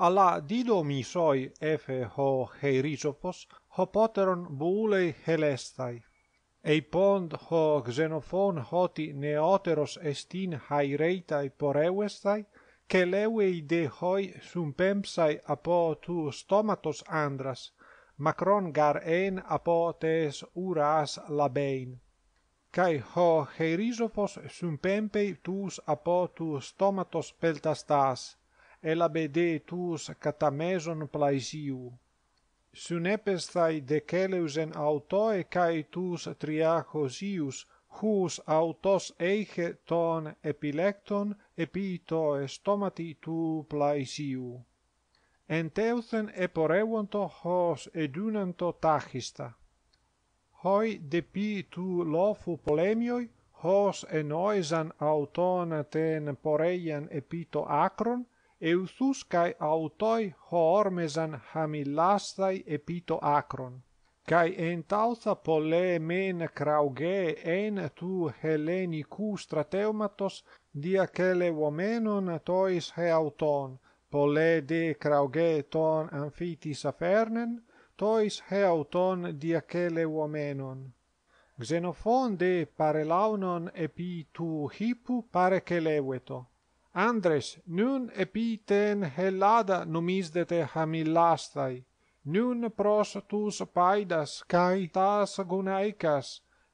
alla dido mi soi efe ho heirisopos ho poteron bulei helestai E pond ho xenophon hoti neoteros estin haireita e poreuestai che leue ide hoi sum apo tu stomatos andras macron gar en apo tes uras labein kai ho herisophos sumpempei tus apo tu stomatos peltastas elabede tus catameson plaisiu sunepestai de autoe en auto e kai triachosius hus autos eige ton epilecton epito estomati tu plaisiu en teuthen e hos edunanto tachista hoi de pi tu lofu polemioi hos enoisan auton ten poreian epito acron eusus kai autoi ho ormesan hamillastai epito akron kai en pole men krauge en tu heleni kou strateumatos dia kele omenon tois he auton pole de crauge ton amphiti sapernen tois he auton dia kele omenon de parelaunon epitu hipu pare Andres, nun epiten helada numisdete hamillastai, nun pros tus paidas cae tas gunaicas,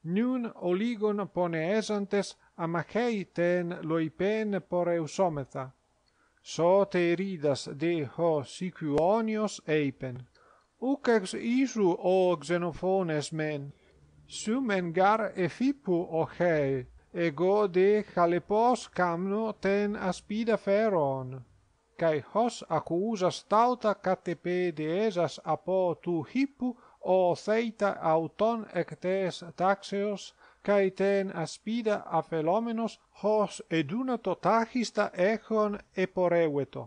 nun oligon poneesantes amachei ten loipen poreusometha. So te ridas de ho sicuonios eipen. Uc ex isu o xenofones men, sumen gar efipu ohei, egode halepos kamno ten aspida pheron kai hos akousas tauta kat epede esas apo tu hipu o theita auton ektes takseos kai ten aspida aphelomenos hos edunototagista ekhon eporeweto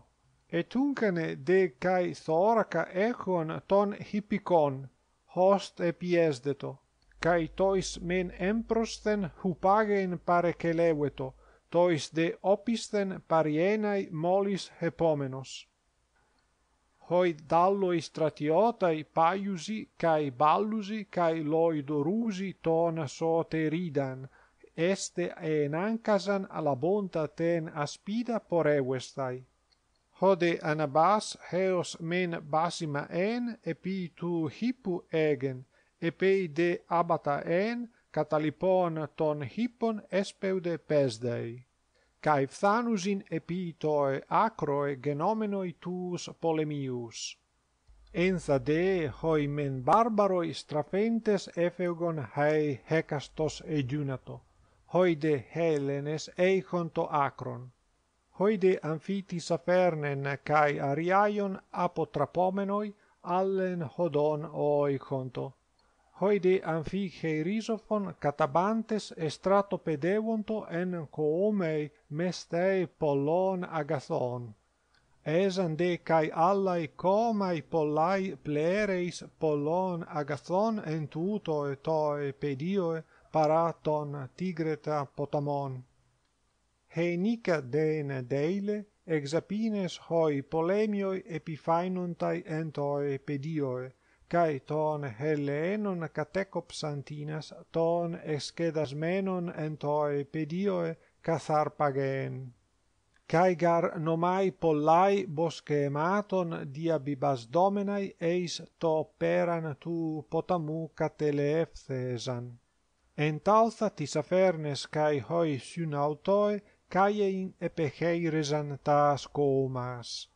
etunken de kai thoraka ekhon ton hipikon host epesdeto kai tois men emprosten hupagen page tois de opisten parienai molis hepomenos hoi dallo istratiota i paiusi kai ballusi kai loi dorusi tona so ridan este e alabonta ten aspida pore hode anabas heos men basima en epitu hipu egen e pei de abata en catalipon ton hippon espeude pesdei kai phanousin epito e acro e genomeno i tous polemius enza de hoi men barbaro istrapentes efeugon hai hekastos e dunato hoi de helenes e honto acron hoi de amphiti sapernen kai ariaion apotrapomenoi allen hodon oi honto hoide amphiche risophon catabantes estrato pedeunto en coome mestei pollon agathon es ande kai alla e coma i pollai pleereis pollon agathon en tuto e to pedio paraton tigreta potamon Henica den de ne deile exapines hoi polemioi epifainontai ento pedioe Kai ton elenon katekop santinas ton eskedas menon entoi pedioe kazar pagen Kai gar nomai pollai bosche maton dia bibas domenai eis to perana tu potamou katelefse jan Entao satisfernes kai hoi synauto kaiin epechei resantas komas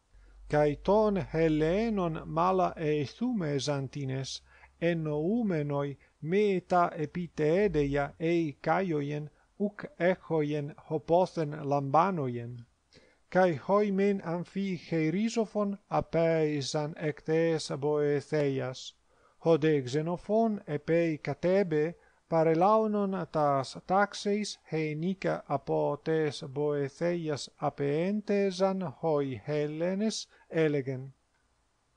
cae ton hellenon mala eithume zantines, ennoumenoi me ta epiteedeia ee caeoien, uc echoien hopothen lambanoien. Cae hoi men amphi herizofon apeisan ectees boe theias, hode xenofon epei catebe, pare launon tas taxeis he nica apotes boetheias apeentesan hoi Hellenes elegen.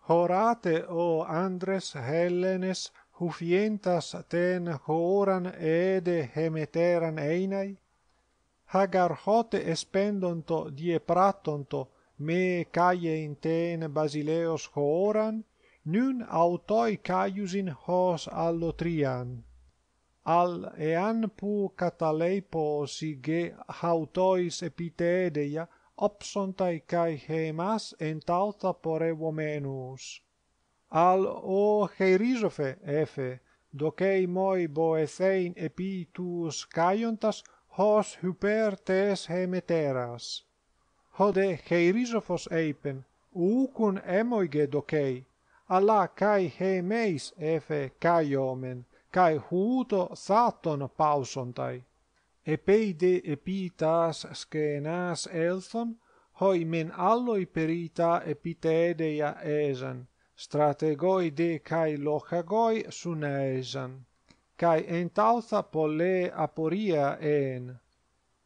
Horate o Andres Hellenes hufientas ten horan ede hemeteran einai? Hagar hote espendonto die pratonto me caie in ten Basileos horan, nun autoi caiusin hos allotrian al eanpu catalei posighe autois epite deia opsontai kai hemas entautapore womenus al o jerisophe efe dokei moi bo sein epitous kaiontas hos hypertes hemeteras hode jerisophos apen oun emoi ge dokei alla kai hemas efe kaiomen cae huto zaton pausontai. Epeide epitas scenas elthum, hoi men alloi perita epitedeia ezen, strategoi de cae lochagoi suna ezen, cae entauta pole aporia en.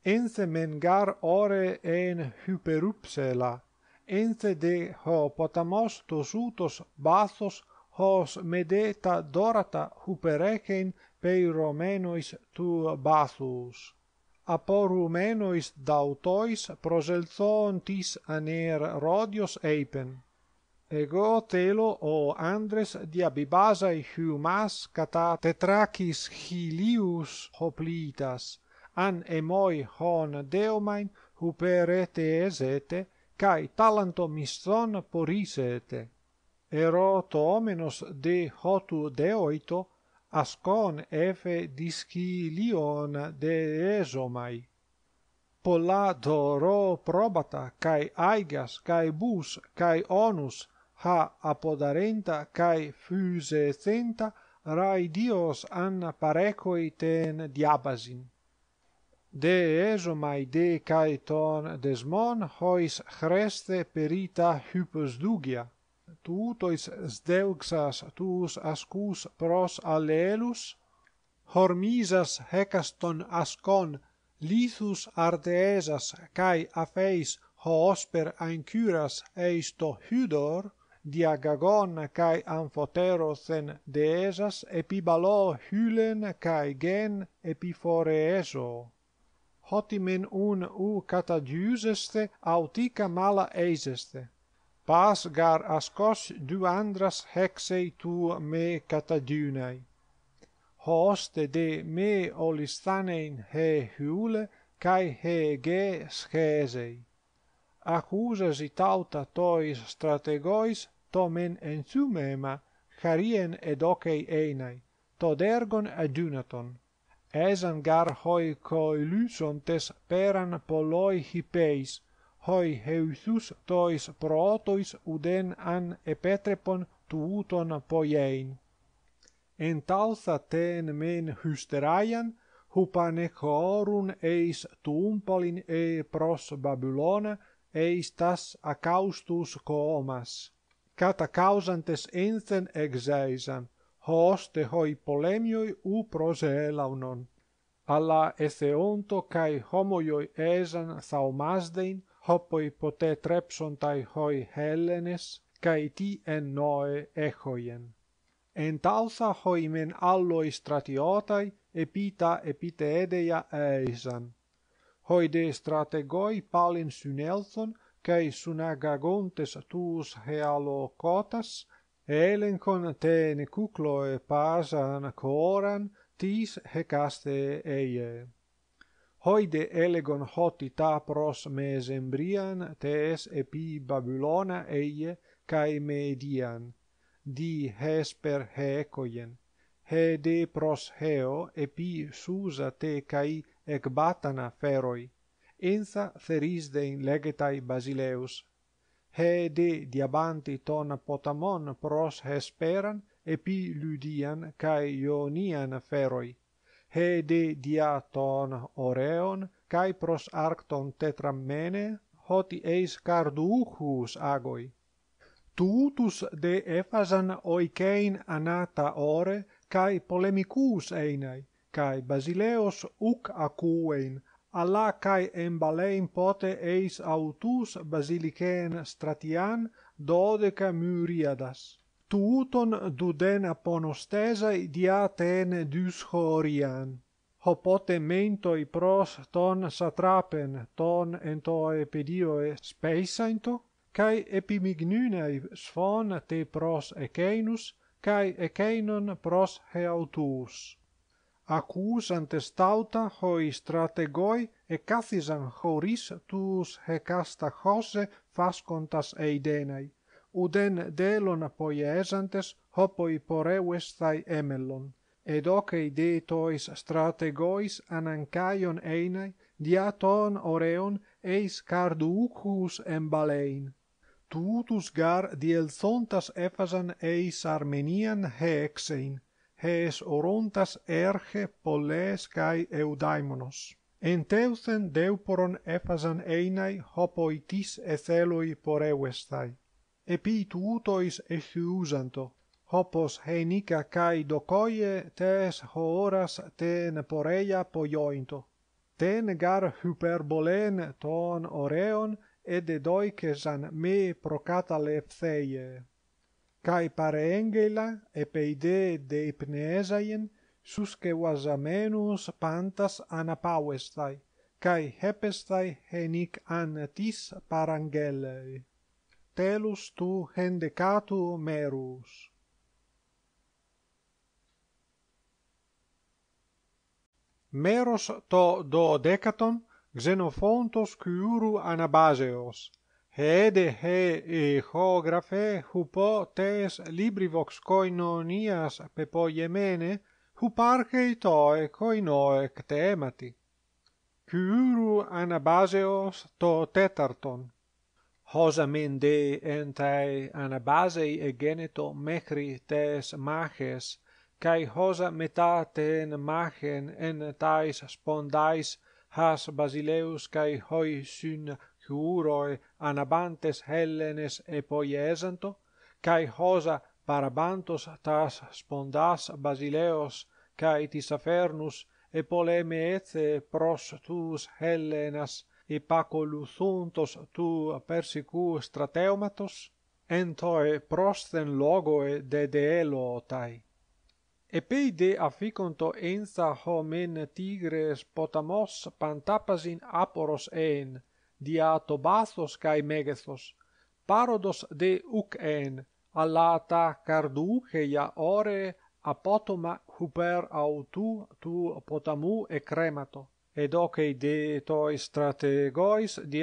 Ente men gar ore en hyperupsela, ente de ho potamos tosutos bathos hos medeta dorata huperecen peiromenois tu bathus. Aporumenois dautois proselzon tis aner rodios eipen. Ego telo o Andres diabibasae humas cata tetracis hilius hoplitas, an emoi hon deomain huperete esete, cae talanto miston porisete ero to de hotu de oito ascon efe disci lion de esomai. Pola do probata, cae aigas, cae bus, cae onus, ha apodarenta, cae fuse centa, rai dios an parecoi ten diabasin. De eso mai de caeton desmon hois chreste perita hypos tutus deuxas tus ascus pros allelus hormisas hecaston ascon lithus ardeesas kai aphaeis hosper a incuras esto hudor diagagon kai amphoterosen deesas epibalo hulen kai gen epifore eso hoti men un u katadyuseste autika mala ageste pas gar ascos duandras hexei tu me catadunai hoste de me olistanein he hule kai he ge schesei accusas i tauta tois strategois tomen men enzumema charien ed hocei einai to dergon adunaton esan gar hoi coi peran poloi hipeis hoi heusus tois protois uden an epetrepon tuuton poiein. En talsa teen men hysteraian, hupanekorun eis tumpalin e pros Babylona, eis tas acaustus coomas. Κατά causantes ένθεν εξέισαν, hoste hoi polemioi u Alla Αλλά εθεόντο καί homoioi esan θαυμάσδειν, hopoi pote trepson tai hoi Hellenes, kai ti en noe echoien. En tausa hoi men alloi stratiotai, epita epiteedeia eisan. Hoi de strategoi palin synelthon, kai sunagagontes tus healo kotas, elenkon teen kukloe na kooran, tis hekaste eieen. Hoide elegon hoti ta pros mesembrian tes epi Babylona eie kai median di hesper hecoien he de pros heo epi susa te kai ekbatana feroi enza theris de legetai basileus he de diabanti ton potamon pros hesperan epi ludian kai ionian feroi he de dia ton oreon kai pros arkton tetramene hoti eis carduchus agoi tutus de efasan oikein anata ore kai polemicus einai kai basileos uk acuein, alla kai embalein pote eis autus basilikeen stratian dodeca myriadas Touton duden aponostesa idi Athene dyschorian hopotementoi prostonsatrapen ton entoi pedio e speisanto kai epimignunei sfonatei pros e kainous kai e kainon pros he autous akousantes tauta hoi strategoi e kathisan choris tous hekasta hoze phaskontas eidenai uden delon poiesantes hopoi poreues thai emellon, ed de tois strategois anancaion einai diaton oreon eis carducus embalein. Tutus gar dielzontas efasan eis armenian heexein, hes orontas erge poles kai eudaimonos. En teuthen deuporon efasan einai hopoitis etheloi poreuestai epi tuutois eciusanto, hopos Henica cae docoie tes horas ten poreia poiointo, ten gar hyperbolen ton oreon e dedoices an me procatale ptheie, cae pareengela, e peide deipnesaien, suscevasamenus pantas anapauestai, cae hepestai Henic an tis parangelei telus tu hendecatu merus. Meros to do decaton xenofontos curu anabaseos, heede he e ho grafe hupo tees libri vox coino nias pepo jemene, huparche i toe coinoe ctemati. Curu anabaseos to tetarton, hosa min de entai anabasei egeneto mecri tes mages, cae hosa meta ten machen en tais spondais has basileus cae hoi syn chiuroe anabantes hellenes epoiesanto, cae hosa parabantos tas spondas basileos cae tis afernus e pros tus hellenas, Epakolousontos tu apersequ strateomatos entoe prosten logoe de delotai e peide aphikonto en sa homen tigres potamos pantapasin aporos ein diatobathos kai megethos parondos de uk ein allata karduge ia ore apotoma huper autou tu potamou ekremato ed hoc de toi strategois di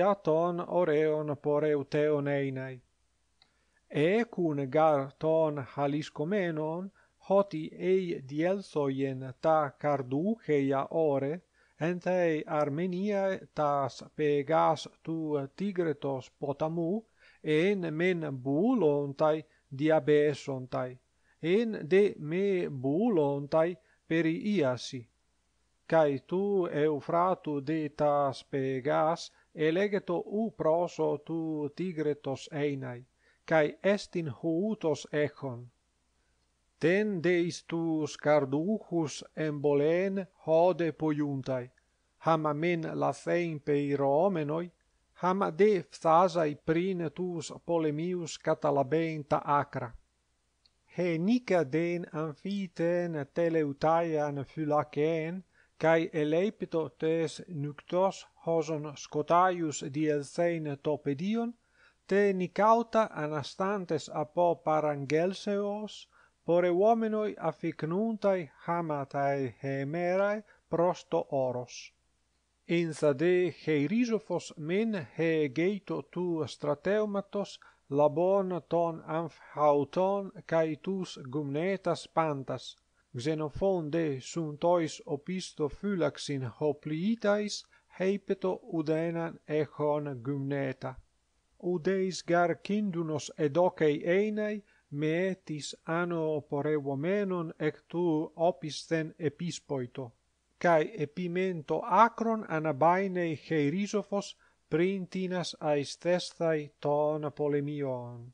oreon pore einai e cun gar ton haliscomenon hoti ei di ta cardu ore entei armenia tas pegas tu tigretos potamu e en men bulontai diabesontai en de me bulontai peri iasi cae tu eufratu fratu pegas elegeto spegas u proso tu tigretos einai, cae estin houtos echon. Ten deis tu scarducus embolen hode poiuntai, ham amen la fein peiro ham de phthasai prin tus polemius catalabenta acra. He nica den amphiten teleutaian fulacen, kai eleipto tes nuctos hoson scotaius dielsein topedion, te nicauta anastantes apo parangelseos, pore uomenoi afficnuntai hamatae hemerae prosto oros. In sade heirisophos men he geito tu strateumatos labon ton amphauton cae tus gumnetas pantas, Xenophon de suntois opisto phylaxin hopliitais heipeto udenan echon gymneta. Udeis gar kindunos edocei einai, meetis ano porevomenon ec tu opisten epispoito. Cae epimento acron anabainei heirisophos printinas aesthesthai ton polemion.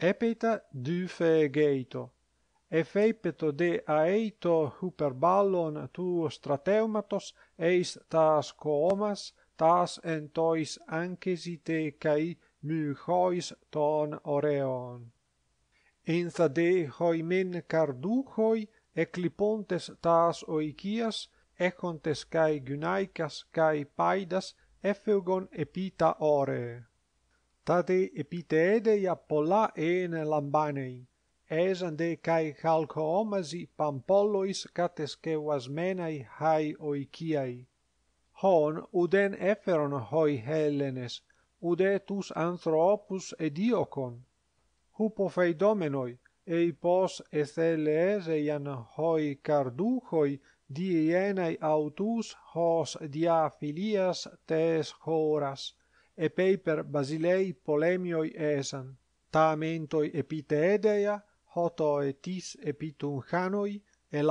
Epeta dufe geito. Ephai petode ae to hyperballon tuo strateumatos eis tas komas tas entois anchesite kai muchois ton oreon en zade hoimen karduhoi e klipontes tas oikias echontes kai gynaikas kai paidas ephugon epita ore tade epitede ippolae en lambanei esan de cae calco pampollois pampolois catesce vasmenai hai oiciai. Hon, uden eferon hoi Hellenes, ude tus anthropus ediocon. Hupo fei domenoi, ei pos e thelees eian hoi carduhoi die ienai autus hos dia filias tes horas, e peiper basilei polemioi esan. Tamentoi epite edeia, hoto etis is epitun hanoi et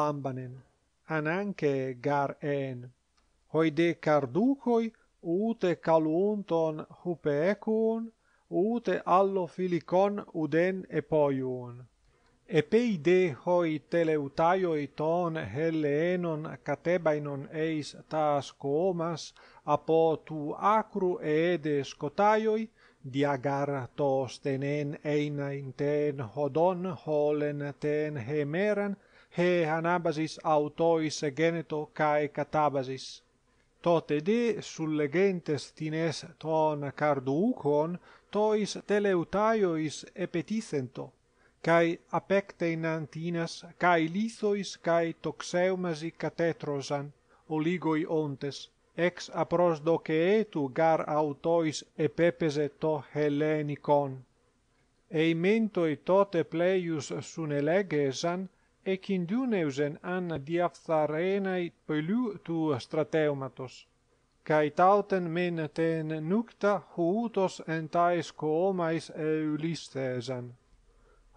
gar en hoide carduchoi, ute calunton hupeecuun, ute allo filicon uden epoiuun. poiun e peide hoi teleutaio ton helenon catebainon eis tas comas apo tu acru e de scotaioi diagar tos tenen eina in ten hodon holen ten hemeran, he anabasis autois geneto cae catabasis. Tote de sulle tines ton carducon, tois teleutaiois epetisento, cae apecte antinas, cae lithois cae toxeumasi catetrosan, oligoi ontes, ex apros doce gar autois e to Hellenicon. E imento e tote pleius sunelegesan, e kinduneusen an diaftarenei pelu tu strateumatos. cae tauten men ten nucta huutos entaes coomais e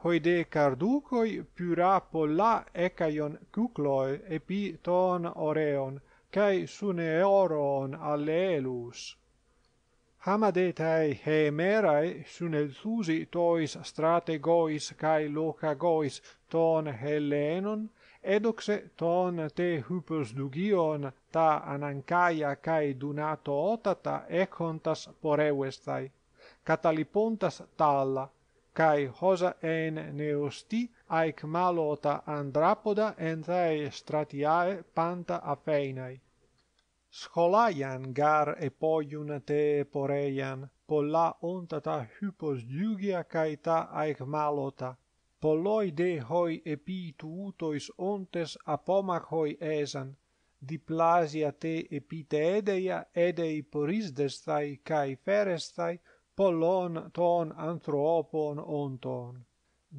Hoide carducoi pura polla ecaion cucloe epi ton oreon, kai sune oron alleelus. Hamadetai hemerai sune thusi tois strategois kai locagois ton Hellenon, edoxe ton te hypos dugion ta anancaia kai dunato otata econtas porevestai, catalipontas talla, kai hosa en neosti aic malota andrapoda entae stratiae panta apeinai scholaian gar epoiun te poreian, polla onta ta hypos dugia cae ta aec malota, polloi de hoi epi tu ontes apomachoi esan, diplasia te epiteedeia edei destai cae ferestai pollon ton anthropon onton.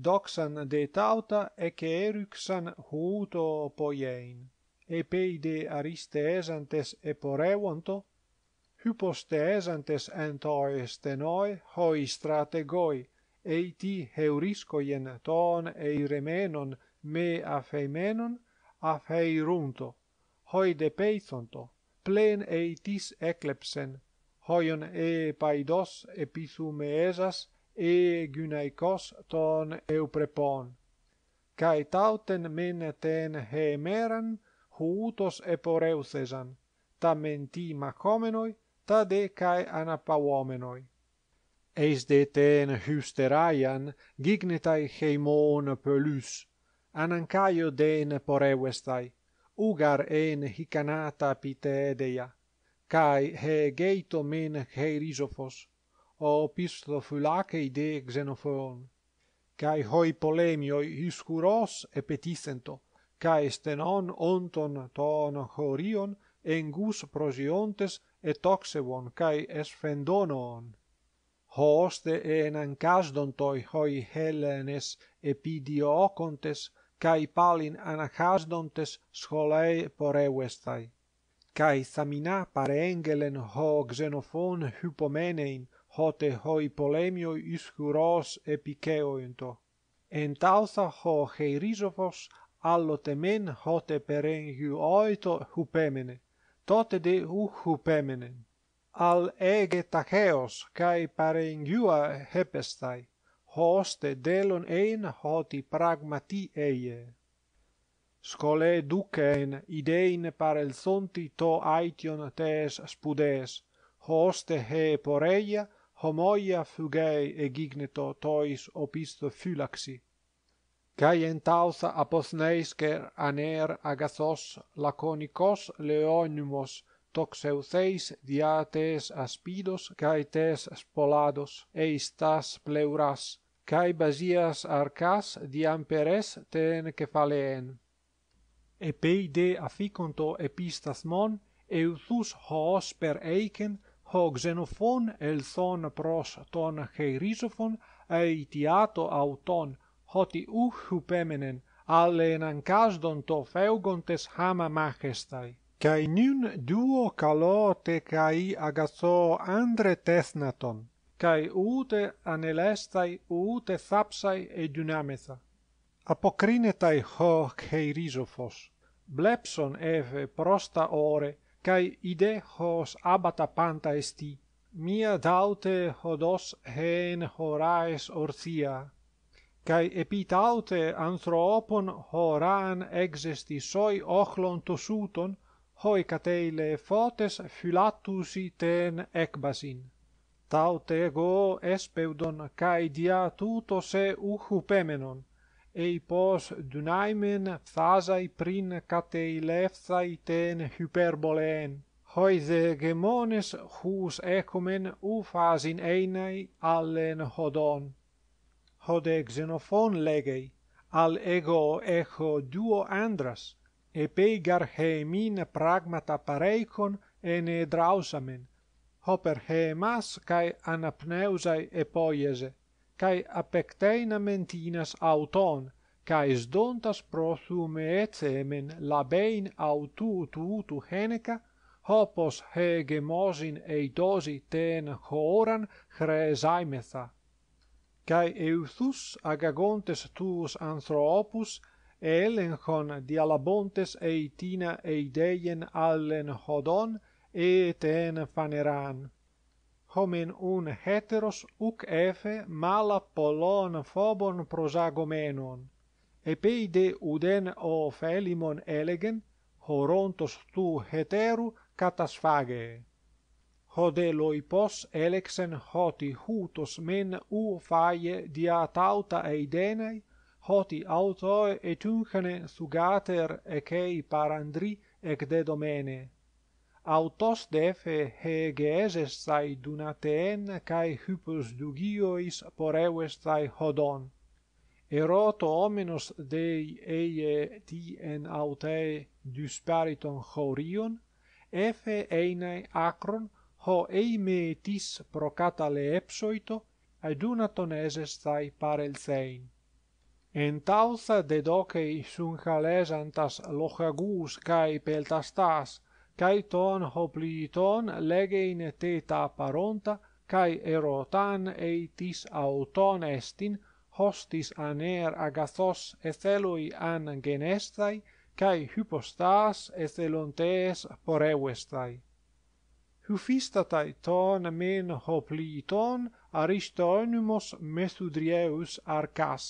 Doxan de tauta ec eruxan huto poiein e pei de aris teesantes e poreuonto, hypos teesantes entoi stenoe, hoi strategoi, eiti heuriscoien ton eiremenon me afeimenon, afeirunto, hoi depeithonto, plen eitis eklepsen, hoion e paidos epithume esas e gynaikos ton euprepoon. Cae tauten men ten houtos e poreusesan ta menti ma ta de kai ana pa eis de ten hysteraian gignetai heimon pelus anan den de poreuestai ugar en hicanata pite deia kai he geito men he risophos o pisto fulake xenophon kai hoi polemioi hiscuros e petisento cae stenon onton ton chorion engus prosiontes et oxevon cae esfendonon. Hoste en ancasdon toi hoi helenes epidiocontes cae palin anacasdontes scholei porevestai. Cae thamina parengelen ho xenofon hypomenein hote hoi polemio ischuros epiceointo. Entauza ho heirisofos allo temen hote perengiu oito hu tote de hu hu Al ege tacheos, cae paren hepestai, hoste delon ein hoti pragmati eie. Scole ducen idein par el to aition tees spudes, hoste he poreia homoia fugae e gigneto tois opisto fulaxi, Καί εν ταύς αποσνείς και εν τάουθα αποσνεις λακωνικός λεόνυμος, τοξεουθείς διά τες ασπίδος καί τες σπολάδος, εις τας πλευράς, καί βασίας αρκάς διαμπερές τεν κεφαλαίεν Επέι δε αφήκοντο επίσταθμον, ευθούς χωός περ έικεν, ο ξενοφών ελθόν προς τον χειρίζοφον αιτιάτο αυτον, hoti uchu pemenen, allenan casdon to feugontes hama majestai. Cae nun duo calote te cae agazo andre tethnaton, cae ute anelestai ute thapsai e dynamesa. Apocrinetai ho ceirisophos, blepson efe prosta ore, cae ide hos abata panta esti, mia daute hodos hen horais orthia, cae epitaute antropon horan existi soi ochlon tosuton, hoi cateile fotes phylattusi ten ecbasin. Taut ego espeudon cae dia tutose u chupemenon, eipos dunaimen phasai prin cateilepthai ten hyperboleen, hoi degemones chus ecumen u phasin enae allen hodon, hode xenophon legei al ego echo duo andras e pegar he min pragmata pareikon en drausamen, hoper he mas kai anapneusai e poiese kai apecteina mentinas auton kai sdontas prothume etemen labein autu tu tu heneca hopos hegemosin eidosi ten horan chresaimetha kai euthus agagontes tuus anthropus e elenchon dialabontes e eideien e allen hodon e ten paneran. Homen un heteros uc efe mala polon phobon prosagomenon. E peide uden o felimon elegen, horontos tu heteru catasfagee hode ipos elexen hoti hutos men u faie dia tauta e idenei hoti auto e tunchene su e kei parandri e gde autos de fe hegeses sai dunaten kai hypos dugiois poreu stai hodon eroto omenos de eie ti en autae du spariton chorion efe einai akron ho eime tis procata le epsoito, aduna tonesis thai parelthein. En tautha de halesantas lochagus cae peltastas, cae ton hopliton legein teta paronta, cae erotan ei tis auton estin, hostis aner agathos ethelui an genestai, cae hypostas ethelontes porewestai. Hufistatai ton men hopliton aristonymos methudrieus arcas,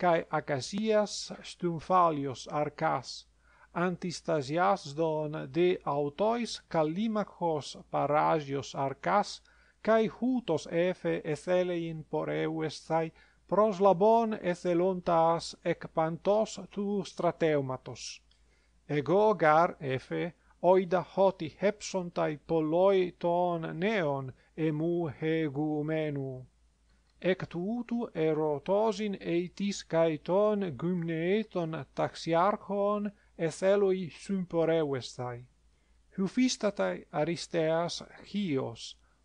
cae acasias stumphalios arcas, antistasias don de autois callimachos paragios arcas, cae hutos efe ethelein poreuestai proslabon ethelontas ec pantos tu strateumatos. Ego gar efe, oida hoti hepson tai poloi ton neon emu mu hegu erotosin eitis kai ton gymneeton taxiarchon e Hufistatai aristeas hios,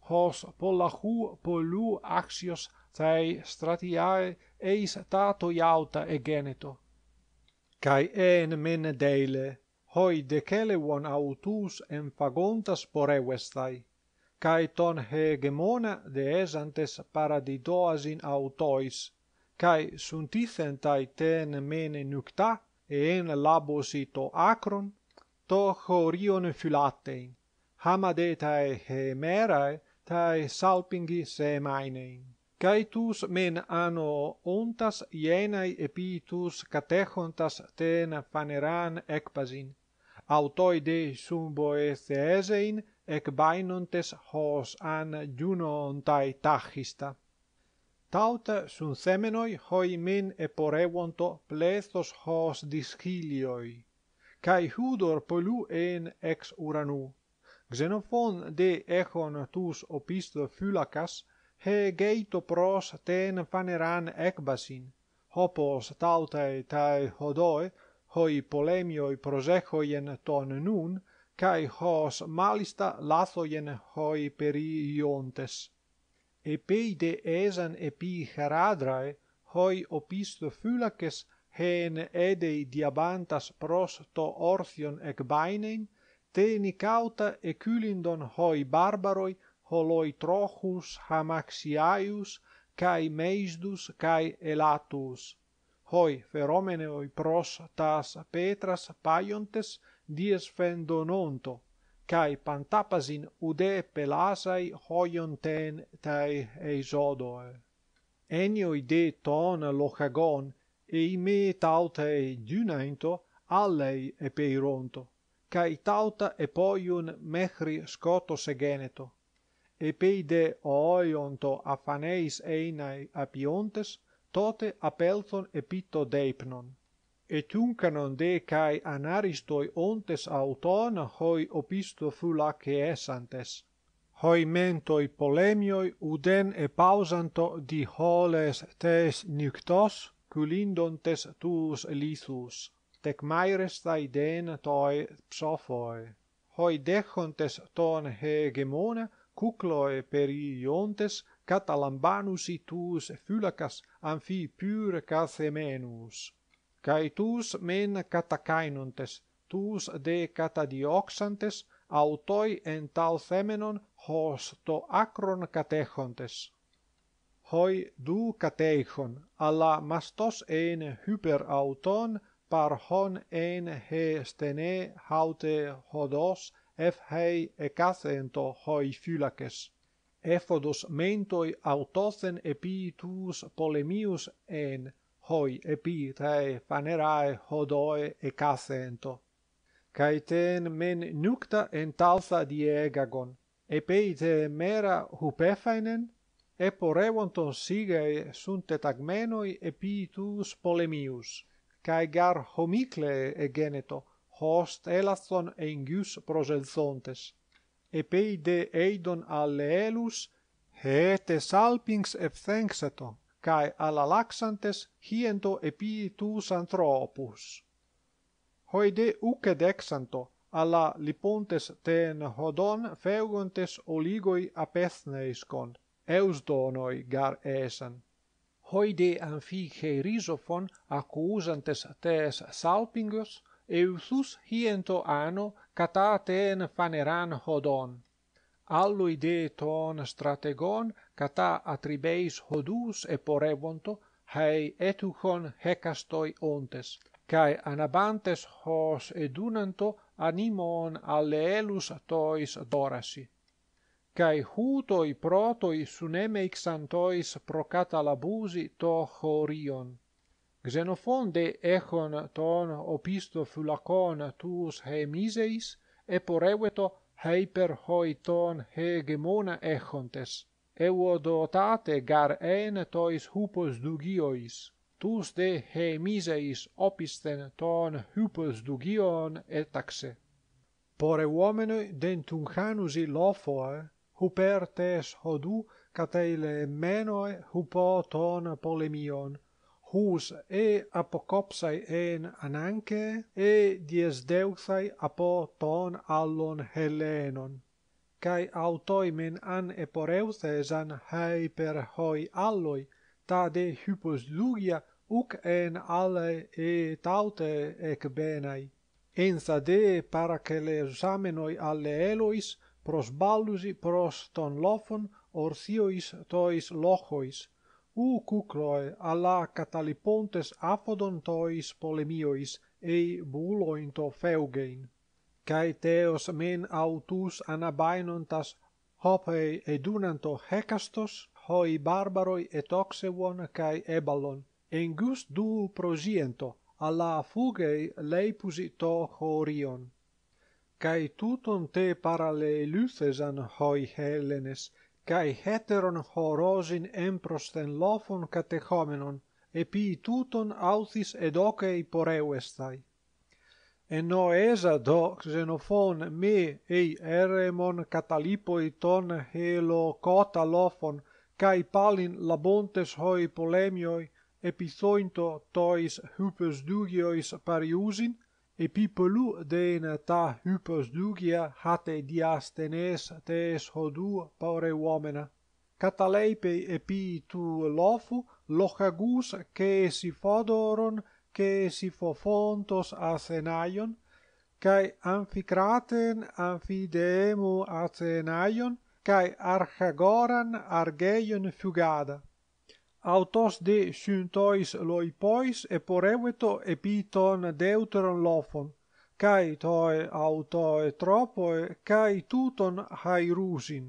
hos polahu polu axios tai stratiae eis tatoi auta egeneto. Cai en men deile, hoi decelewon autus emphagontas porevestai, cae ton hegemona deesantes paradidoasin autois, cae suntithentai ten mene nucta, en labosito acron, to chorion fulatein, hamadetae hemerae, tai salpingi kai tus men ano ontas ienai epitus catechontas ten faneran ecpasin, autoi de sumbo esse esein ec hos an juno ontai tachista Tauta sunt semenoi hoi men e porewonto plethos hos discilioi kai hudor polu en ex uranu xenophon de echon tus opisto phylakas he geito pros ten paneran ecbasin hopos tautai tai hodoi hoi polemioi prosechoien ton nun, cae hos malista lathoien hoi periiontes. e peide esan epi charadrae, hoi opisto phylakes hen edei diabantas pros to orthion ec bainein, te nicauta eculindon hoi barbaroi holoi trochus hamaxiaius, cae meisdus, cae elatus hoi feromeneoi pros tas petras paiontes dies fendononto, cae pantapasin ude pelasai hoionten tai eisodoe. Enioi de ton lochagon, eime tautae dynainto, allei epeironto, cae tauta epoiun mehri scotos egeneto. Epeide oionto afaneis einae apiontes, tote apelton epito deipnon et tuncanon de kai anaristoi ontes auton hoi opisto phula ke esantes hoi mentoi polemioi uden e pausanto di holes tes nyktos kulindontes tous lithus tec maires tai den toi psophoi hoi dechontes ton hegemona cuclo e periontes catalambanus itus fylacas amphi pyre cathemenus. Cae tus men catacainuntes, tus de catadioxantes, autoi en tal femenon hos to acron catechontes. Hoi du catechon, alla mastos en hyperauton, par hon en he stene haute hodos, ef hei ecacento hoi fulaces. Ephodos mentoi autothen epitus polemius en hoi epitae fanerae hodoe e cacento. Caeten men nukta ent alza diegagon, e peite mera hupefaenen, e porevonton sigei sunt et agmenoi epitus polemius, cae gar homicle e geneto, host elathon e ingius prosenzontes epeide pei de eidon alle elus, heete salpinx ef cae alla hiento epii tuus antropus. Hoide uke dexanto, alla lipontes ten hodon feugontes oligoi apethneiskon, eus donoi gar esan. Hoide amphichei risofon accusantes tes salpingos, eusus hiento ano, catate ten faneran hodon allui de ton strategon cata atribeis hodus e porevonto hai etuchon hecastoi ontes kai anabantes hos edunanto animon aleelus tois dorasi kai huto i proto i sunemeixantois procata labusi to chorion, Xenophon de echon ton opisto fulacon tus he miseis, eporeueto heiper hoi ton hegemona echontes. Euo dotate gar en tois hupos dugiois. Tus de he miseis opisten ton hupos dugion etaxe. Pore uomenu dentunchanusi lofoe, hupertes tes hodu, cateile menoe hupo ton polemion, hus e apocopsai en ananche e dies deuthai apo ton allon helenon kai autoi men an eporeuthesan hai per hoi alloi ta de hypos lugia uk en alle e taute ek benai de para che alle elois pros ballusi pros ton lofon orsiois tois lochois kuk kroy alla catalipontes aphodon tois polemiois e boulointo feugein kai teos men autus anabainontas hope edunanto hekastos hoi barbaroi etoxe won kai ebalon e ngus du prosiento alla fugei leipusito horion kai touton te para le hoi hellenes, cae heteron horosin emprosten lofon catechomenon, epi tuton authis edocei porevestai. E no esa, doc, xenofon me, ei Eremon, catalipoi ton helo cata lofon, cae palin labontes hoi polemioi epithointo tois hupus dugiois Epipolu dena ta hypos dugia hate diastenes tes hodu paure uomena. Cataleipe epi tu lofu, lochagus che si fodoron, che si fofontos asenaion, cae amphicraten amphideemu asenaion, cae archagoran argeion fugada autos de syntois loi pois e poreveto epiton deuteron lofon kai to e auto e tropo kai tuton hairusin.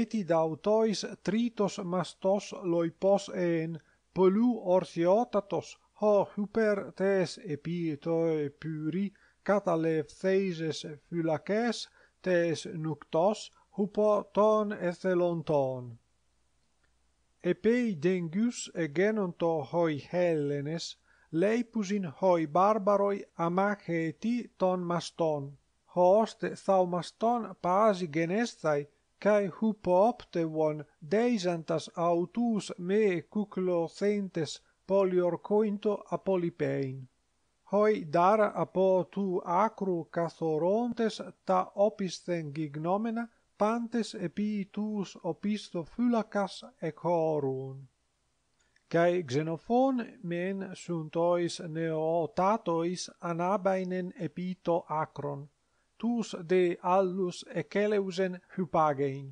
Eti et id tritos mastos loi pos en polu orsiotatos ho super tes epito e puri catalef theises phylakes tes nuctos hupo ton ethelon epei pei dengus e genonto hoi hellenes leipusin hoi barbaroi amache et ton maston hoste thau maston pasi genestai kai hupopte won deisantas autus me cuclo centes polior cointo a polipein hoi dara apo tu acru cathorontes ta opisthen gignomena pantes epitus opisto phylacas ecorum kai xenophon men suntois neotatois anabainen epito acron tus de allus echeleusen hypagein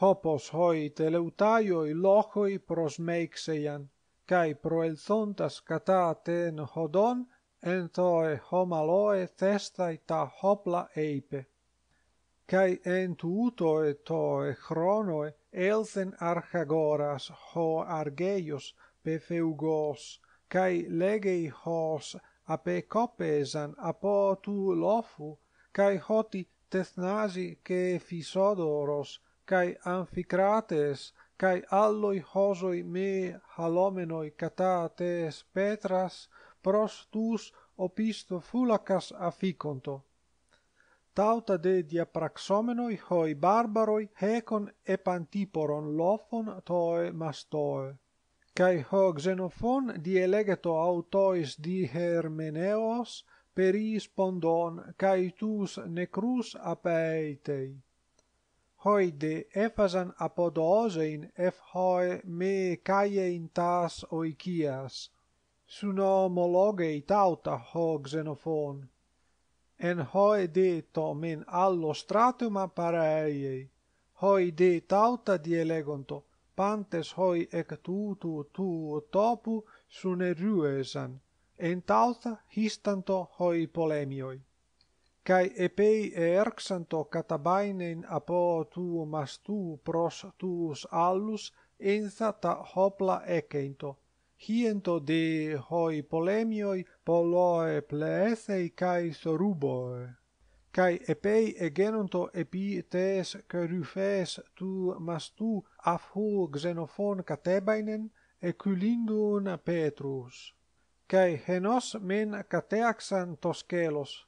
hopos hoi teleutaio i loco i prosmeixean kai proelzontas el zontas hodon ento homaloe testa ita hopla eipe kai en tuto eto e chrono elsen archagoras ho argeios pefeugos kai legei hos ape copesan apo tu lofu kai hoti tethnasi ke fisodoros kai amphicrates kai alloi hosoi me halomenoi kata petras pros tus opisto fulacas afficonto tauta de diapraxomeno hoi barbaroi hekon e pantiporon lothon toy mastor kai hoi xenophon di elegato autois di hermeneos perispondon kai tous nekrous apeitei hoide epasan apontoozein efhoi me kai entas oikias sunomologe tauta hoi xenophon en hoi de to men allo stratuma pareiei. Hoi de tauta dielegonto, pantes hoi ec tutu tu topu sune ruesan, en tauta histanto hoi polemioi. Cai epei erxanto catabainen apo tu mas tu pros tuus allus enza ta hopla ecento, hiento de hoi polemioi poloe plesei cae soruboe, cae epei egenonto epi tes cerufes tu mastu afhu xenophon catebainen, eculindun Petrus. Cae henos men cateaxan toscelos,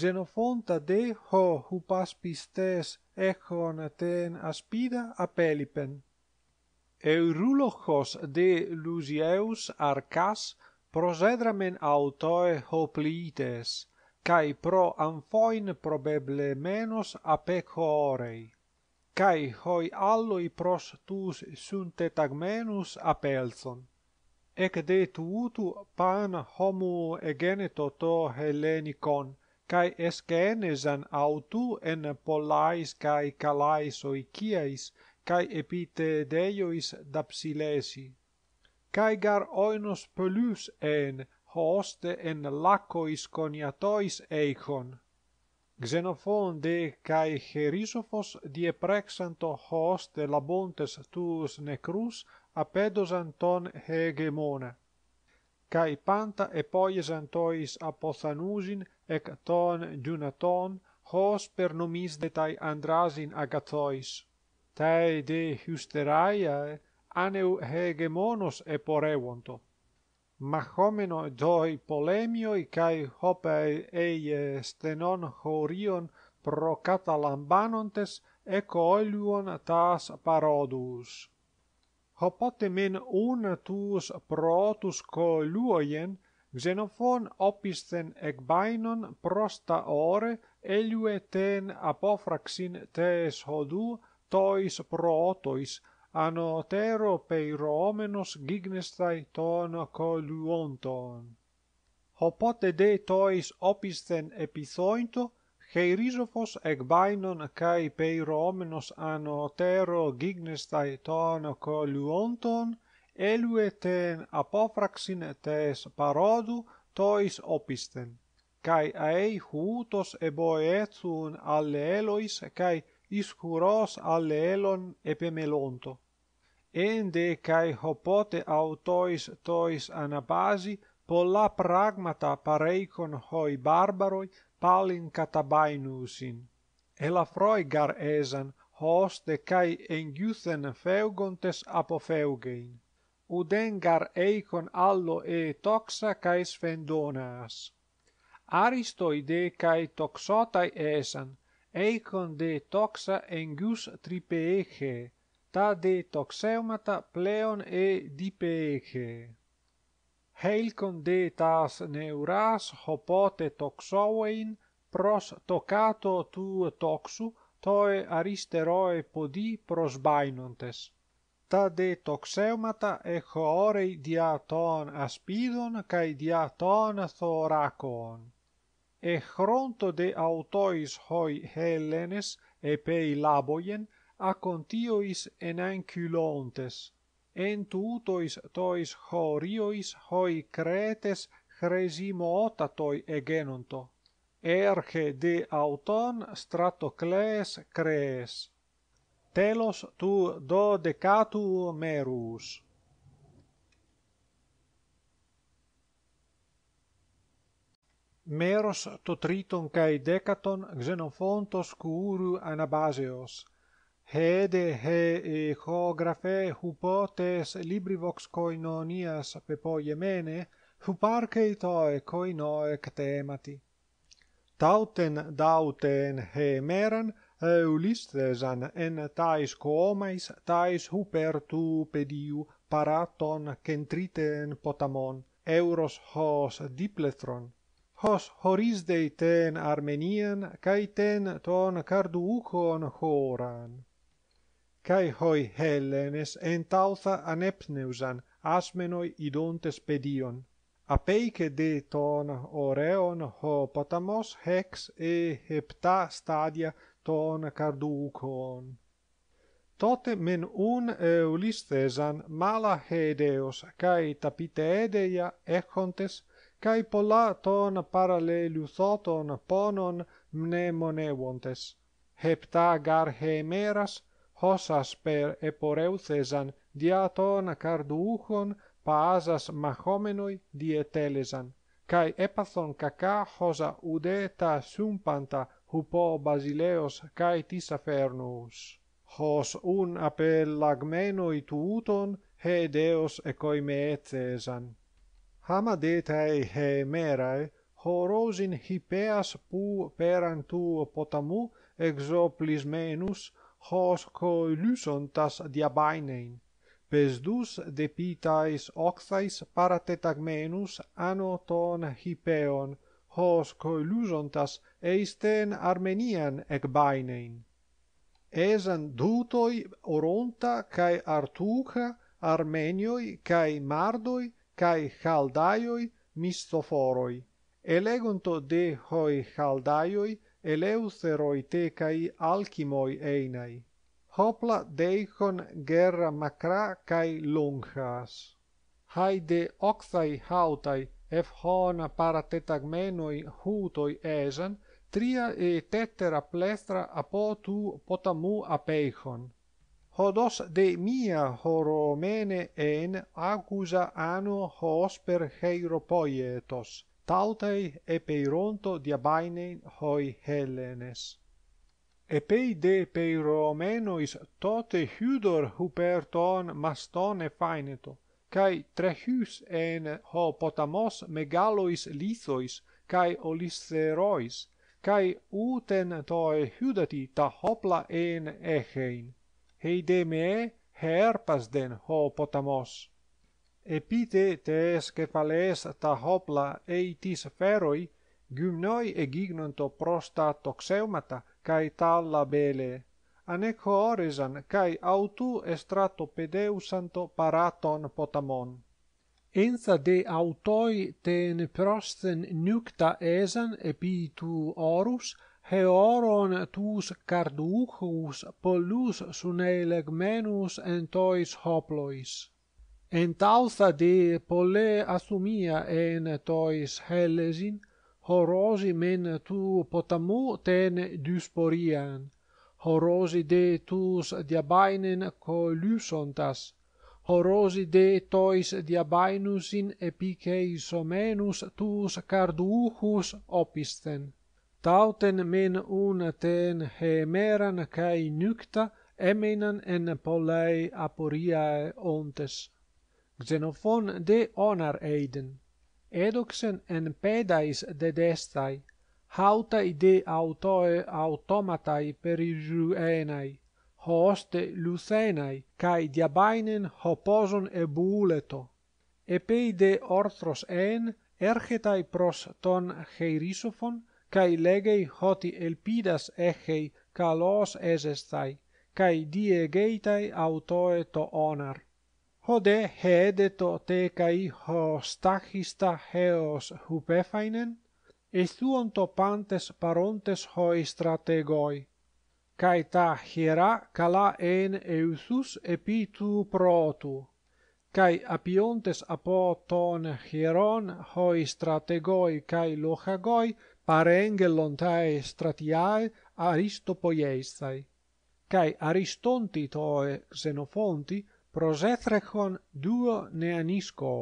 xenophonta de ho hupas pistes echon ten aspida apelipen. Eurulochos de Lusieus Arcas, prosedramen autoe hoplites, cae pro anfoin probable menos apecorei, cae hoi alloi pros tus syntetagmenus apelson. Ec de tuutu pan homo egeneto to hellenicon, cae escenesan autu en pollais cae calaisoi ciais, cae epite deiois dapsilesi caigar oinos pelus en hoste en lacois coniatois eichon. Xenophon de cae Cherisophos dieprexanto hoste labontes tus necrus apedosan ton hegemona. Cae panta epoiesan tois apothanusin ec ton dunaton hos per nomis de tai andrasin agathois. Tae de hysteriae aneu hegemonos e porevonto ma doi polemio i kai hope e stenon horion pro catalambanontes e coiluon tas parodus hopote men un tus protus coiluoien xenophon opisten ekbainon prosta ore eluet en apophraxin tes hodu tois protois ano tero peiroomenos gignestai ton coluonton. Hopote de tois opisten epizointo, Heirisopos ec bainon cae peiroomenos ano tero gignestai ton coluonton, elue ten apopraxin tes parodu tois opisten, cae aei hutos eboe etzun alle elois, ischuros alleelon epemelonto. En de hopote autois tois anabasi, polla pragmata pareicon hoi barbaroi palin catabainusin. Elafroi gar esan, hos de cae engiuthen feugontes apofeugein. Uden gar eicon allo e toxa caes sfendonas. Aristoi de toxotai esan, έχονται τόξα εγγύους τρυπέχε. τα δε τοξεύματα πλέον ε διπέχε. δε τας νεουράς, οπότε τοξόειν προς το κάτω του τόξου, τοε αριστερόε ποδί προσβάινοντες. Τα δε τοξεύματα εχώρει δια των ασπίδων καί δια των θωράκων. e chronto de autois hoi Hellenes e pei laboien a contiois enanculontes, ent utois tois choriois hoi cretes chresimo otatoi e genonto, erge de auton strato clees crees. Telos tu do decatu merus. meros to triton kai decaton xenophontos kuru anabaseos hede he echographe hypotes libri vox koinonias pepoie mene hu parke to e koino e tauten dauten he meran eulistes an en tais koomais tais huper tu pediu paraton centriten potamon euros hos dipletron hos horisdei ten armenian kai ten ton karduukon horan kai hoi hellenes en anepneusan asmenoi idontes pedion apeike de ton oreon ho potamos hex e hepta stadia ton karduukon. tote men un eulistesan mala hedeos kai tapite deia echontes cae pola ton paralelius ponon mne monevontes. Hepta gar hemeras, hosas per eporeuthesan dia ton carduuchon paasas machomenoi dietelesan, telesan kai epathon kaka hosa udeta sumpanta hupo basileos kai tisafernous hos un apel lagmeno ituton he deos ekoi meetesan Hamadetae detae he merae, horos in hipeas pu peran tu potamu exo plismenus, hos coi lusontas diabainein. Pes dus depitaes octais paratetagmenus ano ton hipeon, hos coi lusontas eisten armenian ec bainein. Esan dutoi oronta cae artuca armenioi cae mardoi kai haldaioi mistoforoi elegonto de hoi haldaioi eleutheroi te kai alkimoi einai hopla deikon gerra makra kai lunghas haide oxai hautai ef hona para tetagmenoi houtoi esan tria e tettera plestra apo potamu apeihon hodos de mia horomene en accusa anno hos per heiropoietos tautei e peironto hoi hellenes e pei de peiromenois tote hudor huperton mastone faineto kai trehus en ho potamos megalois lithois kai olisserois kai uten toi hudati ta hopla en echein heideme herpas den ho potamos epite te esche pales ta hopla eitis feroi gymnoi e gignonto prosta toxeumata kai talla bele anec horesan kai autu estrato pedeusanto paraton potamon Enza de autoi ten prosten nucta esan epitu orus, heoron tus carduchus pollus suneleg menus en tois hoplois en tausa de pole assumia en tois hellesin horosi men tu potamu ten dysporian horosi de tus diabainen colusontas horosi de tois diabainusin epikeis tus carduchus opisten tauten men un ten hemeran kai nukta emenan en polei aporia ontes xenophon de honor aiden edoxen en pedais de destai hauta ide auto e automata hoste lucenai kai diabainen hoposon e buleto e peide orthros en ergetai pros ton heirisophon kai legei hoti elpidas echei kalos esestai, kai diegeitai autoe to onar. Hode heedeto te kai ho heos hupefainen, esthuon to pantes parontes hoi strategoi. Kai ta hiera kala en eusus epitu protu, kai apiontes apo ton hieron hoi strategoi kai lohagoi, parengelon tae stratiae aristopoiesai. Cae aristonti toe xenofonti prosethrechon duo neanisco.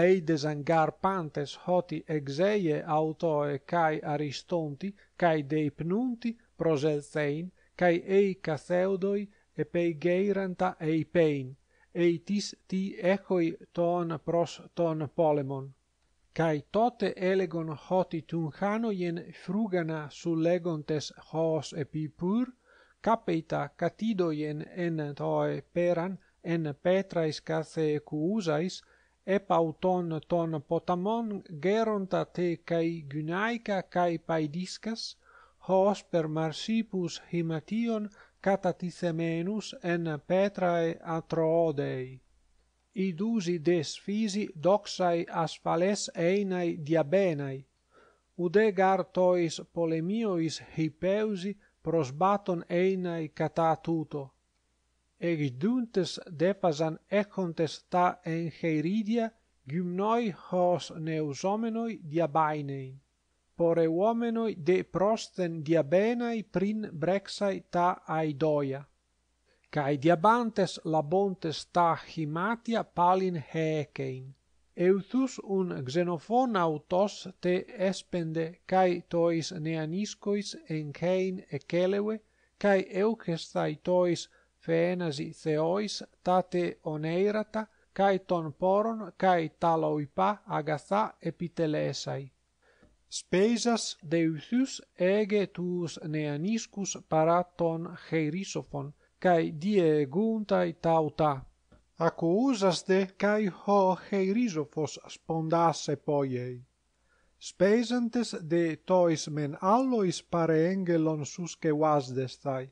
Ei desangar pantes hoti exeie autoe cae aristonti cae deipnunti proselthein cae ei catheudoi epei geiranta eipein, eitis ti echoi ton pros ton polemon kai tote elegon hoti tun yen frugana su legontes hos epipur capita catido yen en toe peran en petra iscarce cuusais e pauton ton potamon gerontate te kai gunaica kai paidiscas hos per marsipus himation catatisemenus en petrae atroodei idusi des physi doxai asphales einae diabenai, ude gartois tois polemiois hypeusi prosbaton einae cata tuto. Eg duntes defasan econtes ta engeiridia gymnoi hos neusomenoi diabainein pore uomenoi de prosten diabenae prin brexae ta aidoia cae diabantes la ta sta himatia palin hecein. Euthus un xenofon autos te espende cae tois neaniscois encein e cae eucestai tois feenasi theois tate oneirata, cae ton poron cae taloipa agatha epitelesai. Spesas deuthus ege tuus neaniscus paraton heirisofon, cae die gunta et tauta accusas de cae ho heirisophos spondasse poiei Spesantes de tois men allois pare engelon susque vasdestai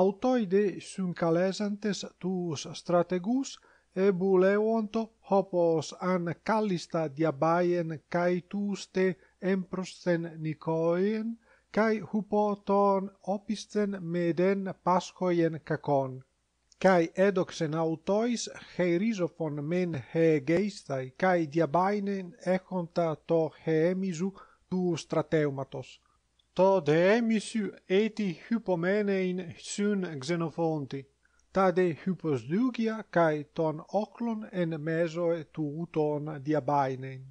autoi de suncalesantes tuus strategus e buleonto hopos an callista diabaien cae tuste emprosten nicoien cae hupo ton opisten meden paschoien cacon, cae edoxen autois herizofon men hegeistae, cae diabaineen echonta to heemisu tu strateumatos. To deemisu eti hypomenein sun xenofonti, tade hyposdugia cae ton oclon en mezoe tu ton diabainein.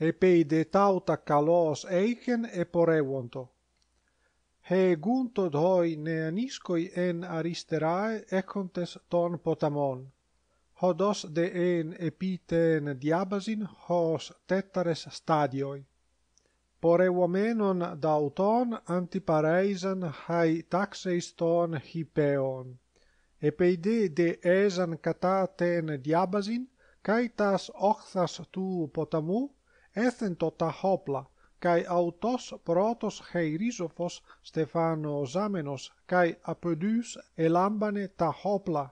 Epe de tauta kalos eichen eporevonto, he hoi doi neaniscoi en aristerae econtes ton potamon. Hodos de en epiten diabasin hos tetares stadioi. Pore dauton antipareisan hai taxeis ton hipeon. Epeide de esan kata ten diabasin, kaitas ochthas tu potamu, εθεν τότα tota hopla, kai autos protos heirisophos stefano zamenos kai apodus elambane ta hopla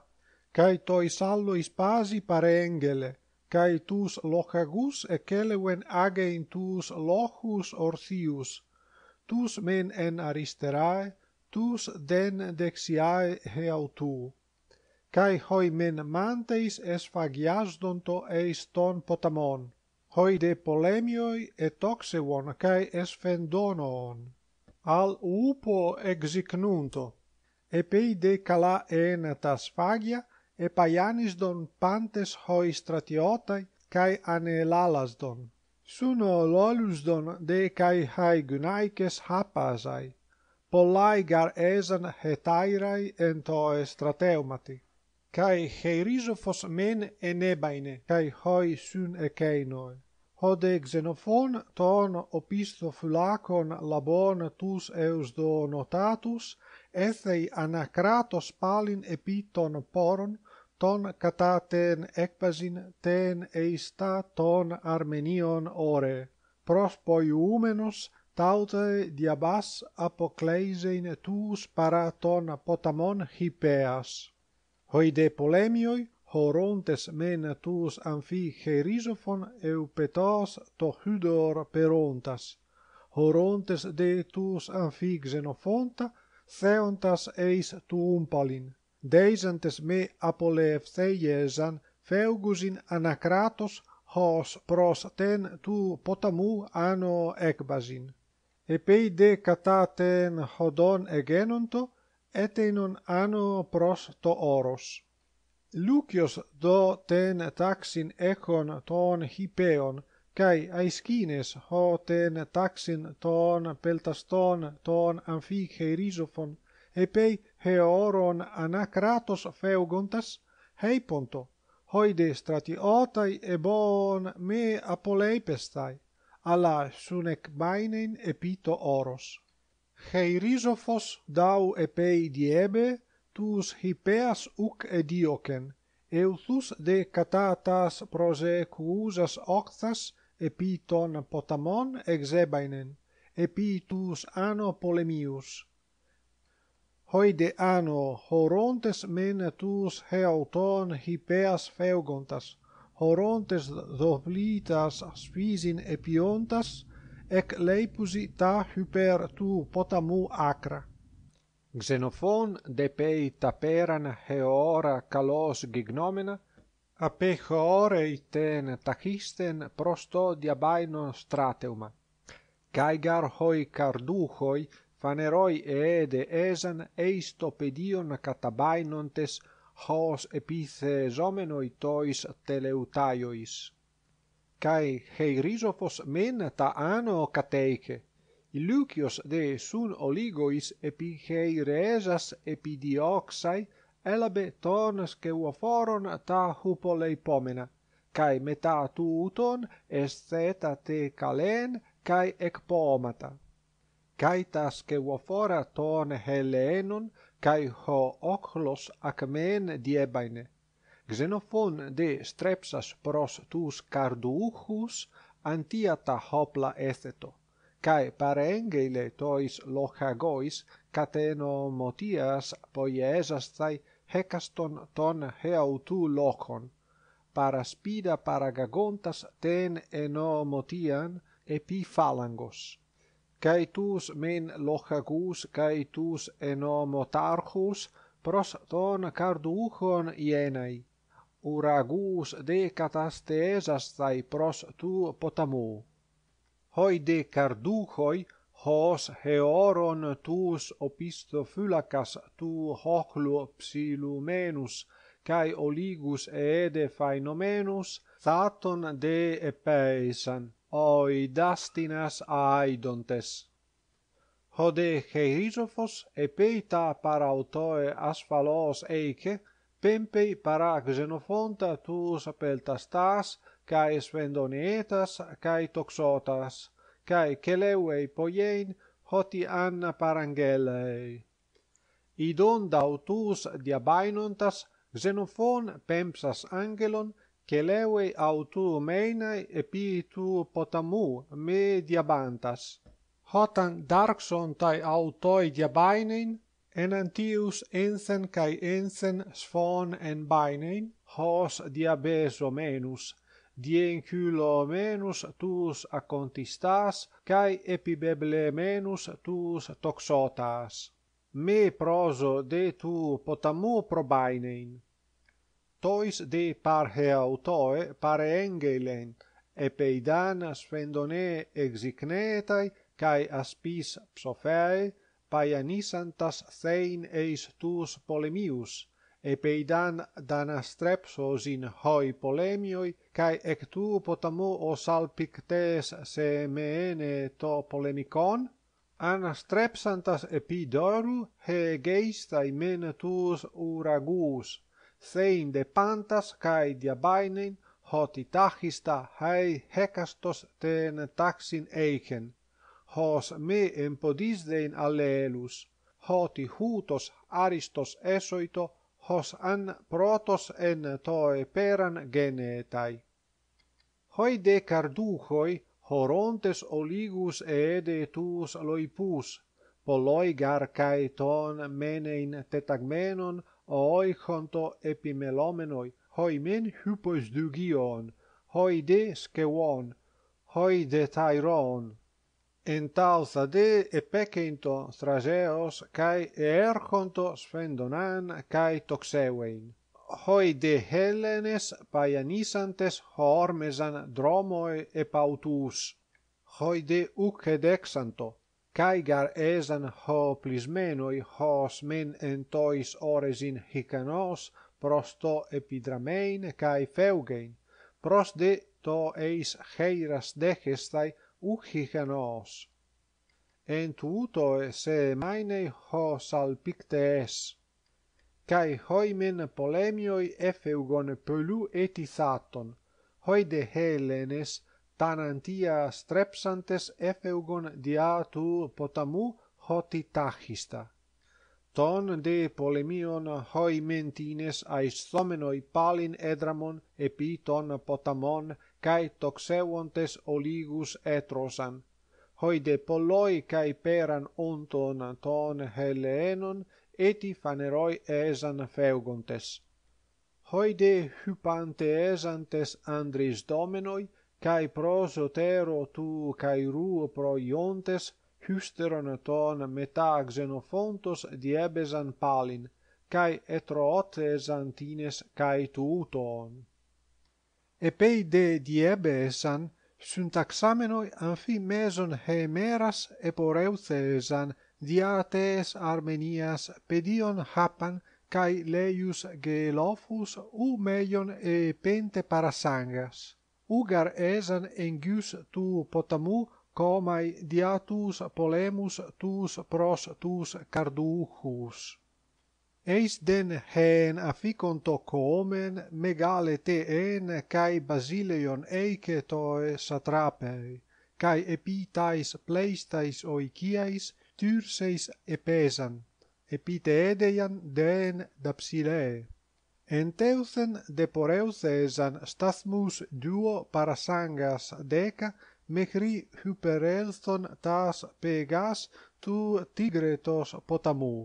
kai tois allo ispasi pare engele kai tus lochagus e kelewen age in tus lochus orthius tus men en aristerae tus den dexiae he autu kai hoi men manteis esfagiasdonto e ston potamon hoide polemioi etoxewon kai esfendonon al upo exignunto epei de cala en tasphagia epaianis don pantes hoi stratiotai kai anelalasdon, suno lolusdon de kai hai gunaikes hapasai pollai gar esan hetairai en to estrateumati kai heirisophos men enebaine kai hoi sun ekeinoi hode xenofon ton opisto fulacon labon tus eus do notatus ethei anacratos palin epiton poron ton cataten ecvasin ten eista ton armenion ore pros tautae diabas apocleisein tuus para ton potamon hipeas. Hoide polemioi, χωρώντες μεν τους αμφί αμφιχερίζοφων ευπετάς το χύδωρ περώντας, χωρώντες δε τους ξενοφόντα, θέοντας εις του ούμπαλιν. Δέιζαντες με απολευθέγεζαν, φεύγουζιν ανακράτος χως προς τεν του ποταμού άνω έκβαζιν. δε κατά τεν χωδόν εγένοντο, έτεινον άνω προς το όρος. Lucius do ten taxin echon ton hipeon kai aiskines ho ten taxin ton peltaston ton amphike risophon e pei he anakratos feugontas hei hoide hoi ebon me apolei pestai alla sunec bainen epito oros hei dau e diebe tus hipeas uc edioken euthus de catatas prose cuusas octas epiton potamon exebainen epitus ano polemius hoide ano horontes men tus heauton hipeas feugontas horontes doblitas asfisin epiontas ec leipusi ta hyper tu potamu acra xenophon de pei taperan heora kalos gignomena ape hore iten ten tachisten prosto diabaino strateuma kai gar hoi carduhoi faneroi e de esan eisto pedion katabainontes hos epice zomenoi tois teleutaiois kai hei men ta ano kateike Ilucios de sun oligois epigeiresas epidioxai elabe tonas che uoforon ta hupolei pomena, cae metatuton tuuton esteta te calen cae ec Cae tas che uofora ton helenon cae ho oclos acmen diebaine. Xenophon de strepsas pros tus carduchus antia ta hopla esteto cae parengele tois locagois cateno motias poiesas thai hecaston ton heautu lochon, para spida paragagontas ten enomotian epifalangos, epi Cae tus men locagus, cae tus eno pros ton carduchon ienai, uragus de catasteesas pros tu potamu hoi de carduchoi, hos heoron tus opistofulacas tu hoclu psilumenus, cae oligus eede fainomenus, zaton de epaisan, oi dastinas aidontes. hode de epeita para autoe asfalos eice, pempei para xenofonta tus apeltastas kai svendonietas kai toxotas kai kelewei poien hoti anna parangelei idon dautus diabainontas xenophon pempsas angelon kelewei autu meinai epi tu potamu me diabantas hotan darkson tai autoi diabainein enantius ensen kai ensen sphon en bainein hos diabeso menus die in culo menus tus acontistas, kai epibeble tus toxotas me proso de tu potamu probainein tois de parhe autoe pare engelen e peidan asfendone exignetai kai aspis psofei paianisantas thein eis tus polemius epeidan d'anastrepsos in hoi polemioi kai ek tu potamo o salpictes se mene to polemikon anastrepsantas strepsantas epidoru he geista i tus uragus sein de pantas kai diabainen hoti tachista hai hekastos ten taxin eigen hos me empodis dein allelus hoti hutos aristos esoito hos an protos en toe peran genetai. Hoi de carduchoi horontes oligus eede tus loipus, poloi gar cae ton menein tetagmenon oi conto epimelomenoi, hoi men hypos dugion, hoi de skevon, hoi de tairon entalza de epecinto thraseos cae erhontos fendonan cae toxeuein. Hoi de hellenes paianisantes hormesan dromoe epautus. Hoi de ucedexanto, cae gar esan hor plismenoi hos men entois orisin hicanos pros to epidramein cae feugein, pros de to eis heiras degestai uchi hanos. Entuto se maine ho salpicte es, cae hoi men polemioi efeugon pelu etithaton, hoi de helenes tanantia strepsantes efeugon dia tu potamu hoti tacista. Ton de polemion hoi mentines aisthomenoi palin edramon epi ton potamon cae toxeuontes oligus etrosam, hoide polloi cae peran onton ton Hellenon eti faneroi ezan feugontes. Hoide hypante esantes andris domenoi, cae proso tero tu cae ruo proiontes, husteron ton metag xenofontos diebesan palin, cae etrootes antines cae tuutoon. Epei de diebesan, suntaxamenoi anfimeson he meras eporeucesan diates Armenias pedion hapan kai leius geelofus u meion e pente parasangas. Ugar esan engius tu potamu comae diatus polemus tus pros tus carduchus. Eis den hen aficon to comen megale te en kai basileion eike toi satrapei, kai epitais pleistais oikiais tyrseis epesan, epite edeian den dapsilee. En teuthen de poreuthesan stathmus duo parasangas deca, mechri hyperelthon tas pegas tu tigretos potamu.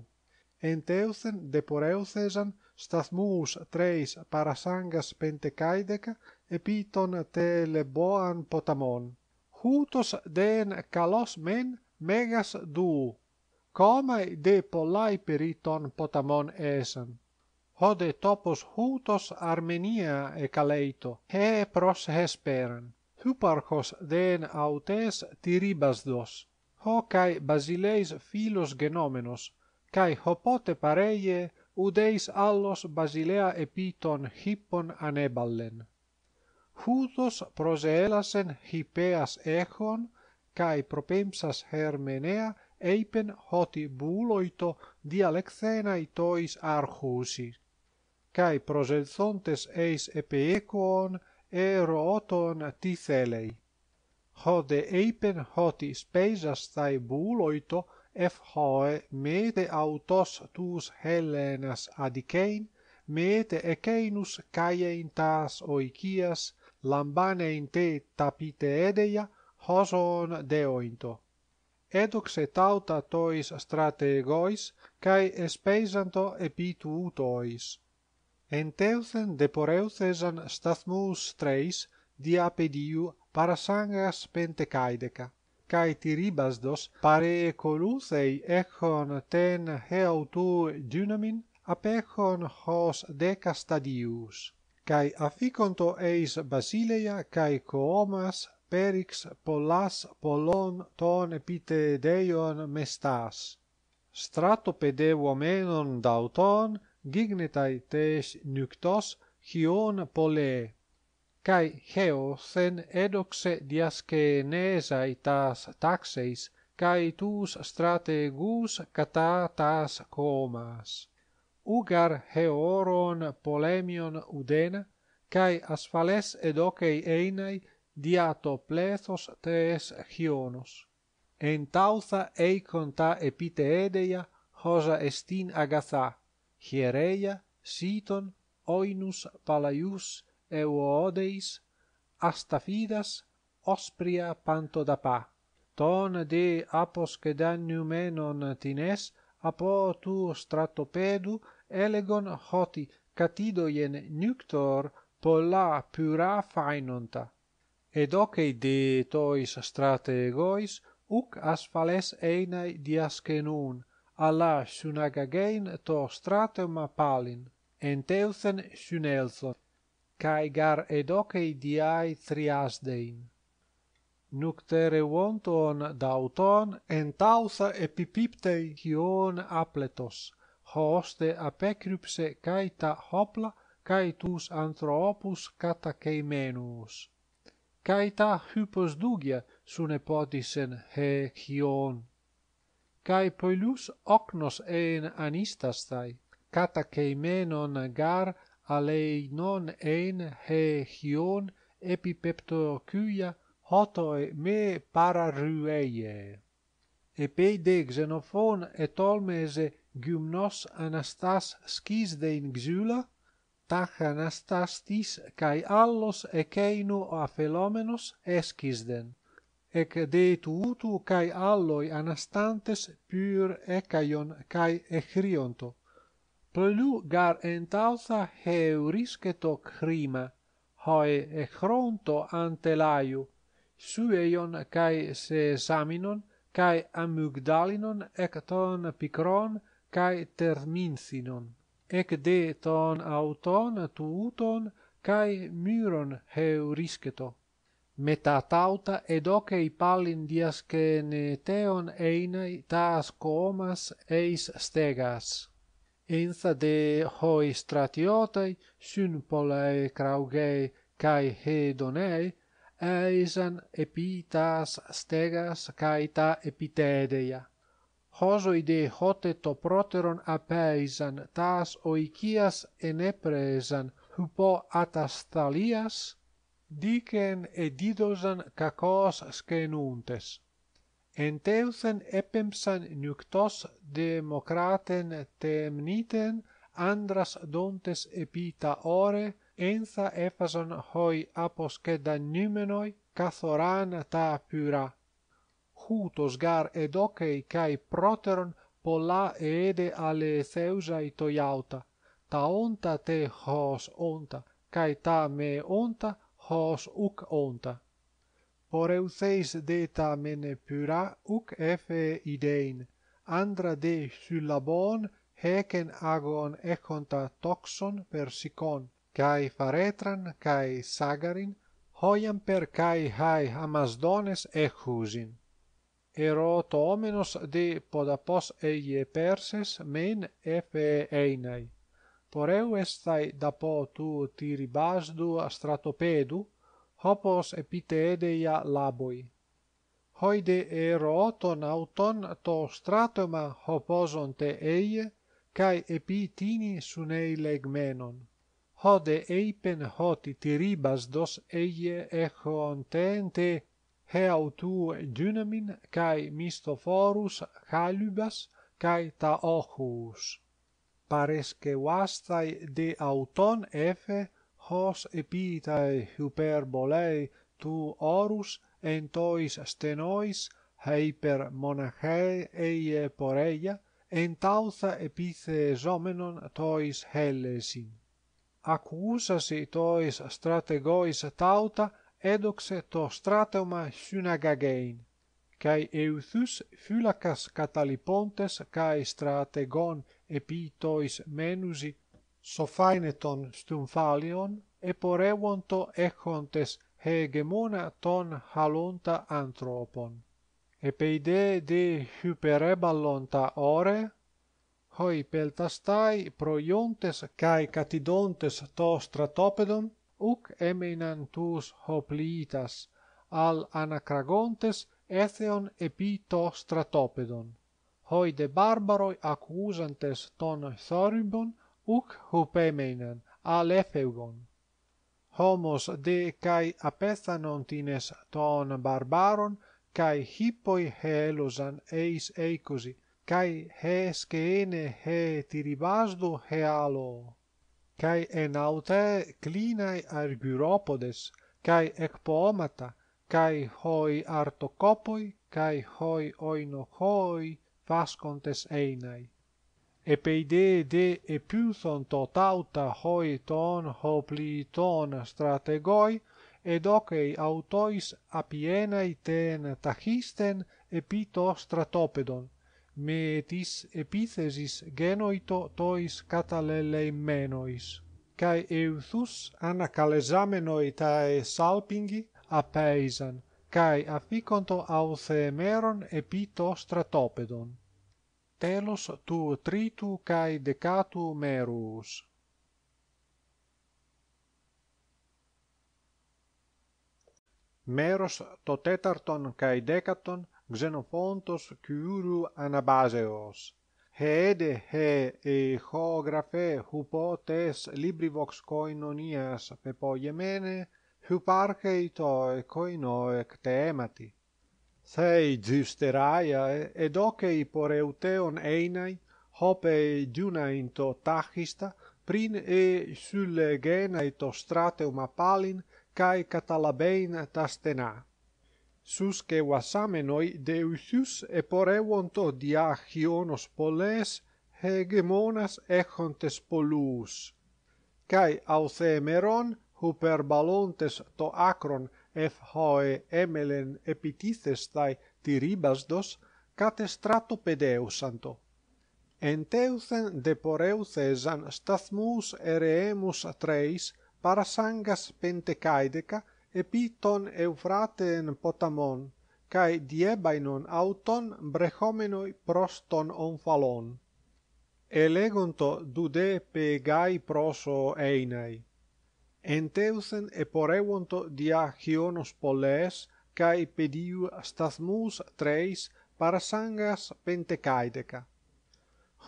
En teous den poreos essan stathmoos tres para sangas pentekaideka epiton teleboan potamon houtos den kalos men megas dou komai de polai periton potamon essan hode topos houtos armenia e kaleito e pros esperan hou parchos den autes tiribasdos hokai basileis philos ghenomenos Kai hopote pareie Odeis allos Basilea e Piton Hippon Aneballen Hudos proselasen Hipeas echon kai propeipsas Hermenea epen hoti bouloito dialexena i tois archousi kai proselzontes eis epechon eroton tiselai hode epen hoti spezas thai bouloito ef hoe autos tus hellenas adikein mede ekeinus kaie in tas oikias lambane te tapite hoson deointo edox et auta tois strategois kai espeisanto epitu utois en teusen de poreuses an stathmus treis diapediu parasangas pentecaideca kai τυρίβασδος παρεεκολούθει έχον τεν χεωτού δύναμιν απέχον χως δέκα σταδιούς, καί αφήκοντο εις βασίλεια καί κόμας πέριξ πολλάς πολλών των επιτεδέων μεστάς. Στρατοπεδευομένων δαυτών, γίγνεται τες νυκτός χιόν πολέ. Kai heo sen edoxe diaskenesai tas taxeis, kai tus strategus cata tas comas. Ugar heoron polemion udena, kai asphales edocei einai diato plethos tes chionos. En tautha eikon ta epiteedeia, hosa estin agatha, hiereia, siton, oinus, palaius, euodeis astafidas ospria panto pa ton de menon tines apo tou stratopedu elegon hoti katidoien nyctor polla pura phainonta ed okei de tois strategois uc asphales eina diaskenun alla synagogein to stratema palin enteusen teuthen cae gar edocei diae thriasdein. Nuc tere vonton dauton, entauta epipiptei, hion apletos, hoste apecrypse cae ta hopla cae tus antropus cata caemenus, cae ta hypos dugia potisen he hion. cae poilus ocnos ein anistastai, cata caemenon gar alei non ein hee hion epipepto cuia hotoe me parareueie. Epe de xenofon etolmeze gyumnos anastas scisdein xyla, tac anastastis cae allos eceinu afelomenos escisden, ec de tuutu cae alloi anastantes pur ecaion cae ecrionto, Plu gar ent alsa heurisket hoi rima hoe echronto ante laiu sueion kai se saminon kai amygdalinon ec ton picron kai terminsinon ec de ton auton tuuton kai myron heurisceto Metatauta tauta pallin dias ken teon einai tas comas eis stegas ensa de hoi stratiotai, syn polei craugei cae hedonei, eisan epitas stegas cae ta epitedeia. Hosoi de hote to proteron apeisan, tas oikias enepresan, hupo atastalias, diken edidosan kakos skenuntes. En teus en epemsan nyktos democrates temniten andras dontes epita ore enza efason hoi apos keda numenoi kathoranta pyra houtos gar edoche kai proteron polae ede ale theusa i toiata taonta te hos ounta kai ta me ounta hos uk ounta Poreu theis deta mene pyra, uc efe idein, andra de syllabon, hecen agon echonta toxon versikon, cae faretran, cae sagarin, hoiam per cae hae amasdones echusin. Ero toomenos de podapos eie perses, men efe einai. Poreu estai dapotu tiribas du stratopedu, hopos epitedeia laboi hoide eroton auton to stratoma hoposonte ei kai epitini sunei legmenon hode eipen hoti tiribas dos ei echontente he autou dynamin kai mistophorus halubas kai ta ochus pares vastai de auton efe ως επίηται υπερβολή του όρους εν τοις στενόις υπερμοναχέ εie πορεία, εν επί επιθεζόμενον τοις χέλεσιν. Ακούσασι τοις στρατεγοίς ταύτα έδοξε το στράτευμα συναγαγέιν. Καί ευθύς φύλακας καταλυπώντες καί στρατεγόν επί τοις μένουσι Sofaineton stunfalion e porewonto hegemona ton hegemonaton halunta anthropon e peide de hyperballonta ore hoi peltastai proyontes kai katidontes to stratopedon uk eminan tous hopleitas al anakragontes atheon epito stratopedon hoi de barbaroi akousantes ton thoribon uc hupemenen alepheugon homos de kai apethanontines ton barbaron kai hippoi helosan eis eikosi kai hescheene he tiribasdo healo kai en aute clinae arguropodes kai ecpomata kai hoi artocopoi kai hoi oinochoi vascontes einai Epeidee de epiuthon totauta hoiton hopliton strategoi, edoce autois apienae ten tachisten epi to stratopedon, me tis epithesis genuito tois catalelemenois. Cai euthus anacalezamenoi tae salpingi apeisan, cai afficonto autheemeron epi to stratopedon telos tu tritu cae decatu merus. Meros to tetarton cae decaton xenopontos cuiuru anabaseos. HEDE ede he e ho grafe libri vox coinonias pepoie mene, hupar che itoe coinoe cte emati. Sei giusteraia, ed ocei por euteon einai, hope to tachista, prin e sulle genae to strateum apalin, cae catalabein tastena. Susque wasamenoi deusius e por euonto dia poles, hegemonas echontes polus. Cae authemeron, huperbalontes to acron, ef hoe emelen epitithes tai tiribas dos catestrato Enteusen santo en stathmus ereemus atreis para sangas pentecaideca epiton eufrate en potamon cae diebainon auton brechomenoi proston onfalon. Elegonto dudepe gai proso einai enteusen e porewonto dia hionos kai pediu stathmus treis para sangas pentecaideca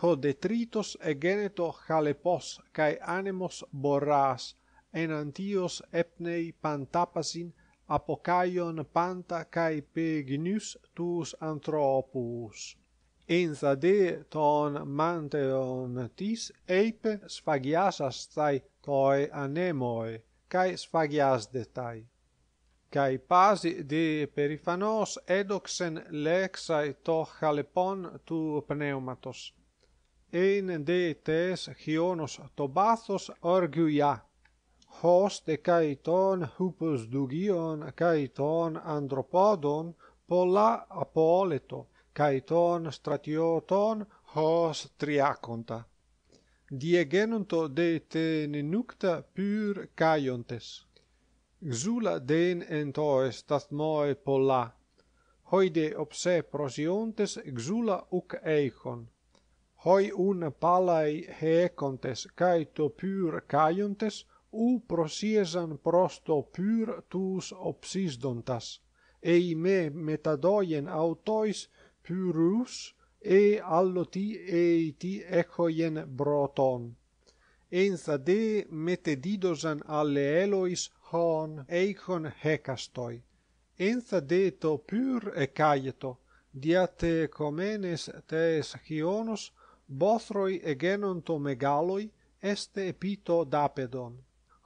ho detritos e geneto halepos kai anemos borras en antios epnei pantapasin apokaion panta kai pegnus tous anthropous in sade ton manteon tis epe sfagiasas thai toi anemoi, cae sphagiasdetai. Cae pasi di perifanos edoxen lexai to chalepon tu pneumatos. Ein de tes chionos to bathos orguia, hos de cae hupus dugion cae ton andropodon polla apoleto, cae stratioton hos triaconta die genunt de te nucta pur caiontes Xula den ento est moe polla hoide ob se prosiontes xula uc eichon hoi un palai he contes caito pur caiontes u prosiesan prosto pur tus obsisdontas ei me metadoien autois purus e alloti ti ei ti echoien broton. Ensa metedidosan mete alle elois hon eikon hecastoi. Ensa to pur e caieto, dia te comenes tes chionos, bothroi egenonto megaloi, este epito dapedon.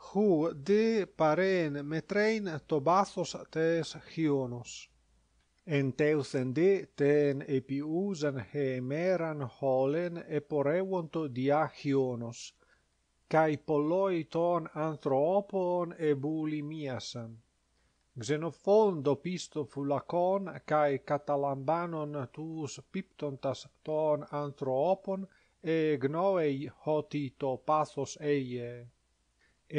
Hu de paren metrein to bathos tes chionos. En teusen de ten epiusan hemeran holen eporeuonto diachionos, cae polloi ton anthropoon ebulimiasan. Xenophondo pisto fulacon, cae catalambanon tus piptontas ton anthropon, e gnoei hoti to pathos eie.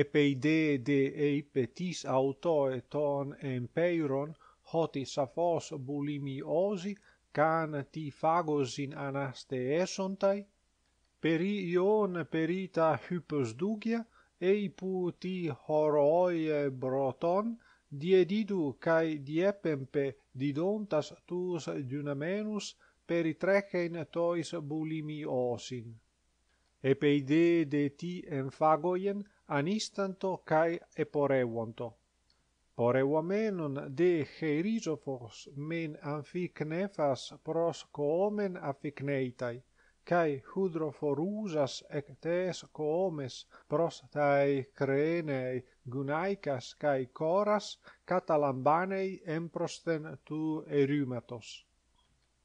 Epeide de eipe tis autoe ton empeiron, hoti safos bulimiosi can ti in anaste esontai, per ion perita hypos dugia, eipu ti horoi broton, diedidu cae diepempe didontas tus junamenus peri trecein tois bulimiosin. Epeide de ti enfagoien anistanto cae eporewonto pore uamen de heiriso men an pros comen affignatai kai hudroforus as ectes comes pros tai krenei gunaikas kai koras catalambanei enprosten tu erymatos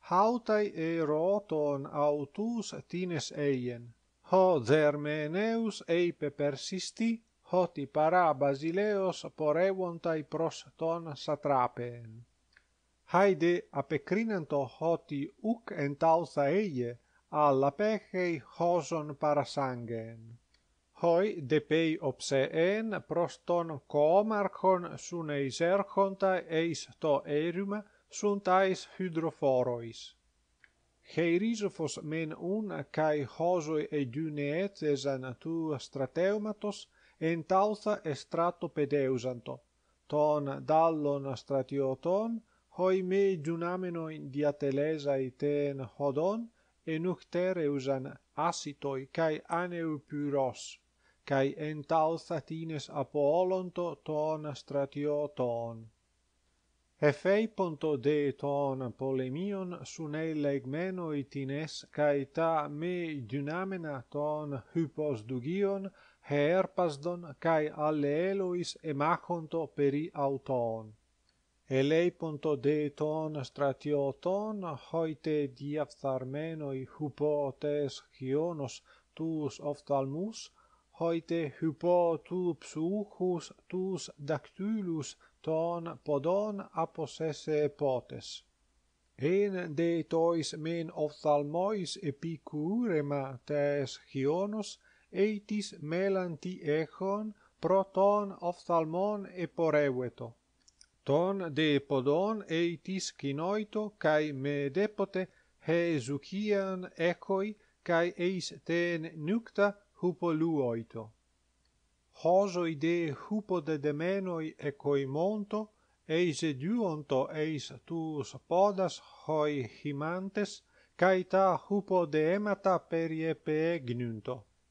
houtai eroton autus tines eien ho dermeneus epe persisti hoti para basileos porevontai pros ton satrapen. Haide apecrinanto hoti uc entausa eie, alla pechei hoson parasangen. Hoi depei opse en pros ton comarchon sun eiserchonta eis to erum sun tais hydroforois. Heirisophos men un cae hosoi e dune etesan tu strateumatos, entaltha estrato pedeusanto, ton dallon stratioton, hoi me junamenoin diatelezae ten hodon, enuctere usan asitoi cae aneu pyros, cae entaltha tines apoolonto ton stratioton. Efeiponto de ton polemion, sun e legmenoi tines, cae ta me junamena ton hypos dugion, herpasdon pasdon kai alleluis e peri auton e lei ponto de ton stratioton, hoite diaftharmeno hupotes chionos tus ophthalmus, hoite hupo tu psuchus tus dactylus ton podon aposesse potes En de tois men ophthalmois epicurema tes chionos eitis melanti echon pro ton of salmon e poreueto ton de podon eitis kinoito kai me depote he zukian echoi kai eis ten nukta hupoluoito hoso de hupo de demenoi e koi monto eis duonto eis tus podas hoi himantes kai ta hupo de emata per iepe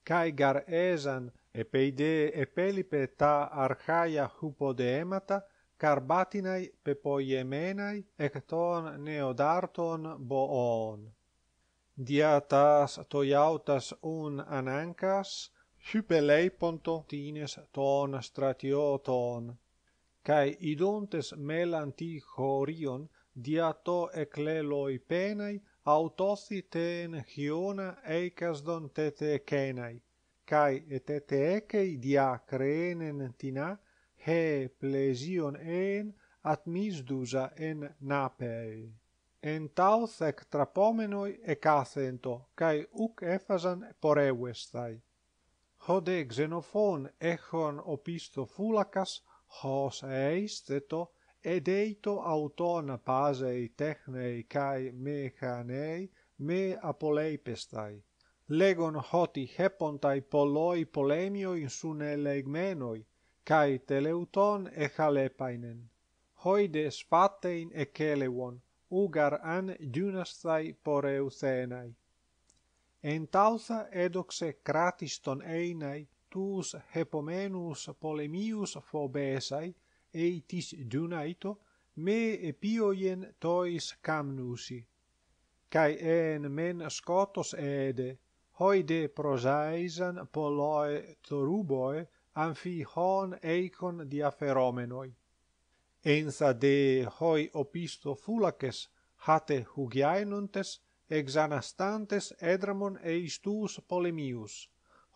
cae gar esan e peide e pelipe ta archaia hupodemata carbatinai pepoiemenai emenai ec neodarton boon. Dia tas toiautas un anancas, hype leiponto tines ton stratioton, cae iduntes melantichorion dia to ecleloi penai autosi ten hiona eikasdon tete kenai kai etete kei dia tina he plesion en atmisduza en napei en taus ektrapomenoi e kasento kai uk efasan porewestai hode xenofon echon opisto fulakas hos eisteto Ed eito auton pasei technei cae mechanei me apoleipestai. Legon hoti hepontai polemio in sun elegmenoi, cae teleuton echalepainen. Hoides fatein ekelewon, ugar an dynastai poreuthenai. En edoxe kratiston einai, tus hepomenus polemius phobesai, eitis dunaito me epioien tois camnusi kai en men scotos ede hoide prosaisan poloe toruboe amphihon eikon diaferomenoi ensa de hoi opisto fulaces hate hugiaenontes exanastantes edramon eistus polemius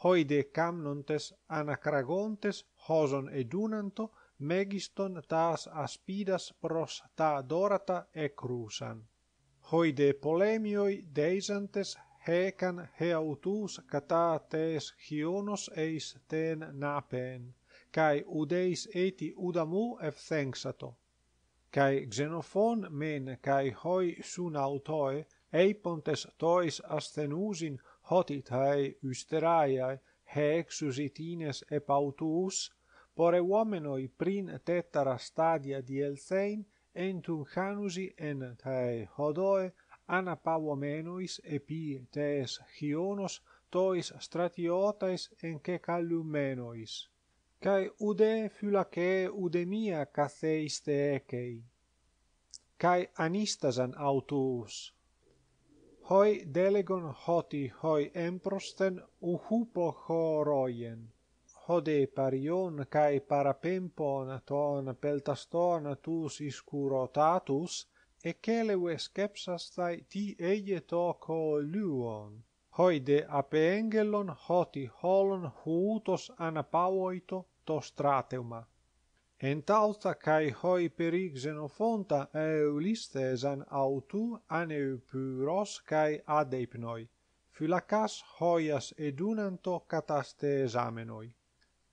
hoide camnuntes, anacragontes hoson edunanto megiston tas aspidas pros ta dorata e crusan hoide polemioi deisantes hecan he autus cata tes hionos eis ten napen kai udeis eti udamu e thanksato kai xenofon men kai hoi sunautoe, eipontes tois astenusin hotitai usteraiae hexusitines e pautus pore uomenoi prin tetara stadia di elsein entum chanusi en tae hodoe ana pavomenois epi tes hionos tois stratiotais en che calumenois kai ude ude udemia catheiste ekei kai anistasan autus hoi delegon hoti hoi emprosten uhupo horoien hode parion kai parapempon ton peltaston tus iscurotatus, e celeue skepsas thai ti to toco luon. Hoide apengelon hoti holon huutos anapavoito to strateuma. En tauta kai hoi perigzeno fonta eulistesan autu aneupyros kai adeipnoi, fylakas hoias edunanto katastesamenoi.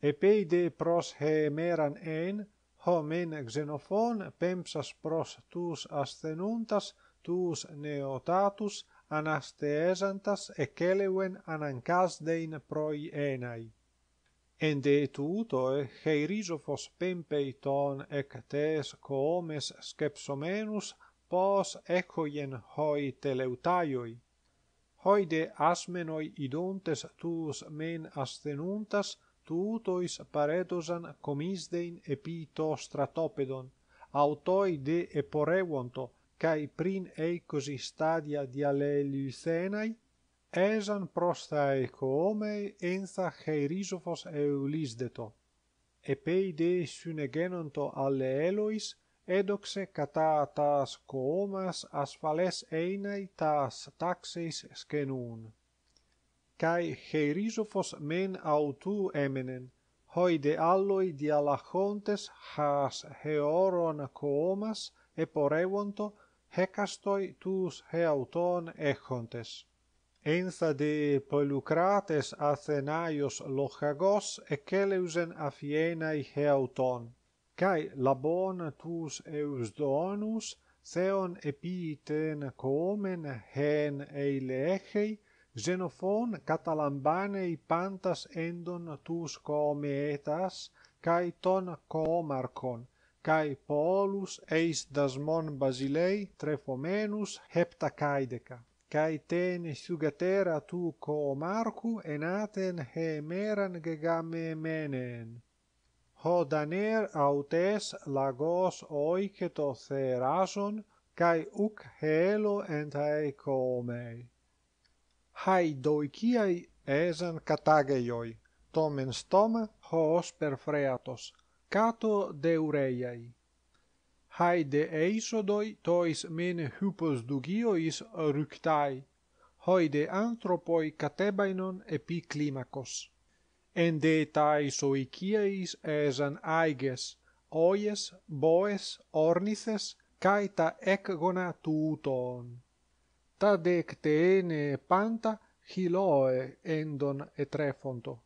Epeide pros he meran en homen xenofon pempsas pros tus astenuntas tus neotatus anastesantas e keleuen dein proi enai Ende de tuto e heirisophos pempeiton e kates koomes skepsomenus pos echoien hoi teleutaioi hoide asmenoi idontes tus men astenuntas tutois paretosan comisdein epi to stratopedon autoi de eporewonto kai prin e così stadia di aleliusenai esan prosta e come enza heirisophos de synegenonto alle elois edoxe catatas comas asfales einaitas taxis skenun cae cherisophos men autu emenen, hoi de alloi di alachontes has heoron coomas, e por evonto hecastoi tus heauton echontes. Enza de polucrates athenaios lojagos e celeusen a heauton, cae labon tus eus donus, seon epiten coomen hen eileecei, Xenophon catalambane ipantas endon tus coometas, cae ton coomarchon, cae polus eis dasmon basilei trefomenus heptakaideka cae ten sugatera tu coomarchu enaten hemeran gegamemenen. Ho daner autes lagos oiceto therason, cae uc helo entae COMEI hai doikiai esan katageioi, tomen stoma hoos per kato deureiai. de de eisodoi tois men hupos dugiois ruktai hoi de anthropoi catebainon epi climacos en de tai soikiais esan aiges oies boes ornices caita ecgona tuuton Ta decteene panta hiloe endon etrefonto.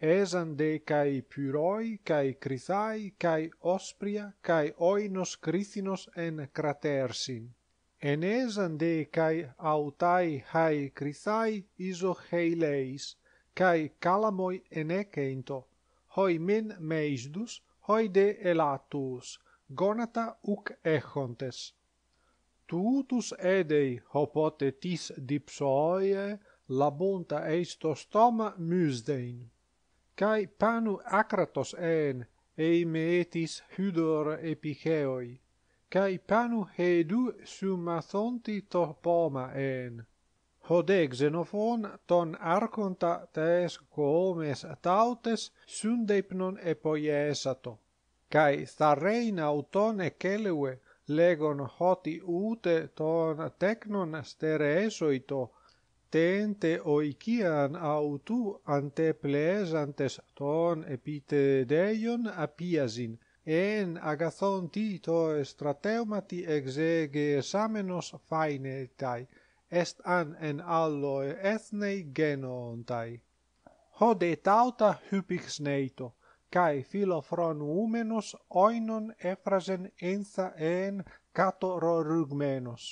Esande cae pyroi, cae krythai, cae ospria, cae oinos krythinos en kratersin. En esande cae autai hae krythai iso heileis, cae calamoi enecento, hoi min meisdus, hoi de elatus, gonata uc echontes tutus edei hopote tis dipsoie la bonta esto stoma musdein kai panu akratos en ei metis hydor epicheoi kai panu hedu sou to poma en hode xenophon ton arkonta tes komes tautes syndepnon epoiesato kai tharein auton ekelewe legon hoti ute ton technon steresoito, esoito tente oikian autu ante pleasantes ton epite deion apiasin en agathon ti to strateumati exege samenos est an en alloe ethnei genoontai. Hode tauta hypixneito kai Philofronouomenos ainon ephrazen en tha en katorougmenos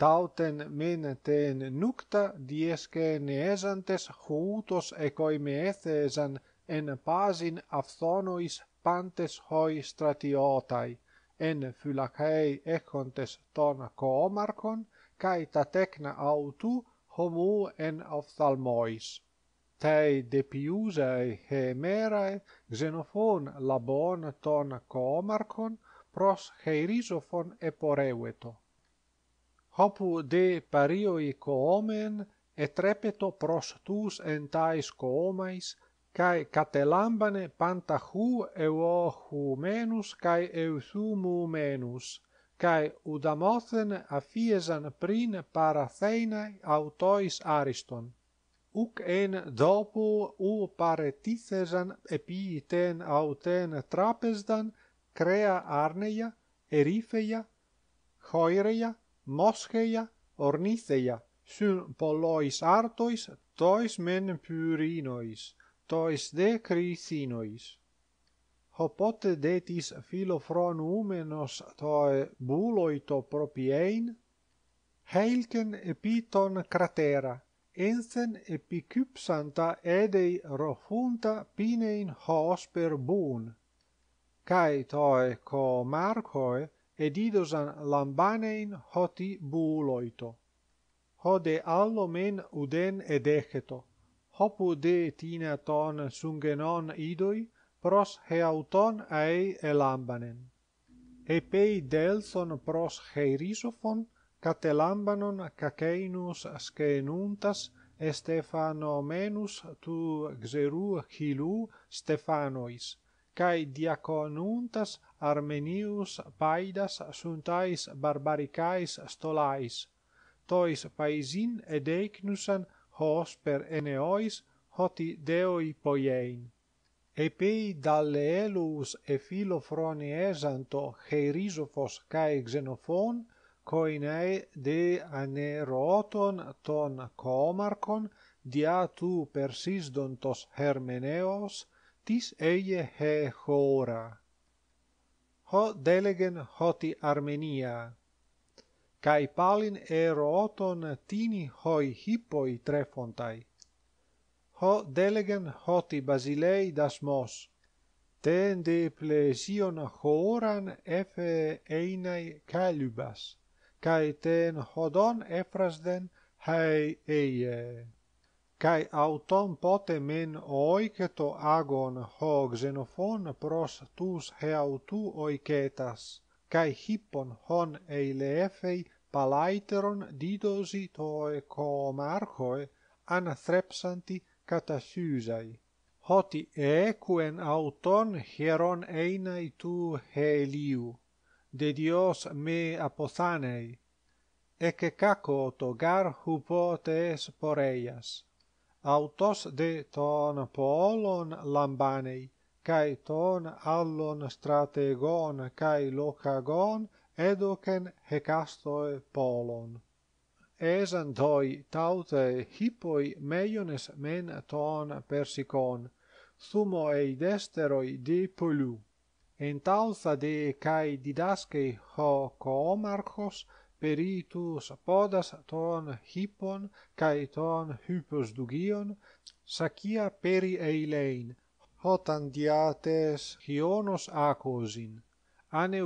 tauten meneten nukta dies ke neezantes houtos ekoimeetesan en pazin aftonois pantes hoi stratiotai en phylakhei echontes ton komarkon kai ta tekna autou homou en psalmois tei depiusei hemerae xenophon labon ton comarcon pros heirisophon eporeueto. Hopu de parioi coomen et repeto pros entais coomais, cae catelambane panta hu euo humenus cae euthumumenus, cae udamothen afiesan prin parathenae autois ariston. Uc en dopu u paretisesan epi ten auten trapesdan crea arneia, erifeia, choireia, moscheia, orniceia, sun pollois artois, tois men purinois, tois de crisinois. Hopote detis filofron umenos toe buloito propiein, heilken epiton cratera, ensen epicypsanta edei rofunta pinein hos per bun, cae toe co marcoe edidosan lambanein hoti buloito. Hode allomen uden edeceto, hopu de tina ton sungenon idoi, pros heauton ei elambanen. Epei delson pros heirisophon, catelambanon Caceinus scenuntas e tu xeru Chilu stefanois cae diaconuntas armenius paidas suntais barbaricais stolais tois paesin ed eicnusan hos per eneois hoti deoi poiein e pei dalle elus e filofroniesanto cherisophos cae xenofon koine de aneroton ton comarcon dia tu persisdontos hermeneos tis eie he hora ho delegen hoti armenia kai palin eroton tini hoi hippoi trefontai ho delegen hoti basilei dasmos ten de plesion horan efe einai calubas kai ten hodon eprasden hai e kai auton pote men oi keto agon hog zenophon pros tus he autoi ketas kai hippon hon e lefei palaitron didosi to e komarcho anatrepsanti katachusai hoti e quen auton heron e tu heliu de Dios me apothanei, ecce caco to gar hupotes poreias. Autos de ton polon lambanei, cae ton allon strategon cae locagon educen hecastoe polon. Esan toi taute hippoi meiones men ton persicon, thumo ei desteroi di polu en tausa de kai didaske ho ko peritus podas ton hippon kai ton hypos dugion sakia peri eilein hotan diates hionos akosin ane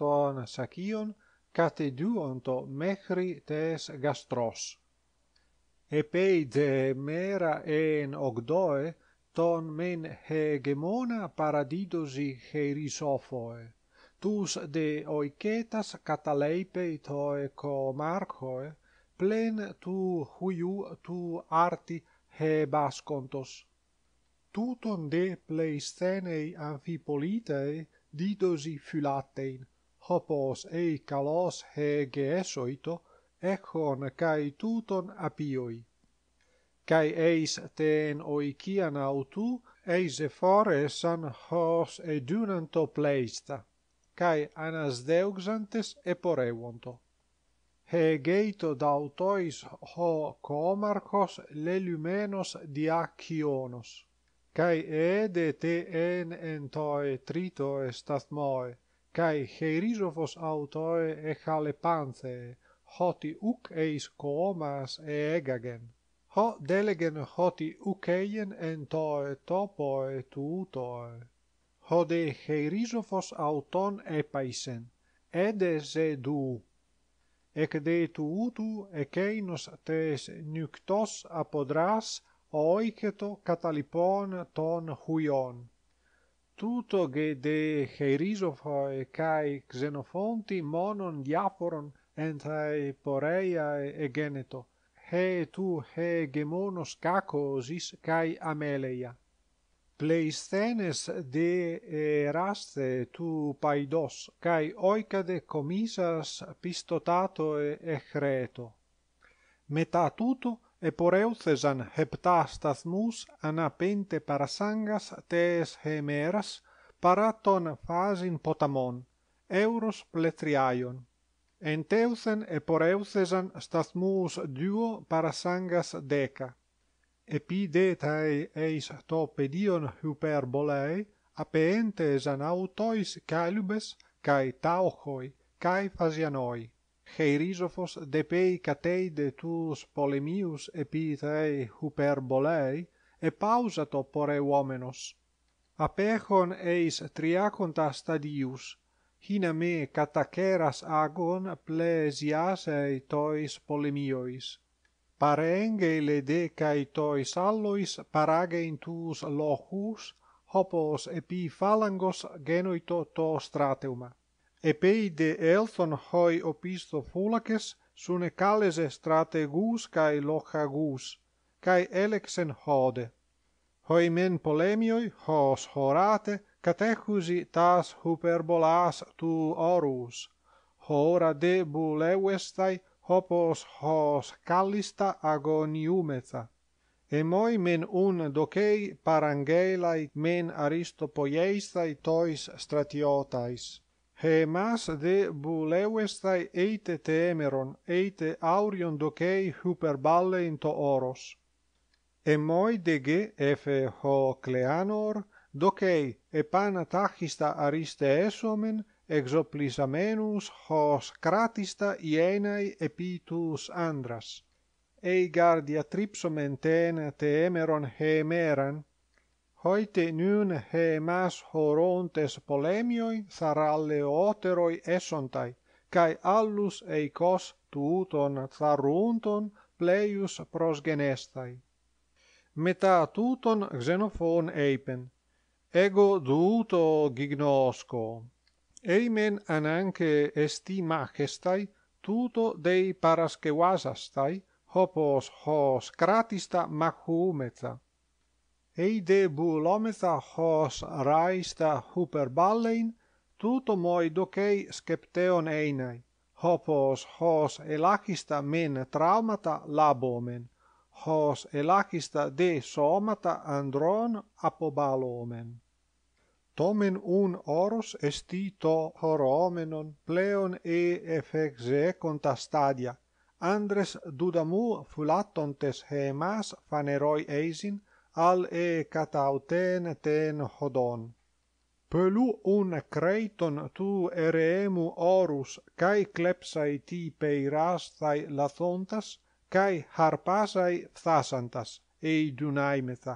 ton sakion kate duonto mechri tes gastros epeide mera en ogdoe ton men hegemona paradidosi herisophoe tus de oiketas kataleipe to e ko plen tu huiu tu arti he baskontos tuton de pleistenei amphipolitei didosi fulatein hopos e kalos hegesoito echon kai tuton apioi kai eis ten oikian autu eis e foresan hos e pleista, kai anas deuxantes e porevonto. He geito dautois ho comarcos le lumenos diacionos, kai e de te en entoe trito est atmoe, kai herisofos autoe e chalepanthee, hoti uc eis comas e egagen ho delegen hoti ukeien en toe topo e tuto ho de heirisophos auton e paisen ed du ec de tuutu e tes nyktos apodras oiceto catalipon ton huion tuto ge de heirisopho e cae xenofonti monon diaporon entae poreia e geneto he tu hegemonos gemonos cacosis cae ameleia. Pleisthenes de eraste tu paidos, cae oicade comisas pistotatoe ecreto. Μετά τούτου επορεύθεζαν χεπτά σταθμούς ανά πέντε παρασάγκας τέες χεμέρας παρά των φάζιν ποταμών, εύρος πλετριάιον. En teusen e por duo para sangas deca. Epi detae eis to pedion huper bolei, ape entes an autois calubes, cae tauchoi, cae fasianoi. Heirisofos depei cateide tuus polemius epi tae huper e pausato pore uomenos. Apechon eis triaconta stadius, hina me catacheras agon plesias ei tois polemiois. Parenge le decae tois allois parage in tuus hopos epi phalangos genoito to strateuma. Epei de elthon hoi opisto fulaces, sune calese strategus cae locagus, cae elexen hode. Hoi men polemioi, hos horate, catechusi tas hyperbolas tu orus hora de bulewestai hopos hos callista agoniumetha. e moi men un dokei parangelai men aristopoiesai tois stratiotais he mas de bulewestai eite temeron eite aurion dokei hyperballe into oros e moi dege efe ho cleanor docei e pana tachista ariste esomen exoplis hos kratista ienai epitus andras e gardiatripsomen tripsomen ten te emeron he hoite nun he mas horontes polemioi tharalle oteroi esontai cae allus eicos tuuton tharunton pleius prosgenestai. Meta tuuton Xenophon eipen ego duuto gignosco. Eimen ananche esti majestai tuto dei parascevasastai hopos hos kratista machumeta. Ei de bulometa hos raista huperballein tuto moi docei skepteon einai hopos hos elachista men traumata labomen hos elachista de somata andron apobalomen. Tomen un oros estito horomenon pleon e effexe conta stadia, andres dudamu fulatontes hemas faneroi eisin al e catauten ten hodon. Pelu un creiton tu ereemu orus, cae clepsai ti peirastai lathontas, kai harpa sai thasan tas e dunaimetha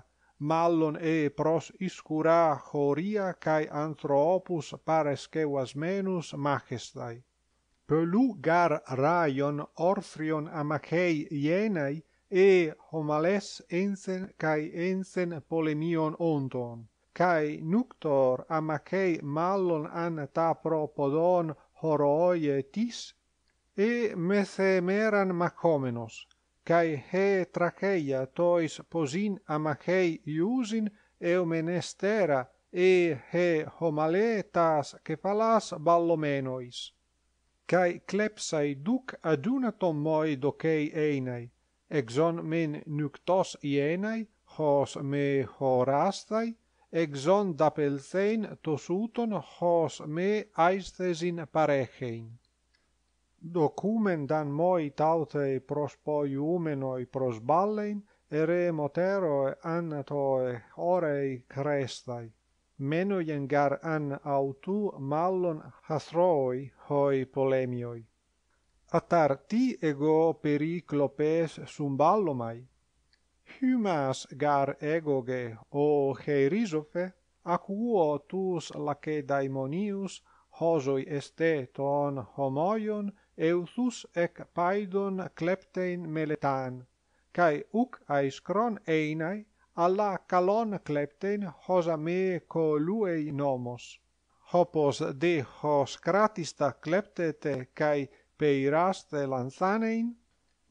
mallon e pros iskura horia kai anthroopus pare sche wasmenos magestai per lugar rayon orphrion amakei yenai e homales ensen kai ensen polemion onton kai nuktor amakei mallon anatapro podon horoie tis e me themeran machomenos, cae he tracheia tois posin amachei iusin eumen estera e he homale tas cephalas ballomenois, cae klepsai duc adunatum moi docei einae, exon men nuctos ienae, hos me horastai, exon dapelthein tos uton hos me aesthesin parechein documentan moi tautae prospoi umenoi prosballein, ere moteroe annatoe orei crestai. Menoien gar an autu mallon hasroi hoi polemioi. Atar ti ego periclopes pes sum ballomai? Humas gar egoge, o cheirisofe, aquo tus lacedaimonius hosoi este ton homoion, Euthus ec paidon kleptein meletan, cae uc kron einai alla calon kleptein hosa mee co luei nomos. Hopos de hos gratista kleptete cae peiraste lanzanein,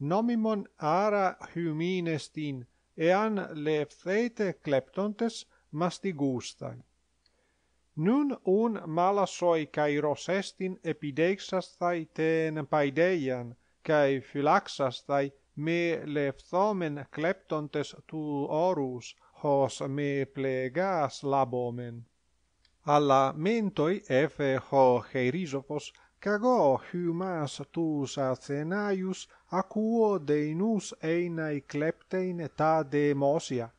nomimon ara humines din, ean lepthete kleptontes mastigustai. Nun un malasoi kai rosestin epidexas thai ten paideian, cae phylaxas thai me lefthomen kleptontes tu orus, hos me plegas labomen. Alla mentoi efe ho heirisophos, cago humas tus athenaius, acuo deinus einai kleptein ta demosia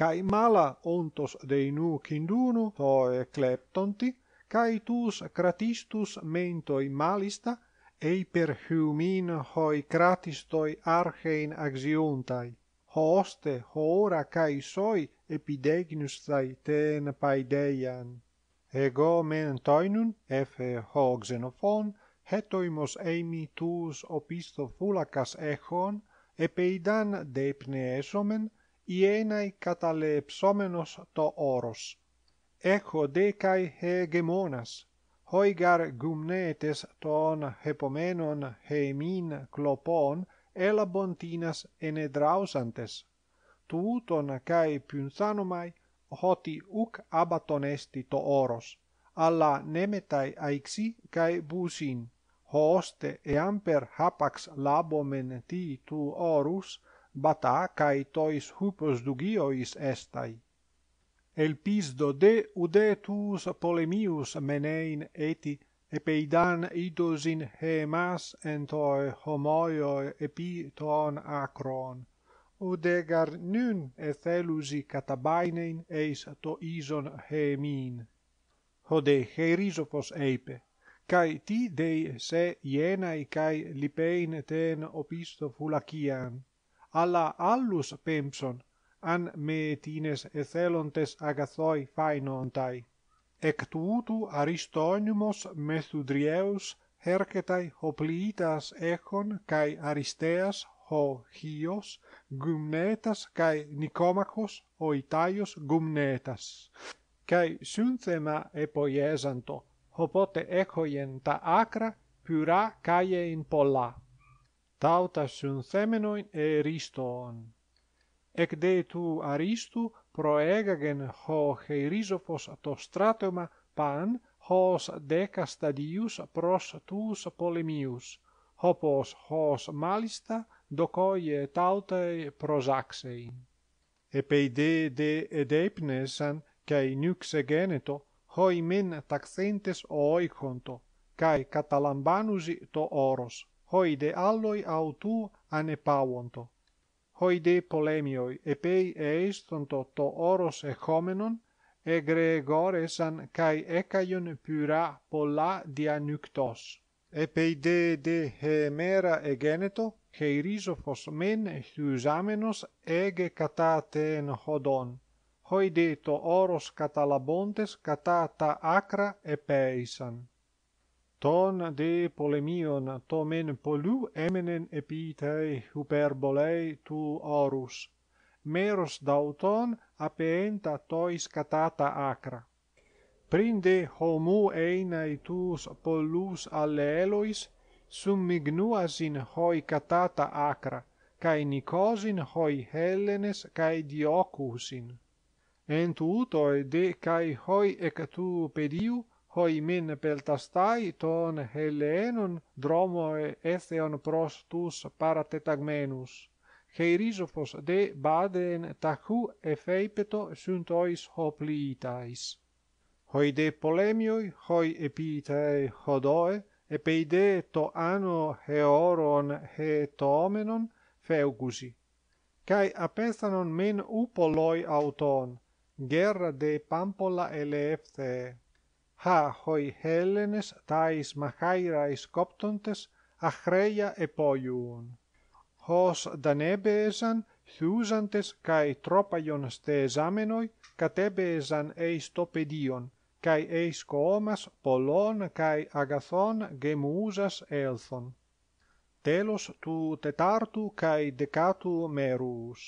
cae mala ontos deinu cindunu toe cleptonti, cae tus cratistus mentoi malista, ei per humin hoi cratistoi archein axiuntai. Hoste, hora, cae soi epidegnustai ten paideian. Ego men toinun, efe ho hetoimos eimi tus opisto fulacas echon, epeidan depne esomen, ienai catalepsomenos to oros echo decai hegemonas hoigar gumnetes ton hepomenon hemin clopon elabontinas enedrausantes touton kai pynthanomai hoti uk abatonesti to oros alla nemetai aixi kai busin hoste e amper hapax labomen ti tu orus bata kai tois hupos dugiois estai Elpis pisdo de udetus polemius menein eti e idosin hemas entoi toi homoio e pi ton acron o degar nun e felusi catabainein eis to ison hemin ho de herisopos eipe kai ti dei se iena kai lipein ten opisto fulachian Alla allus pempson, an me etines ethelontes agathoi fainontai. Ectuutu Aristoniumos Methudrieus hercetai hopliitas echon, cae Aristeas ho hios, gumnetas, cae Nicomachos ho itaios gumnetas. Cae synthema epoiesanto, hopote echoien ta acra, pyra caein polla tauta sunt themenoin e ristoon. Ec tu aristu proegagen ho heirisopos to stratoma pan hos deca dius pros tus polemius, hopos hos malista docoie tautae prosaxei. E de edepnesan, cae nux e geneto, hoi men taxentes oi cae catalambanusi to oros hoi de alloi autu anepavonto. Hoi de polemioi, epei eestonto to oros echomenon, egregoresan cae ecaion pyra pola dianuctos. Epei de de hemera egeneto, heirizofos men husamenos ege cata teen hodon, hoi de to oros catalabontes cata ta acra epeisan ton de polemion to men polu emenen epitei hyperbolei tu orus meros dauton apenta tois catata acra prinde homo eina et tus allelois summignuas in hoi catata acra kai nikos hoi hellenes kai diocusin ent uto de kai hoi ecatu pediu hoi min peltastai ton Helenon dromo e etheon pros tus para tetagmenus, che irisofos de baden tacu e feipeto sunt ois hoplitais. Hoi de polemioi, hoi epitei hodoe, e peide to ano he oron he tomenon feugusi. Cai apethanon men upoloi auton, guerra de pampola eleftee, ha hoi Hellenes tais Machairais coptontes achreia epoiun. Hos danebesan thusantes cae tropaion stesamenoi catebesan eis topedion, cae eis coomas polon cae agathon gemusas elthon. Telos tu tetartu cae decatu merus.